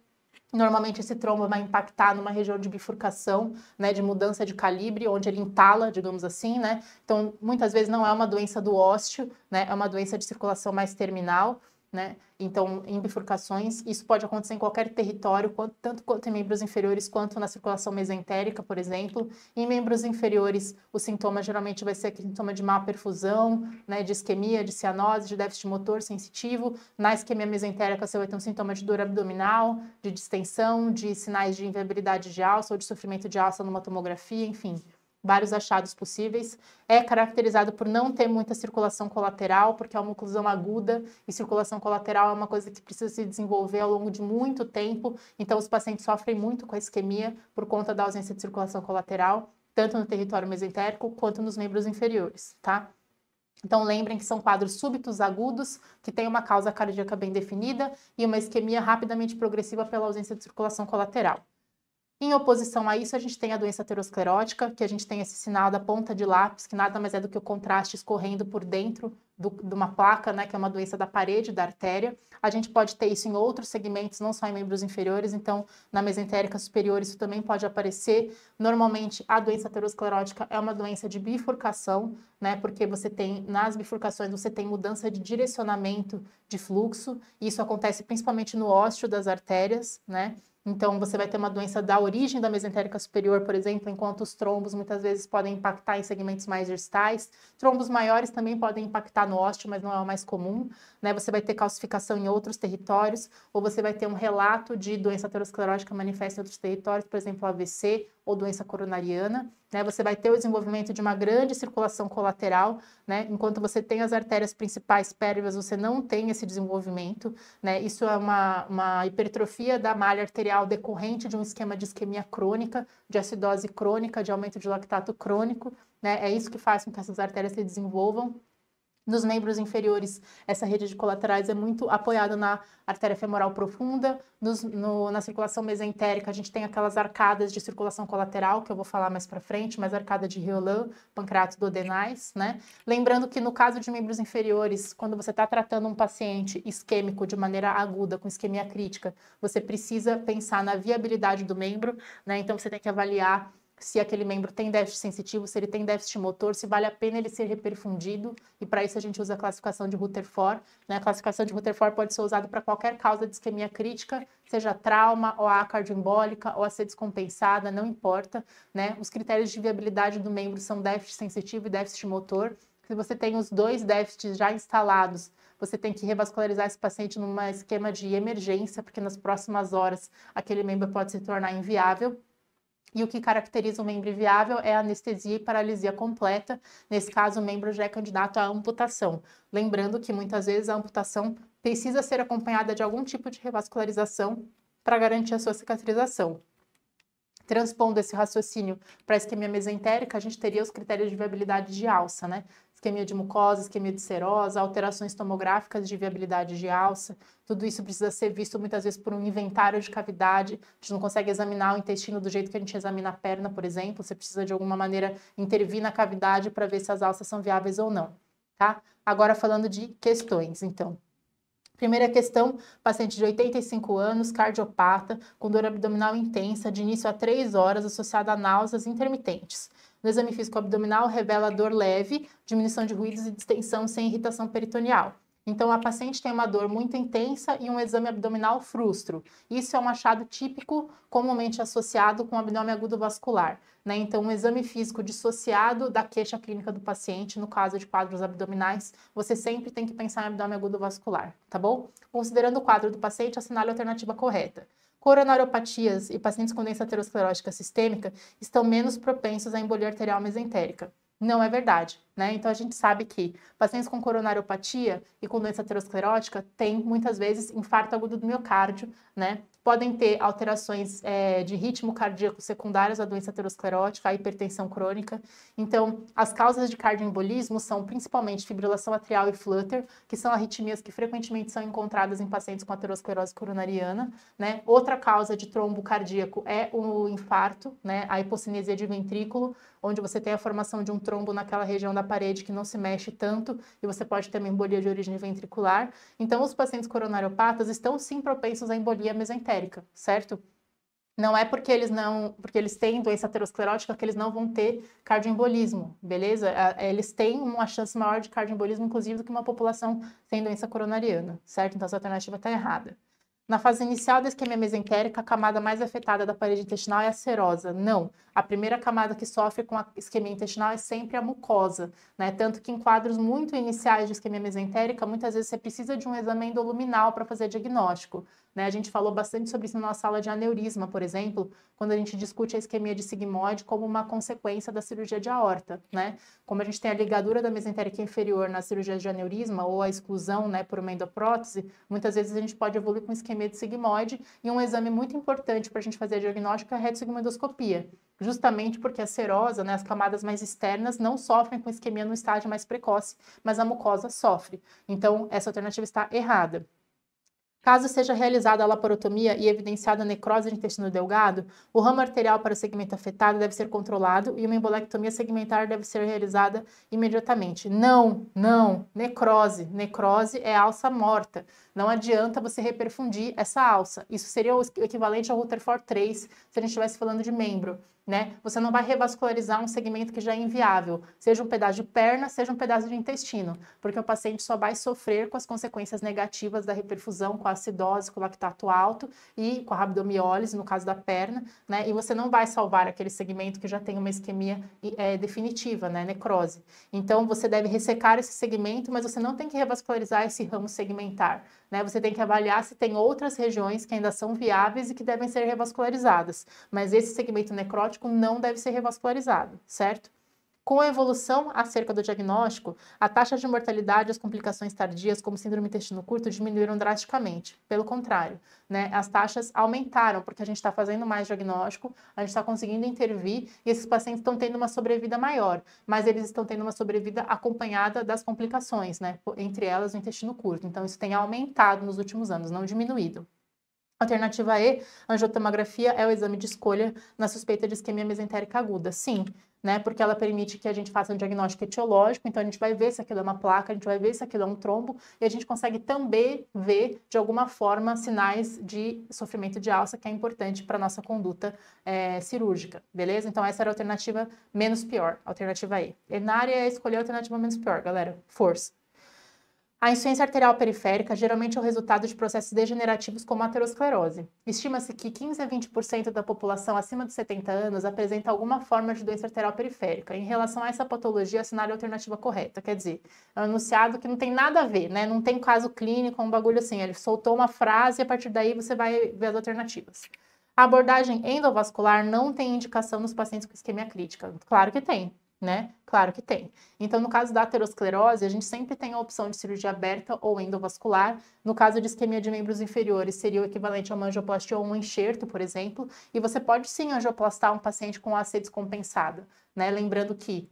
Normalmente esse trombo vai impactar numa região de bifurcação, né, de mudança de calibre, onde ele entala, digamos assim, né? Então, muitas vezes não é uma doença do ósseo, né? É uma doença de circulação mais terminal. Né? Então, em bifurcações, isso pode acontecer em qualquer território, tanto em membros inferiores quanto na circulação mesentérica, por exemplo. Em membros inferiores, o sintoma geralmente vai ser aquele sintoma de má perfusão, né, de isquemia, de cianose, de déficit motor sensitivo. Na isquemia mesentérica, você vai ter um sintoma de dor abdominal, de distensão, de sinais de inviabilidade de alça ou de sofrimento de alça numa tomografia, enfim vários achados possíveis. É caracterizado por não ter muita circulação colateral, porque é uma oclusão aguda e circulação colateral é uma coisa que precisa se desenvolver ao longo de muito tempo. Então, os pacientes sofrem muito com a isquemia por conta da ausência de circulação colateral, tanto no território mesentérico quanto nos membros inferiores, tá? Então, lembrem que são quadros súbitos agudos, que têm uma causa cardíaca bem definida e uma isquemia rapidamente progressiva pela ausência de circulação colateral. Em oposição a isso, a gente tem a doença aterosclerótica, que a gente tem esse sinal da ponta de lápis, que nada mais é do que o contraste escorrendo por dentro do, de uma placa, né, que é uma doença da parede, da artéria. A gente pode ter isso em outros segmentos, não só em membros inferiores, então na mesentérica superior isso também pode aparecer. Normalmente, a doença aterosclerótica é uma doença de bifurcação, né, porque você tem, nas bifurcações, você tem mudança de direcionamento de fluxo, e isso acontece principalmente no ósseo das artérias, né, então, você vai ter uma doença da origem da mesentérica superior, por exemplo, enquanto os trombos muitas vezes podem impactar em segmentos mais distais. Trombos maiores também podem impactar no ósteo, mas não é o mais comum. Né? Você vai ter calcificação em outros territórios, ou você vai ter um relato de doença aterosclerótica manifesta em outros territórios, por exemplo, AVC ou doença coronariana, né? Você vai ter o desenvolvimento de uma grande circulação colateral, né? Enquanto você tem as artérias principais péreas, você não tem esse desenvolvimento, né? Isso é uma, uma hipertrofia da malha arterial decorrente de um esquema de isquemia crônica, de acidose crônica, de aumento de lactato crônico, né? É isso que faz com que essas artérias se desenvolvam nos membros inferiores, essa rede de colaterais é muito apoiada na artéria femoral profunda. Nos, no, na circulação mesentérica, a gente tem aquelas arcadas de circulação colateral, que eu vou falar mais para frente, mas arcada de Riolan, pancreato duodenais, né? Lembrando que no caso de membros inferiores, quando você está tratando um paciente isquêmico de maneira aguda, com isquemia crítica, você precisa pensar na viabilidade do membro, né? Então você tem que avaliar se aquele membro tem déficit sensitivo, se ele tem déficit motor, se vale a pena ele ser reperfundido, e para isso a gente usa a classificação de Rutherford. Né? A classificação de Rutherford pode ser usada para qualquer causa de isquemia crítica, seja trauma, ou OA cardioembólica, ser descompensada, não importa. Né? Os critérios de viabilidade do membro são déficit sensitivo e déficit motor. Se você tem os dois déficits já instalados, você tem que revascularizar esse paciente num esquema de emergência, porque nas próximas horas aquele membro pode se tornar inviável. E o que caracteriza o membro inviável é anestesia e paralisia completa. Nesse caso, o membro já é candidato à amputação. Lembrando que muitas vezes a amputação precisa ser acompanhada de algum tipo de revascularização para garantir a sua cicatrização. Transpondo esse raciocínio para a isquemia mesentérica, a gente teria os critérios de viabilidade de alça, né? isquemia de mucosa, isquemia de serosa, alterações tomográficas de viabilidade de alça. Tudo isso precisa ser visto muitas vezes por um inventário de cavidade. A gente não consegue examinar o intestino do jeito que a gente examina a perna, por exemplo. Você precisa de alguma maneira intervir na cavidade para ver se as alças são viáveis ou não, tá? Agora falando de questões, então. Primeira questão, paciente de 85 anos, cardiopata, com dor abdominal intensa, de início a 3 horas, associada a náuseas intermitentes. No exame físico abdominal, revela dor leve, diminuição de ruídos e distensão sem irritação peritoneal. Então, a paciente tem uma dor muito intensa e um exame abdominal frustro. Isso é um achado típico, comumente associado com abdômen agudo vascular. Né? Então, um exame físico dissociado da queixa clínica do paciente, no caso de quadros abdominais, você sempre tem que pensar em abdômen agudo vascular, tá bom? Considerando o quadro do paciente, assinale a alternativa correta coronariopatias e pacientes com doença aterosclerótica sistêmica estão menos propensos a embolia arterial mesentérica. Não é verdade, né? Então a gente sabe que pacientes com coronariopatia e com doença aterosclerótica têm muitas vezes infarto agudo do miocárdio, né? podem ter alterações é, de ritmo cardíaco secundárias à doença aterosclerótica, à hipertensão crônica. Então, as causas de cardioembolismo são principalmente fibrilação atrial e flutter, que são arritmias que frequentemente são encontradas em pacientes com aterosclerose coronariana. Né? Outra causa de trombo cardíaco é o infarto, né? a hipocinesia de ventrículo, onde você tem a formação de um trombo naquela região da parede que não se mexe tanto e você pode ter uma embolia de origem ventricular. Então, os pacientes coronariopatas estão sim propensos à embolia mesentérica, certo? Não é porque eles não, porque eles têm doença aterosclerótica que eles não vão ter cardioembolismo, beleza? Ah, eles têm uma chance maior de cardioembolismo, inclusive, do que uma população sem doença coronariana, certo? Então essa alternativa está errada. Na fase inicial da isquemia mesentérica, a camada mais afetada da parede intestinal é a serosa. Não, a primeira camada que sofre com a isquemia intestinal é sempre a mucosa, né? Tanto que em quadros muito iniciais de isquemia mesentérica, muitas vezes você precisa de um exame endoluminal para fazer diagnóstico. Né? A gente falou bastante sobre isso na nossa sala de aneurisma, por exemplo, quando a gente discute a isquemia de sigmoide como uma consequência da cirurgia de aorta. Né? Como a gente tem a ligadura da mesentérica inferior na cirurgia de aneurisma ou a exclusão né, por uma endoprótese, muitas vezes a gente pode evoluir com isquemia de sigmoide e um exame muito importante para a gente fazer a diagnóstica é a retossigmoidoscopia justamente porque a serosa, né, as camadas mais externas, não sofrem com isquemia no estágio mais precoce, mas a mucosa sofre. Então, essa alternativa está errada. Caso seja realizada a laparotomia e evidenciada necrose do intestino delgado, o ramo arterial para o segmento afetado deve ser controlado e uma embolectomia segmentar deve ser realizada imediatamente. Não, não, necrose. Necrose é alça morta. Não adianta você reperfundir essa alça. Isso seria o equivalente ao Rutherford 3, se a gente estivesse falando de membro. Né? Você não vai revascularizar um segmento que já é inviável, seja um pedaço de perna, seja um pedaço de intestino, porque o paciente só vai sofrer com as consequências negativas da reperfusão, com a acidose, com o lactato alto e com a rabdomiólise, no caso da perna, né? E você não vai salvar aquele segmento que já tem uma isquemia é, definitiva, né? Necrose. Então, você deve ressecar esse segmento, mas você não tem que revascularizar esse ramo segmentar né, você tem que avaliar se tem outras regiões que ainda são viáveis e que devem ser revascularizadas. Mas esse segmento necrótico não deve ser revascularizado, certo? Com a evolução acerca do diagnóstico, a taxa de mortalidade e as complicações tardias, como síndrome intestino curto, diminuíram drasticamente. Pelo contrário, né, as taxas aumentaram, porque a gente está fazendo mais diagnóstico, a gente está conseguindo intervir e esses pacientes estão tendo uma sobrevida maior, mas eles estão tendo uma sobrevida acompanhada das complicações, né, entre elas o intestino curto. Então, isso tem aumentado nos últimos anos, não diminuído. Alternativa E, angiotomografia é o exame de escolha na suspeita de isquemia mesentérica aguda. Sim, né? Porque ela permite que a gente faça um diagnóstico etiológico, então a gente vai ver se aquilo é uma placa, a gente vai ver se aquilo é um trombo, e a gente consegue também ver, de alguma forma, sinais de sofrimento de alça, que é importante para a nossa conduta é, cirúrgica, beleza? Então essa era a alternativa menos pior, alternativa E. Enária escolheu escolher a alternativa menos pior, galera. Força! A insuficiência arterial periférica geralmente é o resultado de processos degenerativos como a aterosclerose. Estima-se que 15 a 20% da população acima de 70 anos apresenta alguma forma de doença arterial periférica. Em relação a essa patologia, assinale é a alternativa correta. Quer dizer, é um anunciado que não tem nada a ver, né? Não tem caso clínico, um bagulho assim. Ele soltou uma frase e a partir daí você vai ver as alternativas. A abordagem endovascular não tem indicação nos pacientes com isquemia crítica. Claro que tem né? Claro que tem. Então, no caso da aterosclerose, a gente sempre tem a opção de cirurgia aberta ou endovascular. No caso de isquemia de membros inferiores, seria o equivalente a uma angioplastia ou um enxerto, por exemplo. E você pode sim angioplastar um paciente com AC descompensada, né? Lembrando que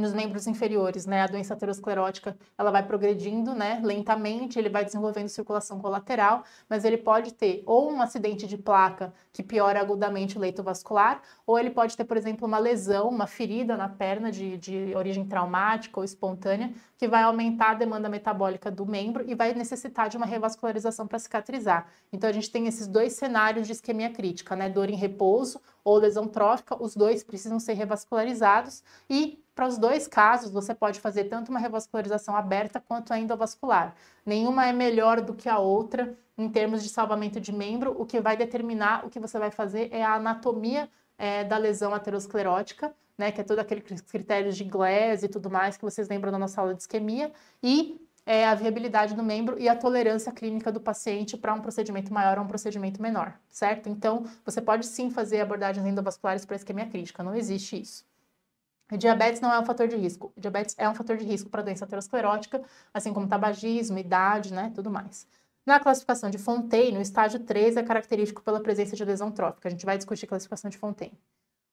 nos membros inferiores, né? A doença aterosclerótica, ela vai progredindo, né? Lentamente, ele vai desenvolvendo circulação colateral, mas ele pode ter ou um acidente de placa que piora agudamente o leito vascular, ou ele pode ter, por exemplo, uma lesão, uma ferida na perna de, de origem traumática ou espontânea, que vai aumentar a demanda metabólica do membro e vai necessitar de uma revascularização para cicatrizar. Então, a gente tem esses dois cenários de isquemia crítica, né? Dor em repouso ou lesão trófica, os dois precisam ser revascularizados e para os dois casos, você pode fazer tanto uma revascularização aberta quanto a endovascular. Nenhuma é melhor do que a outra em termos de salvamento de membro. O que vai determinar o que você vai fazer é a anatomia é, da lesão aterosclerótica, né, que é todo aquele critério de Glass e tudo mais que vocês lembram da nossa aula de isquemia, e é, a viabilidade do membro e a tolerância clínica do paciente para um procedimento maior ou um procedimento menor, certo? Então, você pode sim fazer abordagens endovasculares para isquemia crítica, não existe isso. Diabetes não é um fator de risco. Diabetes é um fator de risco para doença aterosclerótica, assim como tabagismo, idade, né, tudo mais. Na classificação de Fontaine, o estágio 3 é característico pela presença de lesão trófica. A gente vai discutir a classificação de Fontaine.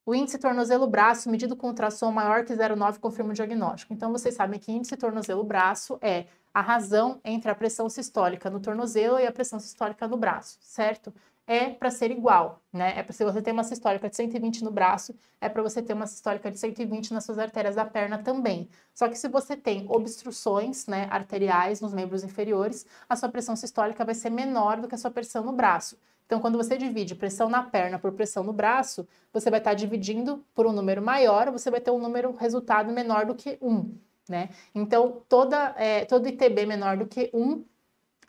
O índice tornozelo-braço medido com ultrassom maior que 0,9 confirma o diagnóstico. Então, vocês sabem que índice tornozelo-braço é a razão entre a pressão sistólica no tornozelo e a pressão sistólica no braço, certo? é para ser igual, né? É para se é você ter uma sistólica de 120 no braço, é para você ter uma sistólica de 120 nas suas artérias da perna também. Só que se você tem obstruções, né, arteriais nos membros inferiores, a sua pressão sistólica vai ser menor do que a sua pressão no braço. Então, quando você divide pressão na perna por pressão no braço, você vai estar tá dividindo por um número maior, você vai ter um número resultado menor do que 1, né? Então, toda, é, todo ITB menor do que 1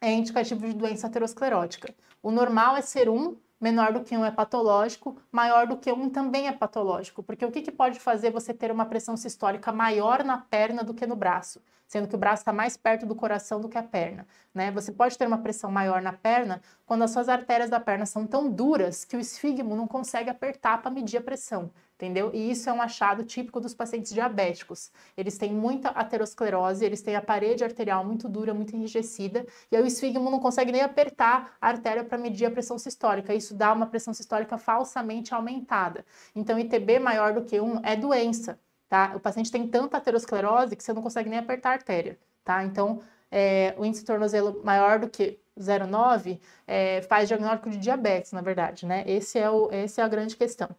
é indicativo de doença aterosclerótica. O normal é ser um, menor do que um é patológico, maior do que um também é patológico, porque o que, que pode fazer você ter uma pressão sistólica maior na perna do que no braço, sendo que o braço está mais perto do coração do que a perna, né? Você pode ter uma pressão maior na perna quando as suas artérias da perna são tão duras que o esfígmo não consegue apertar para medir a pressão entendeu? E isso é um achado típico dos pacientes diabéticos. Eles têm muita aterosclerose, eles têm a parede arterial muito dura, muito enrijecida, e aí o esfígmo não consegue nem apertar a artéria para medir a pressão sistólica. Isso dá uma pressão sistólica falsamente aumentada. Então, ITB maior do que 1 é doença, tá? O paciente tem tanta aterosclerose que você não consegue nem apertar a artéria, tá? Então, é, o índice de tornozelo maior do que 0,9 é, faz diagnóstico de diabetes, na verdade, né? Esse é, o, esse é a grande questão.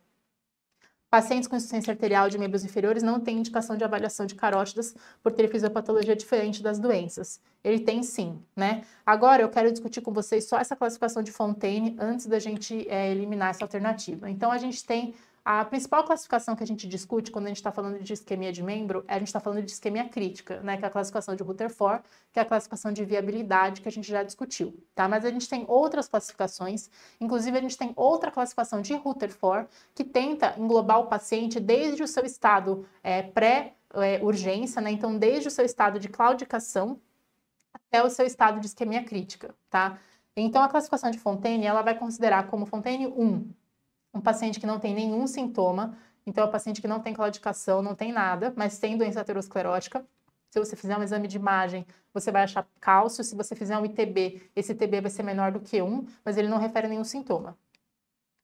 Pacientes com insuficiência arterial de membros inferiores não têm indicação de avaliação de carótidas por ter fisiopatologia diferente das doenças. Ele tem sim, né? Agora eu quero discutir com vocês só essa classificação de Fontaine antes da gente é, eliminar essa alternativa. Então a gente tem a principal classificação que a gente discute quando a gente está falando de isquemia de membro, é a gente está falando de isquemia crítica, né? Que é a classificação de Rutherford, que é a classificação de viabilidade que a gente já discutiu, tá? Mas a gente tem outras classificações, inclusive a gente tem outra classificação de Rutherford que tenta englobar o paciente desde o seu estado é, pré-urgência, é, né? Então, desde o seu estado de claudicação até o seu estado de isquemia crítica, tá? Então, a classificação de Fontaine, ela vai considerar como Fontaine 1, um paciente que não tem nenhum sintoma, então é um paciente que não tem claudicação, não tem nada, mas tem doença aterosclerótica. Se você fizer um exame de imagem, você vai achar cálcio. Se você fizer um ITB, esse ITB vai ser menor do que 1, mas ele não refere nenhum sintoma.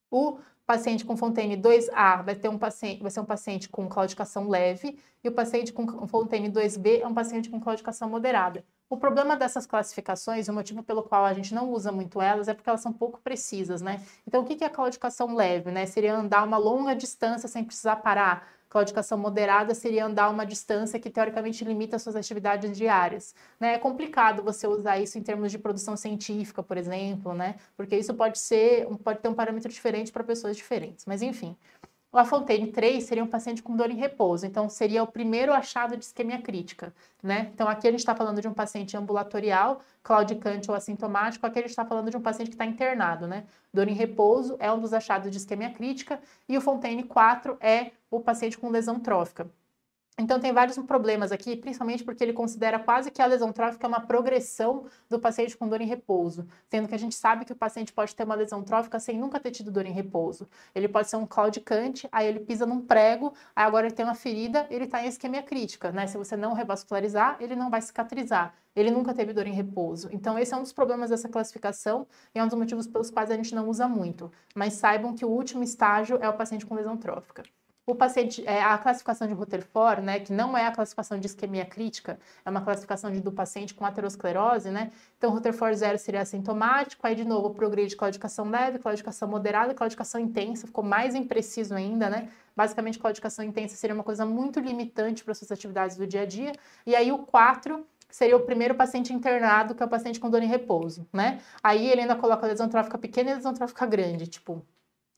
O paciente com Fontaine 2A vai, ter um paciente, vai ser um paciente com claudicação leve e o paciente com Fontaine 2B é um paciente com claudicação moderada. O problema dessas classificações, o motivo pelo qual a gente não usa muito elas, é porque elas são pouco precisas, né? Então, o que é a claudicação leve, né? Seria andar uma longa distância sem precisar parar. Claudicação moderada seria andar uma distância que teoricamente limita suas atividades diárias. Né? É complicado você usar isso em termos de produção científica, por exemplo, né? Porque isso pode ser, pode ter um parâmetro diferente para pessoas diferentes. Mas enfim. O Fontaine 3 seria um paciente com dor em repouso, então seria o primeiro achado de isquemia crítica, né? Então aqui a gente está falando de um paciente ambulatorial, claudicante ou assintomático, aqui a gente está falando de um paciente que está internado, né? Dor em repouso é um dos achados de isquemia crítica e o Fontaine 4 é o paciente com lesão trófica. Então, tem vários problemas aqui, principalmente porque ele considera quase que a lesão trófica uma progressão do paciente com dor em repouso, sendo que a gente sabe que o paciente pode ter uma lesão trófica sem nunca ter tido dor em repouso. Ele pode ser um claudicante, aí ele pisa num prego, aí agora ele tem uma ferida, ele está em isquemia crítica, né? Se você não revascularizar, ele não vai cicatrizar ele nunca teve dor em repouso. Então, esse é um dos problemas dessa classificação e é um dos motivos pelos quais a gente não usa muito. Mas saibam que o último estágio é o paciente com lesão trófica o paciente, é, a classificação de Rutherford, né, que não é a classificação de isquemia crítica, é uma classificação de, do paciente com aterosclerose, né? Então, Rutherford zero seria assintomático, aí de novo progride claudicação leve, claudicação moderada, claudicação intensa, ficou mais impreciso ainda, né? Basicamente, claudicação intensa seria uma coisa muito limitante para suas atividades do dia a dia. E aí o 4 seria o primeiro paciente internado, que é o paciente com dor em repouso, né? Aí ele ainda coloca lesão trófica pequena e lesão trófica grande, tipo,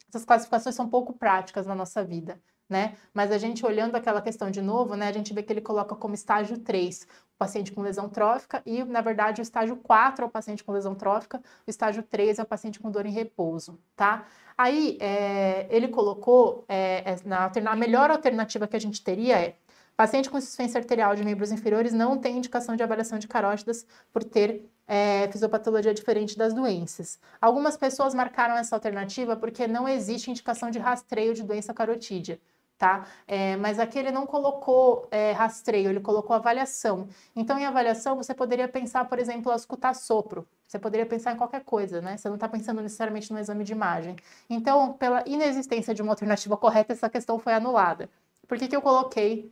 essas classificações são pouco práticas na nossa vida né? Mas a gente olhando aquela questão de novo, né, a gente vê que ele coloca como estágio 3 o paciente com lesão trófica e, na verdade, o estágio 4 é o paciente com lesão trófica, o estágio 3 é o paciente com dor em repouso, tá? Aí, é, ele colocou, é, é na, a melhor alternativa que a gente teria é Paciente com insuficiência arterial de membros inferiores não tem indicação de avaliação de carótidas por ter é, fisiopatologia diferente das doenças. Algumas pessoas marcaram essa alternativa porque não existe indicação de rastreio de doença carotídea tá? É, mas aqui ele não colocou é, rastreio, ele colocou avaliação. Então, em avaliação, você poderia pensar, por exemplo, escutar sopro. Você poderia pensar em qualquer coisa, né? Você não está pensando necessariamente no exame de imagem. Então, pela inexistência de uma alternativa correta, essa questão foi anulada. Por que, que eu coloquei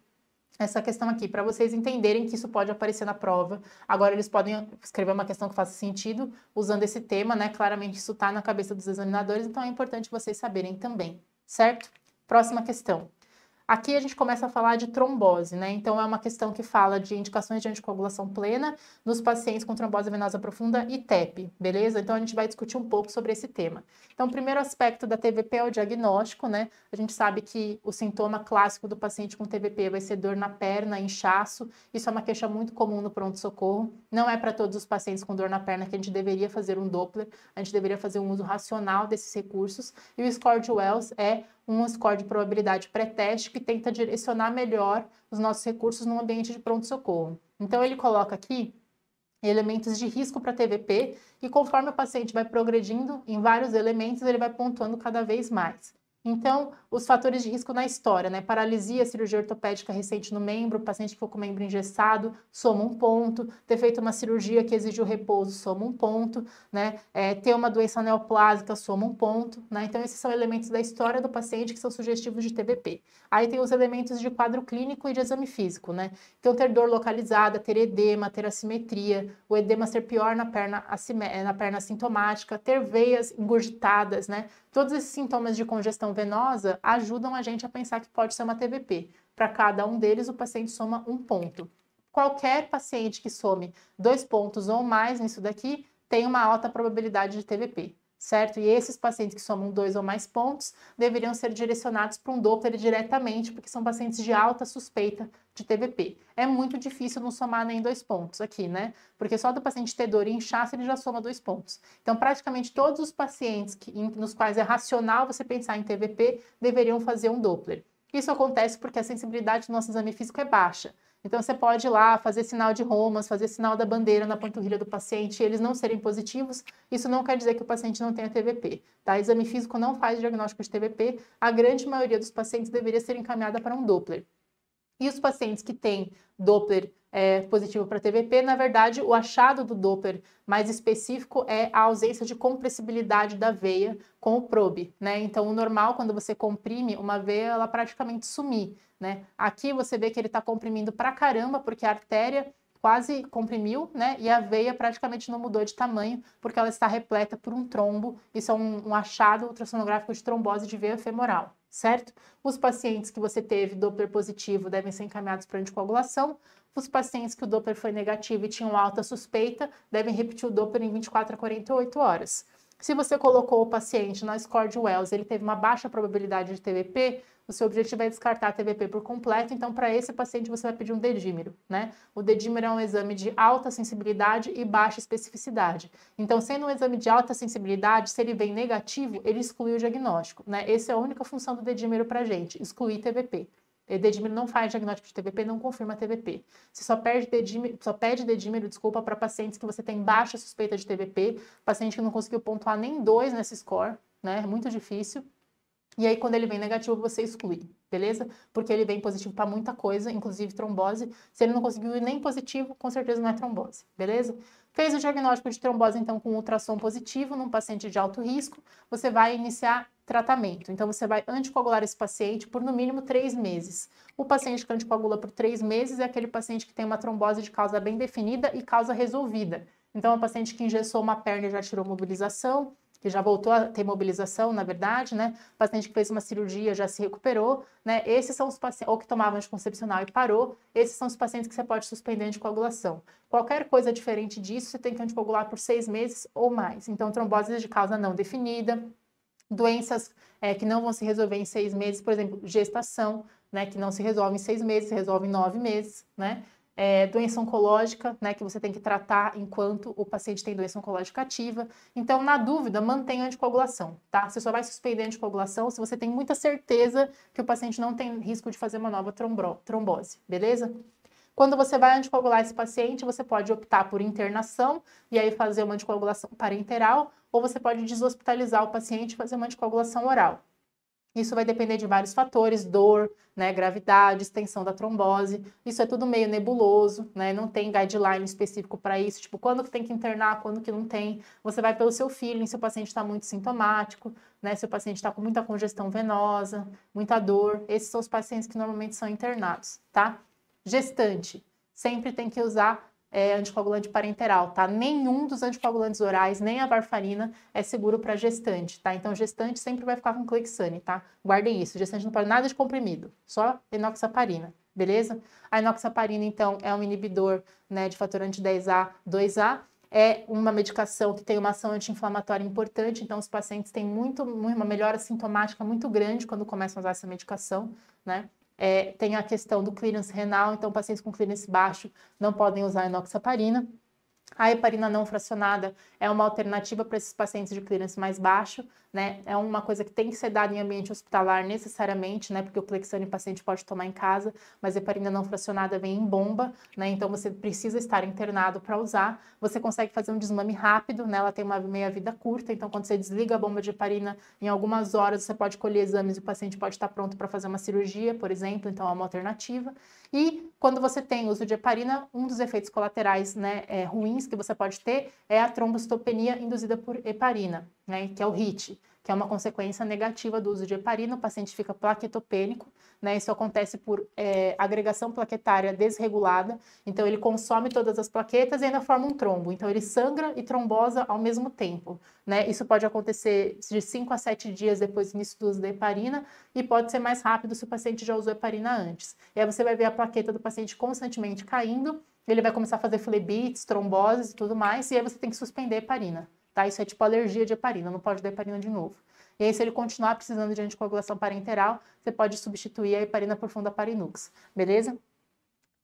essa questão aqui, para vocês entenderem que isso pode aparecer na prova. Agora eles podem escrever uma questão que faça sentido usando esse tema, né? Claramente isso está na cabeça dos examinadores, então é importante vocês saberem também, certo? Próxima questão. Aqui a gente começa a falar de trombose, né? Então é uma questão que fala de indicações de anticoagulação plena nos pacientes com trombose venosa profunda e TEP, beleza? Então a gente vai discutir um pouco sobre esse tema. Então, o primeiro aspecto da TVP é o diagnóstico, né? A gente sabe que o sintoma clássico do paciente com TVP vai ser dor na perna, inchaço. Isso é uma queixa muito comum no pronto-socorro. Não é para todos os pacientes com dor na perna que a gente deveria fazer um Doppler, a gente deveria fazer um uso racional desses recursos. E o score de Wells é um score de probabilidade pré-teste que tenta direcionar melhor os nossos recursos no ambiente de pronto-socorro. Então, ele coloca aqui elementos de risco para TVP e conforme o paciente vai progredindo em vários elementos, ele vai pontuando cada vez mais. Então, os fatores de risco na história, né? Paralisia, cirurgia ortopédica recente no membro, paciente que ficou com o membro engessado, soma um ponto. Ter feito uma cirurgia que o repouso, soma um ponto, né? É, ter uma doença neoplásica, soma um ponto, né? Então, esses são elementos da história do paciente que são sugestivos de TBP. Aí tem os elementos de quadro clínico e de exame físico, né? Então, ter dor localizada, ter edema, ter assimetria, o edema ser pior na perna, eh, na perna sintomática, ter veias engurgitadas, né? Todos esses sintomas de congestão venosa ajudam a gente a pensar que pode ser uma TVP. Para cada um deles, o paciente soma um ponto. Qualquer paciente que some dois pontos ou mais nisso daqui tem uma alta probabilidade de TVP certo? E esses pacientes que somam dois ou mais pontos deveriam ser direcionados para um Doppler diretamente, porque são pacientes de alta suspeita de TVP. É muito difícil não somar nem dois pontos aqui, né? Porque só do paciente ter dor e inchaço ele já soma dois pontos. Então, praticamente todos os pacientes que, em, nos quais é racional você pensar em TVP deveriam fazer um Doppler. Isso acontece porque a sensibilidade do nosso exame físico é baixa. Então, você pode ir lá fazer sinal de Romas, fazer sinal da bandeira na panturrilha do paciente, eles não serem positivos, isso não quer dizer que o paciente não tenha TVP. Tá? Exame físico não faz diagnóstico de TVP, a grande maioria dos pacientes deveria ser encaminhada para um Doppler. E os pacientes que têm Doppler é, positivo para TVP. Na verdade, o achado do Doppler mais específico é a ausência de compressibilidade da veia com o probe. Né? Então, o normal, quando você comprime uma veia, ela praticamente sumir. Né? Aqui você vê que ele está comprimindo para caramba, porque a artéria quase comprimiu, né? E a veia praticamente não mudou de tamanho, porque ela está repleta por um trombo. Isso é um, um achado ultrassonográfico de trombose de veia femoral, certo? Os pacientes que você teve Doppler positivo devem ser encaminhados para anticoagulação. Os pacientes que o Doppler foi negativo e tinham alta suspeita devem repetir o Doppler em 24 a 48 horas. Se você colocou o paciente na score de Wells, ele teve uma baixa probabilidade de TVP, o seu objetivo é descartar a TVP por completo, então para esse paciente você vai pedir um dedímero, né? O dedímero é um exame de alta sensibilidade e baixa especificidade. Então, sendo um exame de alta sensibilidade, se ele vem negativo, ele exclui o diagnóstico, né? Essa é a única função do dedímero para gente, excluir TVP. Dedímero não faz diagnóstico de TVP, não confirma TVP. Você só, perde dedímero, só pede dedímero, desculpa, para pacientes que você tem baixa suspeita de TVP, paciente que não conseguiu pontuar nem dois nesse score, né? É muito difícil. E aí, quando ele vem negativo, você exclui, beleza? Porque ele vem positivo para muita coisa, inclusive trombose. Se ele não conseguiu ir nem positivo, com certeza não é trombose, beleza? Fez o diagnóstico de trombose, então, com ultrassom positivo num paciente de alto risco, você vai iniciar tratamento. Então, você vai anticoagular esse paciente por no mínimo três meses. O paciente que anticoagula por três meses é aquele paciente que tem uma trombose de causa bem definida e causa resolvida. Então, é um paciente que engessou uma perna e já tirou mobilização, que já voltou a ter mobilização, na verdade, né? O paciente que fez uma cirurgia já se recuperou, né? Esses são os pacientes, ou que tomava anticoncepcional e parou, esses são os pacientes que você pode suspender a anticoagulação. Qualquer coisa diferente disso, você tem que anticoagular por seis meses ou mais. Então, trombose de causa não definida, doenças é, que não vão se resolver em seis meses, por exemplo, gestação, né, que não se resolve em seis meses, se resolve em nove meses, né? É, doença oncológica, né, que você tem que tratar enquanto o paciente tem doença oncológica ativa. Então, na dúvida, mantenha a anticoagulação, tá? Você só vai suspender a anticoagulação se você tem muita certeza que o paciente não tem risco de fazer uma nova trombose, beleza? Quando você vai anticoagular esse paciente, você pode optar por internação e aí fazer uma anticoagulação parenteral ou você pode deshospitalizar o paciente e fazer uma anticoagulação oral. Isso vai depender de vários fatores, dor, né, gravidade, extensão da trombose. Isso é tudo meio nebuloso, né? Não tem guideline específico para isso, tipo quando que tem que internar, quando que não tem. Você vai pelo seu feeling, se o paciente está muito sintomático, né? Se o paciente está com muita congestão venosa, muita dor. Esses são os pacientes que normalmente são internados, tá? Gestante sempre tem que usar é, anticoagulante parenteral, tá? Nenhum dos anticoagulantes orais, nem a varfarina, é seguro para gestante, tá? Então, gestante sempre vai ficar com clexane, tá? Guardem isso, gestante não pode nada de comprimido, só enoxaparina, beleza? A enoxaparina, então, é um inibidor né, de fator anti-10A, 2A, é uma medicação que tem uma ação anti-inflamatória importante, então os pacientes têm muito, uma melhora sintomática muito grande quando começam a usar essa medicação, né? É, tem a questão do clearance renal, então pacientes com clearance baixo não podem usar enoxaparina. A heparina não fracionada é uma alternativa para esses pacientes de clearance mais baixo, né? É uma coisa que tem que ser dada em ambiente hospitalar necessariamente, né? Porque o clexane o paciente pode tomar em casa, mas a heparina não fracionada vem em bomba, né? Então você precisa estar internado para usar. Você consegue fazer um desmame rápido, né? Ela tem uma meia-vida curta, então quando você desliga a bomba de heparina, em algumas horas você pode colher exames e o paciente pode estar pronto para fazer uma cirurgia, por exemplo, então é uma alternativa. E quando você tem uso de heparina, um dos efeitos colaterais, né, é ruim ruins que você pode ter é a trombocitopenia induzida por heparina, né, que é o HIT, que é uma consequência negativa do uso de heparina, o paciente fica plaquetopênico, né? Isso acontece por é, agregação plaquetária desregulada, então ele consome todas as plaquetas e ainda forma um trombo, então ele sangra e trombosa ao mesmo tempo, né? Isso pode acontecer de 5 a 7 dias depois do início do uso da heparina e pode ser mais rápido se o paciente já usou heparina antes. E aí você vai ver a plaqueta do paciente constantemente caindo ele vai começar a fazer flebites, tromboses e tudo mais, e aí você tem que suspender a heparina, tá? Isso é tipo alergia de heparina, não pode dar heparina de novo. E aí, se ele continuar precisando de anticoagulação parenteral, você pode substituir a heparina por parinux, beleza?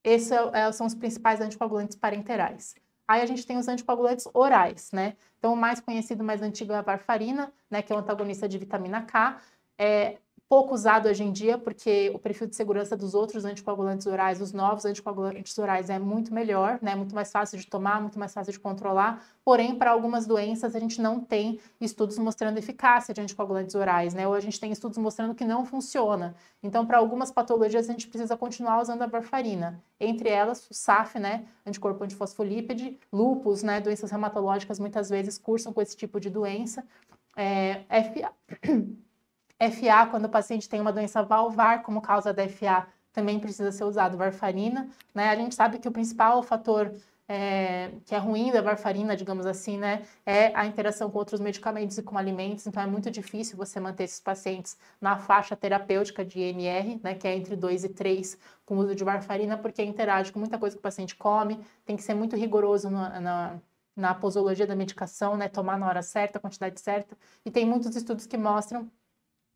Esses é é, são os principais anticoagulantes parenterais. Aí a gente tem os anticoagulantes orais, né? Então, o mais conhecido, mais antigo é a varfarina, né? Que é um antagonista de vitamina K. É, pouco usado hoje em dia, porque o perfil de segurança dos outros anticoagulantes orais, os novos anticoagulantes orais, é muito melhor, né? É muito mais fácil de tomar, muito mais fácil de controlar. Porém, para algumas doenças, a gente não tem estudos mostrando eficácia de anticoagulantes orais, né? Ou a gente tem estudos mostrando que não funciona. Então, para algumas patologias, a gente precisa continuar usando a varfarina. Entre elas, o SAF, né? Anticorpo antifosfolípide, lupus, né? Doenças reumatológicas muitas vezes cursam com esse tipo de doença. É, é F... FA, quando o paciente tem uma doença valvar como causa da FA, também precisa ser usado varfarina. Né? A gente sabe que o principal fator é, que é ruim da varfarina, digamos assim, né, é a interação com outros medicamentos e com alimentos, então é muito difícil você manter esses pacientes na faixa terapêutica de INR, né, que é entre 2 e 3 com o uso de varfarina, porque interage com muita coisa que o paciente come, tem que ser muito rigoroso na, na, na posologia da medicação, né, tomar na hora certa, a quantidade certa, e tem muitos estudos que mostram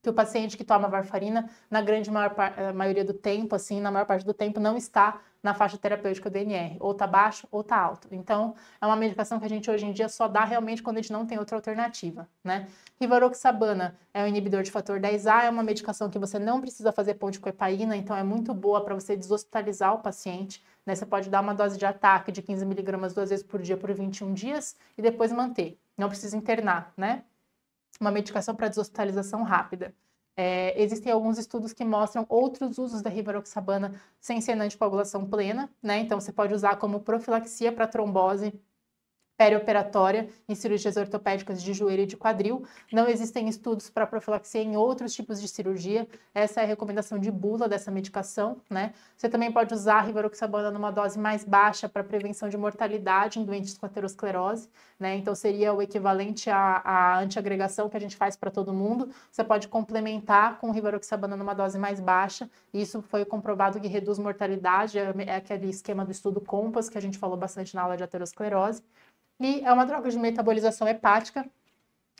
que o paciente que toma varfarina, na grande maior, eh, maioria do tempo, assim, na maior parte do tempo, não está na faixa terapêutica do NR, ou está baixo ou está alto. Então, é uma medicação que a gente hoje em dia só dá realmente quando a gente não tem outra alternativa, né? Rivaroxabana é um inibidor de fator 10A, é uma medicação que você não precisa fazer ponte com heparina, então é muito boa para você deshospitalizar o paciente, né? Você pode dar uma dose de ataque de 15 miligramas duas vezes por dia por 21 dias e depois manter. Não precisa internar, né? uma medicação para deshospitalização rápida. É, existem alguns estudos que mostram outros usos da rivaroxabana sem ser na anticoagulação plena, né? Então, você pode usar como profilaxia para trombose perioperatória em cirurgias ortopédicas de joelho e de quadril. Não existem estudos para profilaxia em outros tipos de cirurgia. Essa é a recomendação de bula dessa medicação, né? Você também pode usar a rivaroxabana numa dose mais baixa para prevenção de mortalidade em doentes com aterosclerose, né? Então seria o equivalente à, à antiagregação que a gente faz para todo mundo. Você pode complementar com rivaroxabana numa dose mais baixa. Isso foi comprovado que reduz mortalidade, é, é aquele esquema do estudo COMPAS que a gente falou bastante na aula de aterosclerose. E é uma droga de metabolização hepática.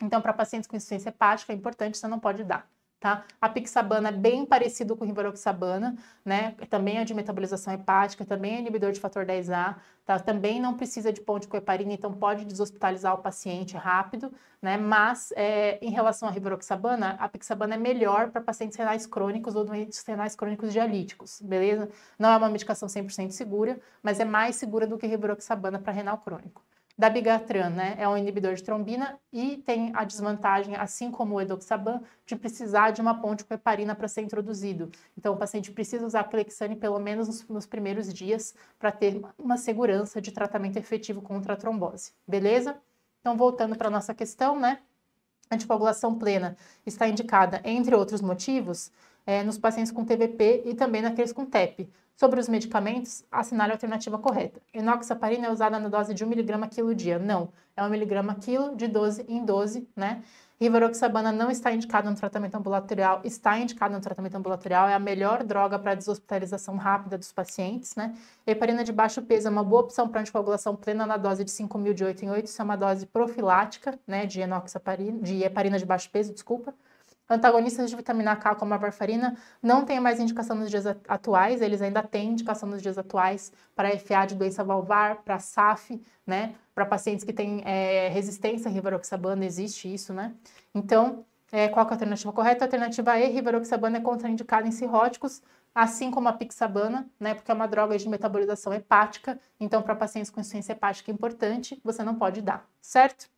Então, para pacientes com insuficiência hepática, é importante, você não pode dar. Tá? A pixabana é bem parecido com o rivaroxabana, né? Também é de metabolização hepática, também é inibidor de fator 10A, tá? Também não precisa de ponte com heparina, então pode deshospitalizar o paciente rápido, né? Mas é, em relação à rivaroxabana, a pixabana é melhor para pacientes renais crônicos ou doentes renais crônicos dialíticos, beleza? Não é uma medicação 100% segura, mas é mais segura do que rivaroxabana para renal crônico da bigatran, né? É um inibidor de trombina e tem a desvantagem, assim como o edoxaban, de precisar de uma ponte com heparina para ser introduzido. Então, o paciente precisa usar clexane pelo menos nos, nos primeiros dias para ter uma segurança de tratamento efetivo contra a trombose, beleza? Então, voltando para nossa questão, né? A anticoagulação plena está indicada, entre outros motivos, é, nos pacientes com TVP e também naqueles com TEP. Sobre os medicamentos, assinale a alternativa correta. Enoxaparina é usada na dose de 1mg quilo dia. Não, é 1mg quilo de 12 em 12, né? Rivaroxabana não está indicada no tratamento ambulatorial, está indicada no tratamento ambulatorial, é a melhor droga para deshospitalização rápida dos pacientes, né? Heparina de baixo peso é uma boa opção para anticoagulação plena na dose de 5.000 de 8 em 8, isso é uma dose profilática, né, de enoxaparina, de heparina de baixo peso, desculpa. Antagonistas de vitamina K, como a varfarina, não tem mais indicação nos dias atuais, eles ainda têm indicação nos dias atuais para FA de doença valvar, para SAF, né? Para pacientes que têm é, resistência à rivaroxabana, existe isso, né? Então, é, qual é a alternativa correta? A alternativa E, rivaroxabana, é contraindicada em cirróticos, assim como a pixabana, né? Porque é uma droga de metabolização hepática, então para pacientes com insuficiência hepática é importante, você não pode dar, certo?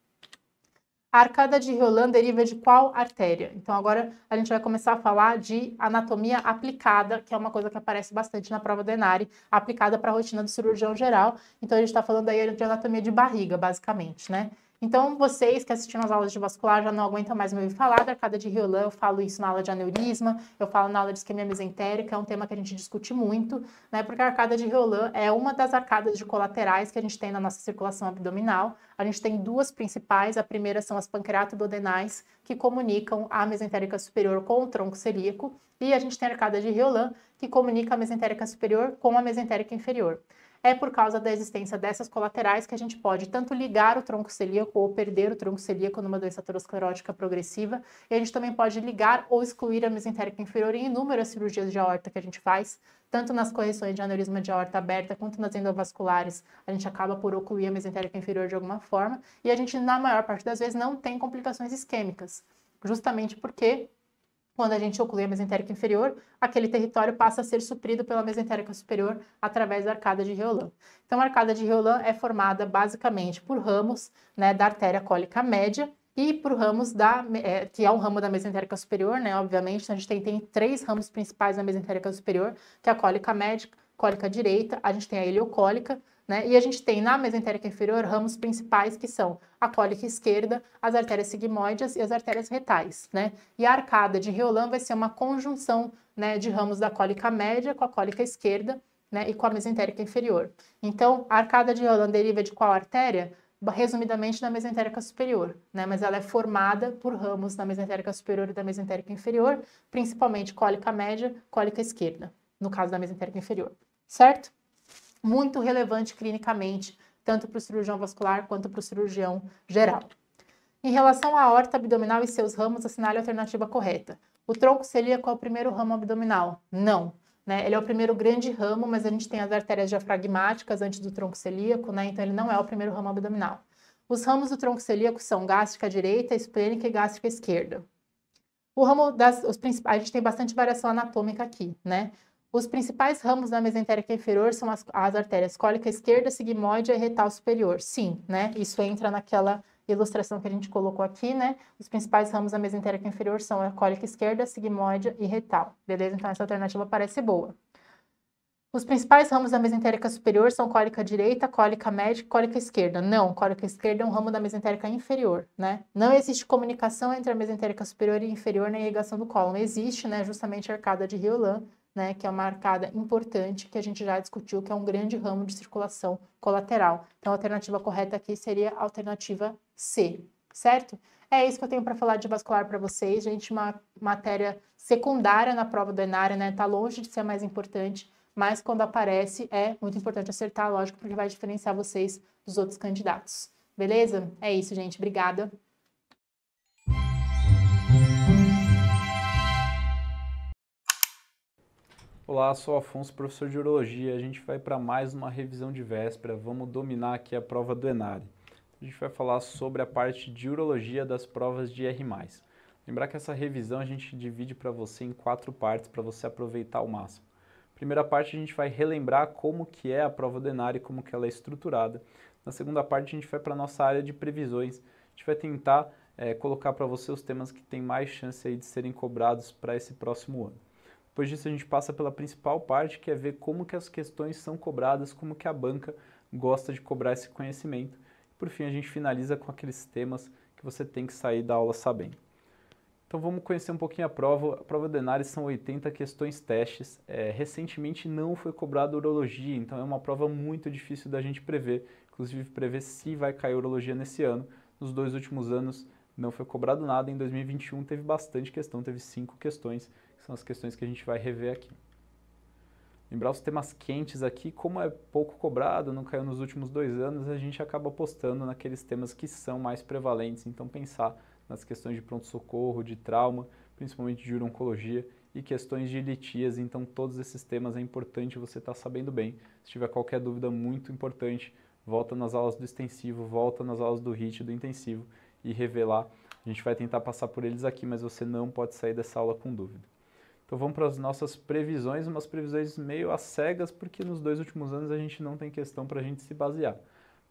A arcada de Roland deriva de qual artéria? Então agora a gente vai começar a falar de anatomia aplicada, que é uma coisa que aparece bastante na prova do Enari, aplicada para a rotina do cirurgião geral. Então a gente está falando aí de anatomia de barriga, basicamente, né? Então, vocês que assistiram as aulas de vascular já não aguentam mais me ouvir falar da arcada de Riolan, eu falo isso na aula de aneurisma, eu falo na aula de isquemia mesentérica, é um tema que a gente discute muito, né? Porque a arcada de Riolan é uma das arcadas de colaterais que a gente tem na nossa circulação abdominal. A gente tem duas principais, a primeira são as pancreatoduodenais, que comunicam a mesentérica superior com o tronco celíaco, e a gente tem a arcada de Riolan, que comunica a mesentérica superior com a mesentérica inferior é por causa da existência dessas colaterais que a gente pode tanto ligar o tronco celíaco ou perder o tronco celíaco numa doença aterosclerótica progressiva, e a gente também pode ligar ou excluir a mesentérica inferior em inúmeras cirurgias de aorta que a gente faz, tanto nas correções de aneurisma de aorta aberta quanto nas endovasculares, a gente acaba por ocluir a mesentérica inferior de alguma forma, e a gente, na maior parte das vezes, não tem complicações isquêmicas, justamente porque quando a gente oclui a mesentérica inferior, aquele território passa a ser suprido pela mesentérica superior através da arcada de Riolan. Então, a arcada de Riolan é formada basicamente por ramos né, da artéria cólica média e por ramos da, é, que é um ramo da mesentérica superior, né, obviamente. Então, a gente tem, tem três ramos principais na mesentérica superior, que é a cólica média, cólica direita, a gente tem a heliocólica, né? E a gente tem na mesentérica inferior ramos principais que são a cólica esquerda, as artérias sigmoides e as artérias retais. Né? E a arcada de Riolan vai ser uma conjunção né, de ramos da cólica média com a cólica esquerda né, e com a mesentérica inferior. Então, a arcada de Riolan deriva de qual artéria? Resumidamente, da mesentérica superior, né? mas ela é formada por ramos da mesentérica superior e da mesentérica inferior, principalmente cólica média, cólica esquerda, no caso da mesentérica inferior, certo? muito relevante clinicamente, tanto para o cirurgião vascular quanto para o cirurgião geral. Em relação à horta abdominal e seus ramos, assinale é a alternativa correta. O tronco celíaco é o primeiro ramo abdominal? Não. Né? Ele é o primeiro grande ramo, mas a gente tem as artérias diafragmáticas antes do tronco celíaco, né? então ele não é o primeiro ramo abdominal. Os ramos do tronco celíaco são gástrica direita, esplênica e gástrica esquerda. O ramo das. Os principais, a gente tem bastante variação anatômica aqui, né? Os principais ramos da mesentérica inferior são as, as artérias cólica esquerda, sigmoide e retal superior. Sim, né? Isso entra naquela ilustração que a gente colocou aqui, né? Os principais ramos da mesentérica inferior são a cólica esquerda, sigmoide e retal. Beleza? Então essa alternativa parece boa. Os principais ramos da mesentérica superior são cólica direita, cólica média e cólica esquerda. Não, cólica esquerda é um ramo da mesentérica inferior, né? Não existe comunicação entre a mesentérica superior e inferior na irrigação do cólon. Existe, né, justamente a arcada de Riolan, né, que é uma arcada importante que a gente já discutiu, que é um grande ramo de circulação colateral. Então, a alternativa correta aqui seria a alternativa C, certo? É isso que eu tenho para falar de vascular para vocês, gente. Uma matéria secundária na prova do Enária, né? está longe de ser a mais importante, mas quando aparece é muito importante acertar, lógico, porque vai diferenciar vocês dos outros candidatos. Beleza? É isso, gente. Obrigada. Olá, sou Afonso, professor de Urologia. A gente vai para mais uma revisão de véspera. Vamos dominar aqui a prova do Enare. A gente vai falar sobre a parte de Urologia das provas de R+. Lembrar que essa revisão a gente divide para você em quatro partes para você aproveitar ao máximo. Primeira parte a gente vai relembrar como que é a prova do Enare, como que ela é estruturada. Na segunda parte a gente vai para a nossa área de previsões. A gente vai tentar é, colocar para você os temas que têm mais chance aí de serem cobrados para esse próximo ano. Depois disso a gente passa pela principal parte, que é ver como que as questões são cobradas, como que a banca gosta de cobrar esse conhecimento. Por fim, a gente finaliza com aqueles temas que você tem que sair da aula sabendo. Então vamos conhecer um pouquinho a prova. A prova do Enares são 80 questões testes. É, recentemente não foi cobrada urologia, então é uma prova muito difícil da gente prever. Inclusive prever se vai cair urologia nesse ano. Nos dois últimos anos não foi cobrado nada. Em 2021 teve bastante questão, teve cinco questões são as questões que a gente vai rever aqui. Lembrar os temas quentes aqui, como é pouco cobrado, não caiu nos últimos dois anos, a gente acaba apostando naqueles temas que são mais prevalentes. Então, pensar nas questões de pronto-socorro, de trauma, principalmente de urologia e questões de litias. Então, todos esses temas é importante você estar tá sabendo bem. Se tiver qualquer dúvida muito importante, volta nas aulas do extensivo, volta nas aulas do HIT, do intensivo e revelar. A gente vai tentar passar por eles aqui, mas você não pode sair dessa aula com dúvida. Então vamos para as nossas previsões, umas previsões meio a cegas, porque nos dois últimos anos a gente não tem questão para a gente se basear.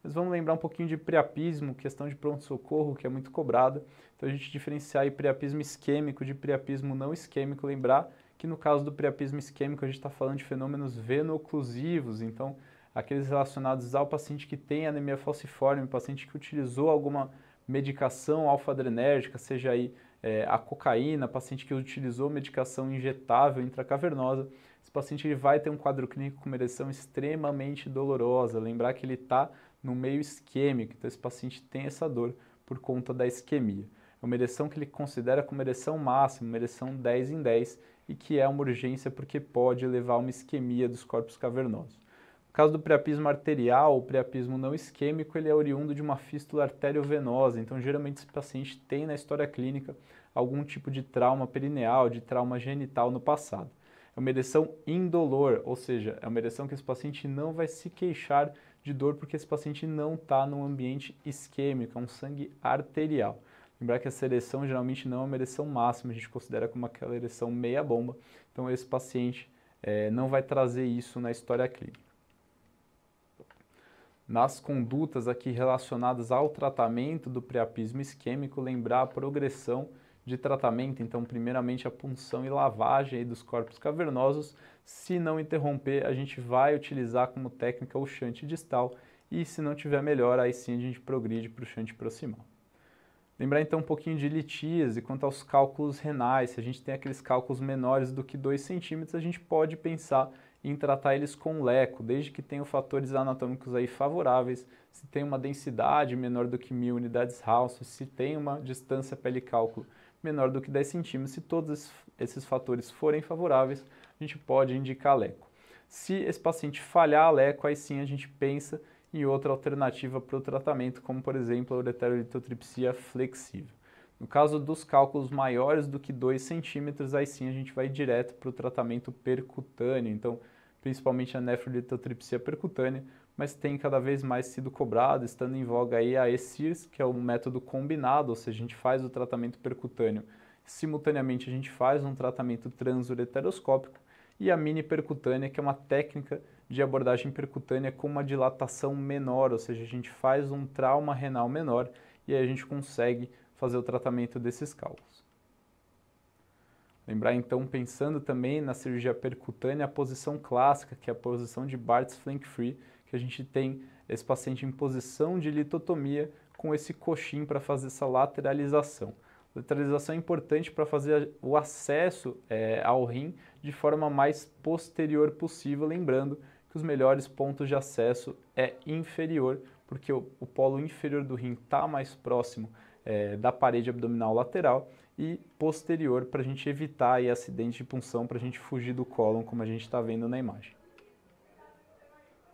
Mas vamos lembrar um pouquinho de priapismo, questão de pronto-socorro, que é muito cobrada. Então a gente diferenciar aí priapismo isquêmico de priapismo não isquêmico. Lembrar que no caso do priapismo isquêmico a gente está falando de fenômenos venoclusivos, então aqueles relacionados ao paciente que tem anemia falciforme, paciente que utilizou alguma medicação alfa-adrenérgica, seja aí é, a cocaína, paciente que utilizou medicação injetável intracavernosa, esse paciente ele vai ter um quadro clínico com uma ereção extremamente dolorosa. Lembrar que ele está no meio isquêmico, então esse paciente tem essa dor por conta da isquemia. É uma ereção que ele considera como ereção máxima, uma ereção 10 em 10, e que é uma urgência porque pode levar a uma isquemia dos corpos cavernosos. No caso do priapismo arterial, o priapismo não isquêmico, ele é oriundo de uma fístula arteriovenosa. Então, geralmente, esse paciente tem na história clínica algum tipo de trauma perineal, de trauma genital no passado. É uma ereção indolor, ou seja, é uma ereção que esse paciente não vai se queixar de dor porque esse paciente não está num ambiente isquêmico, é um sangue arterial. Lembrar que essa ereção geralmente não é uma ereção máxima, a gente considera como aquela ereção meia bomba. Então esse paciente é, não vai trazer isso na história clínica nas condutas aqui relacionadas ao tratamento do priapismo isquêmico, lembrar a progressão de tratamento, então primeiramente a punção e lavagem dos corpos cavernosos, se não interromper, a gente vai utilizar como técnica o chante distal e se não tiver melhor, aí sim a gente progride para o chante proximal. Lembrar então um pouquinho de litíase quanto aos cálculos renais, se a gente tem aqueles cálculos menores do que 2 centímetros, a gente pode pensar em tratar eles com leco, desde que tenham fatores anatômicos aí favoráveis, se tem uma densidade menor do que mil unidades Hauss, se tem uma distância pele-cálculo menor do que 10 centímetros, se todos esses fatores forem favoráveis, a gente pode indicar leco. Se esse paciente falhar a leco, aí sim a gente pensa em outra alternativa para o tratamento, como por exemplo a ureterolitotripsia flexível. No caso dos cálculos maiores do que 2 centímetros, aí sim a gente vai direto para o tratamento percutâneo. Então, principalmente a nefrolitotripsia percutânea, mas tem cada vez mais sido cobrado, estando em voga aí a ESIRS, que é um método combinado, ou seja, a gente faz o tratamento percutâneo, simultaneamente a gente faz um tratamento transureteroscópico e a mini percutânea, que é uma técnica de abordagem percutânea com uma dilatação menor, ou seja, a gente faz um trauma renal menor e aí a gente consegue fazer o tratamento desses cálculos. Lembrar então, pensando também na cirurgia percutânea, a posição clássica, que é a posição de Bart's Flank Free, que a gente tem esse paciente em posição de litotomia com esse coxim para fazer essa lateralização. Lateralização é importante para fazer o acesso é, ao rim de forma mais posterior possível, lembrando que os melhores pontos de acesso é inferior, porque o, o polo inferior do rim está mais próximo é, da parede abdominal lateral e posterior para a gente evitar aí, acidente de punção, para a gente fugir do cólon, como a gente está vendo na imagem.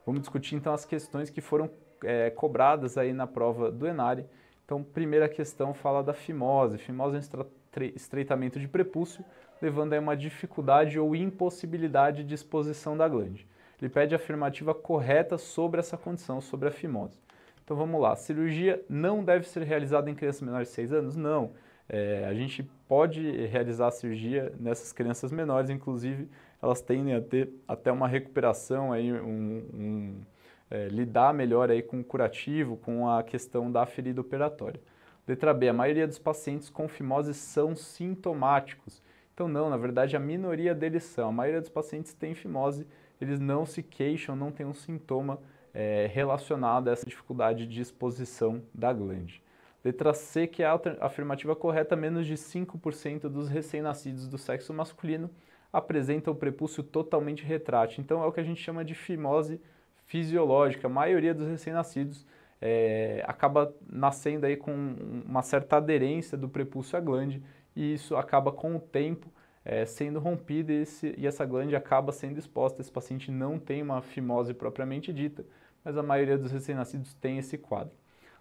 Vamos discutir então as questões que foram é, cobradas aí na prova do Enare. Então, primeira questão fala da fimose. Fimose é um estreitamento de prepúcio, levando a uma dificuldade ou impossibilidade de exposição da glande. Ele pede a afirmativa correta sobre essa condição, sobre a fimose. Então vamos lá, cirurgia não deve ser realizada em crianças menores de 6 anos? Não. É, a gente pode realizar a cirurgia nessas crianças menores, inclusive elas tendem a ter até uma recuperação, aí, um, um é, lidar melhor aí com o curativo, com a questão da ferida operatória. Letra B, a maioria dos pacientes com fimose são sintomáticos. Então não, na verdade a minoria deles são. A maioria dos pacientes tem fimose, eles não se queixam, não tem um sintoma é, relacionada a essa dificuldade de exposição da glande. Letra C, que é a afirmativa correta, menos de 5% dos recém-nascidos do sexo masculino apresentam o prepúcio totalmente retrátil. Então é o que a gente chama de fimose fisiológica. A maioria dos recém-nascidos é, acaba nascendo aí com uma certa aderência do prepúcio à glande e isso acaba com o tempo é, sendo rompida e, esse, e essa glande acaba sendo exposta. Esse paciente não tem uma fimose propriamente dita, mas a maioria dos recém-nascidos tem esse quadro.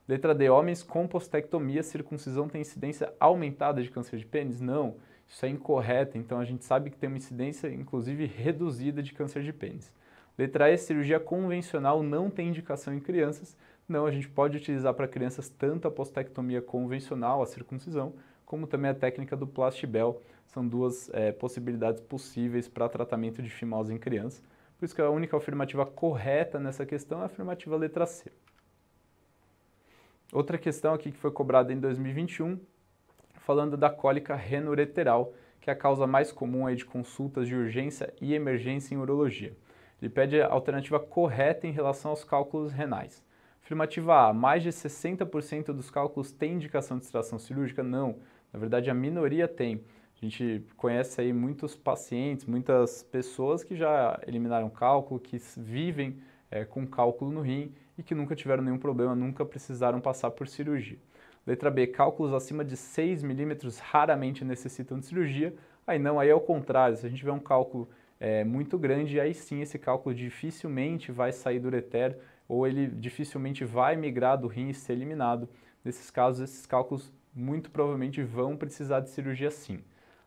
Letra D. Homens com postectomia, circuncisão tem incidência aumentada de câncer de pênis? Não, isso é incorreto, então a gente sabe que tem uma incidência, inclusive, reduzida de câncer de pênis. Letra E. Cirurgia convencional não tem indicação em crianças. Não, a gente pode utilizar para crianças tanto a postectomia convencional, a circuncisão, como também a técnica do plastibel. São duas é, possibilidades possíveis para tratamento de fimose em criança. Por isso que a única afirmativa correta nessa questão é a afirmativa letra C. Outra questão aqui que foi cobrada em 2021, falando da cólica renoureteral, que é a causa mais comum aí de consultas de urgência e emergência em urologia. Ele pede a alternativa correta em relação aos cálculos renais. Afirmativa A, mais de 60% dos cálculos têm indicação de extração cirúrgica? Não, na verdade a minoria tem. A gente conhece aí muitos pacientes, muitas pessoas que já eliminaram cálculo, que vivem é, com cálculo no rim e que nunca tiveram nenhum problema, nunca precisaram passar por cirurgia. Letra B, cálculos acima de 6 milímetros raramente necessitam de cirurgia. Aí não, aí é o contrário, se a gente tiver um cálculo é, muito grande, aí sim esse cálculo dificilmente vai sair do ureter ou ele dificilmente vai migrar do rim e ser eliminado. Nesses casos, esses cálculos muito provavelmente vão precisar de cirurgia sim.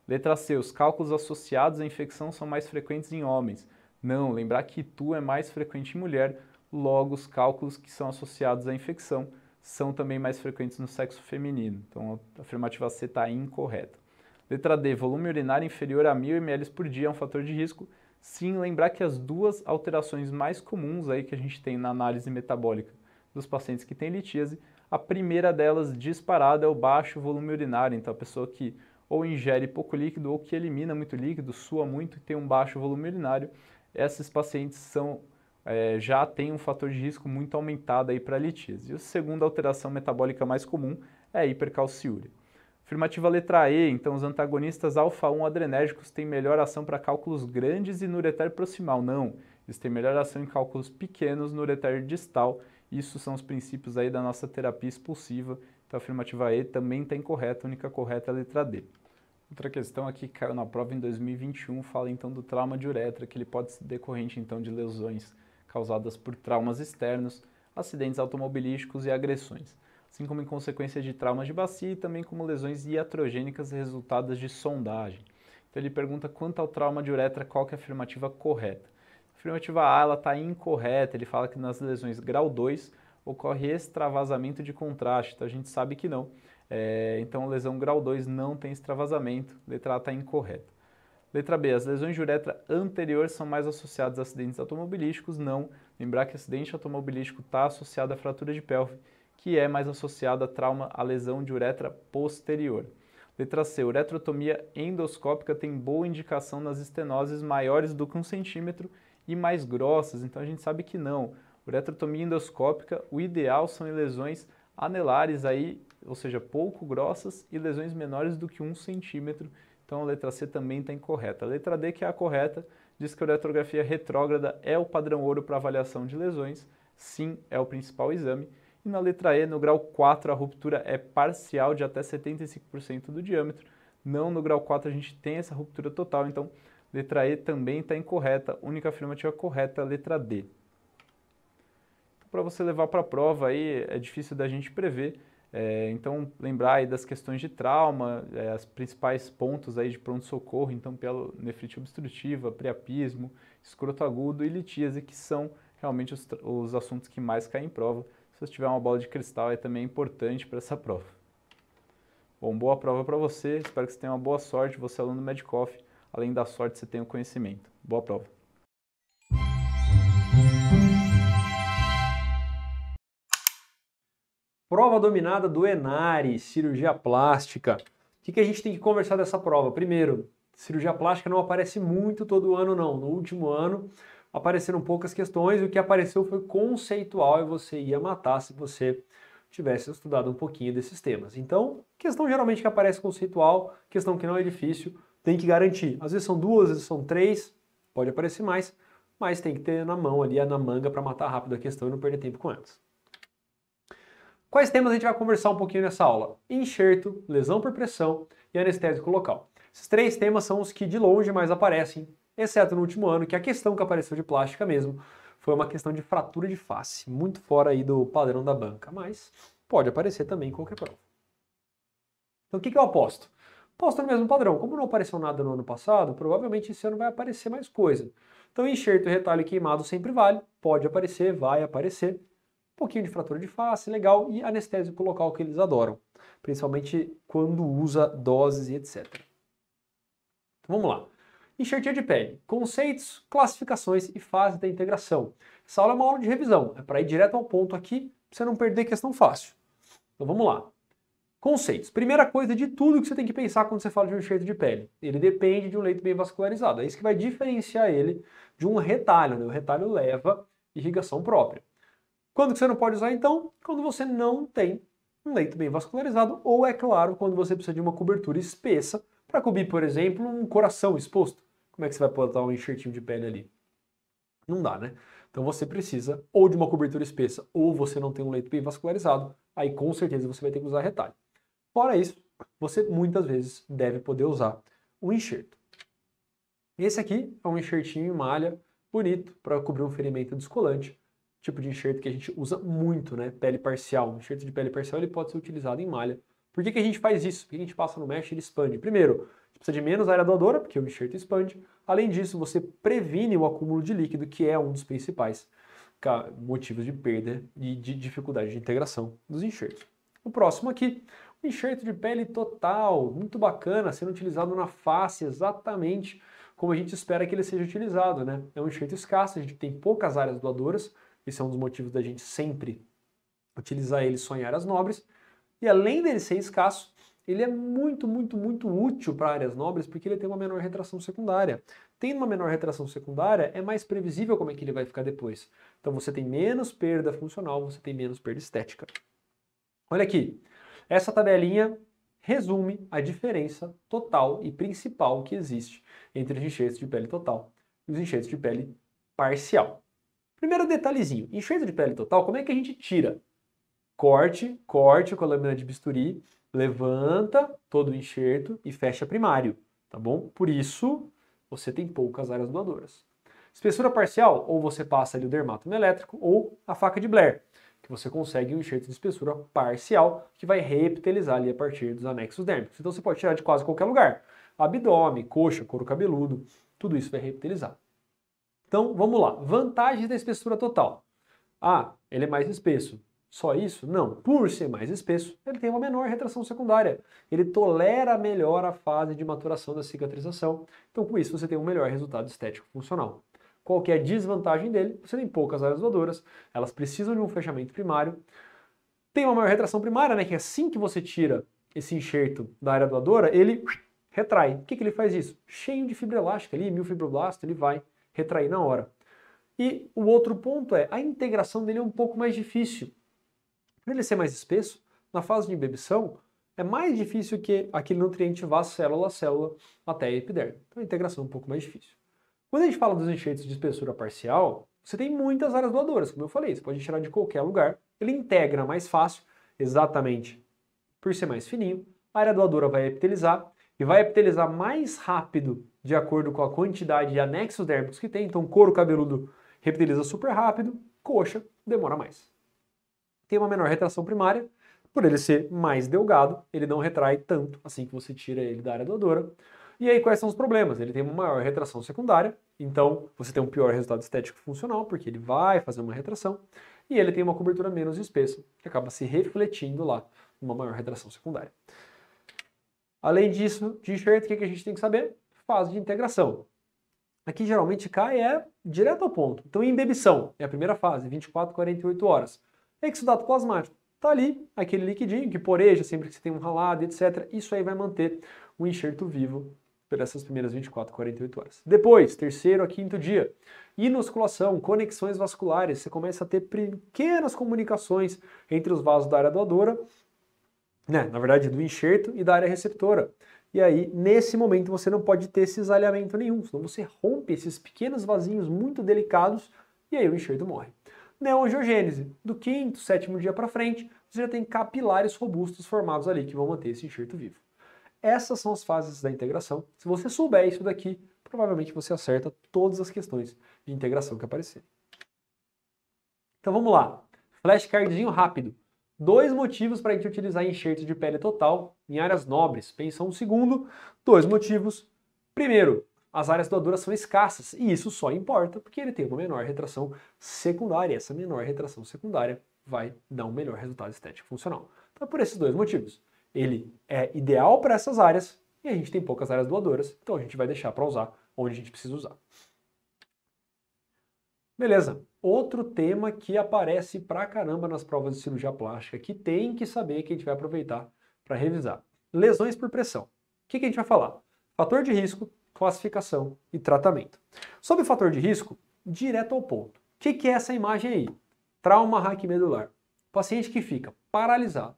Letra C, os cálculos associados à infecção são mais frequentes em homens. Não, lembrar que tu é mais frequente em mulher, logo os cálculos que são associados à infecção são também mais frequentes no sexo feminino. Então a afirmativa C está incorreta. Letra D, volume urinário inferior a 1.000 ml por dia é um fator de risco. Sim, lembrar que as duas alterações mais comuns aí que a gente tem na análise metabólica dos pacientes que têm litíase, a primeira delas disparada é o baixo volume urinário, então a pessoa que ou ingere pouco líquido ou que elimina muito líquido, sua muito e tem um baixo volume urinário, esses pacientes são, é, já têm um fator de risco muito aumentado para litíase. E a segunda alteração metabólica mais comum é a hipercalciúria. Afirmativa letra E, então os antagonistas alfa-1 adrenérgicos têm melhor ação para cálculos grandes e no ureter proximal. Não, eles têm melhor ação em cálculos pequenos no ureter distal. Isso são os princípios aí da nossa terapia expulsiva então, a afirmativa E também está incorreta, a única correta é a letra D. Outra questão aqui que caiu na prova em 2021 fala então do trauma de uretra, que ele pode ser decorrente então de lesões causadas por traumas externos, acidentes automobilísticos e agressões, assim como em consequência de traumas de bacia e também como lesões iatrogênicas resultadas de sondagem. Então ele pergunta quanto ao trauma de uretra, qual que é a afirmativa correta. A afirmativa A ela está incorreta, ele fala que nas lesões grau 2 ocorre extravasamento de contraste, então a gente sabe que não. É, então, lesão grau 2 não tem extravasamento, letra A está incorreta. Letra B, as lesões de uretra anterior são mais associadas a acidentes automobilísticos? Não. Lembrar que acidente automobilístico está associado à fratura de pelve, que é mais associado a trauma à lesão de uretra posterior. Letra C, uretrotomia endoscópica tem boa indicação nas estenoses maiores do que um centímetro e mais grossas, então a gente sabe que não. Uretrotomia endoscópica, o ideal são lesões anelares, aí, ou seja, pouco grossas e lesões menores do que 1 centímetro. Então a letra C também está incorreta. A letra D, que é a correta, diz que a uretrografia retrógrada é o padrão ouro para avaliação de lesões. Sim, é o principal exame. E na letra E, no grau 4, a ruptura é parcial de até 75% do diâmetro. Não no grau 4 a gente tem essa ruptura total, então letra E também está incorreta. Única afirmativa correta, é a letra D para você levar para a prova aí é difícil da gente prever. É, então, lembrar aí das questões de trauma, é, as principais pontos aí de pronto-socorro, então, pelo nefrite obstrutiva, priapismo, escroto agudo e litíase, que são realmente os, os assuntos que mais caem em prova. Se você tiver uma bola de cristal, aí é também é importante para essa prova. Bom, boa prova para você, espero que você tenha uma boa sorte, você é aluno do Medicoff, além da sorte, você tem o conhecimento. Boa prova! Prova dominada do Enari, cirurgia plástica. O que, que a gente tem que conversar dessa prova? Primeiro, cirurgia plástica não aparece muito todo ano, não. No último ano apareceram poucas questões, o que apareceu foi conceitual e você ia matar se você tivesse estudado um pouquinho desses temas. Então, questão geralmente que aparece conceitual, questão que não é difícil, tem que garantir. Às vezes são duas, às vezes são três, pode aparecer mais, mas tem que ter na mão ali, na manga, para matar rápido a questão e não perder tempo com elas. Quais temas a gente vai conversar um pouquinho nessa aula? Enxerto, lesão por pressão e anestésico local. Esses três temas são os que de longe mais aparecem, exceto no último ano, que a questão que apareceu de plástica mesmo foi uma questão de fratura de face, muito fora aí do padrão da banca, mas pode aparecer também em qualquer prova. Então o que, que eu aposto? Aposto no mesmo padrão. Como não apareceu nada no ano passado, provavelmente esse ano vai aparecer mais coisa. Então enxerto, retalho queimado sempre vale, pode aparecer, vai aparecer pouquinho de fratura de face, legal, e anestésico local que eles adoram, principalmente quando usa doses e etc. Então, vamos lá. Enxertia de pele, conceitos, classificações e fase da integração. Essa aula é uma aula de revisão, é para ir direto ao ponto aqui, para você não perder questão fácil. Então vamos lá. Conceitos. Primeira coisa de tudo que você tem que pensar quando você fala de um enxerto de pele. Ele depende de um leito bem vascularizado. É isso que vai diferenciar ele de um retalho. Né? O retalho leva irrigação própria. Quando que você não pode usar, então? Quando você não tem um leito bem vascularizado, ou, é claro, quando você precisa de uma cobertura espessa para cobrir, por exemplo, um coração exposto. Como é que você vai botar um enxertinho de pele ali? Não dá, né? Então você precisa ou de uma cobertura espessa, ou você não tem um leito bem vascularizado, aí com certeza você vai ter que usar retalho. Fora isso, você muitas vezes deve poder usar o um enxerto. Esse aqui é um enxertinho em malha, bonito, para cobrir um ferimento descolante tipo de enxerto que a gente usa muito, né? Pele parcial. O enxerto de pele parcial ele pode ser utilizado em malha. Por que, que a gente faz isso? Por que a gente passa no mesh e ele expande? Primeiro, gente precisa de menos área doadora, porque o enxerto expande. Além disso, você previne o acúmulo de líquido, que é um dos principais motivos de perda e de dificuldade de integração dos enxertos. O próximo aqui, o enxerto de pele total, muito bacana, sendo utilizado na face exatamente como a gente espera que ele seja utilizado, né? É um enxerto escasso, a gente tem poucas áreas doadoras, esse é um dos motivos da gente sempre utilizar ele sonhar as nobres. E além dele ser escasso, ele é muito, muito, muito útil para áreas nobres porque ele tem uma menor retração secundária. Tendo uma menor retração secundária, é mais previsível como é que ele vai ficar depois. Então você tem menos perda funcional, você tem menos perda estética. Olha aqui, essa tabelinha resume a diferença total e principal que existe entre os enxertos de pele total e os enxertos de pele parcial. Primeiro detalhezinho, enxerto de pele total, como é que a gente tira? Corte, corte com a lâmina de bisturi, levanta todo o enxerto e fecha primário, tá bom? Por isso, você tem poucas áreas doadoras. Espessura parcial, ou você passa ali o dermatome elétrico ou a faca de Blair, que você consegue um enxerto de espessura parcial que vai reepitelizar ali a partir dos anexos dérmicos. Então você pode tirar de quase qualquer lugar. Abdômen, coxa, couro cabeludo, tudo isso vai reepitelizar. Então, vamos lá. Vantagens da espessura total. Ah, ele é mais espesso. Só isso? Não. Por ser mais espesso, ele tem uma menor retração secundária. Ele tolera melhor a fase de maturação da cicatrização. Então, com isso, você tem um melhor resultado estético funcional. Qual é a desvantagem dele? Você tem poucas áreas doadoras, elas precisam de um fechamento primário. Tem uma maior retração primária, né? Que é assim que você tira esse enxerto da área doadora, ele retrai. O que, que ele faz isso? Cheio de fibra elástica ali, mil fibroblasto, ele vai retrair na hora. E o outro ponto é, a integração dele é um pouco mais difícil. Para ele ser mais espesso, na fase de embebição, é mais difícil que aquele nutriente vá célula a célula até a epiderme. Então a integração é um pouco mais difícil. Quando a gente fala dos enxertos de espessura parcial, você tem muitas áreas doadoras, como eu falei, você pode tirar de qualquer lugar, ele integra mais fácil, exatamente por ser mais fininho, a área doadora vai epitelizar e vai epitelizar mais rápido de acordo com a quantidade de anexos dérmicos que tem. Então, couro cabeludo reptiliza super rápido, coxa demora mais. Tem uma menor retração primária, por ele ser mais delgado, ele não retrai tanto assim que você tira ele da área doadora. E aí, quais são os problemas? Ele tem uma maior retração secundária, então você tem um pior resultado estético funcional, porque ele vai fazer uma retração, e ele tem uma cobertura menos espessa, que acaba se refletindo lá numa maior retração secundária. Além disso, de enxerto o que, que a gente tem que saber? Fase de integração. Aqui geralmente cai é direto ao ponto. Então, embebição é a primeira fase, 24, 48 horas. Exudato plasmático, tá ali aquele liquidinho que poreja sempre que você tem um ralado, etc. Isso aí vai manter o enxerto vivo por essas primeiras 24, 48 horas. Depois, terceiro a quinto dia, inosculação, conexões vasculares, você começa a ter pequenas comunicações entre os vasos da área doadora né, na verdade, do enxerto e da área receptora. E aí, nesse momento, você não pode ter cisalhamento nenhum, senão você rompe esses pequenos vasinhos muito delicados e aí o enxerto morre. Neongiogênese. Do quinto, sétimo dia para frente, você já tem capilares robustos formados ali que vão manter esse enxerto vivo. Essas são as fases da integração. Se você souber isso daqui, provavelmente você acerta todas as questões de integração que aparecerem. Então vamos lá. Flashcardzinho rápido. Dois motivos para a gente utilizar enxerto de pele total em áreas nobres. Pensa um segundo, dois motivos. Primeiro, as áreas doadoras são escassas e isso só importa porque ele tem uma menor retração secundária. Essa menor retração secundária vai dar um melhor resultado estético funcional. Então, é por esses dois motivos. Ele é ideal para essas áreas e a gente tem poucas áreas doadoras, então a gente vai deixar para usar onde a gente precisa usar. Beleza. Outro tema que aparece pra caramba nas provas de cirurgia plástica, que tem que saber que a gente vai aproveitar para revisar. Lesões por pressão. O que, que a gente vai falar? Fator de risco, classificação e tratamento. Sobre o fator de risco, direto ao ponto. O que, que é essa imagem aí? Trauma raquimedular. Paciente que fica paralisado,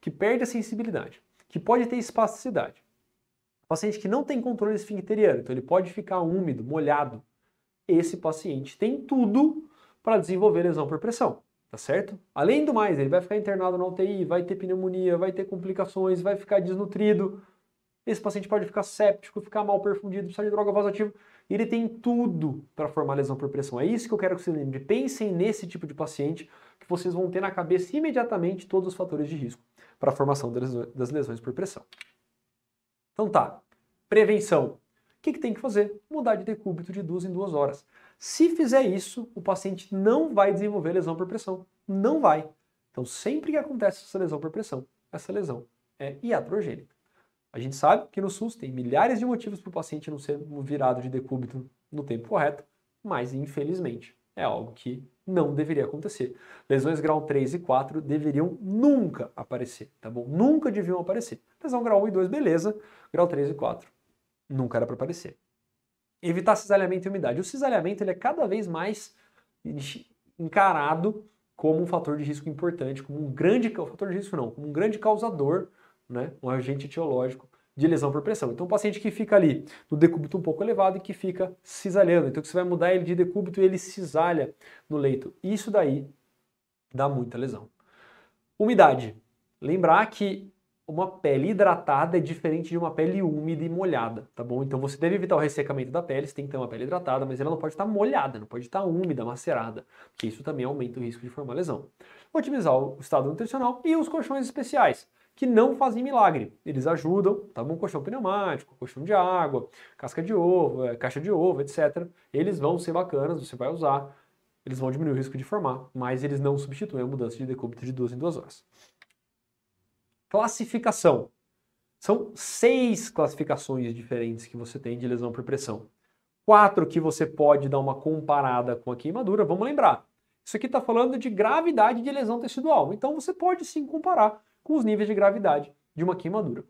que perde a sensibilidade, que pode ter espasticidade. Paciente que não tem controle esfincteriano, então ele pode ficar úmido, molhado, esse paciente tem tudo para desenvolver lesão por pressão, tá certo? Além do mais, ele vai ficar internado na UTI, vai ter pneumonia, vai ter complicações, vai ficar desnutrido. Esse paciente pode ficar séptico, ficar mal perfundido, precisar de droga vasoativa. Ele tem tudo para formar lesão por pressão. É isso que eu quero que vocês lembrem. Pensem nesse tipo de paciente que vocês vão ter na cabeça imediatamente todos os fatores de risco para a formação das lesões por pressão. Então tá, prevenção que, que tem que fazer? Mudar de decúbito de duas em duas horas. Se fizer isso, o paciente não vai desenvolver lesão por pressão. Não vai. Então, sempre que acontece essa lesão por pressão, essa lesão é iatrogênica. A gente sabe que no SUS tem milhares de motivos para o paciente não ser virado de decúbito no tempo correto, mas infelizmente é algo que não deveria acontecer. Lesões grau 3 e 4 deveriam nunca aparecer, tá bom? Nunca deviam aparecer. Lesão grau 1 e 2, beleza. Grau 3 e 4, nunca era para aparecer. Evitar cisalhamento e umidade. O cisalhamento ele é cada vez mais encarado como um fator de risco importante, como um grande um fator de risco não, como um grande causador, né, um agente etiológico de lesão por pressão. Então, o paciente que fica ali no decúbito um pouco elevado e que fica cisalhando. Então, você vai mudar ele de decúbito e ele cisalha no leito. Isso daí dá muita lesão. Umidade. Lembrar que uma pele hidratada é diferente de uma pele úmida e molhada, tá bom? Então você deve evitar o ressecamento da pele, você tem que ter uma pele hidratada, mas ela não pode estar molhada, não pode estar úmida, macerada, porque isso também aumenta o risco de formar lesão. Otimizar o estado nutricional e os colchões especiais, que não fazem milagre. Eles ajudam, tá bom? Colchão pneumático, colchão de água, casca de ovo, é, caixa de ovo, etc. Eles vão ser bacanas, você vai usar, eles vão diminuir o risco de formar, mas eles não substituem a mudança de decúbito de duas em duas horas. Classificação. São seis classificações diferentes que você tem de lesão por pressão. Quatro que você pode dar uma comparada com a queimadura. Vamos lembrar, isso aqui está falando de gravidade de lesão tecidual. Então você pode sim comparar com os níveis de gravidade de uma queimadura. O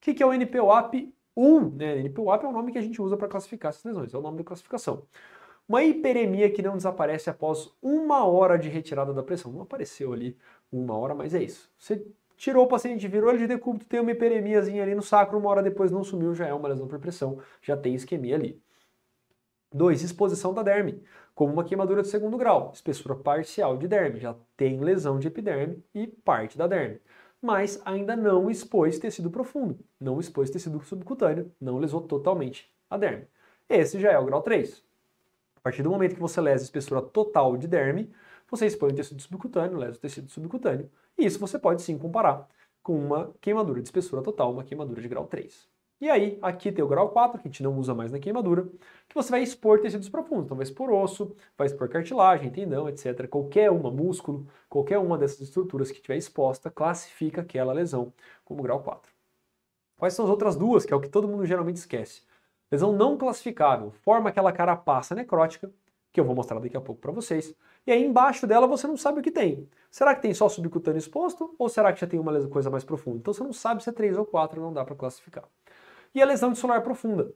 que, que é o NPWAP 1? Né? NPWAP é o nome que a gente usa para classificar essas lesões, é o nome da classificação. Uma hiperemia que não desaparece após uma hora de retirada da pressão. Não apareceu ali uma hora, mas é isso. Você tirou o paciente, virou ele de decúbito, tem uma hiperemiazinha ali no sacro, uma hora depois não sumiu, já é uma lesão por pressão, já tem isquemia ali. 2. Exposição da derme, como uma queimadura de segundo grau, espessura parcial de derme, já tem lesão de epiderme e parte da derme, mas ainda não expôs tecido profundo, não expôs tecido subcutâneo, não lesou totalmente a derme. Esse já é o grau 3. A partir do momento que você lesa a espessura total de derme, você expõe o tecido subcutâneo, lesa o tecido subcutâneo, e isso você pode sim comparar com uma queimadura de espessura total, uma queimadura de grau 3. E aí, aqui tem o grau 4, que a gente não usa mais na queimadura, que você vai expor tecidos profundos. Então, vai expor osso, vai expor cartilagem, tendão, etc. Qualquer uma, músculo, qualquer uma dessas estruturas que estiver exposta, classifica aquela lesão como grau 4. Quais são as outras duas, que é o que todo mundo geralmente esquece? Lesão não classificável, forma aquela carapaça necrótica, que eu vou mostrar daqui a pouco para vocês, e aí embaixo dela você não sabe o que tem. Será que tem só subcutâneo exposto ou será que já tem uma coisa mais profunda? Então você não sabe se é 3 ou 4, não dá para classificar. E a lesão tissular profunda.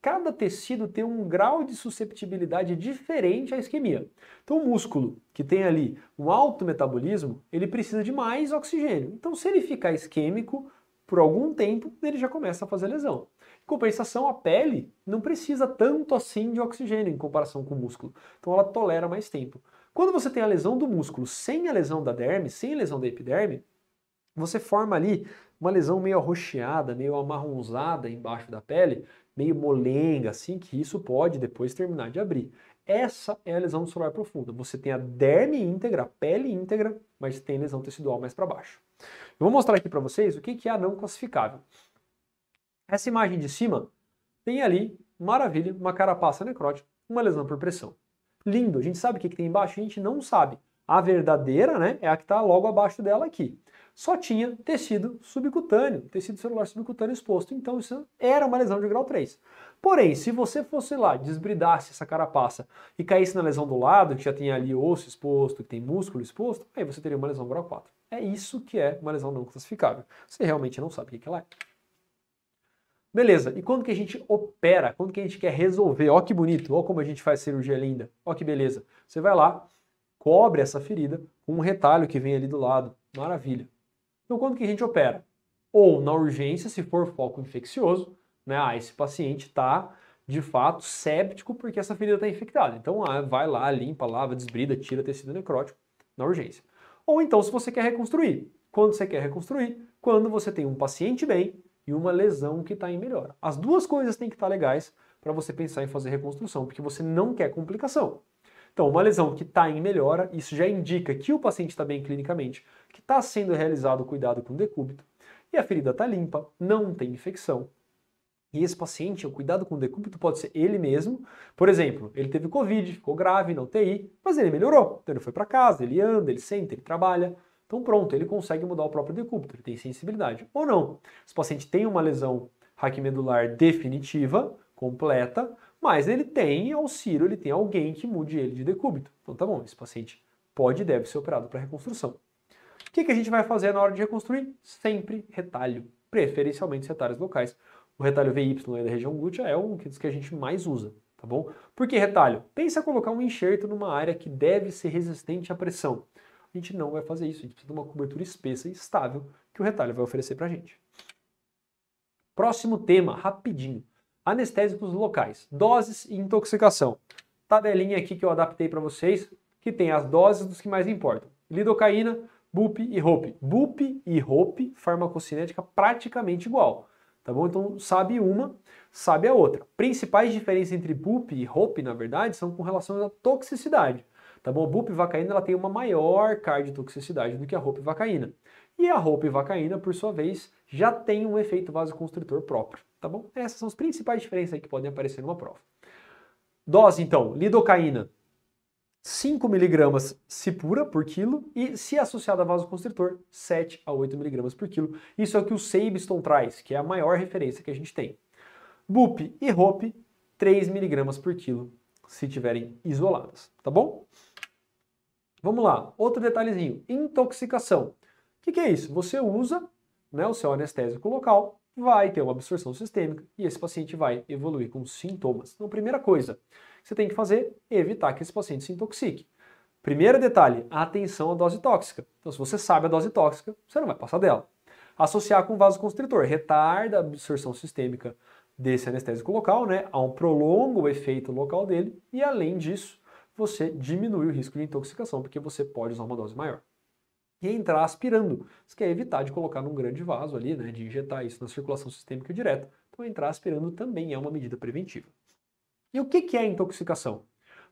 Cada tecido tem um grau de susceptibilidade diferente à isquemia. Então o músculo, que tem ali um alto metabolismo, ele precisa de mais oxigênio. Então se ele ficar isquêmico por algum tempo, ele já começa a fazer lesão. Em compensação, a pele não precisa tanto assim de oxigênio em comparação com o músculo. Então ela tolera mais tempo. Quando você tem a lesão do músculo sem a lesão da derme, sem a lesão da epiderme, você forma ali uma lesão meio arroxeada, meio amarronzada embaixo da pele, meio molenga, assim, que isso pode depois terminar de abrir. Essa é a lesão solar profunda. Você tem a derme íntegra, a pele íntegra, mas tem lesão tecidual mais para baixo. Eu vou mostrar aqui para vocês o que é a não classificável. Essa imagem de cima tem ali, maravilha, uma carapaça necrótica, uma lesão por pressão lindo. A gente sabe o que, que tem embaixo? A gente não sabe. A verdadeira, né, é a que está logo abaixo dela aqui. Só tinha tecido subcutâneo, tecido celular subcutâneo exposto. Então isso era uma lesão de grau 3. Porém, se você fosse lá, desbridasse essa carapaça e caísse na lesão do lado, que já tem ali osso exposto, que tem músculo exposto, aí você teria uma lesão grau 4. É isso que é uma lesão não classificável. Você realmente não sabe o que ela é. Beleza, e quando que a gente opera? Quando que a gente quer resolver? Ó que bonito, ó como a gente faz cirurgia linda, ó que beleza. Você vai lá, cobre essa ferida com um retalho que vem ali do lado. Maravilha. Então quando que a gente opera? Ou na urgência, se for foco infeccioso, né? Ah, esse paciente está de fato séptico porque essa ferida está infectada. Então ah, vai lá, limpa, lava, desbrida, tira tecido necrótico na urgência. Ou então se você quer reconstruir. Quando você quer reconstruir? Quando você tem um paciente bem, e uma lesão que está em melhora. As duas coisas têm que estar tá legais para você pensar em fazer reconstrução, porque você não quer complicação. Então, uma lesão que está em melhora, isso já indica que o paciente está bem clinicamente, que está sendo realizado cuidado com decúbito, e a ferida está limpa, não tem infecção. E esse paciente, o cuidado com decúbito pode ser ele mesmo. Por exemplo, ele teve Covid, ficou grave na UTI, mas ele melhorou. Então ele foi para casa, ele anda, ele senta, ele trabalha. Então pronto, ele consegue mudar o próprio decúbito, ele tem sensibilidade. Ou não, se o paciente tem uma lesão raquimedular definitiva, completa, mas ele tem auxílio, ele tem alguém que mude ele de decúbito. Então tá bom, esse paciente pode e deve ser operado para reconstrução. O que, que a gente vai fazer na hora de reconstruir? Sempre retalho, preferencialmente os retalhos locais. O retalho VY da região glútea é um dos que a gente mais usa, tá bom? Por que retalho? Pensa em colocar um enxerto numa área que deve ser resistente à pressão. A gente não vai fazer isso, a gente precisa de uma cobertura espessa e estável que o retalho vai oferecer para a gente. Próximo tema, rapidinho. Anestésicos locais, doses e intoxicação. Tabelinha aqui que eu adaptei para vocês, que tem as doses dos que mais importam. Lidocaína, BUP e rop. BUP e rop farmacocinética praticamente igual, tá bom? Então sabe uma, sabe a outra. Principais diferenças entre BUP e rop na verdade, são com relação à toxicidade. Tá bom? A bupivacaína ela tem uma maior cardiotoxicidade do que a ropivacaína. E a ropivacaína, por sua vez, já tem um efeito vasoconstritor próprio, tá bom? Essas são as principais diferenças que podem aparecer numa prova. Dose, então, lidocaína, 5 miligramas pura por quilo e, se associada a vasoconstritor, 7 a 8 miligramas por quilo. Isso é o que o Sabiston traz, que é a maior referência que a gente tem. BUP e ROP, 3 miligramas por quilo, se tiverem isoladas, tá bom? Vamos lá, outro detalhezinho: intoxicação. O que, que, é isso? Você usa né, o seu anestésico local, vai ter uma absorção sistêmica e esse paciente vai evoluir com sintomas. Então, primeira coisa que você tem que fazer é evitar que esse paciente se intoxique. Primeiro detalhe, atenção à dose tóxica. Então, se você sabe a dose tóxica, você não vai passar dela. Associar com vasoconstritor, retarda a absorção sistêmica desse anestésico local, né? Há um prolongo efeito local dele e, além disso, você diminui o risco de intoxicação, porque você pode usar uma dose maior. E entrar aspirando. Isso quer evitar de colocar num grande vaso ali, né, de injetar isso na circulação sistêmica direta. Então, entrar aspirando também é uma medida preventiva. E o que, que é intoxicação?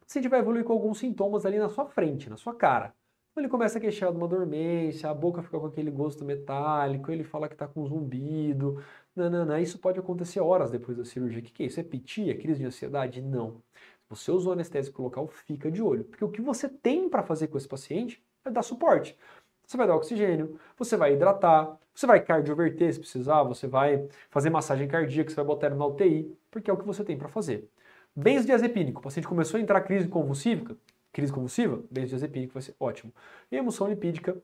O paciente vai evoluir com alguns sintomas ali na sua frente, na sua cara. Então, ele começa a queixar de uma dormência, a boca fica com aquele gosto metálico, ele fala que está com zumbido, nananã. Isso pode acontecer horas depois da cirurgia. O que, que é isso? É piti? É crise de ansiedade? Não. Você usou anestésico local, fica de olho, porque o que você tem para fazer com esse paciente é dar suporte. Você vai dar oxigênio, você vai hidratar, você vai cardioverter se precisar, você vai fazer massagem cardíaca, você vai botar ele na UTI, porque é o que você tem para fazer. Benzodiazepínico, o paciente começou a entrar crise convulsiva, crise convulsiva, benzodiazepínico vai ser ótimo. E emulsão lipídica,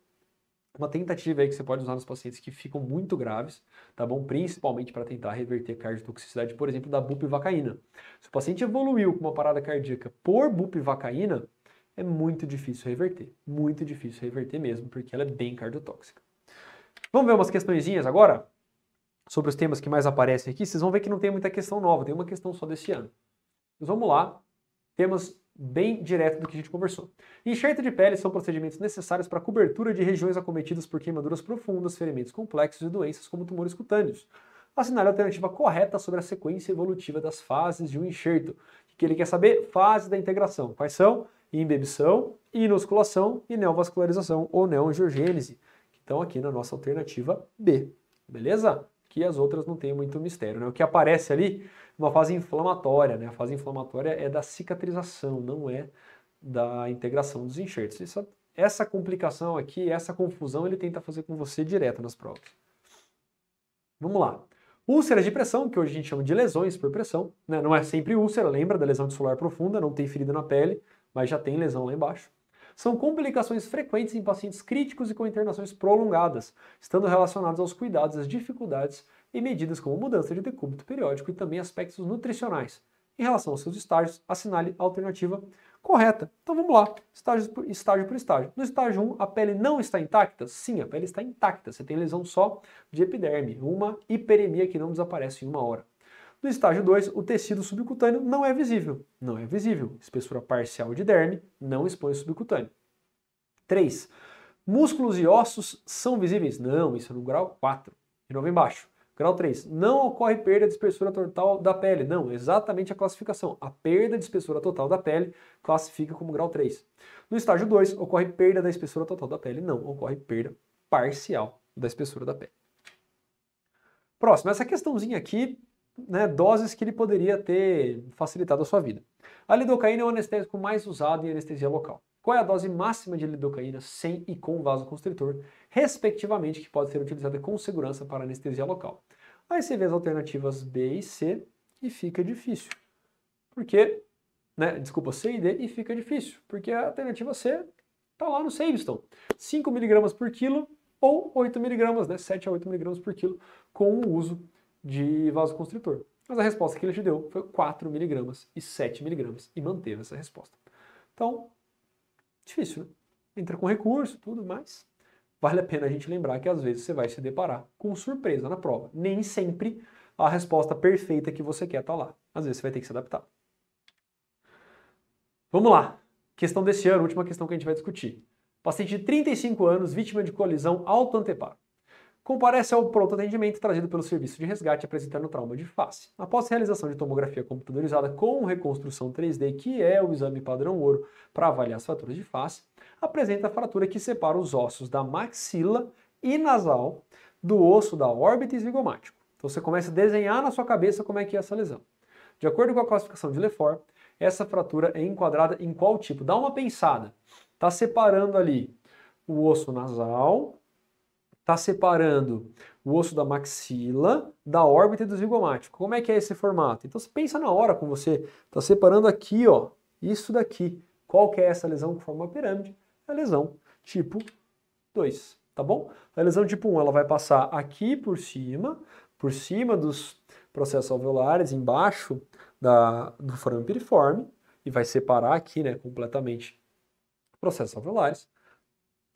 uma tentativa aí que você pode usar nos pacientes que ficam muito graves, tá bom? Principalmente para tentar reverter a cardiotoxicidade, por exemplo, da bupivacaína. Se o paciente evoluiu com uma parada cardíaca por bupivacaína, é muito difícil reverter, muito difícil reverter mesmo, porque ela é bem cardiotóxica. Vamos ver umas questõezinhas agora sobre os temas que mais aparecem aqui. Vocês vão ver que não tem muita questão nova, tem uma questão só desse ano. Mas vamos lá, temas bem direto do que a gente conversou. Enxerto de pele são procedimentos necessários para cobertura de regiões acometidas por queimaduras profundas, ferimentos complexos e doenças como tumores cutâneos. Assinale a alternativa correta sobre a sequência evolutiva das fases de um enxerto. O que ele quer saber? Fases da integração. Quais são? Imbebição, inosculação e neovascularização ou neongiogênese, que estão aqui na nossa alternativa B. Beleza? Que as outras não têm muito mistério, né? O que aparece ali uma fase inflamatória, né? A fase inflamatória é da cicatrização, não é da integração dos enxertos. Essa, essa complicação aqui, essa confusão, ele tenta fazer com você direto nas provas. Vamos lá. Úlceras de pressão, que hoje a gente chama de lesões por pressão, né? não é sempre úlcera, lembra da lesão tissular profunda, não tem ferida na pele, mas já tem lesão lá embaixo. São complicações frequentes em pacientes críticos e com internações prolongadas, estando relacionadas aos cuidados, às dificuldades e medidas como mudança de decúbito periódico e também aspectos nutricionais. Em relação aos seus estágios, assinale a alternativa correta. Então vamos lá, estágio, estágio por estágio. No estágio 1, a pele não está intacta? Sim, a pele está intacta. Você tem lesão só de epiderme, uma hiperemia que não desaparece em uma hora. No estágio 2, o tecido subcutâneo não é visível. Não é visível. Espessura parcial de derme não expõe o subcutâneo. 3. Músculos e ossos são visíveis? Não, isso é no grau 4. De novo embaixo. Grau 3. Não ocorre perda de espessura total da pele. Não, exatamente a classificação. A perda de espessura total da pele classifica como grau 3. No estágio 2, ocorre perda da espessura total da pele. Não, ocorre perda parcial da espessura da pele. Próximo, essa questãozinha aqui, né, doses que ele poderia ter facilitado a sua vida. A lidocaína é o anestésico mais usado em anestesia local qual é a dose máxima de lidocaína sem e com vasoconstritor, respectivamente, que pode ser utilizada com segurança para anestesia local. Aí você vê as alternativas B e C e fica difícil. Porque, né, desculpa, C e D e fica difícil, porque a alternativa C está lá no Saveston. 5 mg por quilo ou 8 mg, né, 7 a 8 mg por quilo com o uso de vasoconstritor. Mas a resposta que ele te deu foi 4 mg e 7 mg e manteve essa resposta. Então, Difícil, né? Entra com recurso, tudo, mas vale a pena a gente lembrar que às vezes você vai se deparar com surpresa na prova. Nem sempre a resposta perfeita que você quer está lá. Às vezes você vai ter que se adaptar. Vamos lá. Questão desse ano, última questão que a gente vai discutir. Paciente de 35 anos, vítima de colisão alto anteparo comparece ao é pronto atendimento trazido pelo serviço de resgate apresentando trauma de face. Após a realização de tomografia computadorizada com reconstrução 3D, que é o exame padrão ouro para avaliar as fraturas de face, apresenta a fratura que separa os ossos da maxila e nasal do osso da órbita esvigomático. Então você começa a desenhar na sua cabeça como é que é essa lesão. De acordo com a classificação de Lefort, essa fratura é enquadrada em qual tipo? Dá uma pensada. Está separando ali o osso nasal está separando o osso da maxila da órbita do zigomático. Como é que é esse formato? Então você pensa na hora com você, está separando aqui, ó, isso daqui. Qual que é essa lesão que forma a pirâmide? É a lesão tipo 2, tá bom? A lesão tipo 1, ela vai passar aqui por cima, por cima dos processos alveolares, embaixo da, do forame piriforme, e vai separar aqui, né, completamente processos alveolares.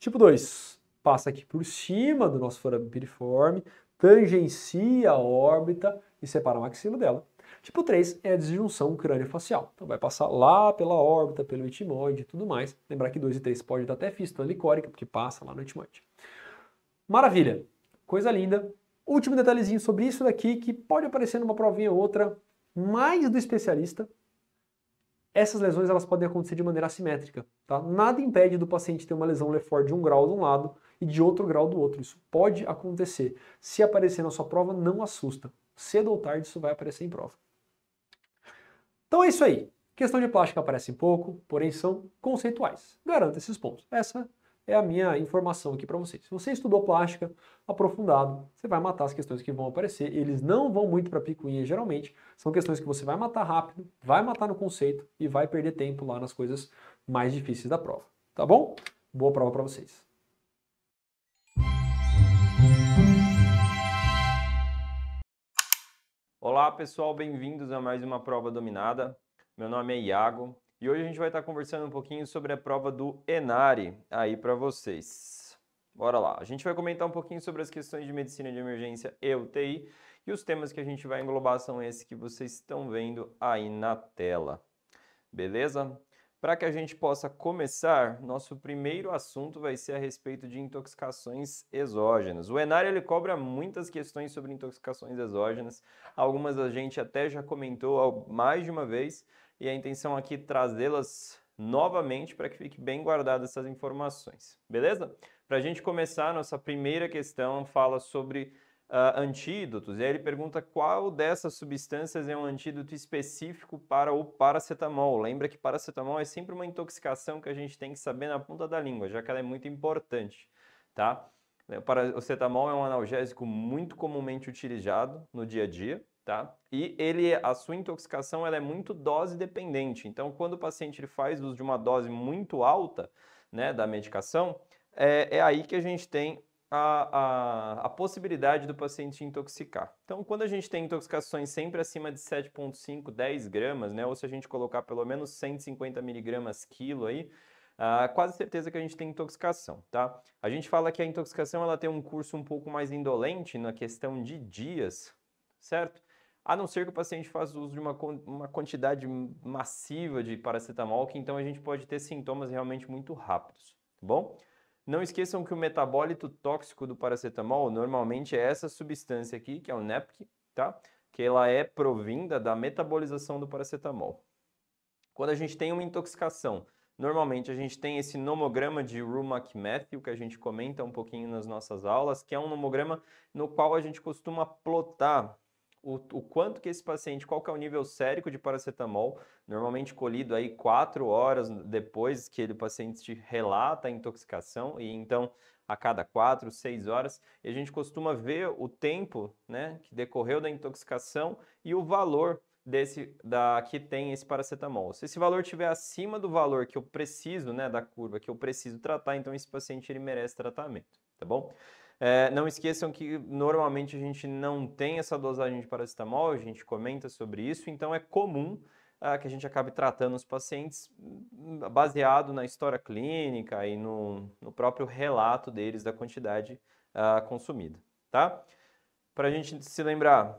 Tipo 2, passa aqui por cima do nosso forame piriforme, tangencia a órbita e separa a maxila dela. Tipo 3 é a disjunção crânio-facial. Então vai passar lá pela órbita, pelo etimoide e tudo mais. Lembrar que 2 e 3 pode dar até fístula licórica, porque passa lá no etimoide. Maravilha! Coisa linda! Último detalhezinho sobre isso daqui, que pode aparecer numa provinha ou outra, mais do especialista. Essas lesões elas podem acontecer de maneira assimétrica, tá? Nada impede do paciente ter uma lesão Lefort de 1 um grau de um lado e de outro grau do outro. Isso pode acontecer. Se aparecer na sua prova, não assusta. Cedo ou tarde isso vai aparecer em prova. Então é isso aí. Questão de plástica aparece pouco, porém são conceituais. Garanta esses pontos. Essa é a minha informação aqui para vocês. Se você estudou plástica aprofundado, você vai matar as questões que vão aparecer. Eles não vão muito para picuinha geralmente. São questões que você vai matar rápido, vai matar no conceito e vai perder tempo lá nas coisas mais difíceis da prova. Tá bom? Boa prova para vocês. Olá pessoal, bem-vindos a mais uma prova dominada. Meu nome é Iago e hoje a gente vai estar conversando um pouquinho sobre a prova do Enare aí para vocês. Bora lá. A gente vai comentar um pouquinho sobre as questões de medicina de emergência e UTI e os temas que a gente vai englobar são esses que vocês estão vendo aí na tela. Beleza? Para que a gente possa começar, nosso primeiro assunto vai ser a respeito de intoxicações exógenas. O Enário ele cobra muitas questões sobre intoxicações exógenas, algumas a gente até já comentou mais de uma vez, e a intenção aqui é trazê-las novamente para que fique bem guardadas essas informações, beleza? Para a gente começar, nossa primeira questão fala sobre uh, antídotos. E aí ele pergunta qual dessas substâncias é um antídoto específico para o paracetamol. Lembra que paracetamol é sempre uma intoxicação que a gente tem que saber na ponta da língua, já que ela é muito importante, tá? Eh, o paracetamol é um analgésico muito comumente utilizado no dia a dia, tá? E ele, a sua intoxicação ela é muito dose dependente. Então, quando o paciente ele faz uso de uma dose muito alta né, da medicação, é, é aí que a gente tem a, a, a, possibilidade do paciente intoxicar. Então, quando a gente tem intoxicações sempre acima de 7,5, 10 gramas, né, ou se a gente colocar pelo menos 150 miligramas quilo aí, ah, quase certeza que a gente tem intoxicação, tá? A gente fala que a intoxicação ela tem um curso um pouco mais indolente na questão de dias, certo? A não ser que o paciente faça uso de uma, uma quantidade massiva de paracetamol, que então a gente pode ter sintomas realmente muito rápidos, tá bom? Não esqueçam que o metabólito tóxico do paracetamol normalmente é essa substância aqui, que é o NEPC, tá? Que ela é provinda da metabolização do paracetamol. Quando a gente tem uma intoxicação, normalmente a gente tem esse nomograma de Rumac Matthew, que a gente comenta um pouquinho nas nossas aulas, que é um nomograma no qual a gente costuma plotar o, o quanto que esse paciente, qual que é o nível sérico de paracetamol, normalmente colhido aí quatro horas depois que ele, o paciente relata a intoxicação, e então a cada quatro, seis horas, e a gente costuma ver o tempo né, que decorreu da intoxicação e o valor desse da que tem esse paracetamol. Se esse valor estiver acima do valor que eu preciso, né, da curva que eu preciso tratar, então esse paciente ele merece tratamento, tá bom? É, não esqueçam que normalmente a gente não tem essa dosagem de paracetamol, a gente comenta sobre isso, então é comum ah, que a gente acabe tratando os pacientes hum, hum, baseado na história clínica e no, no próprio relato deles da quantidade ah, consumida, tá? Para a gente se lembrar,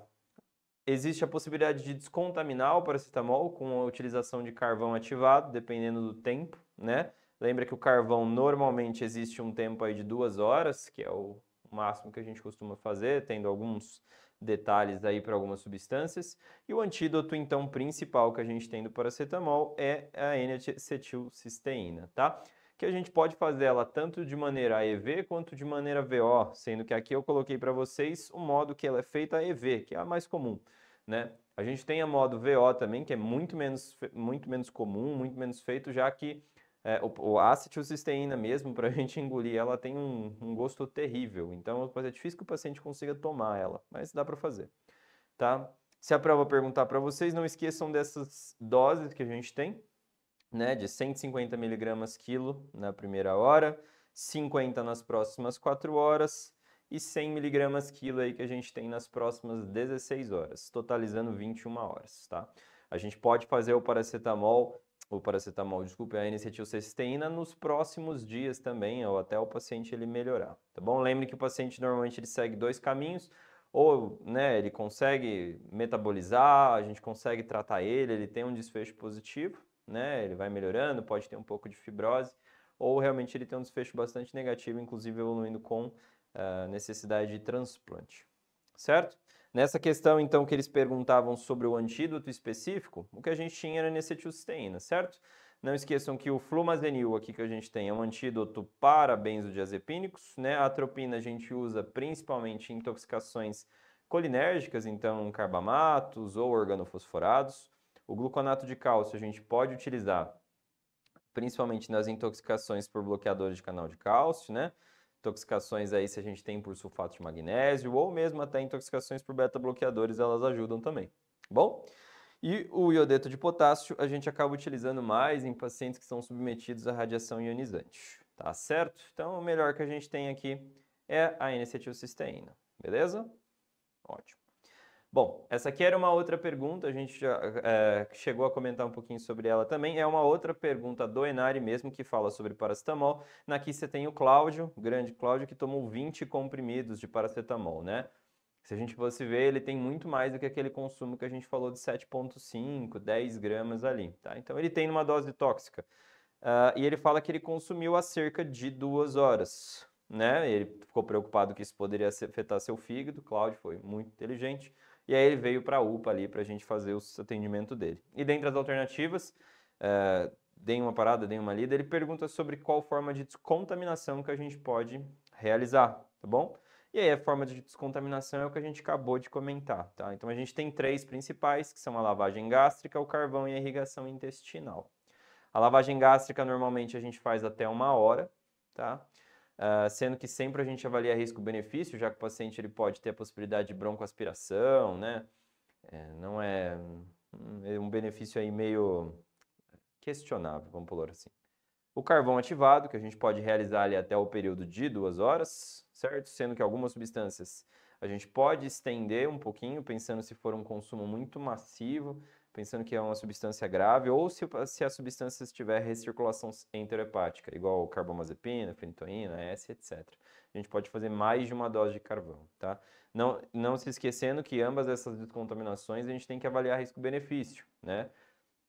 existe a possibilidade de descontaminar o paracetamol com a utilização de carvão ativado, dependendo do tempo, né? Lembra que o carvão normalmente existe um tempo aí de duas horas, que é o, o máximo que a gente costuma fazer, tendo alguns detalhes aí para algumas substâncias. E o antídoto, então, principal que a gente tem do paracetamol é a N-acetilcisteína, tá? Que a gente pode fazer ela tanto de maneira ev quanto de maneira VO, sendo que aqui eu coloquei para vocês o modo que ela é feita ev, que é a mais comum, né? A gente tem a modo VO também, que é muito menos, muito menos comum, muito menos feito, já que é, o, o acetilcisteína mesmo, para a gente engolir, ela tem um, um, gosto terrível. Então, é difícil que o paciente consiga tomar ela, mas dá para fazer. Tá? Se a prova perguntar para vocês, não esqueçam dessas doses que a gente tem, né, de 150 miligramas quilo na primeira hora, 50 nas próximas 4 horas e 100 miligramas quilo aí que a gente tem nas próximas 16 horas, totalizando 21 horas, tá? A gente pode fazer o paracetamol o paracetamol, desculpe, a N-acetilcisteína nos próximos dias também, ou até o paciente ele melhorar, tá bom? Lembre que o paciente normalmente ele segue dois caminhos, ou, né, ele consegue metabolizar, a gente consegue tratar ele, ele tem um desfecho positivo, né, ele vai melhorando, pode ter um pouco de fibrose, ou realmente ele tem um desfecho bastante negativo, inclusive evoluindo com uh, necessidade de transplante, certo? Nessa questão, então, que eles perguntavam sobre o antídoto específico, o que a gente tinha era necetilcisteína, certo? Não esqueçam que o flumazenil aqui que a gente tem é um antídoto para benzodiazepínicos, né? A atropina a gente usa principalmente em intoxicações colinérgicas, então carbamatos ou organofosforados. O gluconato de cálcio a gente pode utilizar principalmente nas intoxicações por bloqueadores de canal de cálcio, né? intoxicações aí, se a gente tem por sulfato de magnésio, ou mesmo até intoxicações por beta-bloqueadores, elas ajudam também. Tá bom? E o iodeto de potássio a gente acaba utilizando mais em pacientes que são submetidos à radiação ionizante. Tá certo? Então, o melhor que a gente tem aqui é a N acetilcisteína. Beleza? Ótimo. Bom, essa aqui era uma outra pergunta, a gente já é, chegou a comentar um pouquinho sobre ela também. É uma outra pergunta do Enari mesmo, que fala sobre paracetamol. Naqui você tem o Cláudio, o grande Cláudio, que tomou 20 comprimidos de paracetamol, né? Se a gente fosse ver, ele tem muito mais do que aquele consumo que a gente falou de 7,5, 10 gramas ali, tá? Então ele tem uma dose tóxica. Uh, e ele fala que ele consumiu há cerca de duas horas, né? Ele ficou preocupado que isso poderia afetar seu fígado. Cláudio foi muito inteligente e aí ele veio para a UPA ali para a gente fazer o atendimento dele. E dentre as alternativas, é, dei uma parada, dei uma lida, ele pergunta sobre qual forma de descontaminação que a gente pode realizar, tá bom? E aí a forma de descontaminação é o que a gente acabou de comentar, tá? Então a gente tem três principais, que são a lavagem gástrica, o carvão e a irrigação intestinal. A lavagem gástrica normalmente a gente faz até uma hora, tá? Uh, sendo que sempre a gente avalia risco-benefício, já que o paciente ele pode ter a possibilidade de broncoaspiração, né? É, não é um é benefício aí meio questionável, vamos pôr assim. O carvão ativado, que a gente pode realizar ali até o período de duas horas, certo? Sendo que algumas substâncias a gente pode estender um pouquinho, pensando se for um consumo muito massivo, pensando que é uma substância grave, ou se, se a substância tiver recirculação enterohepática, igual carbamazepina, fenitoína, S, etc. A gente pode fazer mais de uma dose de carvão, tá? Não, não se esquecendo que ambas essas descontaminações a gente tem que avaliar risco-benefício, né?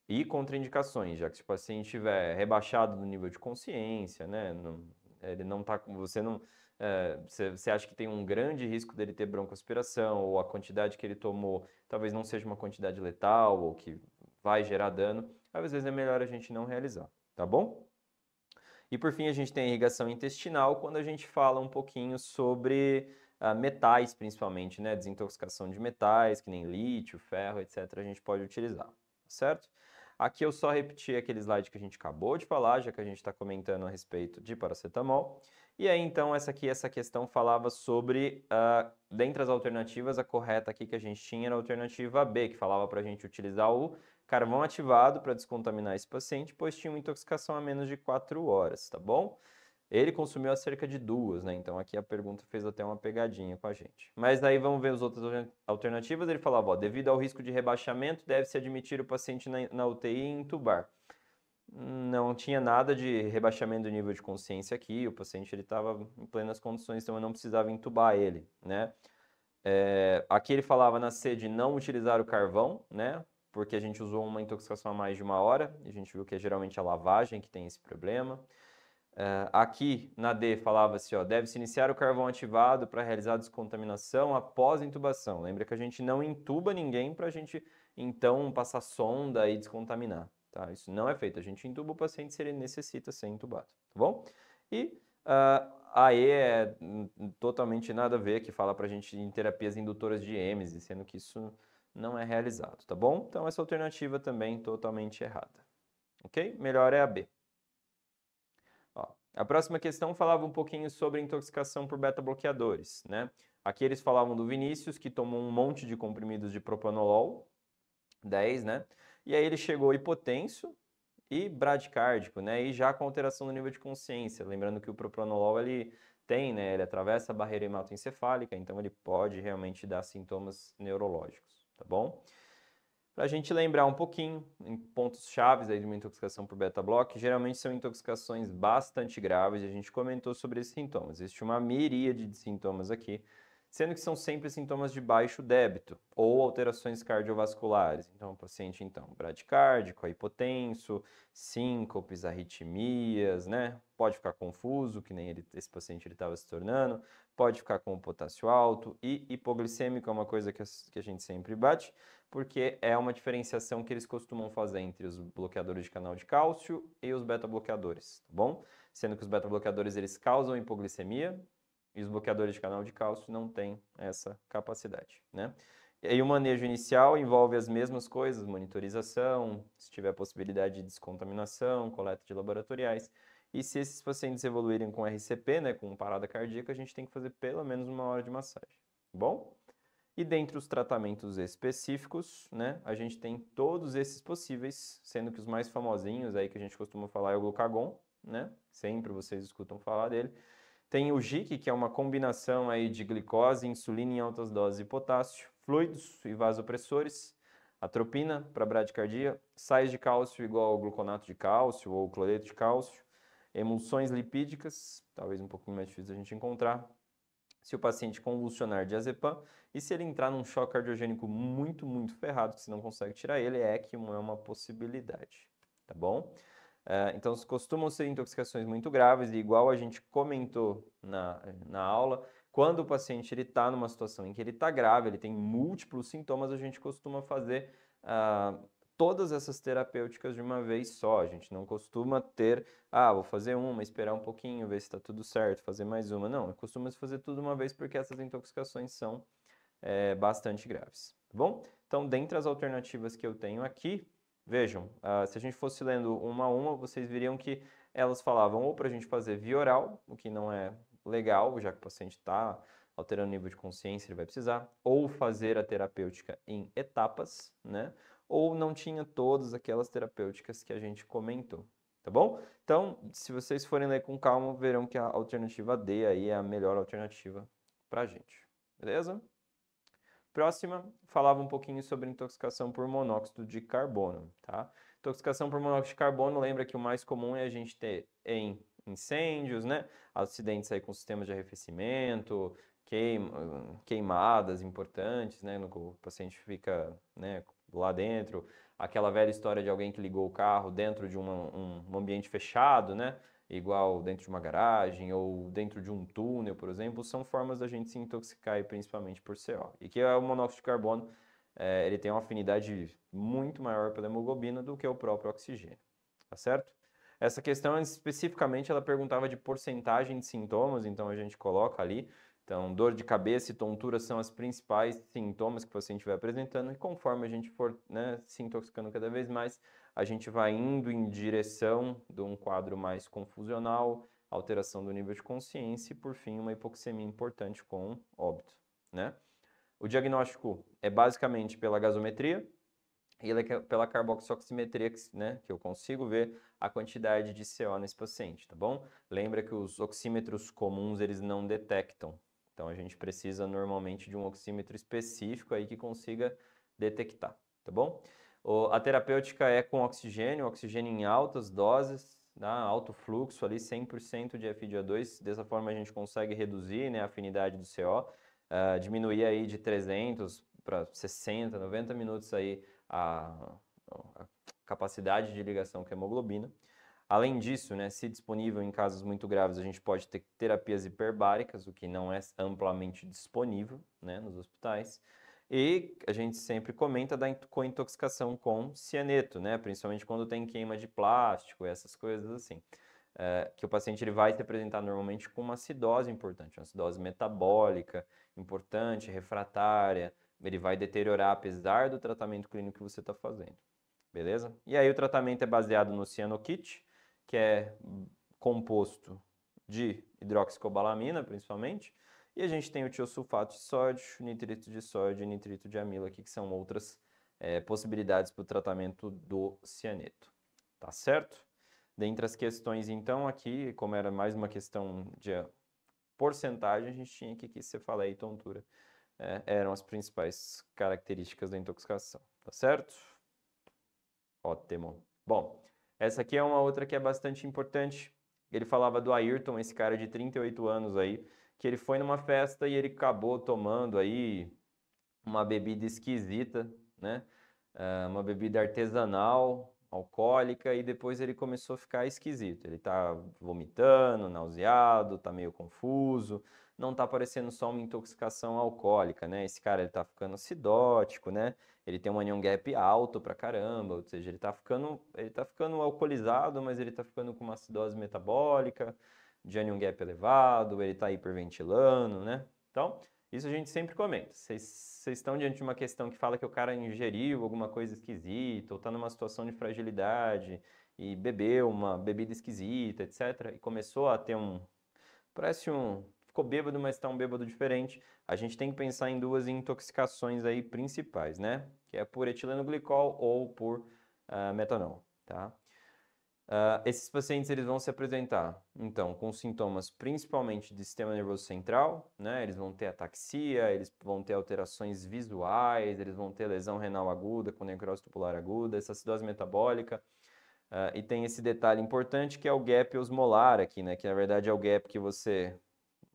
E contraindicações, já que tipo, se o paciente estiver rebaixado do nível de consciência, né? Não, ele não tá, você não, eh, você acha que tem um grande risco dele ter broncoaspiração, ou a quantidade que ele tomou talvez não seja uma quantidade letal, ou que vai gerar dano. Às vezes é melhor a gente não realizar, tá bom? E por fim, a gente tem a irrigação intestinal, quando a gente fala um pouquinho sobre ah, metais, principalmente, né? Desintoxicação de metais, que nem lítio, ferro, etc., a gente pode utilizar, certo? Aqui eu só repeti aquele slide que a gente acabou de falar, já que a gente está comentando a respeito de paracetamol. E aí, então, essa aqui, essa questão falava sobre, uh, dentre as alternativas, a correta aqui que a gente tinha era a alternativa B, que falava para a gente utilizar o carvão ativado para descontaminar esse paciente, pois tinha uma intoxicação a menos de 4 horas, tá bom? Ele consumiu a cerca de duas, né? Então aqui a pergunta fez até uma pegadinha com a gente. Mas daí vamos ver as outras alternativas. Ele falava, ó, devido ao risco de rebaixamento, deve-se admitir o paciente na, na UTI e intubar não tinha nada de rebaixamento do nível de consciência aqui, o paciente ele estava em plenas condições, então eu não precisava entubar ele, né? É, aqui ele falava na C de não utilizar o carvão, né? Porque a gente usou uma intoxicação a mais de uma hora, e a gente viu que é geralmente a lavagem que tem esse problema. É, aqui na D falava-se, ó, deve-se iniciar o carvão ativado para realizar descontaminação após a intubação. Lembra que a gente não intuba ninguém para a gente então passar sonda e descontaminar. Tá? Isso não é feito. A gente intuba o paciente se ele necessita ser intubado, tá bom? E uh, ah, a E é totalmente nada a ver, que fala para a gente em terapias indutoras de êmese, sendo que isso não é realizado, tá bom? Então essa alternativa também totalmente errada, ok? Melhor é a B. Ó, a próxima questão falava um pouquinho sobre intoxicação por beta-bloqueadores, né? Aqui eles falavam do Vinícius, que tomou um monte de comprimidos de propanolol, 10, né? E aí ele chegou hipotenso e bradicárdico, né? E já com alteração no nível de consciência. Lembrando que o propranolol, ele tem, né? Ele atravessa a barreira hematoencefálica, então ele pode realmente dar sintomas neurológicos, tá bom? Para a gente lembrar um pouquinho, em pontos chaves aí de uma intoxicação por beta-block, geralmente são intoxicações bastante graves, e a gente comentou sobre esses sintomas. Existe uma miríade de sintomas aqui, sendo que são sempre sintomas de baixo débito ou alterações cardiovasculares. Então, o paciente, então, bradicárdico, hipotenso, síncopes, arritmias, né? Pode ficar confuso, que nem ele, esse paciente ele estava se tornando, pode ficar com potássio alto e hipoglicêmico é uma coisa que a, que a gente sempre bate, porque é uma diferenciação que eles costumam fazer entre os bloqueadores de canal de cálcio e os beta-bloqueadores, tá bom? Sendo que os beta-bloqueadores, eles causam hipoglicemia, e os bloqueadores de canal de cálcio não têm essa capacidade, né? E aí o manejo inicial envolve as mesmas coisas, monitorização, se tiver possibilidade de descontaminação, coleta de laboratoriais. E se esses pacientes evoluírem com RCP, né, com parada cardíaca, a gente tem que fazer pelo menos uma hora de massagem, tá bom? E dentre os tratamentos específicos, né, a gente tem todos esses possíveis, sendo que os mais famosinhos aí que a gente costuma falar é o glucagon, né? Sempre vocês escutam falar dele tem o GIC, que é uma combinação aí de glicose, insulina em altas doses e potássio, fluidos e vasopressores, atropina para bradicardia, sais de cálcio igual ao gluconato de cálcio ou cloreto de cálcio, emulsões lipídicas, talvez um pouquinho mais difícil a gente encontrar, se o paciente convulsionar diazepam e se ele entrar num choque cardiogênico muito, muito ferrado, que você não consegue tirar ele, é que é uma possibilidade, tá bom? Eh, então, costumam ser intoxicações muito graves, e igual a gente comentou na, na aula, quando o paciente está numa situação em que ele está grave, ele tem múltiplos sintomas, a gente costuma fazer uh, todas essas terapêuticas de uma vez só. A gente não costuma ter, ah, vou fazer uma, esperar um pouquinho, ver se está tudo certo, fazer mais uma. Não, costuma se fazer tudo uma vez porque essas intoxicações são é, bastante graves. Tá bom? Então, dentre as alternativas que eu tenho aqui, Vejam, ah, se a gente fosse lendo uma a uma, vocês veriam que elas falavam ou para a gente fazer via oral, o que não é legal, já que o paciente está alterando o nível de consciência, ele vai precisar, ou fazer a terapêutica em etapas, né? Ou não tinha todas aquelas terapêuticas que a gente comentou, tá bom? Então, se vocês forem ler com calma, verão que a alternativa D aí é a melhor alternativa para a gente, beleza? Próxima, falava um pouquinho sobre intoxicação por monóxido de carbono, tá? Intoxicação por monóxido de carbono, lembra que o mais comum é a gente ter em incêndios, né? Acidentes aí com sistemas de arrefecimento, queimadas importantes, né? No, o paciente fica né, lá dentro. Aquela velha história de alguém que ligou o carro dentro de uma, um, um ambiente fechado, né? igual dentro de uma garagem ou dentro de um túnel, por exemplo, são formas da gente se intoxicar, principalmente por CO. E que é o monóxido de carbono é, ele tem uma afinidade muito maior pela hemoglobina do que o próprio oxigênio, tá certo? Essa questão especificamente ela perguntava de porcentagem de sintomas, então a gente coloca ali. Então, dor de cabeça e tontura são as principais sintomas que o paciente vai apresentando, e conforme a gente for né, se intoxicando cada vez mais, a gente vai indo em direção de um quadro mais confusional, alteração do nível de consciência e, por fim, uma hipoxemia importante com óbito. Né? O diagnóstico é basicamente pela gasometria e é pela carboxoximetria, né, que eu consigo ver a quantidade de CO nesse paciente, tá bom? Lembra que os oxímetros comuns, eles não detectam. Então, a gente precisa normalmente de um oxímetro específico aí que consiga detectar, tá bom? a terapêutica é com oxigênio, oxigênio em altas doses, né? alto fluxo ali, 100% de FiDO2. Dessa forma a gente consegue reduzir né, a afinidade do CO, uh, eh, diminuir aí de 300 para 60, 90 minutos aí a, a, capacidade de ligação com a hemoglobina. Além disso, né, se disponível em casos muito graves, a gente pode ter terapias hiperbáricas, o que não é amplamente disponível né, nos hospitais. E a gente sempre comenta da intoxicação com cianeto, né? Principalmente quando tem queima de plástico, essas coisas assim. É, que o paciente ele vai se apresentar normalmente com uma acidose importante, uma acidose metabólica importante, refratária. Ele vai deteriorar apesar do tratamento clínico que você está fazendo. Beleza? E aí o tratamento é baseado no cianokit, que é composto de hidroxicobalamina, principalmente, e a gente tem o tiosulfato de sódio, nitrito de sódio e nitrito de amilo aqui, que são outras é, possibilidades para o tratamento do cianeto. Tá certo? Dentre as questões, então, aqui, como era mais uma questão de eh, porcentagem, a gente tinha aqui que cefaleia e tontura é, eram as principais características da intoxicação. Tá certo? Ótimo. Bom, essa aqui é uma outra que é bastante importante. Ele falava do Ayrton, esse cara de 38 anos aí, que ele foi numa festa e ele acabou tomando aí uma bebida esquisita, né? Ah, uma bebida artesanal, alcoólica, e depois ele começou a ficar esquisito. Ele tá vomitando, nauseado, tá meio confuso, não tá parecendo só uma intoxicação alcoólica, né? Esse cara, ele tá ficando acidótico, né? Ele tem um anion gap alto pra caramba, ou seja, ele tá ficando, ele tá ficando alcoolizado, mas ele tá ficando com uma acidose metabólica, de anion gap elevado, ele está hiperventilando, né? Então, isso a gente sempre comenta. Vocês estão diante de uma questão que fala que o cara ingeriu alguma coisa esquisita, ou está numa situação de fragilidade e bebeu uma bebida esquisita, etc., e começou a ter um. Parece um. Ficou bêbado, mas está um bêbado diferente. A gente tem que pensar em duas intoxicações aí principais, né? Que é por etilenoglicol ou por uh, metanol, tá? Uh, esses pacientes eles vão se apresentar, então, com sintomas principalmente de sistema nervoso central, né? Eles vão ter ataxia, eles vão ter alterações visuais, eles vão ter lesão renal aguda com necrose tubular aguda, essa acidose metabólica. Uh, e tem esse detalhe importante que é o gap osmolar aqui, né? Que na verdade é o gap que você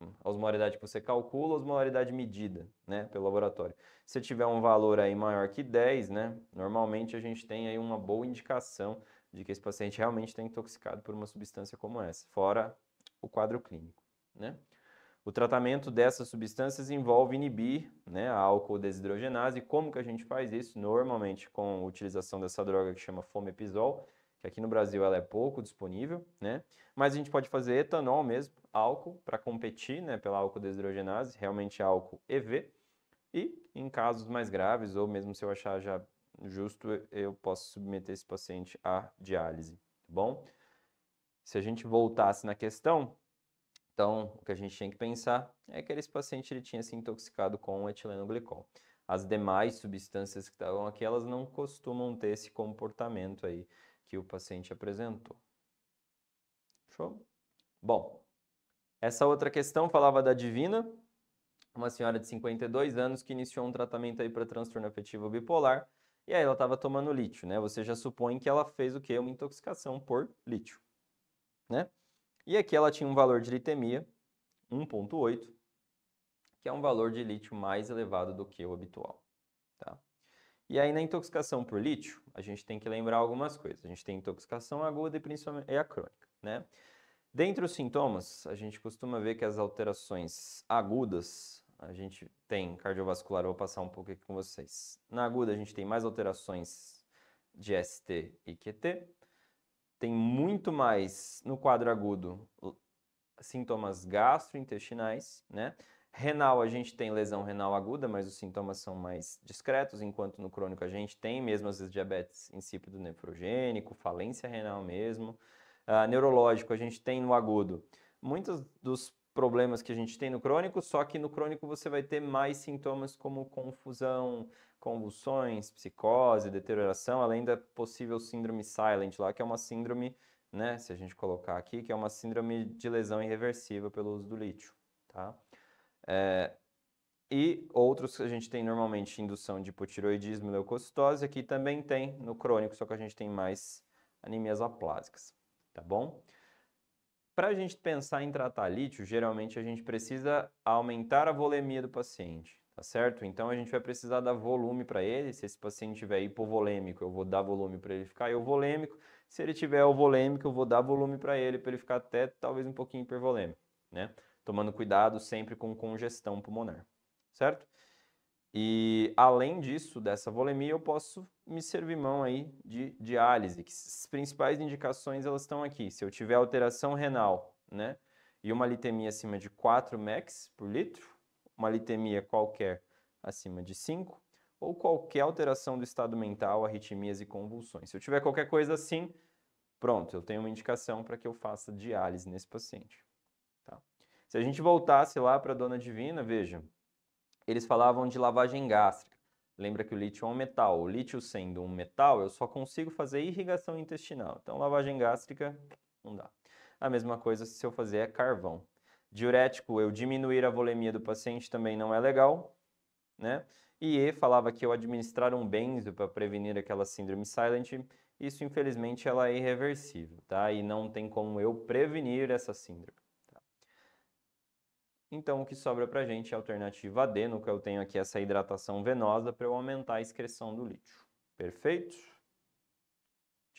hum, a osmolaridade que você calcula, a osmolaridade medida, né, pelo laboratório. Se tiver um valor aí maior que 10, né, normalmente a gente tem aí uma boa indicação de que esse paciente realmente está intoxicado por uma substância como essa, fora o quadro clínico, né? O tratamento dessas substâncias envolve inibir né, a álcool desidrogenase. Como que a gente faz isso? Normalmente com a utilização dessa droga que chama fomepizol, que aqui no Brasil ela é pouco disponível, né? Mas a gente pode fazer etanol mesmo, álcool, para competir né, pela álcool desidrogenase, realmente álcool EV. E em casos mais graves, ou mesmo se eu achar já justo, eu posso submeter esse paciente à diálise, tá bom? Se a gente voltasse na questão, então o que a gente tinha que pensar é que esse paciente ele tinha se intoxicado com etilenoglicol. As demais substâncias que estavam aqui, elas não costumam ter esse comportamento aí que o paciente apresentou. Show? Bom, essa outra questão falava da Divina, uma senhora de 52 anos que iniciou um tratamento aí para transtorno afetivo bipolar e aí ela estava tomando lítio, né? Você já supõe que ela fez o quê? Uma intoxicação por lítio, né? E aqui ela tinha um valor de litemia 1.8, que é um valor de lítio mais elevado do que o habitual, tá? E aí na intoxicação por lítio, a gente tem que lembrar algumas coisas. A gente tem intoxicação aguda e principalmente e a crônica, né? Dentre os sintomas, a gente costuma ver que as alterações agudas a gente tem cardiovascular, eu vou passar um pouco aqui com vocês. Na aguda, a gente tem mais alterações de ST e QT. Tem muito mais no quadro agudo sintomas gastrointestinais, né? Renal, a gente tem lesão renal aguda, mas os sintomas são mais discretos, enquanto no crônico a gente tem mesmo, às vezes, diabetes insípido nefrogênico, falência renal mesmo. Uh, neurológico, a gente tem no agudo. Muitos dos problemas que a gente tem no crônico, só que no crônico você vai ter mais sintomas como confusão, convulsões, psicose, deterioração, além da possível síndrome silent lá, que é uma síndrome, né, se a gente colocar aqui, que é uma síndrome de lesão irreversível pelo uso do lítio, tá? É, e outros que a gente tem normalmente indução de hipotiroidismo e leucocitose, aqui também tem no crônico, só que a gente tem mais anemias aplásicas, tá bom? Para a gente pensar em tratar lítio, geralmente a gente precisa aumentar a volemia do paciente, tá certo? Então a gente vai precisar dar volume para ele. Se esse paciente tiver hipovolêmico, eu vou dar volume para ele ficar euvolêmico. Se ele tiver ovolêmico, eu vou dar volume para ele para ele ficar até talvez um pouquinho hipervolêmico, né? Tomando cuidado sempre com congestão pulmonar, certo? E além disso, dessa volemia, eu posso me servir mão aí de diálise, que as principais indicações elas estão aqui. Se eu tiver alteração renal, né, e uma litemia acima de 4 max por litro, uma litemia qualquer acima de 5, ou qualquer alteração do estado mental, arritmias e convulsões. Se eu tiver qualquer coisa assim, pronto, eu tenho uma indicação para que eu faça diálise nesse paciente. Tá? Se a gente voltasse lá para a dona Divina, veja, eles falavam de lavagem gástrica. Lembra que o lítio é um metal. O lítio sendo um metal, eu só consigo fazer irrigação intestinal. Então, lavagem gástrica não dá. A mesma coisa se eu fazer é carvão. Diurético, eu diminuir a volemia do paciente também não é legal, né? E E falava que eu administrar um benzo para prevenir aquela síndrome silent. Isso, infelizmente, ela é irreversível, tá? E não tem como eu prevenir essa síndrome. Então, o que sobra para a gente é a alternativa D, no que eu tenho aqui essa hidratação venosa para eu aumentar a excreção do lítio. Perfeito?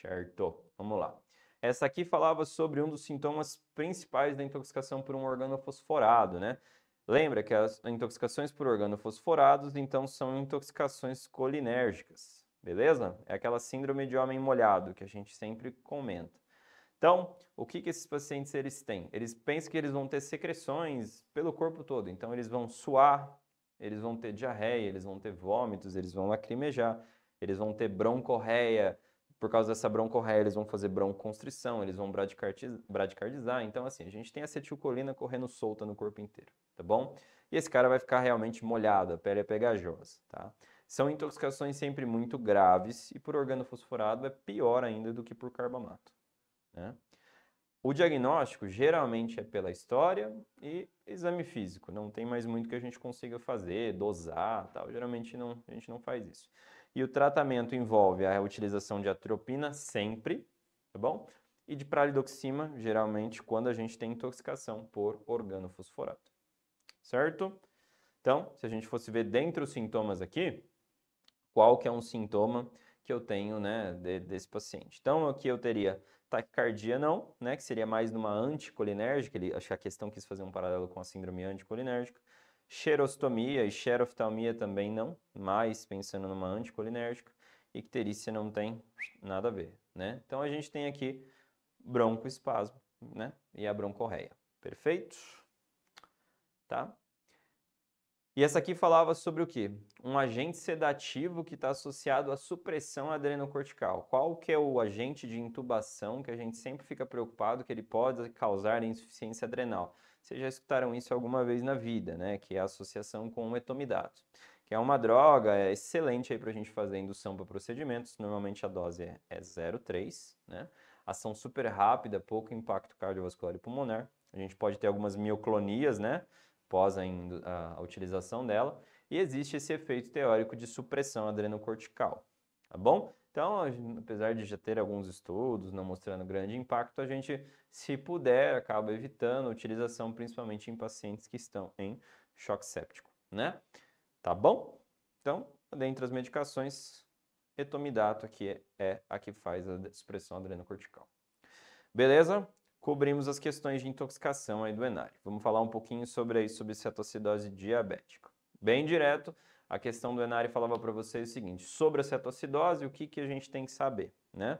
Certo. Vamos lá. Essa aqui falava sobre um dos sintomas principais da intoxicação por um organofosforado, né? Lembra que as intoxicações por organofosforados, então, são intoxicações colinérgicas, beleza? É aquela síndrome de homem molhado que a gente sempre comenta. Então, o que, que esses pacientes eles têm? Eles pensam que eles vão ter secreções pelo corpo todo. Então, eles vão suar, eles vão ter diarreia, eles vão ter vômitos, eles vão lacrimejar, eles vão ter broncorreia. Por causa dessa broncorreia, eles vão fazer bronconstrição, eles vão bradicardizar. Então, assim, a gente tem acetilcolina correndo solta no corpo inteiro, tá bom? E esse cara vai ficar realmente molhado, a pele é pegajosa, tá? São intoxicações sempre muito graves e por organofosforado é pior ainda do que por carbamato. Né? O diagnóstico geralmente é pela história e exame físico. Não tem mais muito que a gente consiga fazer, dosar, tal. Geralmente não, a gente não faz isso. E o tratamento envolve a utilização de atropina sempre, tá bom? E de pralidoxima, geralmente quando a gente tem intoxicação por organofosforato. Certo? Então, se a gente fosse ver dentro os sintomas aqui, qual que é um sintoma que eu tenho, né, de, desse paciente. Então, aqui eu teria taquicardia não, né, que seria mais numa anticolinérgica, ele, acho que a questão quis fazer um paralelo com a síndrome anticolinérgica. Xerostomia e xeroftalmia também não, mais pensando numa anticolinérgica. Icterícia não tem nada a ver, né? Então, a gente tem aqui broncoespasmo, né, e a broncorreia. Perfeito? Tá? E essa aqui falava sobre o quê? Um agente sedativo que está associado à supressão adrenocortical. Qual que é o agente de intubação que a gente sempre fica preocupado que ele pode causar insuficiência adrenal? Vocês já escutaram isso alguma vez na vida, né? Que é a associação com o etomidato, que é uma droga é excelente aí para a gente fazer indução para procedimentos. Normalmente a dose é, é 0,3, né? Ação super rápida, pouco impacto cardiovascular e pulmonar. A gente pode ter algumas mioclonias, né? pós a, a, utilização dela, e existe esse efeito teórico de supressão adrenocortical, tá bom? Então, apesar de já ter alguns estudos não mostrando grande impacto, a gente, se puder, acaba evitando a utilização, principalmente em pacientes que estão em choque séptico, né? Tá bom? Então, dentre as medicações, etomidato aqui é, é a que faz a supressão adrenocortical. Beleza? cobrimos as questões de intoxicação aí do Enari. Vamos falar um pouquinho sobre aí sobre cetoacidose diabética. Bem direto, a questão do Enari falava para vocês o seguinte: sobre a cetoacidose, o que, que a gente tem que saber, né?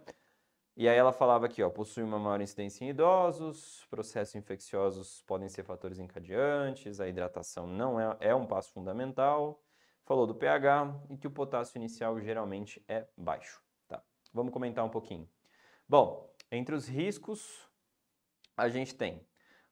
E aí ela falava aqui, ó, possui uma maior incidência em idosos, processos infecciosos podem ser fatores encadeantes, a hidratação não é, é um passo fundamental. Falou do pH e que o potássio inicial geralmente é baixo, tá? Vamos comentar um pouquinho. Bom, entre os riscos a gente tem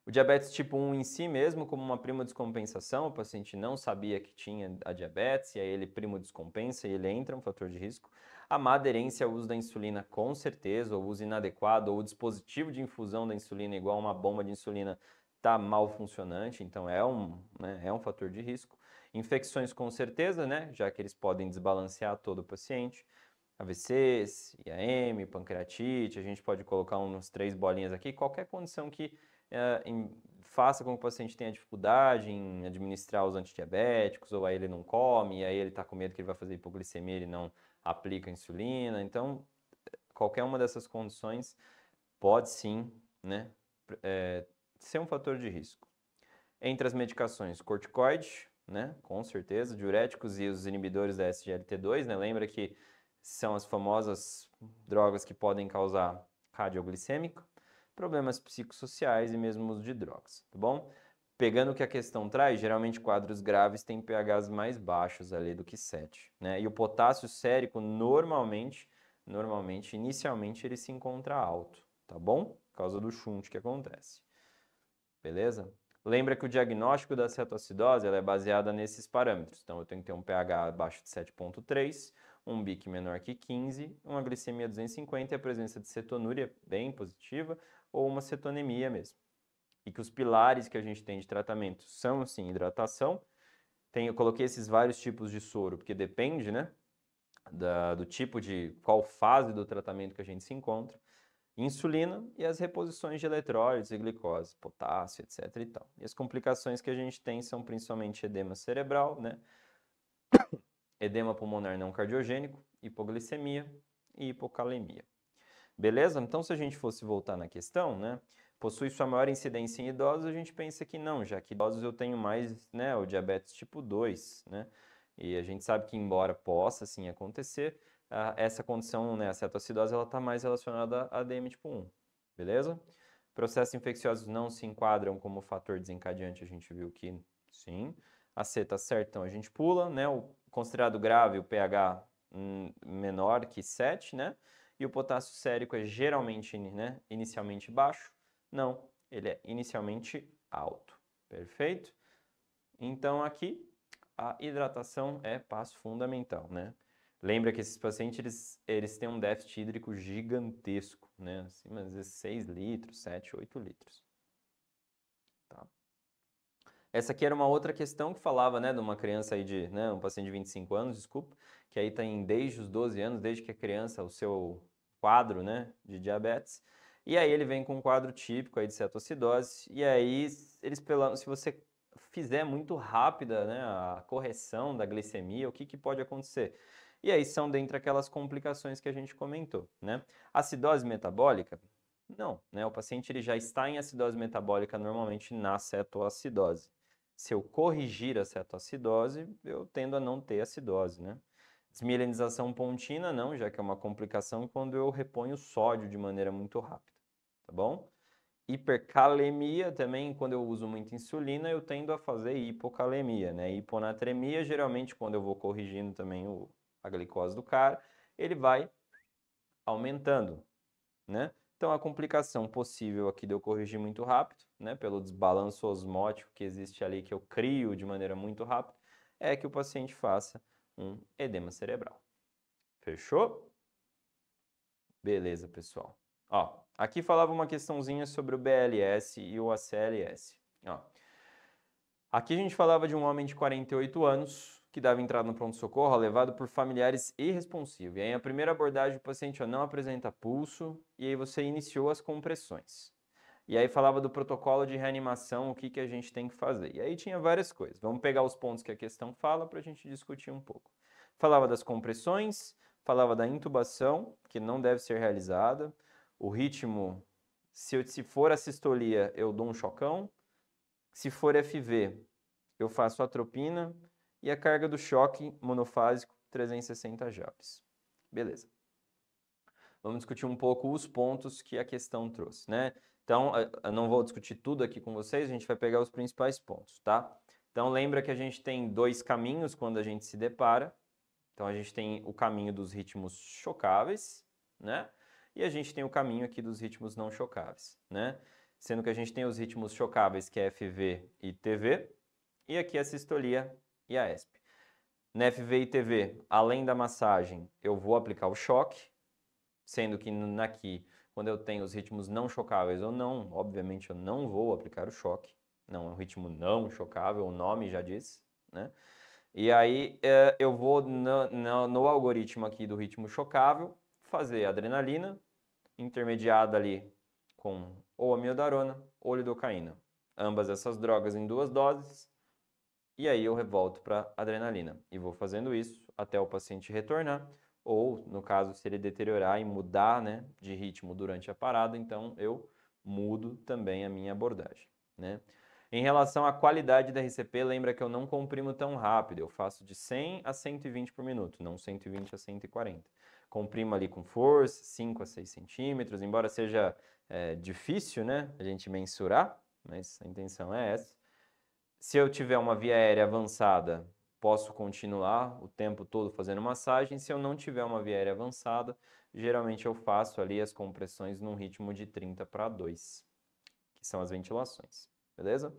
o diabetes tipo 1 em si mesmo, como uma prima descompensação, o paciente não sabia que tinha a diabetes, e aí ele primo descompensa e ele entra um fator de risco. A má aderência ao uso da insulina, com certeza, ou uso inadequado, ou o dispositivo de infusão da insulina, igual uma bomba de insulina, está mal funcionante, então é um, né, é um fator de risco. Infecções, com certeza, né, já que eles podem desbalancear todo o paciente. AVCs, IAM, pancreatite, a gente pode colocar uns três bolinhas aqui, qualquer condição que eh, em, faça com que o paciente tenha dificuldade em administrar os antidiabéticos, ou aí ele não come, e aí ele está com medo que ele vai fazer hipoglicemia, ele não aplica insulina. Então, qualquer uma dessas condições pode sim né, é, ser um fator de risco. Entre as medicações, corticoide, né, com certeza, diuréticos e os inibidores da SGLT2, né, lembra que são as famosas drogas que podem causar cardioglicêmica, problemas psicossociais e mesmo uso de drogas, tá bom? Pegando o que a questão traz, geralmente quadros graves têm pHs mais baixos ali do que 7, né? E o potássio sérico normalmente, normalmente, inicialmente ele se encontra alto, tá bom? Por causa do chunte que acontece. Beleza? Lembra que o diagnóstico da cetoacidose é baseada nesses parâmetros. Então eu tenho que ter um pH abaixo de 7.3, um BIC menor que 15, uma glicemia 250 e a presença de cetonúria bem positiva ou uma cetonemia mesmo. E que os pilares que a gente tem de tratamento são, sim, hidratação. Tem, eu coloquei esses vários tipos de soro, porque depende, né, da, do tipo de, qual fase do tratamento que a gente se encontra. Insulina e as reposições de eletrólitos e glicose, potássio, etc e tal. E as complicações que a gente tem são principalmente edema cerebral, né? edema pulmonar não cardiogênico, hipoglicemia e hipocalemia. Beleza? Então, se a gente fosse voltar na questão, né? Possui sua maior incidência em idosos, a gente pensa que não, já que idosos eu tenho mais, né, o diabetes tipo 2, né? E a gente sabe que embora possa assim acontecer, essa condição, né, a cetoacidose, ela está mais relacionada a ADM tipo 1, beleza? Processos infecciosos não se enquadram como fator desencadeante, a gente viu que sim. A C tá certo, então a gente pula, né? O considerado grave o pH hum, menor que 7, né? E o potássio sérico é geralmente, né, inicialmente baixo? Não, ele é inicialmente alto. Perfeito? Então aqui a hidratação é passo fundamental, né? Lembra que esses pacientes eles, eles têm um déficit hídrico gigantesco, né? Assim, às vezes 6 litros, 7, 8 litros. Tá? Essa aqui era uma outra questão que falava, né, de uma criança aí de, né, um paciente de 25 anos, desculpa, que aí tem desde os 12 anos, desde que é criança, o seu quadro, né, de diabetes. E aí ele vem com um quadro típico aí de cetoacidose, e aí eles pelam, se você fizer muito rápida, né, a correção da glicemia, o que, que pode acontecer? E aí são dentre aquelas complicações que a gente comentou, né? Acidose metabólica, não, né? O paciente ele já está em acidose metabólica normalmente na cetoacidose se eu corrigir a cetoacidose, eu tendo a não ter acidose, né? Desmielinização pontina não, já que é uma complicação quando eu reponho sódio de maneira muito rápida, tá bom? Hipercalemia também, quando eu uso muita insulina, eu tendo a fazer hipocalemia, né? Hiponatremia, geralmente quando eu vou corrigindo também o, a glicose do cara, ele vai aumentando, né? Então, a complicação possível aqui de eu corrigir muito rápido, né, pelo desbalanço osmótico que existe ali, que eu crio de maneira muito rápida, é que o paciente faça um edema cerebral. Fechou? Beleza, pessoal. Ó, aqui falava uma questãozinha sobre o BLS e o ACLS. Ó, aqui a gente falava de um homem de 48 anos, que dava entrada no pronto-socorro, levado por familiares irresponsivos. E aí, a primeira abordagem, o paciente não apresenta pulso, e aí você iniciou as compressões. E aí falava do protocolo de reanimação, o que, que a gente tem que fazer. E aí tinha várias coisas. Vamos pegar os pontos que a questão fala para a gente discutir um pouco. Falava das compressões, falava da intubação, que não deve ser realizada, o ritmo, se, eu, se for a sistolia, eu dou um chocão, se for FV, eu faço atropina, e a carga do choque monofásico 360 joules. Beleza. Vamos discutir um pouco os pontos que a questão trouxe, né? Então, eh, eu não vou discutir tudo aqui com vocês, a gente vai pegar os principais pontos, tá? Então, lembra que a gente tem dois caminhos quando a gente se depara. Então, a gente tem o caminho dos ritmos chocáveis, né? E a gente tem o caminho aqui dos ritmos não chocáveis, né? Sendo que a gente tem os ritmos chocáveis, que é FV e TV, e aqui a sistolia e a ESP. Na TV. além da massagem, eu vou aplicar o choque, sendo que naqui, quando eu tenho os ritmos não chocáveis ou não, obviamente eu não vou aplicar o choque. Não, é um ritmo não chocável, o nome já diz, né? E aí é, eu vou no, no, no algoritmo aqui do ritmo chocável fazer adrenalina, intermediada ali com ou amiodarona ou lidocaína. Ambas essas drogas em duas doses, e aí eu revolto para adrenalina. E vou fazendo isso até o paciente retornar, ou no caso, se ele deteriorar e mudar né, de ritmo durante a parada, então eu mudo também a minha abordagem. Né? Em relação à qualidade da RCP, lembra que eu não comprimo tão rápido, eu faço de 100 a 120 por minuto, não 120 a 140. Comprimo ali com força, 5 a 6 centímetros, embora seja é, difícil né, a gente mensurar, mas a intenção é essa. Se eu tiver uma via aérea avançada, posso continuar o tempo todo fazendo massagem. Se eu não tiver uma via aérea avançada, geralmente eu faço ali as compressões num ritmo de 30 para 2, que são as ventilações, beleza?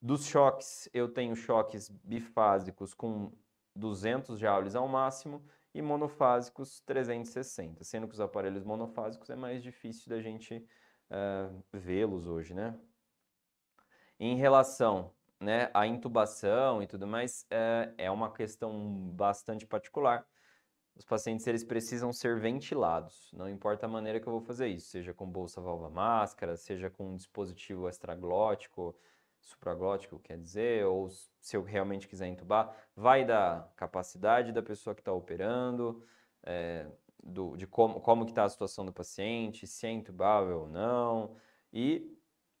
Dos choques, eu tenho choques bifásicos com 200 joules ao máximo e monofásicos 360, sendo que os aparelhos monofásicos é mais difícil da gente uh, vê-los hoje, né? Em relação né, a intubação e tudo mais é, é uma questão bastante particular. Os pacientes eles precisam ser ventilados, não importa a maneira que eu vou fazer isso, seja com bolsa valva máscara, seja com um dispositivo extraglótico, supraglótico, quer dizer, ou se eu realmente quiser intubar, vai da capacidade da pessoa que está operando, é, do, de como, como que está a situação do paciente, se é intubável ou não. E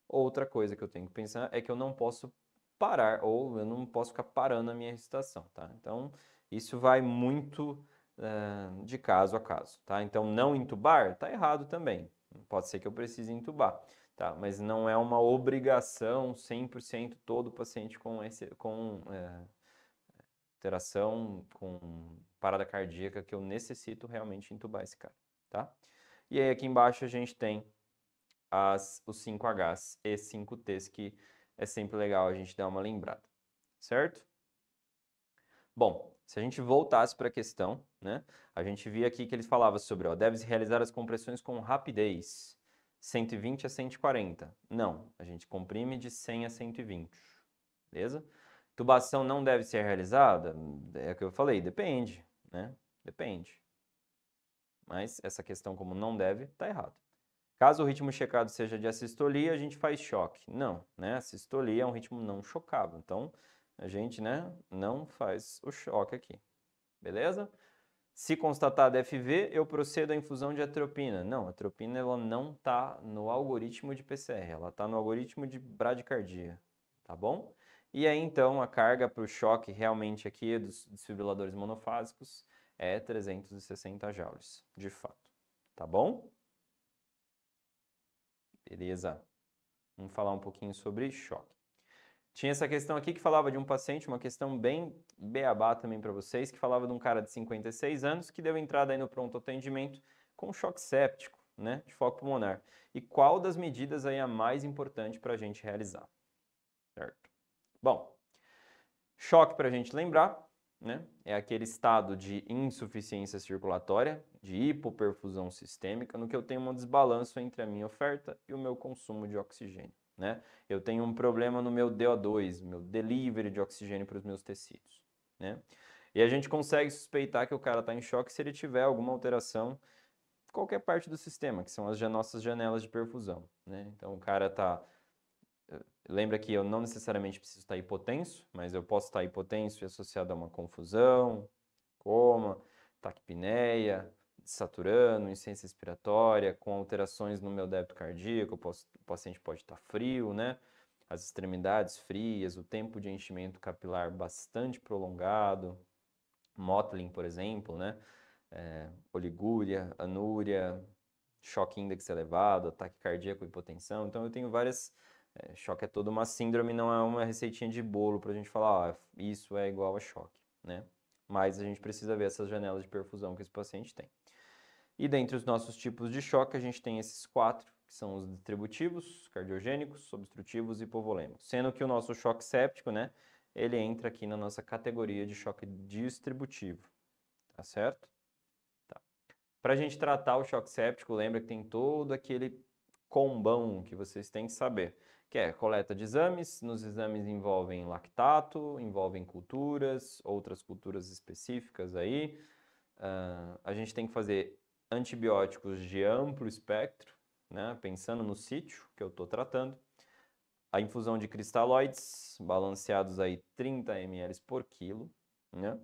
outra coisa que eu tenho que pensar é que eu não posso parar, ou eu não posso ficar parando a minha recitação, tá? Então, isso vai muito uh, de caso a caso, tá? Então, não entubar tá errado também. Pode ser que eu precise entubar, tá? Mas não é uma obrigação 100% todo paciente com, esse, com uh, alteração, com parada cardíaca que eu necessito realmente entubar esse cara, tá? E aí aqui embaixo a gente tem as, os 5Hs e 5Ts que é sempre legal a gente dar uma lembrada, certo? Bom, se a gente voltasse para a questão, né, a gente via aqui que ele falava sobre, ó, deve-se realizar as compressões com rapidez, 120 a 140. Não, a gente comprime de 100 a 120, beleza? Tubação não deve ser realizada? É o que eu falei, depende, né? Depende. Mas essa questão como não deve, está errado. Caso o ritmo checado seja de assistolia, a gente faz choque. Não, né? A é um ritmo não chocado. Então, a gente né, não faz o choque aqui. Beleza? Se constatar DFV, eu procedo à infusão de atropina. Não, a atropina ela não está no algoritmo de PCR, ela está no algoritmo de bradicardia, tá bom? E aí, então, a carga para o choque realmente aqui dos desfibriladores monofásicos é 360 joules, de fato, tá bom? Beleza? Vamos falar um pouquinho sobre choque. Tinha essa questão aqui que falava de um paciente, uma questão bem beabá também para vocês, que falava de um cara de 56 anos que deu entrada aí no pronto atendimento com choque séptico, né, de foco pulmonar. E qual das medidas aí é a mais importante para a gente realizar? Certo. Bom, choque para a gente lembrar, né? É aquele estado de insuficiência circulatória, de hipoperfusão sistêmica, no que eu tenho um desbalanço entre a minha oferta e o meu consumo de oxigênio, né? Eu tenho um problema no meu DO2, meu delivery de oxigênio para os meus tecidos, né? E a gente consegue suspeitar que o cara está em choque se ele tiver alguma alteração qualquer parte do sistema, que são as nossas janelas de perfusão, né? Então o cara está Lembra que eu não necessariamente preciso estar hipotenso, mas eu posso estar hipotenso e associado a uma confusão, coma, taquipneia, saturando, insciência respiratória, com alterações no meu débito cardíaco, posso, o paciente pode estar frio, né? As extremidades frias, o tempo de enchimento capilar bastante prolongado, mottling, por exemplo, né? É, oligúria, anúria, choque índex elevado, ataque cardíaco, hipotensão. Então, eu tenho várias é, choque é toda uma síndrome, não é uma receitinha de bolo para a gente falar, ah, isso é igual a choque, né? Mas a gente precisa ver essas janelas de perfusão que esse paciente tem. E dentre os nossos tipos de choque, a gente tem esses quatro, que são os distributivos, cardiogênicos, obstrutivos e hipovolêmicos. Sendo que o nosso choque séptico, né, ele entra aqui na nossa categoria de choque distributivo, tá certo? Tá. Para a gente tratar o choque séptico, lembra que tem todo aquele combão que vocês têm que saber que é coleta de exames. Nos exames envolvem lactato, envolvem culturas, outras culturas específicas aí. Uh, a gente tem que fazer antibióticos de amplo espectro, né? pensando no sítio que eu estou tratando. A infusão de cristalóides, balanceados aí 30 ml por quilo. Né?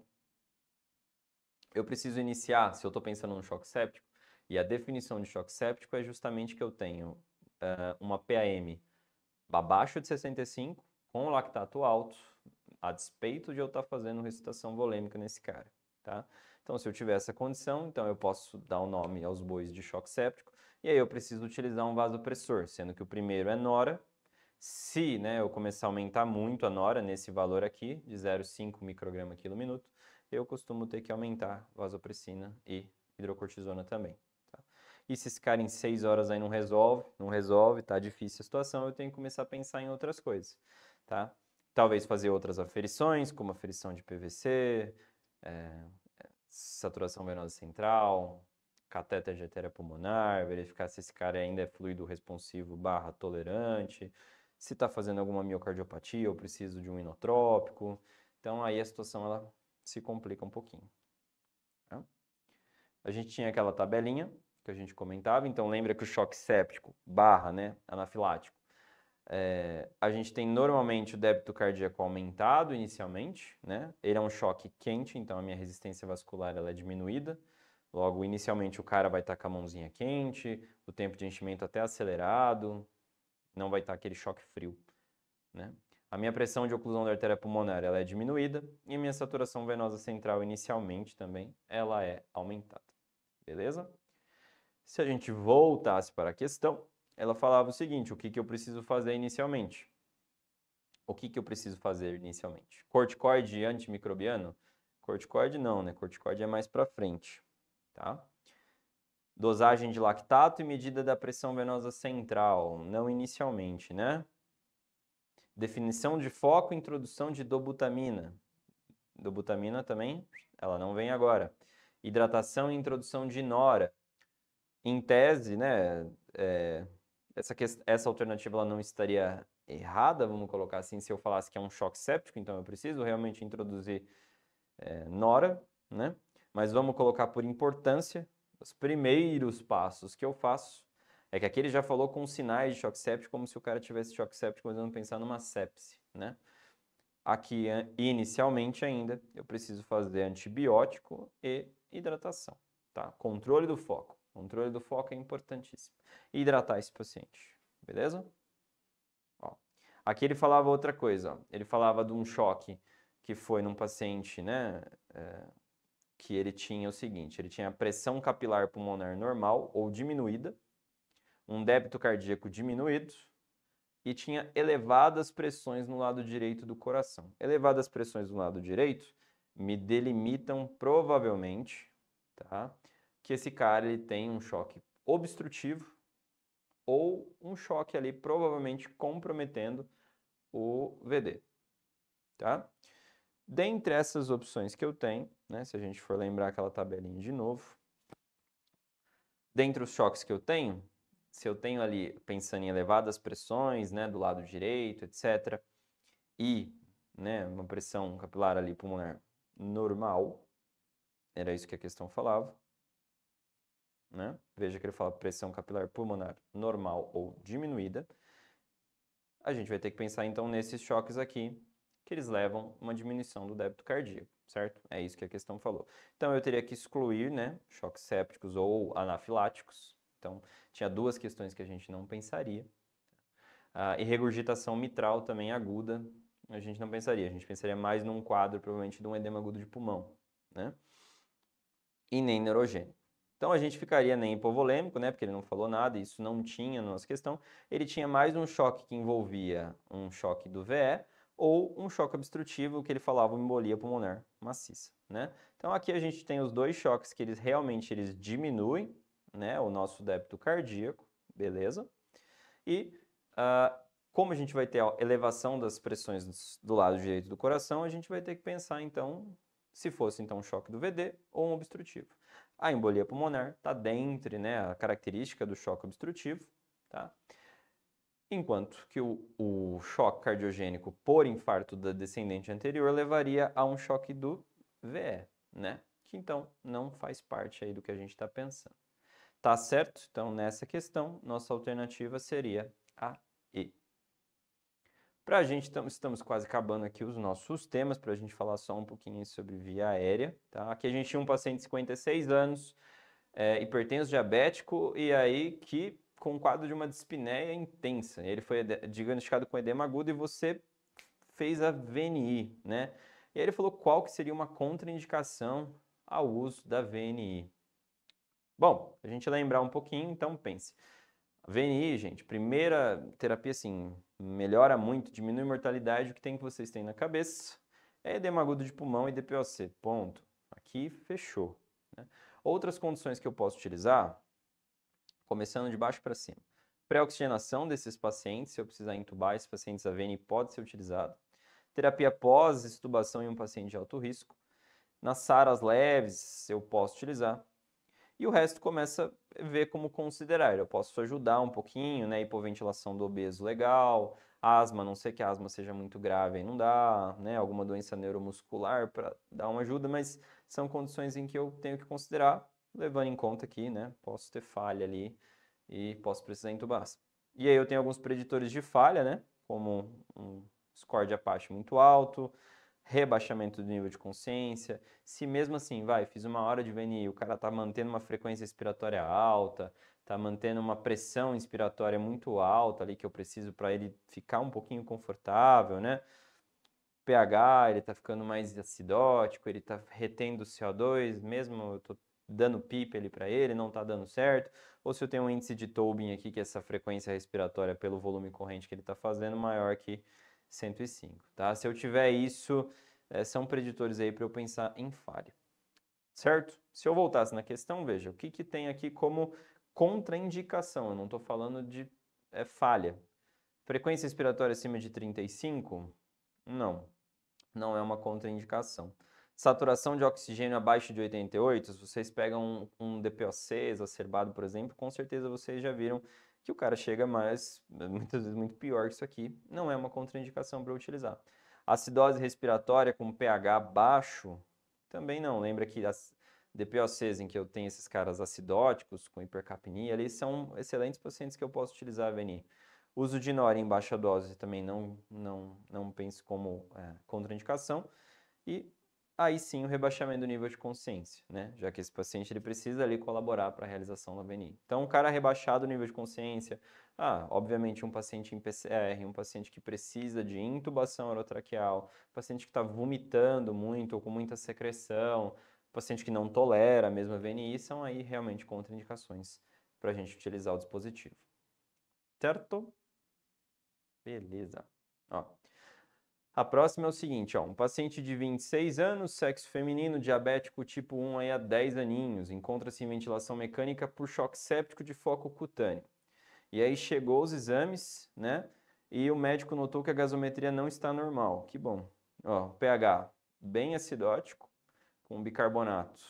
Eu preciso iniciar, se eu estou pensando num choque séptico, e a definição de choque séptico é justamente que eu tenho uh, uma PAM abaixo de 65 com lactato alto, a despeito de eu estar tá fazendo recitação volêmica nesse cara, tá? Então, se eu tiver essa condição, então eu posso dar o um nome aos bois de choque séptico, e aí eu preciso utilizar um vasopressor, sendo que o primeiro é nora. Se né, eu começar a aumentar muito a nora nesse valor aqui, de 0,5 micrograma quilo minuto, eu costumo ter que aumentar vasopressina e hidrocortisona também. E se esse cara em seis horas aí não resolve, não resolve, tá difícil a situação, eu tenho que começar a pensar em outras coisas, tá? Talvez fazer outras aferições, como aferição de PVC, é, saturação venosa central, catéter de artéria pulmonar, verificar se esse cara ainda é fluido responsivo barra tolerante, se está fazendo alguma miocardiopatia ou preciso de um inotrópico. Então aí a situação ela se complica um pouquinho. Tá? A gente tinha aquela tabelinha que a gente comentava. Então, lembra que o choque séptico barra né, anafilático, é, a gente tem normalmente o débito cardíaco aumentado inicialmente, né? Ele é um choque quente, então a minha resistência vascular ela é diminuída. Logo, inicialmente o cara vai estar com a mãozinha quente, o tempo de enchimento até acelerado, não vai estar aquele choque frio, né? A minha pressão de oclusão da artéria pulmonar ela é diminuída e a minha saturação venosa central inicialmente também ela é aumentada, beleza? Se a gente voltasse para a questão, ela falava o seguinte: o que, que eu preciso fazer inicialmente? O que, que eu preciso fazer inicialmente? Corticoide antimicrobiano? Corticoide não, né? Corticoide é mais para frente, tá? Dosagem de lactato e medida da pressão venosa central, não inicialmente, né? Definição de foco, introdução de dobutamina. Dobutamina também, ela não vem agora. Hidratação e introdução de nora, em tese, né, é, essa, essa alternativa ela não estaria errada, vamos colocar assim, se eu falasse que é um choque séptico, então eu preciso realmente introduzir é, nora, né? Mas vamos colocar por importância, os primeiros passos que eu faço é que aqui ele já falou com sinais de choque séptico, como se o cara tivesse choque séptico, mas vamos pensar numa sepse, né? Aqui, é, inicialmente ainda, eu preciso fazer antibiótico e hidratação, tá? Controle do foco. Controle do foco é importantíssimo. E hidratar esse paciente, beleza? Ó. Aqui ele falava outra coisa. Ó. Ele falava de um choque que foi num paciente, né? É, que ele tinha o seguinte: ele tinha pressão capilar pulmonar normal ou diminuída, um débito cardíaco diminuído e tinha elevadas pressões no lado direito do coração. Elevadas pressões no lado direito me delimitam provavelmente, tá? que esse cara ele tem um choque obstrutivo ou um choque ali provavelmente comprometendo o VD, tá? Dentre essas opções que eu tenho, né, se a gente for lembrar aquela tabelinha de novo, dentre os choques que eu tenho, se eu tenho ali pensando em elevadas pressões, né, do lado direito, etc, e, né, uma pressão capilar ali pulmonar normal, era isso que a questão falava, né? Veja que ele fala pressão capilar pulmonar normal ou diminuída. A gente vai ter que pensar então nesses choques aqui que eles levam uma diminuição do débito cardíaco, certo? É isso que a questão falou. Então eu teria que excluir, né, choques sépticos ou anafiláticos. Então tinha duas questões que a gente não pensaria. a e regurgitação mitral também aguda, a gente não pensaria. A gente pensaria mais num quadro provavelmente de um edema agudo de pulmão, né? E nem neurogênico então a gente ficaria nem hipovolêmico, né? Porque ele não falou nada, isso não tinha na nossa questão. Ele tinha mais um choque que envolvia um choque do VE ou um choque obstrutivo que ele falava embolia pulmonar maciça, né? Então aqui a gente tem os dois choques que eles realmente eles diminuem, né, o nosso débito cardíaco, beleza? E uh, como a gente vai ter a elevação das pressões do lado direito do coração, a gente vai ter que pensar então se fosse então um choque do VD ou um obstrutivo. A embolia pulmonar está dentro, né, a característica do choque obstrutivo, tá? Enquanto que o, o choque cardiogênico por infarto da descendente anterior levaria a um choque do VE, né? Que então não faz parte aí do que a gente está pensando. Tá certo? Então, nessa questão, nossa alternativa seria a E. Para a gente, tam, estamos quase acabando aqui os nossos temas, para a gente falar só um pouquinho sobre via aérea. Tá? Aqui a gente tinha um paciente de 56 anos, é, hipertenso diabético, e aí que com quadro de uma dispneia intensa. Ele foi diagnosticado com edema agudo e você fez a VNI, né? E aí ele falou qual que seria uma contraindicação ao uso da VNI. Bom, a gente lembrar um pouquinho, então pense. VNI, gente, primeira terapia, assim, melhora muito, diminui a mortalidade, o que tem que vocês têm na cabeça é edema agudo de pulmão e DPOC, ponto. Aqui, fechou. Né? Outras condições que eu posso utilizar, começando de baixo para cima. Pré-oxigenação desses pacientes, se eu precisar intubar esses pacientes, a VNI pode ser utilizada. Terapia pós-estubação em um paciente de alto risco. Nas saras leves, eu posso utilizar e o resto começa a ver como considerar. Eu posso ajudar um pouquinho, né? Hipoventilação do obeso legal, asma, não sei que a asma seja muito grave, aí não dá, né? Alguma doença neuromuscular para dar uma ajuda, mas são condições em que eu tenho que considerar, levando em conta que, né, posso ter falha ali e posso precisar entubar. E aí eu tenho alguns preditores de falha, né? Como um score de Apache muito alto, rebaixamento do nível de consciência. Se mesmo assim, vai, fiz uma hora de VNI, o cara tá mantendo uma frequência respiratória alta, tá mantendo uma pressão inspiratória muito alta ali que eu preciso para ele ficar um pouquinho confortável, né? pH, ele tá ficando mais acidótico, ele tá retendo CO2, mesmo eu tô dando PIP ali para ele, não tá dando certo. Ou se eu tenho um índice de Tobin aqui, que é essa frequência respiratória pelo volume corrente que ele tá fazendo, maior que 105, tá? Se eu tiver isso, é, são preditores aí para eu pensar em falha, certo? Se eu voltasse na questão, veja, o que, que tem aqui como contraindicação? Eu não estou falando de é, falha. Frequência respiratória acima de 35? Não, não é uma contraindicação. Saturação de oxigênio abaixo de 88, se vocês pegam um, um DPOC exacerbado, por exemplo, com certeza vocês já viram que o cara chega mais, né, muitas vezes muito pior que isso aqui, não é uma contraindicação para utilizar. Acidose respiratória com pH baixo, também não. Lembra que as DPOCs em que eu tenho esses caras acidóticos com hipercapnia, eles são excelentes pacientes que eu posso utilizar a VNI. Uso de nori em baixa dose também não, não, não penso como é, contraindicação. E aí sim o rebaixamento do nível de consciência, né? Já que esse paciente ele precisa ali colaborar para a realização da VNI. Então, o cara rebaixado o nível de consciência, ah, obviamente um paciente em PCR, um paciente que precisa de intubação orotraqueal, paciente que está vomitando muito ou com muita secreção, paciente que não tolera a mesma VNI, são aí realmente contraindicações para a gente utilizar o dispositivo. Certo? Beleza. Ó. A próxima é o seguinte, ó, um paciente de 26 anos, sexo feminino, diabético tipo 1 aí há 10 aninhos, encontra-se em ventilação mecânica por choque séptico de foco cutâneo. E aí chegou os exames, né? E o médico notou que a gasometria não está normal. Que bom. Ó, pH bem acidótico, com bicarbonato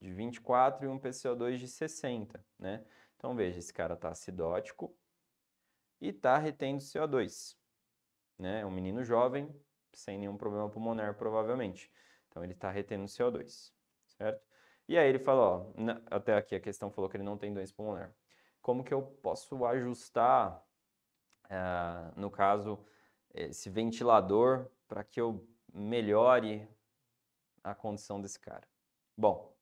de 24 e um PCO2 de 60, né? Então veja, esse cara tá acidótico e tá retendo CO2, né? É um menino jovem, sem nenhum problema pulmonar, provavelmente. Então ele está retendo CO2, certo? E aí ele falou, até aqui a questão falou que ele não tem doença pulmonar. Como que eu posso ajustar, eh, no caso, esse ventilador para que eu melhore a condição desse cara? Bom,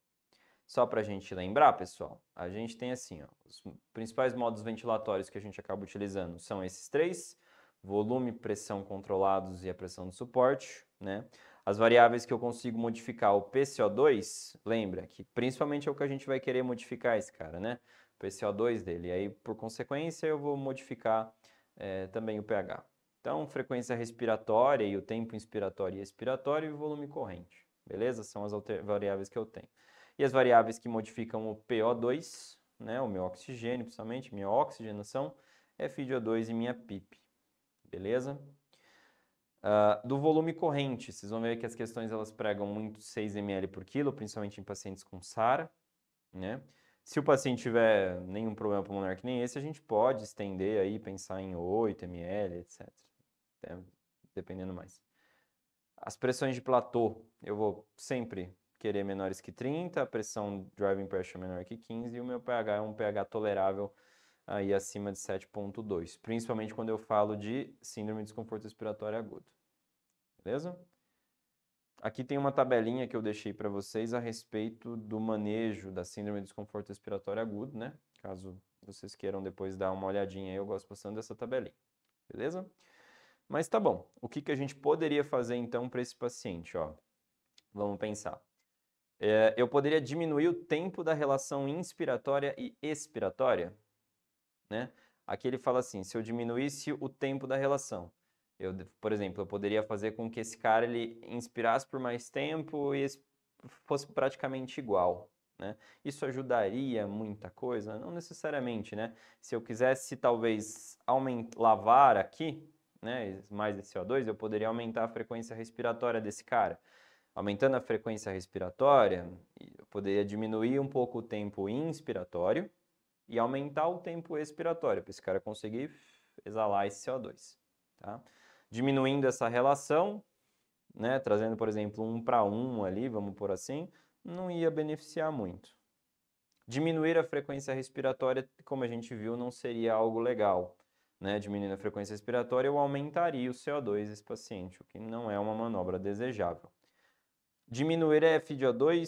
só para a gente lembrar, pessoal, a gente tem assim, ó, os principais modos ventilatórios que a gente acaba utilizando são esses três, volume, pressão controlados e a pressão do suporte, né? As variáveis que eu consigo modificar, o PCO2, lembra que principalmente é o que a gente vai querer modificar esse cara, né? O PCO2 dele. E aí, por consequência, eu vou modificar é, também o pH. Então, frequência respiratória e o tempo inspiratório e expiratório e volume corrente. Beleza? São as variáveis que eu tenho. E as variáveis que modificam o PO2, né? O meu oxigênio, principalmente, minha oxigenação, é FiO2 e minha PIP beleza? Uh, do volume corrente, vocês vão ver que as questões elas pregam muito 6 ml por quilo, principalmente em pacientes com SARA, né? Se o paciente tiver nenhum problema pulmonar que nem esse, a gente pode estender aí, pensar em 8 ml, etc. Até, dependendo mais. As pressões de platô, eu vou sempre querer menores que 30, a pressão driving pressure menor que 15 e o meu pH é um pH tolerável aí acima de 7.2, principalmente quando eu falo de síndrome de desconforto respiratório agudo. Beleza? Aqui tem uma tabelinha que eu deixei para vocês a respeito do manejo da síndrome de desconforto respiratório agudo, né? Caso vocês queiram depois dar uma olhadinha, eu gosto passando dessa tabelinha. Beleza? Mas tá bom. O que, que a gente poderia fazer então para esse paciente? Ó? Vamos pensar. É, eu poderia diminuir o tempo da relação inspiratória e expiratória? né? Aqui ele fala assim, se eu diminuísse o tempo da relação, eu, por exemplo, eu poderia fazer com que esse cara ele inspirasse por mais tempo e fosse praticamente igual, né? Isso ajudaria muita coisa? Não necessariamente, né? Se eu quisesse, talvez, aumentar, lavar aqui, né, mais de CO2, eu poderia aumentar a frequência respiratória desse cara. Aumentando a frequência respiratória, eu poderia diminuir um pouco o tempo inspiratório e aumentar o tempo expiratório, para esse cara conseguir exalar esse CO2. Tá? Diminuindo essa relação, né, trazendo, por exemplo, um para um ali, vamos por assim, não ia beneficiar muito. Diminuir a frequência respiratória, como a gente viu, não seria algo legal. Né? Diminuindo a frequência respiratória, eu aumentaria o CO2 desse paciente, o que não é uma manobra desejável. Diminuir a FiO2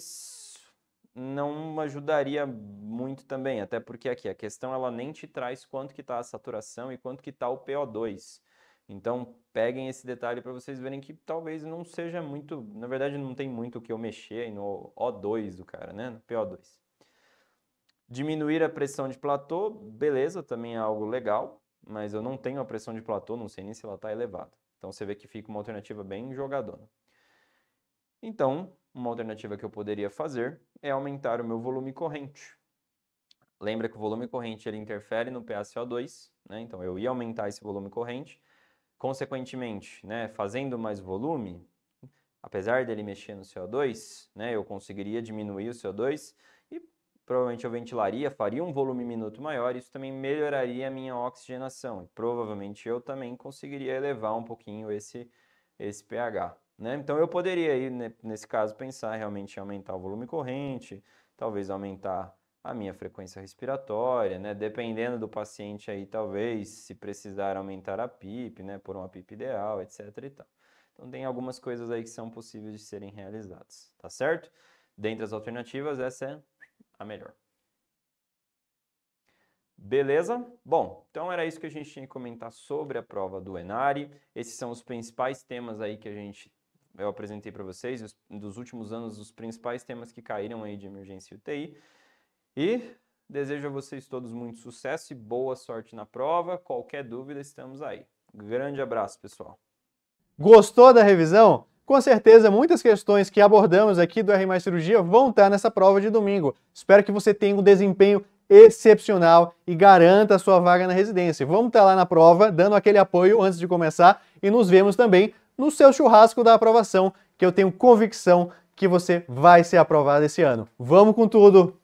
não ajudaria muito também, até porque aqui a questão ela nem te traz quanto que está a saturação e quanto que está o PO2. Então peguem esse detalhe para vocês verem que talvez não seja muito, na verdade não tem muito o que eu mexer no O2 do cara, né, no PO2. Diminuir a pressão de platô, beleza, também é algo legal, mas eu não tenho a pressão de platô, não sei nem se ela está elevada. Então você vê que fica uma alternativa bem jogadona. Então, uma alternativa que eu poderia fazer é aumentar o meu volume corrente. Lembra que o volume corrente ele interfere no PaCO2, né? então eu ia aumentar esse volume corrente. Consequentemente, né, fazendo mais volume, apesar dele mexer no CO2, né, eu conseguiria diminuir o CO2 e provavelmente eu ventilaria, faria um volume minuto maior, isso também melhoraria a minha oxigenação e provavelmente eu também conseguiria elevar um pouquinho esse, esse pH. Né? Então eu poderia, aí, nesse caso, pensar realmente em aumentar o volume corrente, talvez aumentar a minha frequência respiratória, né? dependendo do paciente aí, talvez, se precisar aumentar a PIP, né? por uma PIP ideal, etc. E tal. Então tem algumas coisas aí que são possíveis de serem realizadas, tá certo? Dentre as alternativas, essa é a melhor. Beleza? Bom, então era isso que a gente tinha que comentar sobre a prova do Enari. Esses são os principais temas aí que a gente eu apresentei para vocês, os, dos últimos anos, os principais temas que caíram aí de emergência UTI. E desejo a vocês todos muito sucesso e boa sorte na prova. Qualquer dúvida, estamos aí. Grande abraço, pessoal. Gostou da revisão? Com certeza, muitas questões que abordamos aqui do R Cirurgia vão estar nessa prova de domingo. Espero que você tenha um desempenho excepcional e garanta a sua vaga na residência. Vamos estar lá na prova, dando aquele apoio antes de começar e nos vemos também no seu churrasco da aprovação, que eu tenho convicção que você vai ser aprovado esse ano. Vamos com tudo!